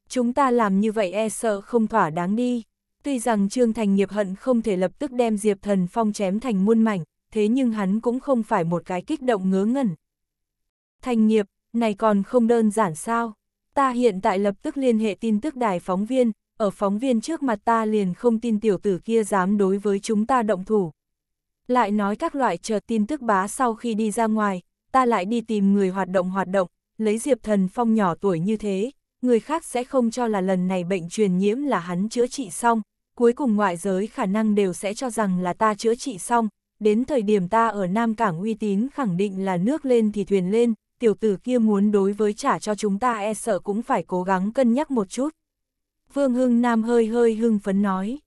Chúng ta làm như vậy e sợ không thỏa đáng đi. Tuy rằng Trương Thành Nghiệp hận không thể lập tức đem Diệp Thần Phong chém thành muôn mảnh, thế nhưng hắn cũng không phải một cái kích động ngớ ngẩn. Thành Nghiệp, này còn không đơn giản sao? Ta hiện tại lập tức liên hệ tin tức đài phóng viên, ở phóng viên trước mặt ta liền không tin tiểu tử kia dám đối với chúng ta động thủ. Lại nói các loại chờ tin tức bá sau khi đi ra ngoài, ta lại đi tìm người hoạt động hoạt động, lấy Diệp Thần Phong nhỏ tuổi như thế, người khác sẽ không cho là lần này bệnh truyền nhiễm là hắn chữa trị xong, cuối cùng ngoại giới khả năng đều sẽ cho rằng là ta chữa trị xong, đến thời điểm ta ở Nam Cảng uy tín khẳng định là nước lên thì thuyền lên, tiểu tử kia muốn đối với trả cho chúng ta e sợ cũng phải cố gắng cân nhắc một chút. Phương Hưng Nam hơi hơi hưng phấn nói.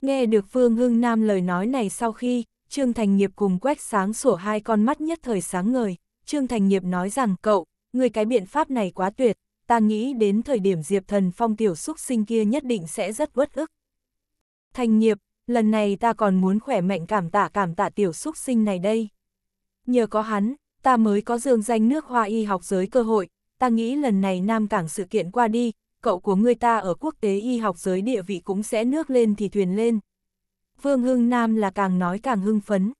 Nghe được Phương Hưng Nam lời nói này sau khi, Trương Thành Nghiệp cùng quét sáng sủa hai con mắt nhất thời sáng ngời, Trương Thành Nghiệp nói rằng cậu, người cái biện pháp này quá tuyệt, ta nghĩ đến thời điểm Diệp Thần Phong tiểu xúc sinh kia nhất định sẽ rất bất ức. Thành Nghiệp, lần này ta còn muốn khỏe mạnh cảm tạ cảm tạ tiểu xúc sinh này đây. Nhờ có hắn, ta mới có dương danh nước hoa y học giới cơ hội, ta nghĩ lần này Nam Cảng sự kiện qua đi, cậu của người ta ở quốc tế y học giới địa vị cũng sẽ nước lên thì thuyền lên. Vương Hưng Nam là càng nói càng hưng phấn.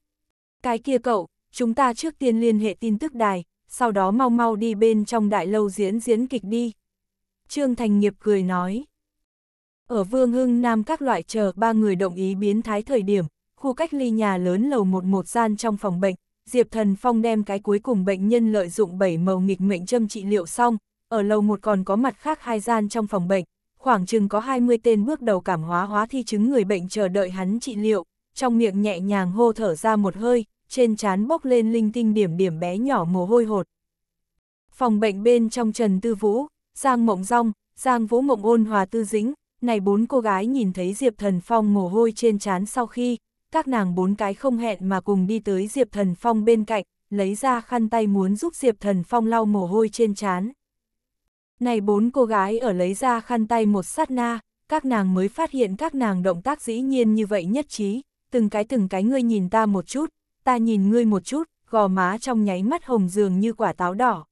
Cái kia cậu, chúng ta trước tiên liên hệ tin tức đài, sau đó mau mau đi bên trong đại lâu diễn diễn kịch đi. Trương Thành Nghiệp cười nói. Ở Vương Hưng Nam các loại chờ ba người đồng ý biến thái thời điểm, khu cách ly nhà lớn lầu một một gian trong phòng bệnh, Diệp Thần Phong đem cái cuối cùng bệnh nhân lợi dụng bảy màu nghịch mệnh châm trị liệu xong, ở lầu một còn có mặt khác hai gian trong phòng bệnh, khoảng chừng có 20 tên bước đầu cảm hóa hóa thi chứng người bệnh chờ đợi hắn trị liệu, trong miệng nhẹ nhàng hô thở ra một hơi, trên trán bốc lên linh tinh điểm điểm bé nhỏ mồ hôi hột. Phòng bệnh bên trong Trần Tư Vũ, Giang Mộng Rong, Giang Vũ Mộng Ôn Hòa Tư Dĩnh, này bốn cô gái nhìn thấy Diệp Thần Phong mồ hôi trên trán sau khi, các nàng bốn cái không hẹn mà cùng đi tới Diệp Thần Phong bên cạnh, lấy ra khăn tay muốn giúp Diệp Thần Phong lau mồ hôi trên trán. Này bốn cô gái ở lấy ra khăn tay một sát na, các nàng mới phát hiện các nàng động tác dĩ nhiên như vậy nhất trí, từng cái từng cái ngươi nhìn ta một chút, ta nhìn ngươi một chút, gò má trong nháy mắt hồng dường như quả táo đỏ.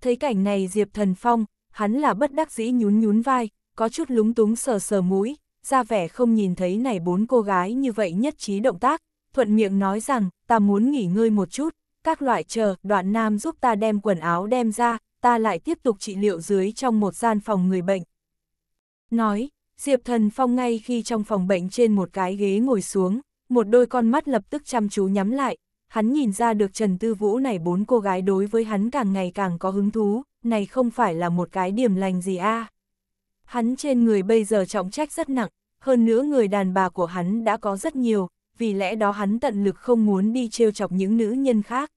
Thấy cảnh này Diệp Thần Phong, hắn là bất đắc dĩ nhún nhún vai, có chút lúng túng sờ sờ mũi, ra vẻ không nhìn thấy này bốn cô gái như vậy nhất trí động tác, thuận miệng nói rằng, ta muốn nghỉ ngơi một chút, các loại chờ, đoạn nam giúp ta đem quần áo đem ra, ta lại tiếp tục trị liệu dưới trong một gian phòng người bệnh. Nói, Diệp Thần Phong ngay khi trong phòng bệnh trên một cái ghế ngồi xuống, một đôi con mắt lập tức chăm chú nhắm lại, hắn nhìn ra được Trần Tư Vũ này bốn cô gái đối với hắn càng ngày càng có hứng thú, này không phải là một cái điểm lành gì a à. Hắn trên người bây giờ trọng trách rất nặng, hơn nữa người đàn bà của hắn đã có rất nhiều, vì lẽ đó hắn tận lực không muốn đi trêu chọc những nữ nhân khác.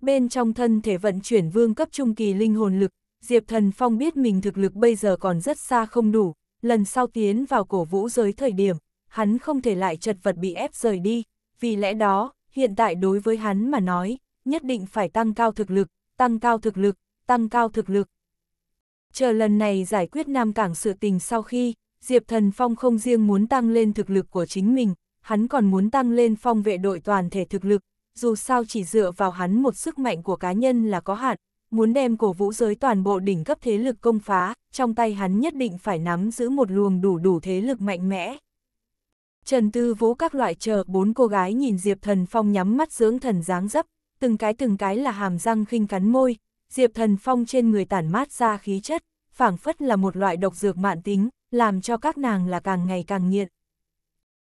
Bên trong thân thể vận chuyển vương cấp trung kỳ linh hồn lực, Diệp Thần Phong biết mình thực lực bây giờ còn rất xa không đủ, lần sau tiến vào cổ vũ giới thời điểm, hắn không thể lại chật vật bị ép rời đi, vì lẽ đó, hiện tại đối với hắn mà nói, nhất định phải tăng cao thực lực, tăng cao thực lực, tăng cao thực lực chờ lần này giải quyết Nam Cảng sự tình sau khi, Diệp Thần Phong không riêng muốn tăng lên thực lực của chính mình, hắn còn muốn tăng lên phong vệ đội toàn thể thực lực, dù sao chỉ dựa vào hắn một sức mạnh của cá nhân là có hạn, muốn đem cổ vũ giới toàn bộ đỉnh cấp thế lực công phá, trong tay hắn nhất định phải nắm giữ một luồng đủ đủ thế lực mạnh mẽ. Trần Tư Vũ các loại chờ bốn cô gái nhìn Diệp Thần Phong nhắm mắt dưỡng thần dáng dấp, từng cái từng cái là hàm răng khinh cắn môi, Diệp Thần Phong trên người tản mát ra khí chất, phảng phất là một loại độc dược mạn tính, làm cho các nàng là càng ngày càng nghiện.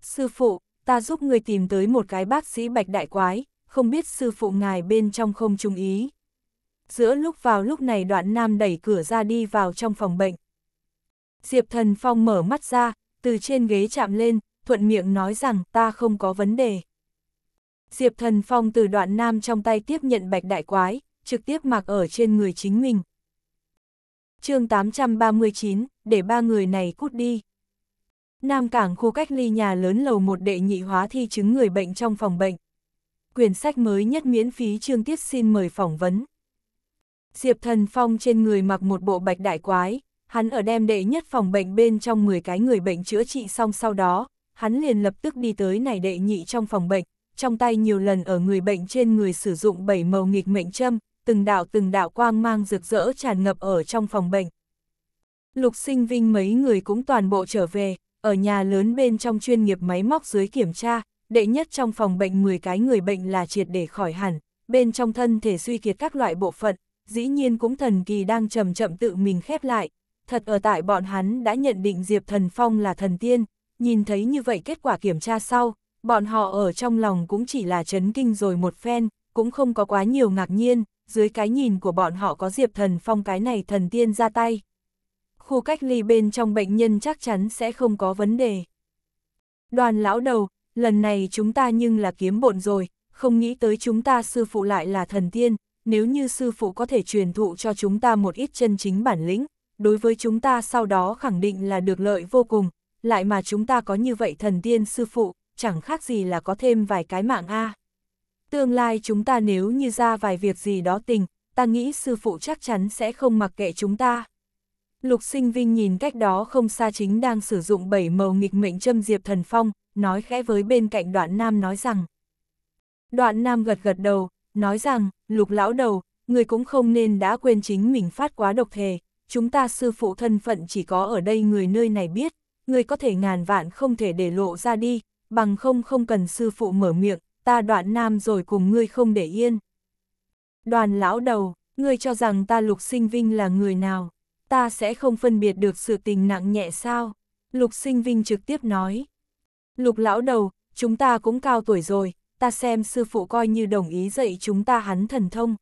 Sư phụ, ta giúp người tìm tới một cái bác sĩ bạch đại quái, không biết sư phụ ngài bên trong không trung ý. Giữa lúc vào lúc này đoạn nam đẩy cửa ra đi vào trong phòng bệnh. Diệp Thần Phong mở mắt ra, từ trên ghế chạm lên, thuận miệng nói rằng ta không có vấn đề. Diệp Thần Phong từ đoạn nam trong tay tiếp nhận bạch đại quái, trực tiếp mặc ở trên người chính mình. chương 839, để ba người này cút đi. Nam Cảng khu cách ly nhà lớn lầu một đệ nhị hóa thi chứng người bệnh trong phòng bệnh. Quyển sách mới nhất miễn phí trương tiết xin mời phỏng vấn. Diệp Thần Phong trên người mặc một bộ bạch đại quái, hắn ở đem đệ nhất phòng bệnh bên trong 10 cái người bệnh chữa trị xong sau đó, hắn liền lập tức đi tới này đệ nhị trong phòng bệnh, trong tay nhiều lần ở người bệnh trên người sử dụng bảy màu nghịch mệnh châm, từng đạo từng đạo quang mang rực rỡ tràn ngập ở trong phòng bệnh. Lục sinh vinh mấy người cũng toàn bộ trở về, ở nhà lớn bên trong chuyên nghiệp máy móc dưới kiểm tra, đệ nhất trong phòng bệnh 10 cái người bệnh là triệt để khỏi hẳn, bên trong thân thể suy kiệt các loại bộ phận, dĩ nhiên cũng thần kỳ đang chậm chậm tự mình khép lại. Thật ở tại bọn hắn đã nhận định Diệp Thần Phong là thần tiên, nhìn thấy như vậy kết quả kiểm tra sau, bọn họ ở trong lòng cũng chỉ là chấn kinh rồi một phen, cũng không có quá nhiều ngạc nhiên, dưới cái nhìn của bọn họ có Diệp Thần Phong cái này thần tiên ra tay. Khu cách ly bên trong bệnh nhân chắc chắn sẽ không có vấn đề. Đoàn lão đầu, lần này chúng ta nhưng là kiếm bộn rồi, không nghĩ tới chúng ta sư phụ lại là thần tiên, nếu như sư phụ có thể truyền thụ cho chúng ta một ít chân chính bản lĩnh, đối với chúng ta sau đó khẳng định là được lợi vô cùng, lại mà chúng ta có như vậy thần tiên sư phụ, chẳng khác gì là có thêm vài cái mạng A. À. Tương lai chúng ta nếu như ra vài việc gì đó tình, ta nghĩ sư phụ chắc chắn sẽ không mặc kệ chúng ta. Lục sinh vinh nhìn cách đó không xa chính đang sử dụng bảy màu nghịch mệnh châm diệp thần phong, nói khẽ với bên cạnh đoạn nam nói rằng. Đoạn nam gật gật đầu, nói rằng, lục lão đầu, người cũng không nên đã quên chính mình phát quá độc thề, chúng ta sư phụ thân phận chỉ có ở đây người nơi này biết, người có thể ngàn vạn không thể để lộ ra đi, bằng không không cần sư phụ mở miệng, ta đoạn nam rồi cùng ngươi không để yên. Đoàn lão đầu, ngươi cho rằng ta lục sinh vinh là người nào, ta sẽ không phân biệt được sự tình nặng nhẹ sao? Lục sinh vinh trực tiếp nói. Lục lão đầu, chúng ta cũng cao tuổi rồi, ta xem sư phụ coi như đồng ý dạy chúng ta hắn thần thông.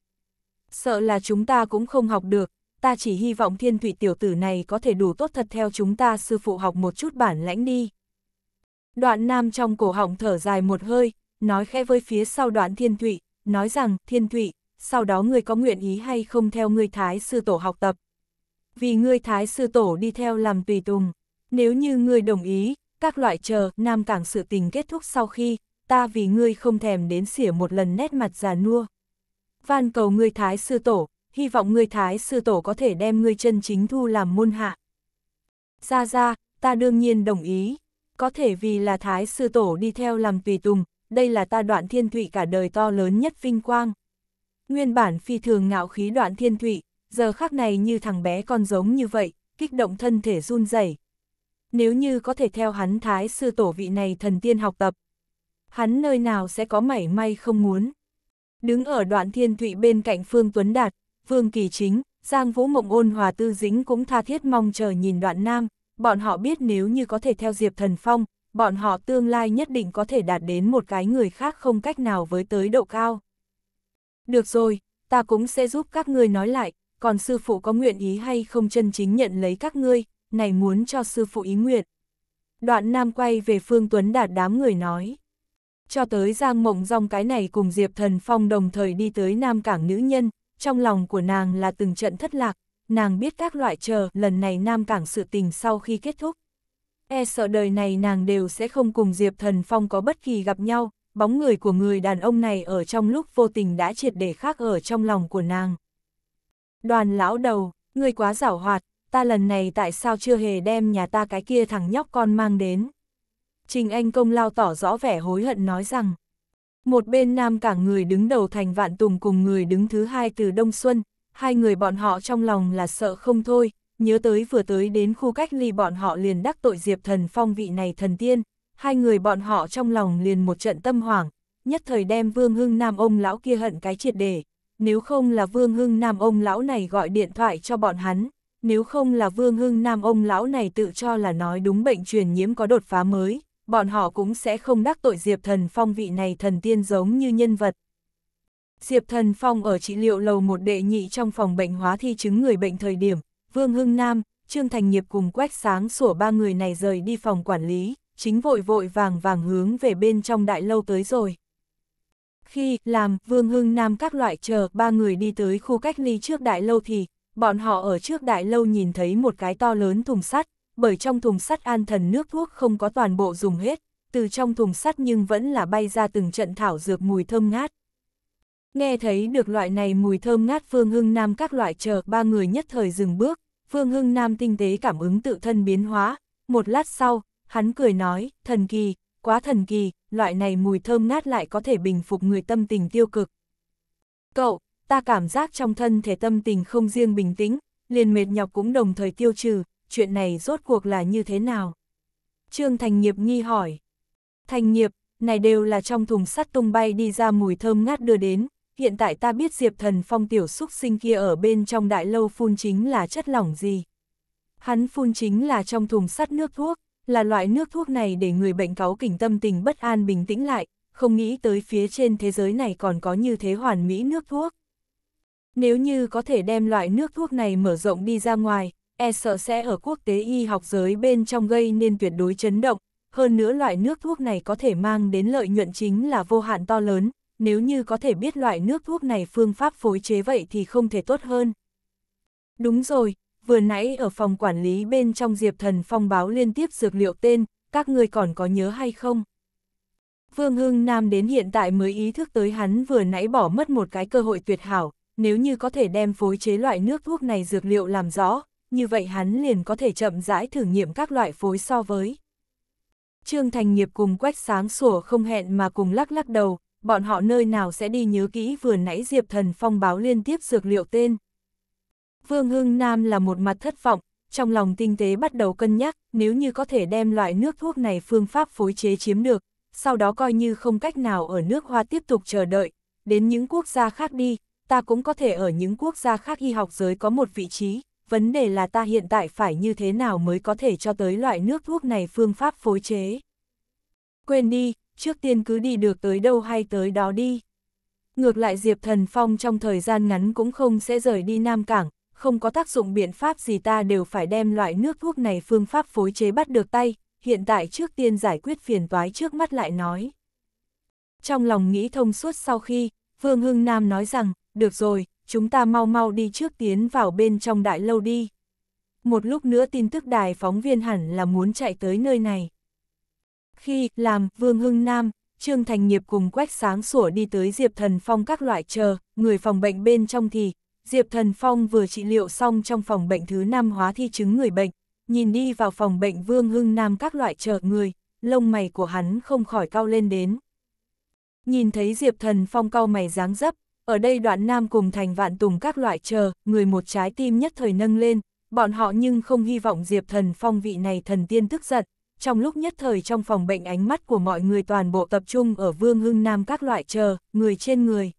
Sợ là chúng ta cũng không học được, ta chỉ hy vọng thiên thủy tiểu tử này có thể đủ tốt thật theo chúng ta sư phụ học một chút bản lãnh đi. Đoạn nam trong cổ họng thở dài một hơi, nói khẽ với phía sau đoạn thiên thụy, nói rằng, thiên thụy, sau đó ngươi có nguyện ý hay không theo ngươi thái sư tổ học tập. Vì ngươi thái sư tổ đi theo làm tùy tùng, nếu như ngươi đồng ý, các loại chờ, nam cảng sự tình kết thúc sau khi, ta vì ngươi không thèm đến xỉa một lần nét mặt già nua. Van cầu ngươi thái sư tổ, hy vọng ngươi thái sư tổ có thể đem ngươi chân chính thu làm môn hạ. Ra ra, ta đương nhiên đồng ý, có thể vì là thái sư tổ đi theo làm tùy tùng, đây là ta đoạn thiên thụy cả đời to lớn nhất vinh quang. Nguyên bản phi thường ngạo khí đoạn thiên thụy, giờ khắc này như thằng bé con giống như vậy, kích động thân thể run rẩy. Nếu như có thể theo hắn thái sư tổ vị này thần tiên học tập, hắn nơi nào sẽ có mảy may không muốn. Đứng ở đoạn thiên thụy bên cạnh Phương Tuấn Đạt, phương Kỳ Chính, Giang Vũ Mộng Ôn Hòa Tư Dính cũng tha thiết mong chờ nhìn đoạn nam, bọn họ biết nếu như có thể theo Diệp Thần Phong, bọn họ tương lai nhất định có thể đạt đến một cái người khác không cách nào với tới độ cao. Được rồi, ta cũng sẽ giúp các ngươi nói lại, còn sư phụ có nguyện ý hay không chân chính nhận lấy các ngươi, này muốn cho sư phụ ý nguyện. Đoạn Nam quay về Phương Tuấn Đạt đám người nói. Cho tới Giang Mộng Dòng cái này cùng Diệp Thần Phong đồng thời đi tới Nam Cảng nữ nhân, trong lòng của nàng là từng trận thất lạc, nàng biết các loại chờ lần này Nam Cảng sự tình sau khi kết thúc e sợ đời này nàng đều sẽ không cùng Diệp Thần Phong có bất kỳ gặp nhau, bóng người của người đàn ông này ở trong lúc vô tình đã triệt để khác ở trong lòng của nàng. Đoàn lão đầu, người quá giảo hoạt, ta lần này tại sao chưa hề đem nhà ta cái kia thằng nhóc con mang đến. Trình Anh Công lao tỏ rõ vẻ hối hận nói rằng, một bên nam cả người đứng đầu thành vạn tùng cùng người đứng thứ hai từ Đông Xuân, hai người bọn họ trong lòng là sợ không thôi, nhớ tới vừa tới đến khu cách ly bọn họ liền đắc tội Diệp Thần Phong vị này thần tiên, hai người bọn họ trong lòng liền một trận tâm hoảng, nhất thời đem Vương Hưng Nam ông lão kia hận cái triệt để, nếu không là Vương Hưng Nam ông lão này gọi điện thoại cho bọn hắn, nếu không là Vương Hưng Nam ông lão này tự cho là nói đúng bệnh truyền nhiễm có đột phá mới, bọn họ cũng sẽ không đắc tội Diệp Thần Phong vị này thần tiên giống như nhân vật. Diệp Thần Phong ở trị liệu lầu một đệ nhị trong phòng bệnh hóa thi chứng người bệnh thời điểm, Vương Hưng Nam, Trương Thành Nghiệp cùng Quách Sáng sủa ba người này rời đi phòng quản lý, chính vội vội vàng vàng hướng về bên trong đại lâu tới rồi. Khi làm Vương Hưng Nam các loại chờ ba người đi tới khu cách ly trước đại lâu thì, bọn họ ở trước đại lâu nhìn thấy một cái to lớn thùng sắt, bởi trong thùng sắt an thần nước thuốc không có toàn bộ dùng hết, từ trong thùng sắt nhưng vẫn là bay ra từng trận thảo dược mùi thơm ngát. Nghe thấy được loại này mùi thơm ngát Vương Hưng Nam các loại chờ ba người nhất thời dừng bước, Vương Hưng Nam tinh tế cảm ứng tự thân biến hóa, một lát sau, hắn cười nói, thần kỳ, quá thần kỳ, loại này mùi thơm ngát lại có thể bình phục người tâm tình tiêu cực. Cậu, ta cảm giác trong thân thể tâm tình không riêng bình tĩnh, liền mệt nhọc cũng đồng thời tiêu trừ, chuyện này rốt cuộc là như thế nào? Trương Thành Nghiệp nghi hỏi. Thành Nghiệp, này đều là trong thùng sắt tung bay đi ra mùi thơm ngát đưa đến, hiện tại ta biết Diệp Thần Phong tiểu xúc sinh kia ở bên trong đại lâu phun chính là chất lỏng gì. Hắn phun chính là trong thùng sắt nước thuốc, là loại nước thuốc này để người bệnh cáu kỉnh tâm tình bất an bình tĩnh lại, không nghĩ tới phía trên thế giới này còn có như thế hoàn mỹ nước thuốc. Nếu như có thể đem loại nước thuốc này mở rộng đi ra ngoài, e sợ sẽ ở quốc tế y học giới bên trong gây nên tuyệt đối chấn động, hơn nữa loại nước thuốc này có thể mang đến lợi nhuận chính là vô hạn to lớn, nếu như có thể biết loại nước thuốc này phương pháp phối chế vậy thì không thể tốt hơn. Đúng rồi, vừa nãy ở phòng quản lý bên trong Diệp Thần phong báo liên tiếp dược liệu tên, các người còn có nhớ hay không? Vương Hưng Nam đến hiện tại mới ý thức tới hắn vừa nãy bỏ mất một cái cơ hội tuyệt hảo, nếu như có thể đem phối chế loại nước thuốc này dược liệu làm rõ, như vậy hắn liền có thể chậm rãi thử nghiệm các loại phối so với. Trương Thành Nghiệp cùng Quách Sáng Sủa không hẹn mà cùng lắc lắc đầu, bọn họ nơi nào sẽ đi nhớ kỹ vừa nãy Diệp Thần Phong báo liên tiếp dược liệu tên. Vương Hưng Nam là một mặt thất vọng, trong lòng tinh tế bắt đầu cân nhắc, nếu như có thể đem loại nước thuốc này phương pháp phối chế chiếm được, sau đó coi như không cách nào ở nước hoa tiếp tục chờ đợi, đến những quốc gia khác đi, ta cũng có thể ở những quốc gia khác y học giới có một vị trí, vấn đề là ta hiện tại phải như thế nào mới có thể cho tới loại nước thuốc này phương pháp phối chế. Quên đi, trước tiên cứ đi được tới đâu hay tới đó đi. Ngược lại Diệp Thần Phong trong thời gian ngắn cũng không sẽ rời đi Nam Cảng, không có tác dụng biện pháp gì ta đều phải đem loại nước thuốc này phương pháp phối chế bắt được tay, hiện tại trước tiên giải quyết phiền toái trước mắt lại nói. Trong lòng nghĩ thông suốt sau khi, Vương Hưng Nam nói rằng, được rồi, chúng ta mau mau đi trước tiến vào bên trong đại lâu đi. Một lúc nữa tin tức đài phóng viên hẳn là muốn chạy tới nơi này. Khi làm Vương Hưng Nam, Trương Thành Nghiệp cùng quách sáng sủa đi tới Diệp Thần Phong các loại chờ, người phòng bệnh bên trong thì, Diệp Thần Phong vừa trị liệu xong trong phòng bệnh thứ năm hóa thi chứng người bệnh, nhìn đi vào phòng bệnh Vương Hưng Nam các loại chờ người, lông mày của hắn không khỏi cao lên đến. Nhìn thấy Diệp Thần Phong cao mày dáng dấp, ở đây đoạn Nam cùng thành vạn tùng các loại chờ, người một trái tim nhất thời nâng lên, bọn họ nhưng không hy vọng Diệp Thần Phong vị này thần tiên tức giận, trong lúc nhất thời trong phòng bệnh ánh mắt của mọi người toàn bộ tập trung ở Vương Hưng Nam các loại chờ, người trên người.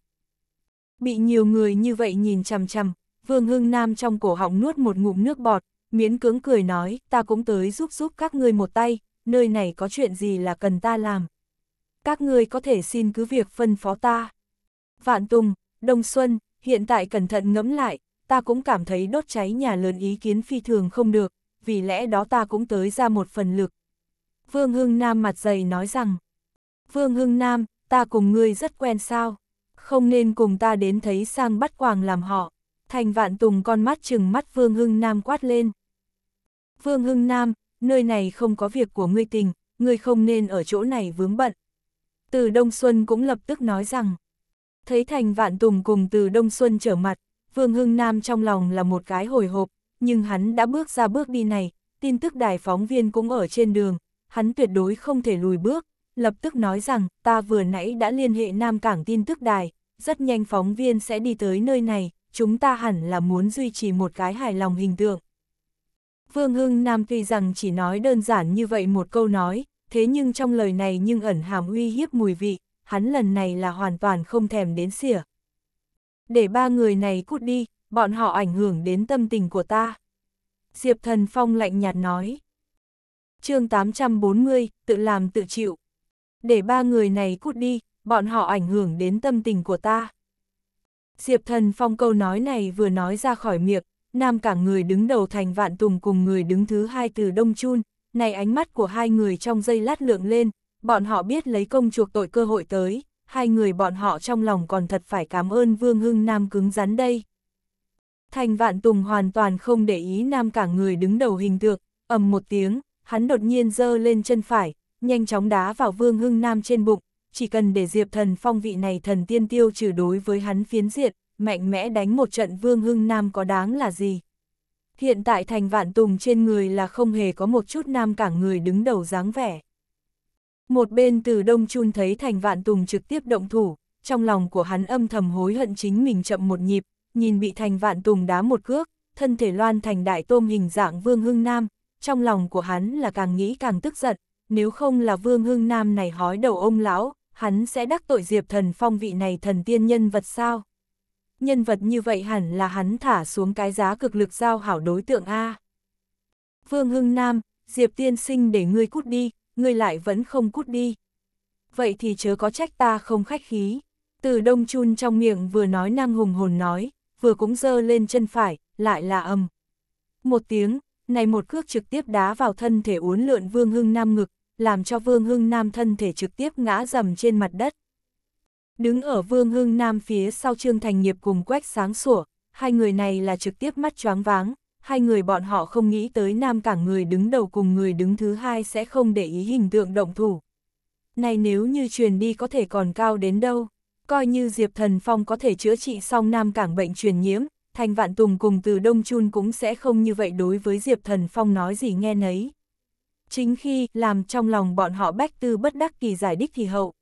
Bị nhiều người như vậy nhìn chằm chằm, Vương Hưng Nam trong cổ họng nuốt một ngụm nước bọt, miễn cưỡng cười nói, ta cũng tới giúp giúp các người một tay, nơi này có chuyện gì là cần ta làm. Các người có thể xin cứ việc phân phó ta. Vạn Tùng, Đông Xuân, hiện tại cẩn thận ngẫm lại, ta cũng cảm thấy đốt cháy nhà lớn ý kiến phi thường không được, vì lẽ đó ta cũng tới ra một phần lực, Vương Hưng Nam mặt dày nói rằng, Vương Hưng Nam, ta cùng ngươi rất quen sao, không nên cùng ta đến thấy sang bắt quàng làm họ. Thành vạn tùng con mắt chừng mắt Vương Hưng Nam quát lên. Vương Hưng Nam, nơi này không có việc của ngươi tình, ngươi không nên ở chỗ này vướng bận. Từ Đông Xuân cũng lập tức nói rằng, thấy Thành Vạn Tùng cùng từ Đông Xuân trở mặt, Vương Hưng Nam trong lòng là một cái hồi hộp, nhưng hắn đã bước ra bước đi này, tin tức đài phóng viên cũng ở trên đường, hắn tuyệt đối không thể lùi bước, lập tức nói rằng ta vừa nãy đã liên hệ Nam Cảng tin tức đài, rất nhanh phóng viên sẽ đi tới nơi này, chúng ta hẳn là muốn duy trì một cái hài lòng hình tượng. Vương Hưng Nam tuy rằng chỉ nói đơn giản như vậy một câu nói, thế nhưng trong lời này nhưng ẩn hàm uy hiếp mùi vị, hắn lần này là hoàn toàn không thèm đến xỉa. Để ba người này cút đi, bọn họ ảnh hưởng đến tâm tình của ta. Diệp Thần Phong lạnh nhạt nói chương 840, tự làm tự chịu. Để ba người này cút đi, bọn họ ảnh hưởng đến tâm tình của ta. Diệp thần phong câu nói này vừa nói ra khỏi miệng, nam cả người đứng đầu thành vạn tùng cùng người đứng thứ hai từ Đông Chun, này ánh mắt của hai người trong dây lát lượng lên, bọn họ biết lấy công chuộc tội cơ hội tới, hai người bọn họ trong lòng còn thật phải cảm ơn Vương Hưng Nam cứng rắn đây. Thành Vạn Tùng hoàn toàn không để ý Nam cả người đứng đầu hình tượng, ầm một tiếng, hắn đột nhiên giơ lên chân phải, nhanh chóng đá vào Vương Hưng Nam trên bụng, chỉ cần để Diệp Thần Phong vị này thần tiên tiêu trừ đối với hắn phiến diệt, mạnh mẽ đánh một trận Vương Hưng Nam có đáng là gì. Hiện tại thành vạn tùng trên người là không hề có một chút nam cả người đứng đầu dáng vẻ. Một bên từ đông chun thấy thành vạn tùng trực tiếp động thủ, trong lòng của hắn âm thầm hối hận chính mình chậm một nhịp, nhìn bị thành vạn tùng đá một cước, thân thể loan thành đại tôm hình dạng vương hưng nam, trong lòng của hắn là càng nghĩ càng tức giận, nếu không là Vương Hưng Nam này hói đầu ông lão, hắn sẽ đắc tội Diệp Thần Phong vị này thần tiên nhân vật sao? Nhân vật như vậy hẳn là hắn thả xuống cái giá cực lực giao hảo đối tượng A. Vương Hưng Nam, Diệp Tiên Sinh để ngươi cút đi, ngươi lại vẫn không cút đi. Vậy thì chớ có trách ta không khách khí. Từ Đông Chun trong miệng vừa nói năng hùng hồn nói, vừa cũng dơ lên chân phải, lại là âm. Một tiếng, này một cước trực tiếp đá vào thân thể uốn lượn Vương Hưng Nam ngực, làm cho Vương Hưng Nam thân thể trực tiếp ngã dầm trên mặt đất. Đứng ở Vương Hưng Nam phía sau Trương Thành Nghiệp cùng Quách Sáng Sủa, hai người này là trực tiếp mắt choáng váng, hai người bọn họ không nghĩ tới Nam Cảng người đứng đầu cùng người đứng thứ hai sẽ không để ý hình tượng động thủ. Này nếu như truyền đi có thể còn cao đến đâu, coi như Diệp Thần Phong có thể chữa trị xong Nam Cảng bệnh truyền nhiễm, Thành Vạn Tùng cùng từ Đông Chun cũng sẽ không như vậy đối với Diệp Thần Phong nói gì nghe nấy. Chính khi làm trong lòng bọn họ bách tư bất đắc kỳ giải đích thì hậu.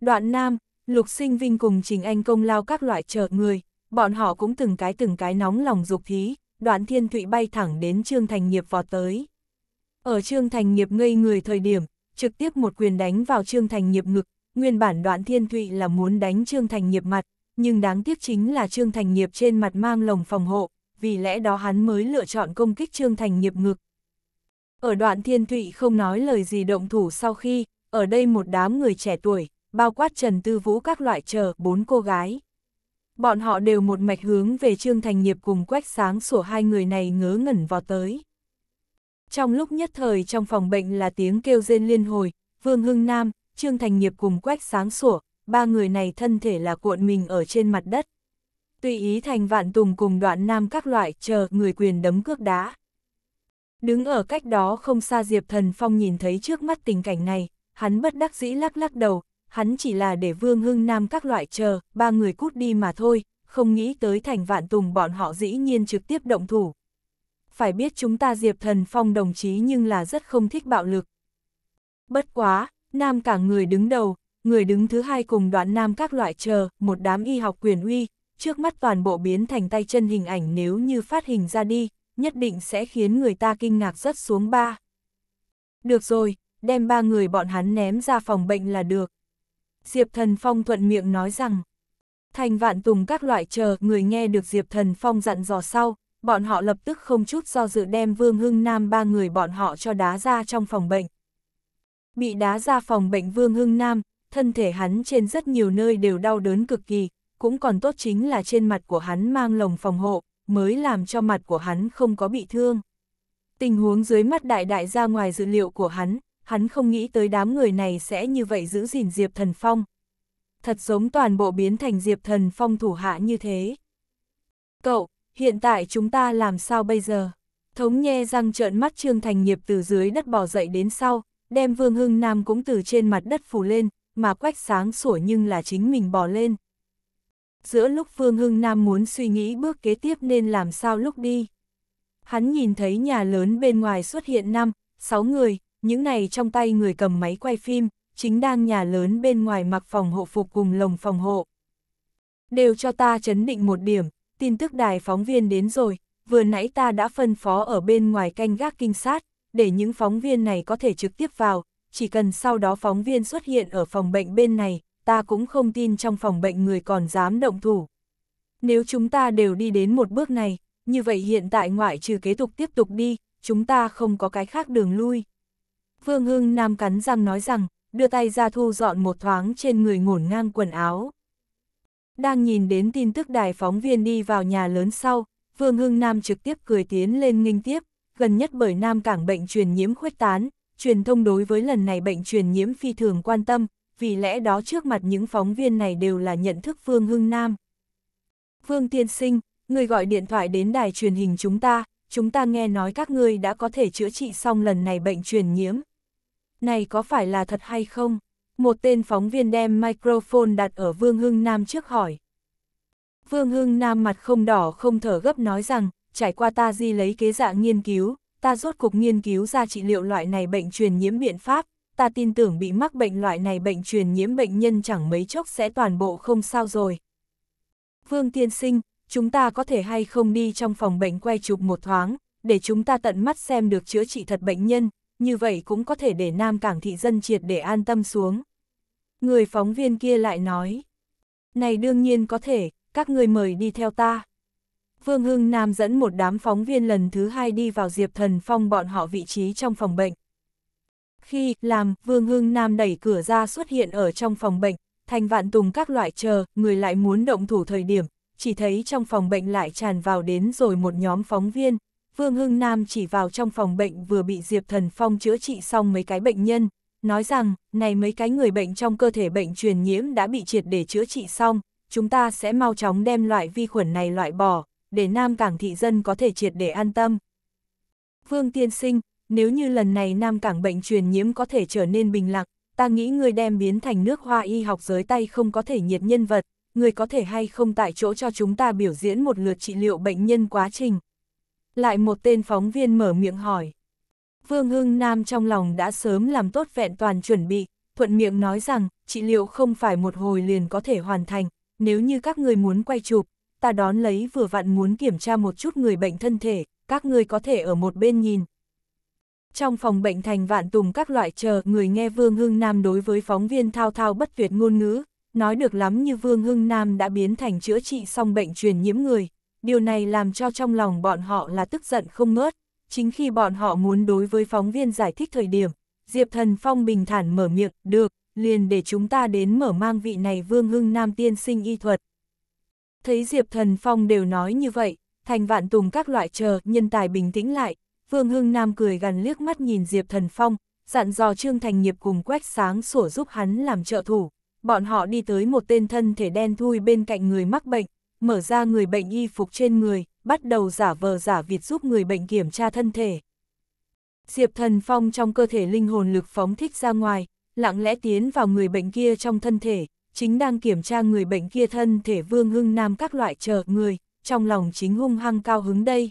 Đoạn Nam, Lục Sinh Vinh cùng Trình Anh công lao các loại trợ người, bọn họ cũng từng cái từng cái nóng lòng dục thí, đoạn thiên thụy bay thẳng đến Trương Thành Nghiệp vọt tới. Ở Trương Thành Nghiệp ngây người thời điểm, trực tiếp một quyền đánh vào Trương Thành Nghiệp ngực, nguyên bản đoạn thiên thụy là muốn đánh Trương Thành Nghiệp mặt, nhưng đáng tiếc chính là Trương Thành Nghiệp trên mặt mang lồng phòng hộ, vì lẽ đó hắn mới lựa chọn công kích Trương Thành Nghiệp ngực. Ở đoạn thiên thụy không nói lời gì động thủ sau khi, ở đây một đám người trẻ tuổi, bao quát Trần Tư Vũ các loại chờ bốn cô gái. Bọn họ đều một mạch hướng về Trương Thành Nghiệp cùng quách sáng sủa hai người này ngớ ngẩn vào tới. Trong lúc nhất thời trong phòng bệnh là tiếng kêu rên liên hồi, Vương Hưng Nam, Trương Thành Nghiệp cùng quách sáng sủa, ba người này thân thể là cuộn mình ở trên mặt đất. Tùy ý thành vạn tùng cùng đoạn nam các loại chờ người quyền đấm cước đá. Đứng ở cách đó không xa Diệp Thần Phong nhìn thấy trước mắt tình cảnh này, hắn bất đắc dĩ lắc lắc đầu, hắn chỉ là để Vương Hưng Nam các loại chờ, ba người cút đi mà thôi, không nghĩ tới thành vạn tùng bọn họ dĩ nhiên trực tiếp động thủ. Phải biết chúng ta Diệp Thần Phong đồng chí nhưng là rất không thích bạo lực. Bất quá, Nam cả người đứng đầu, người đứng thứ hai cùng đoạn nam các loại chờ, một đám y học quyền uy, trước mắt toàn bộ biến thành tay chân hình ảnh nếu như phát hình ra đi, nhất định sẽ khiến người ta kinh ngạc rất xuống ba. Được rồi, đem ba người bọn hắn ném ra phòng bệnh là được. Diệp Thần Phong thuận miệng nói rằng, thành vạn tùng các loại chờ người nghe được Diệp Thần Phong dặn dò sau, bọn họ lập tức không chút do dự đem Vương Hưng Nam ba người bọn họ cho đá ra trong phòng bệnh. Bị đá ra phòng bệnh Vương Hưng Nam, thân thể hắn trên rất nhiều nơi đều đau đớn cực kỳ, cũng còn tốt chính là trên mặt của hắn mang lồng phòng hộ, mới làm cho mặt của hắn không có bị thương. Tình huống dưới mắt đại đại ra ngoài dự liệu của hắn, hắn không nghĩ tới đám người này sẽ như vậy giữ gìn Diệp Thần Phong. Thật giống toàn bộ biến thành Diệp Thần Phong thủ hạ như thế. Cậu, hiện tại chúng ta làm sao bây giờ? Thống nhe răng trợn mắt Trương Thành Nghiệp từ dưới đất bỏ dậy đến sau, đem Vương Hưng Nam cũng từ trên mặt đất phủ lên, mà quách sáng sủa nhưng là chính mình bỏ lên. Giữa lúc Phương Hưng Nam muốn suy nghĩ bước kế tiếp nên làm sao lúc đi. Hắn nhìn thấy nhà lớn bên ngoài xuất hiện năm, sáu người, những này trong tay người cầm máy quay phim, chính đang nhà lớn bên ngoài mặc phòng hộ phục cùng lồng phòng hộ. Đều cho ta chấn định một điểm, tin tức đài phóng viên đến rồi, vừa nãy ta đã phân phó ở bên ngoài canh gác kinh sát, để những phóng viên này có thể trực tiếp vào, chỉ cần sau đó phóng viên xuất hiện ở phòng bệnh bên này, ta cũng không tin trong phòng bệnh người còn dám động thủ. Nếu chúng ta đều đi đến một bước này, như vậy hiện tại ngoại trừ kế tục tiếp tục đi, chúng ta không có cái khác đường lui. Vương Hưng Nam cắn răng nói rằng, đưa tay ra thu dọn một thoáng trên người ngổn ngang quần áo. Đang nhìn đến tin tức đài phóng viên đi vào nhà lớn sau, Vương Hưng Nam trực tiếp cười tiến lên nghinh tiếp, gần nhất bởi Nam Cảng bệnh truyền nhiễm khuếch tán, truyền thông đối với lần này bệnh truyền nhiễm phi thường quan tâm, vì lẽ đó trước mặt những phóng viên này đều là nhận thức Vương Hưng Nam. Vương Tiên Sinh, người gọi điện thoại đến đài truyền hình chúng ta, chúng ta nghe nói các ngươi đã có thể chữa trị xong lần này bệnh truyền nhiễm. Này có phải là thật hay không? Một tên phóng viên đem microphone đặt ở Vương Hưng Nam trước hỏi. Vương Hưng Nam mặt không đỏ không thở gấp nói rằng, trải qua ta di lấy kế dạng nghiên cứu, ta rốt cuộc nghiên cứu ra trị liệu loại này bệnh truyền nhiễm biện pháp, ta tin tưởng bị mắc bệnh loại này bệnh truyền nhiễm bệnh nhân chẳng mấy chốc sẽ toàn bộ không sao rồi. Vương tiên sinh, chúng ta có thể hay không đi trong phòng bệnh quay chụp một thoáng, để chúng ta tận mắt xem được chữa trị thật bệnh nhân, như vậy cũng có thể để Nam Cảng thị dân triệt để an tâm xuống. Người phóng viên kia lại nói, này đương nhiên có thể, các người mời đi theo ta. Vương Hưng Nam dẫn một đám phóng viên lần thứ hai đi vào Diệp Thần Phong bọn họ vị trí trong phòng bệnh. Khi làm, Vương Hưng Nam đẩy cửa ra xuất hiện ở trong phòng bệnh, thành vạn tùng các loại chờ, người lại muốn động thủ thời điểm, chỉ thấy trong phòng bệnh lại tràn vào đến rồi một nhóm phóng viên. Vương Hưng Nam chỉ vào trong phòng bệnh vừa bị Diệp Thần Phong chữa trị xong mấy cái bệnh nhân, nói rằng, này mấy cái người bệnh trong cơ thể bệnh truyền nhiễm đã bị triệt để chữa trị xong, chúng ta sẽ mau chóng đem loại vi khuẩn này loại bỏ, để Nam Cảng thị dân có thể triệt để an tâm. Vương Tiên Sinh, nếu như lần này Nam Cảng bệnh truyền nhiễm có thể trở nên bình lặng, ta nghĩ người đem biến thành nước hoa y học giới tay không có thể nhiệt nhân vật, người có thể hay không tại chỗ cho chúng ta biểu diễn một lượt trị liệu bệnh nhân quá trình. Lại một tên phóng viên mở miệng hỏi. Vương Hưng Nam trong lòng đã sớm làm tốt vẹn toàn chuẩn bị, thuận miệng nói rằng, trị liệu không phải một hồi liền có thể hoàn thành, nếu như các người muốn quay chụp, ta đón lấy vừa vặn muốn kiểm tra một chút người bệnh thân thể, các người có thể ở một bên nhìn. Trong phòng bệnh thành vạn tùng các loại chờ, người nghe Vương Hưng Nam đối với phóng viên thao thao bất tuyệt ngôn ngữ, nói được lắm như Vương Hưng Nam đã biến thành chữa trị xong bệnh truyền nhiễm người, điều này làm cho trong lòng bọn họ là tức giận không ngớt. Chính khi bọn họ muốn đối với phóng viên giải thích thời điểm, Diệp Thần Phong bình thản mở miệng, được, liền để chúng ta đến mở mang vị này Vương Hưng Nam tiên sinh y thuật, Thấy Diệp Thần Phong đều nói như vậy, thành vạn tùng các loại chờ, nhân tài bình tĩnh lại, Vương Hưng Nam cười gần liếc mắt nhìn Diệp Thần Phong, dặn dò Trương Thành Nghiệp cùng quách sáng sổ giúp hắn làm trợ thủ. Bọn họ đi tới một tên thân thể đen thui bên cạnh người mắc bệnh, mở ra người bệnh y phục trên người, bắt đầu giả vờ giả việc giúp người bệnh kiểm tra thân thể. Diệp Thần Phong trong cơ thể linh hồn lực phóng thích ra ngoài, lặng lẽ tiến vào người bệnh kia trong thân thể, chính đang kiểm tra người bệnh kia thân thể Vương Hưng Nam các loại chờ người, trong lòng chính hung hăng cao hứng đây.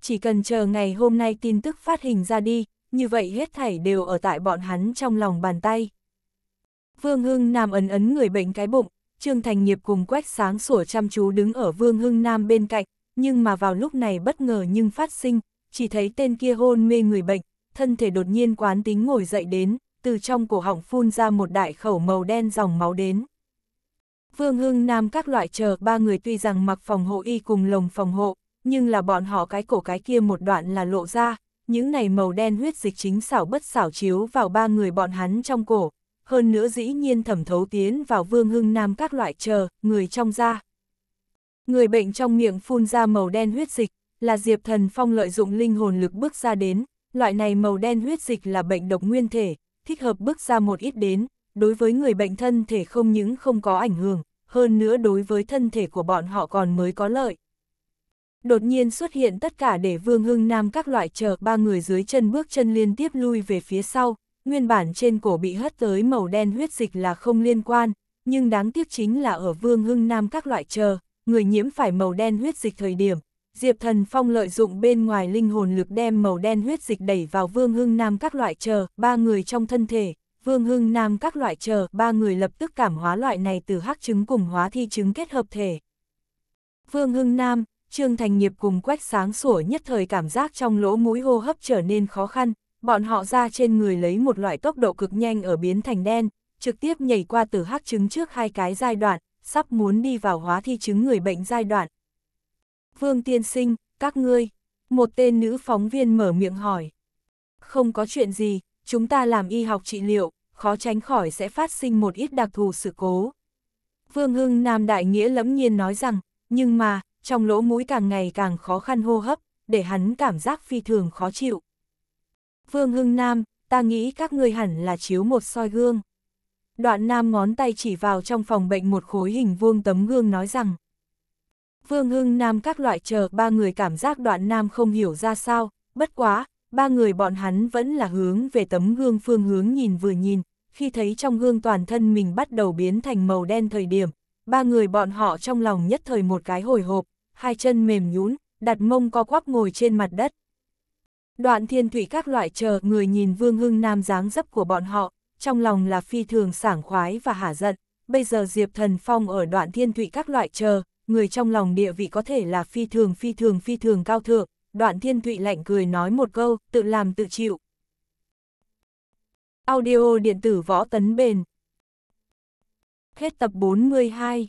Chỉ cần chờ ngày hôm nay tin tức phát hình ra đi, như vậy hết thảy đều ở tại bọn hắn trong lòng bàn tay. Vương Hưng Nam ấn ấn người bệnh cái bụng, Trương Thành Nghiệp cùng quét sáng sủa chăm chú đứng ở Vương Hưng Nam bên cạnh, nhưng mà vào lúc này bất ngờ nhưng phát sinh, chỉ thấy tên kia hôn mê người bệnh, thân thể đột nhiên quán tính ngồi dậy đến, từ trong cổ họng phun ra một đại khẩu màu đen dòng máu đến. Vương Hưng Nam các loại chờ ba người tuy rằng mặc phòng hộ y cùng lồng phòng hộ, nhưng là bọn họ cái cổ cái kia một đoạn là lộ ra, những này màu đen huyết dịch chính xảo bất xảo chiếu vào ba người bọn hắn trong cổ, hơn nữa dĩ nhiên thẩm thấu tiến vào Vương Hưng Nam các loại chờ, người trong da. Người bệnh trong miệng phun ra màu đen huyết dịch, là Diệp Thần Phong lợi dụng linh hồn lực bước ra đến, loại này màu đen huyết dịch là bệnh độc nguyên thể, thích hợp bước ra một ít đến, đối với người bệnh thân thể không những không có ảnh hưởng, hơn nữa đối với thân thể của bọn họ còn mới có lợi. Đột nhiên xuất hiện tất cả để Vương Hưng Nam các loại chờ ba người dưới chân bước chân liên tiếp lui về phía sau, nguyên bản trên cổ bị hất tới màu đen huyết dịch là không liên quan, nhưng đáng tiếc chính là ở Vương Hưng Nam các loại chờ, người nhiễm phải màu đen huyết dịch thời điểm, Diệp Thần Phong lợi dụng bên ngoài linh hồn lực đem màu đen huyết dịch đẩy vào Vương Hưng Nam các loại chờ, ba người trong thân thể, Vương Hưng Nam các loại chờ, ba người lập tức cảm hóa loại này từ hắc chứng cùng hóa thi chứng kết hợp thể. Vương Hưng Nam, Trương Thành Nghiệp cùng quách sáng sủa nhất thời cảm giác trong lỗ mũi hô hấp trở nên khó khăn, bọn họ ra trên người lấy một loại tốc độ cực nhanh ở biến thành đen, trực tiếp nhảy qua từ hắc chứng trước hai cái giai đoạn, sắp muốn đi vào hóa thi chứng người bệnh giai đoạn, Vương tiên sinh, các ngươi, một tên nữ phóng viên mở miệng hỏi. Không có chuyện gì, chúng ta làm y học trị liệu, khó tránh khỏi sẽ phát sinh một ít đặc thù sự cố. Vương Hưng Nam Đại Nghĩa lẫm nhiên nói rằng, nhưng mà, trong lỗ mũi càng ngày càng khó khăn hô hấp, để hắn cảm giác phi thường khó chịu. Vương Hưng Nam, ta nghĩ các ngươi hẳn là chiếu một soi gương. Đoạn Nam ngón tay chỉ vào trong phòng bệnh một khối hình vuông tấm gương nói rằng, Vương Hưng Nam các loại chờ ba người cảm giác đoạn Nam không hiểu ra sao, bất quá, ba người bọn hắn vẫn là hướng về tấm gương phương hướng nhìn vừa nhìn, khi thấy trong gương toàn thân mình bắt đầu biến thành màu đen thời điểm, ba người bọn họ trong lòng nhất thời một cái hồi hộp, hai chân mềm nhún, đặt mông co quắp ngồi trên mặt đất. Đoạn thiên thủy các loại chờ người nhìn vương hưng nam dáng dấp của bọn họ, trong lòng là phi thường sảng khoái và hả giận, bây giờ Diệp Thần Phong ở đoạn thiên thủy các loại chờ, người trong lòng địa vị có thể là phi thường phi thường phi thường cao thượng, đoạn thiên thụy lạnh cười nói một câu, tự làm tự chịu. Audio điện tử võ tấn bền Hết tập 42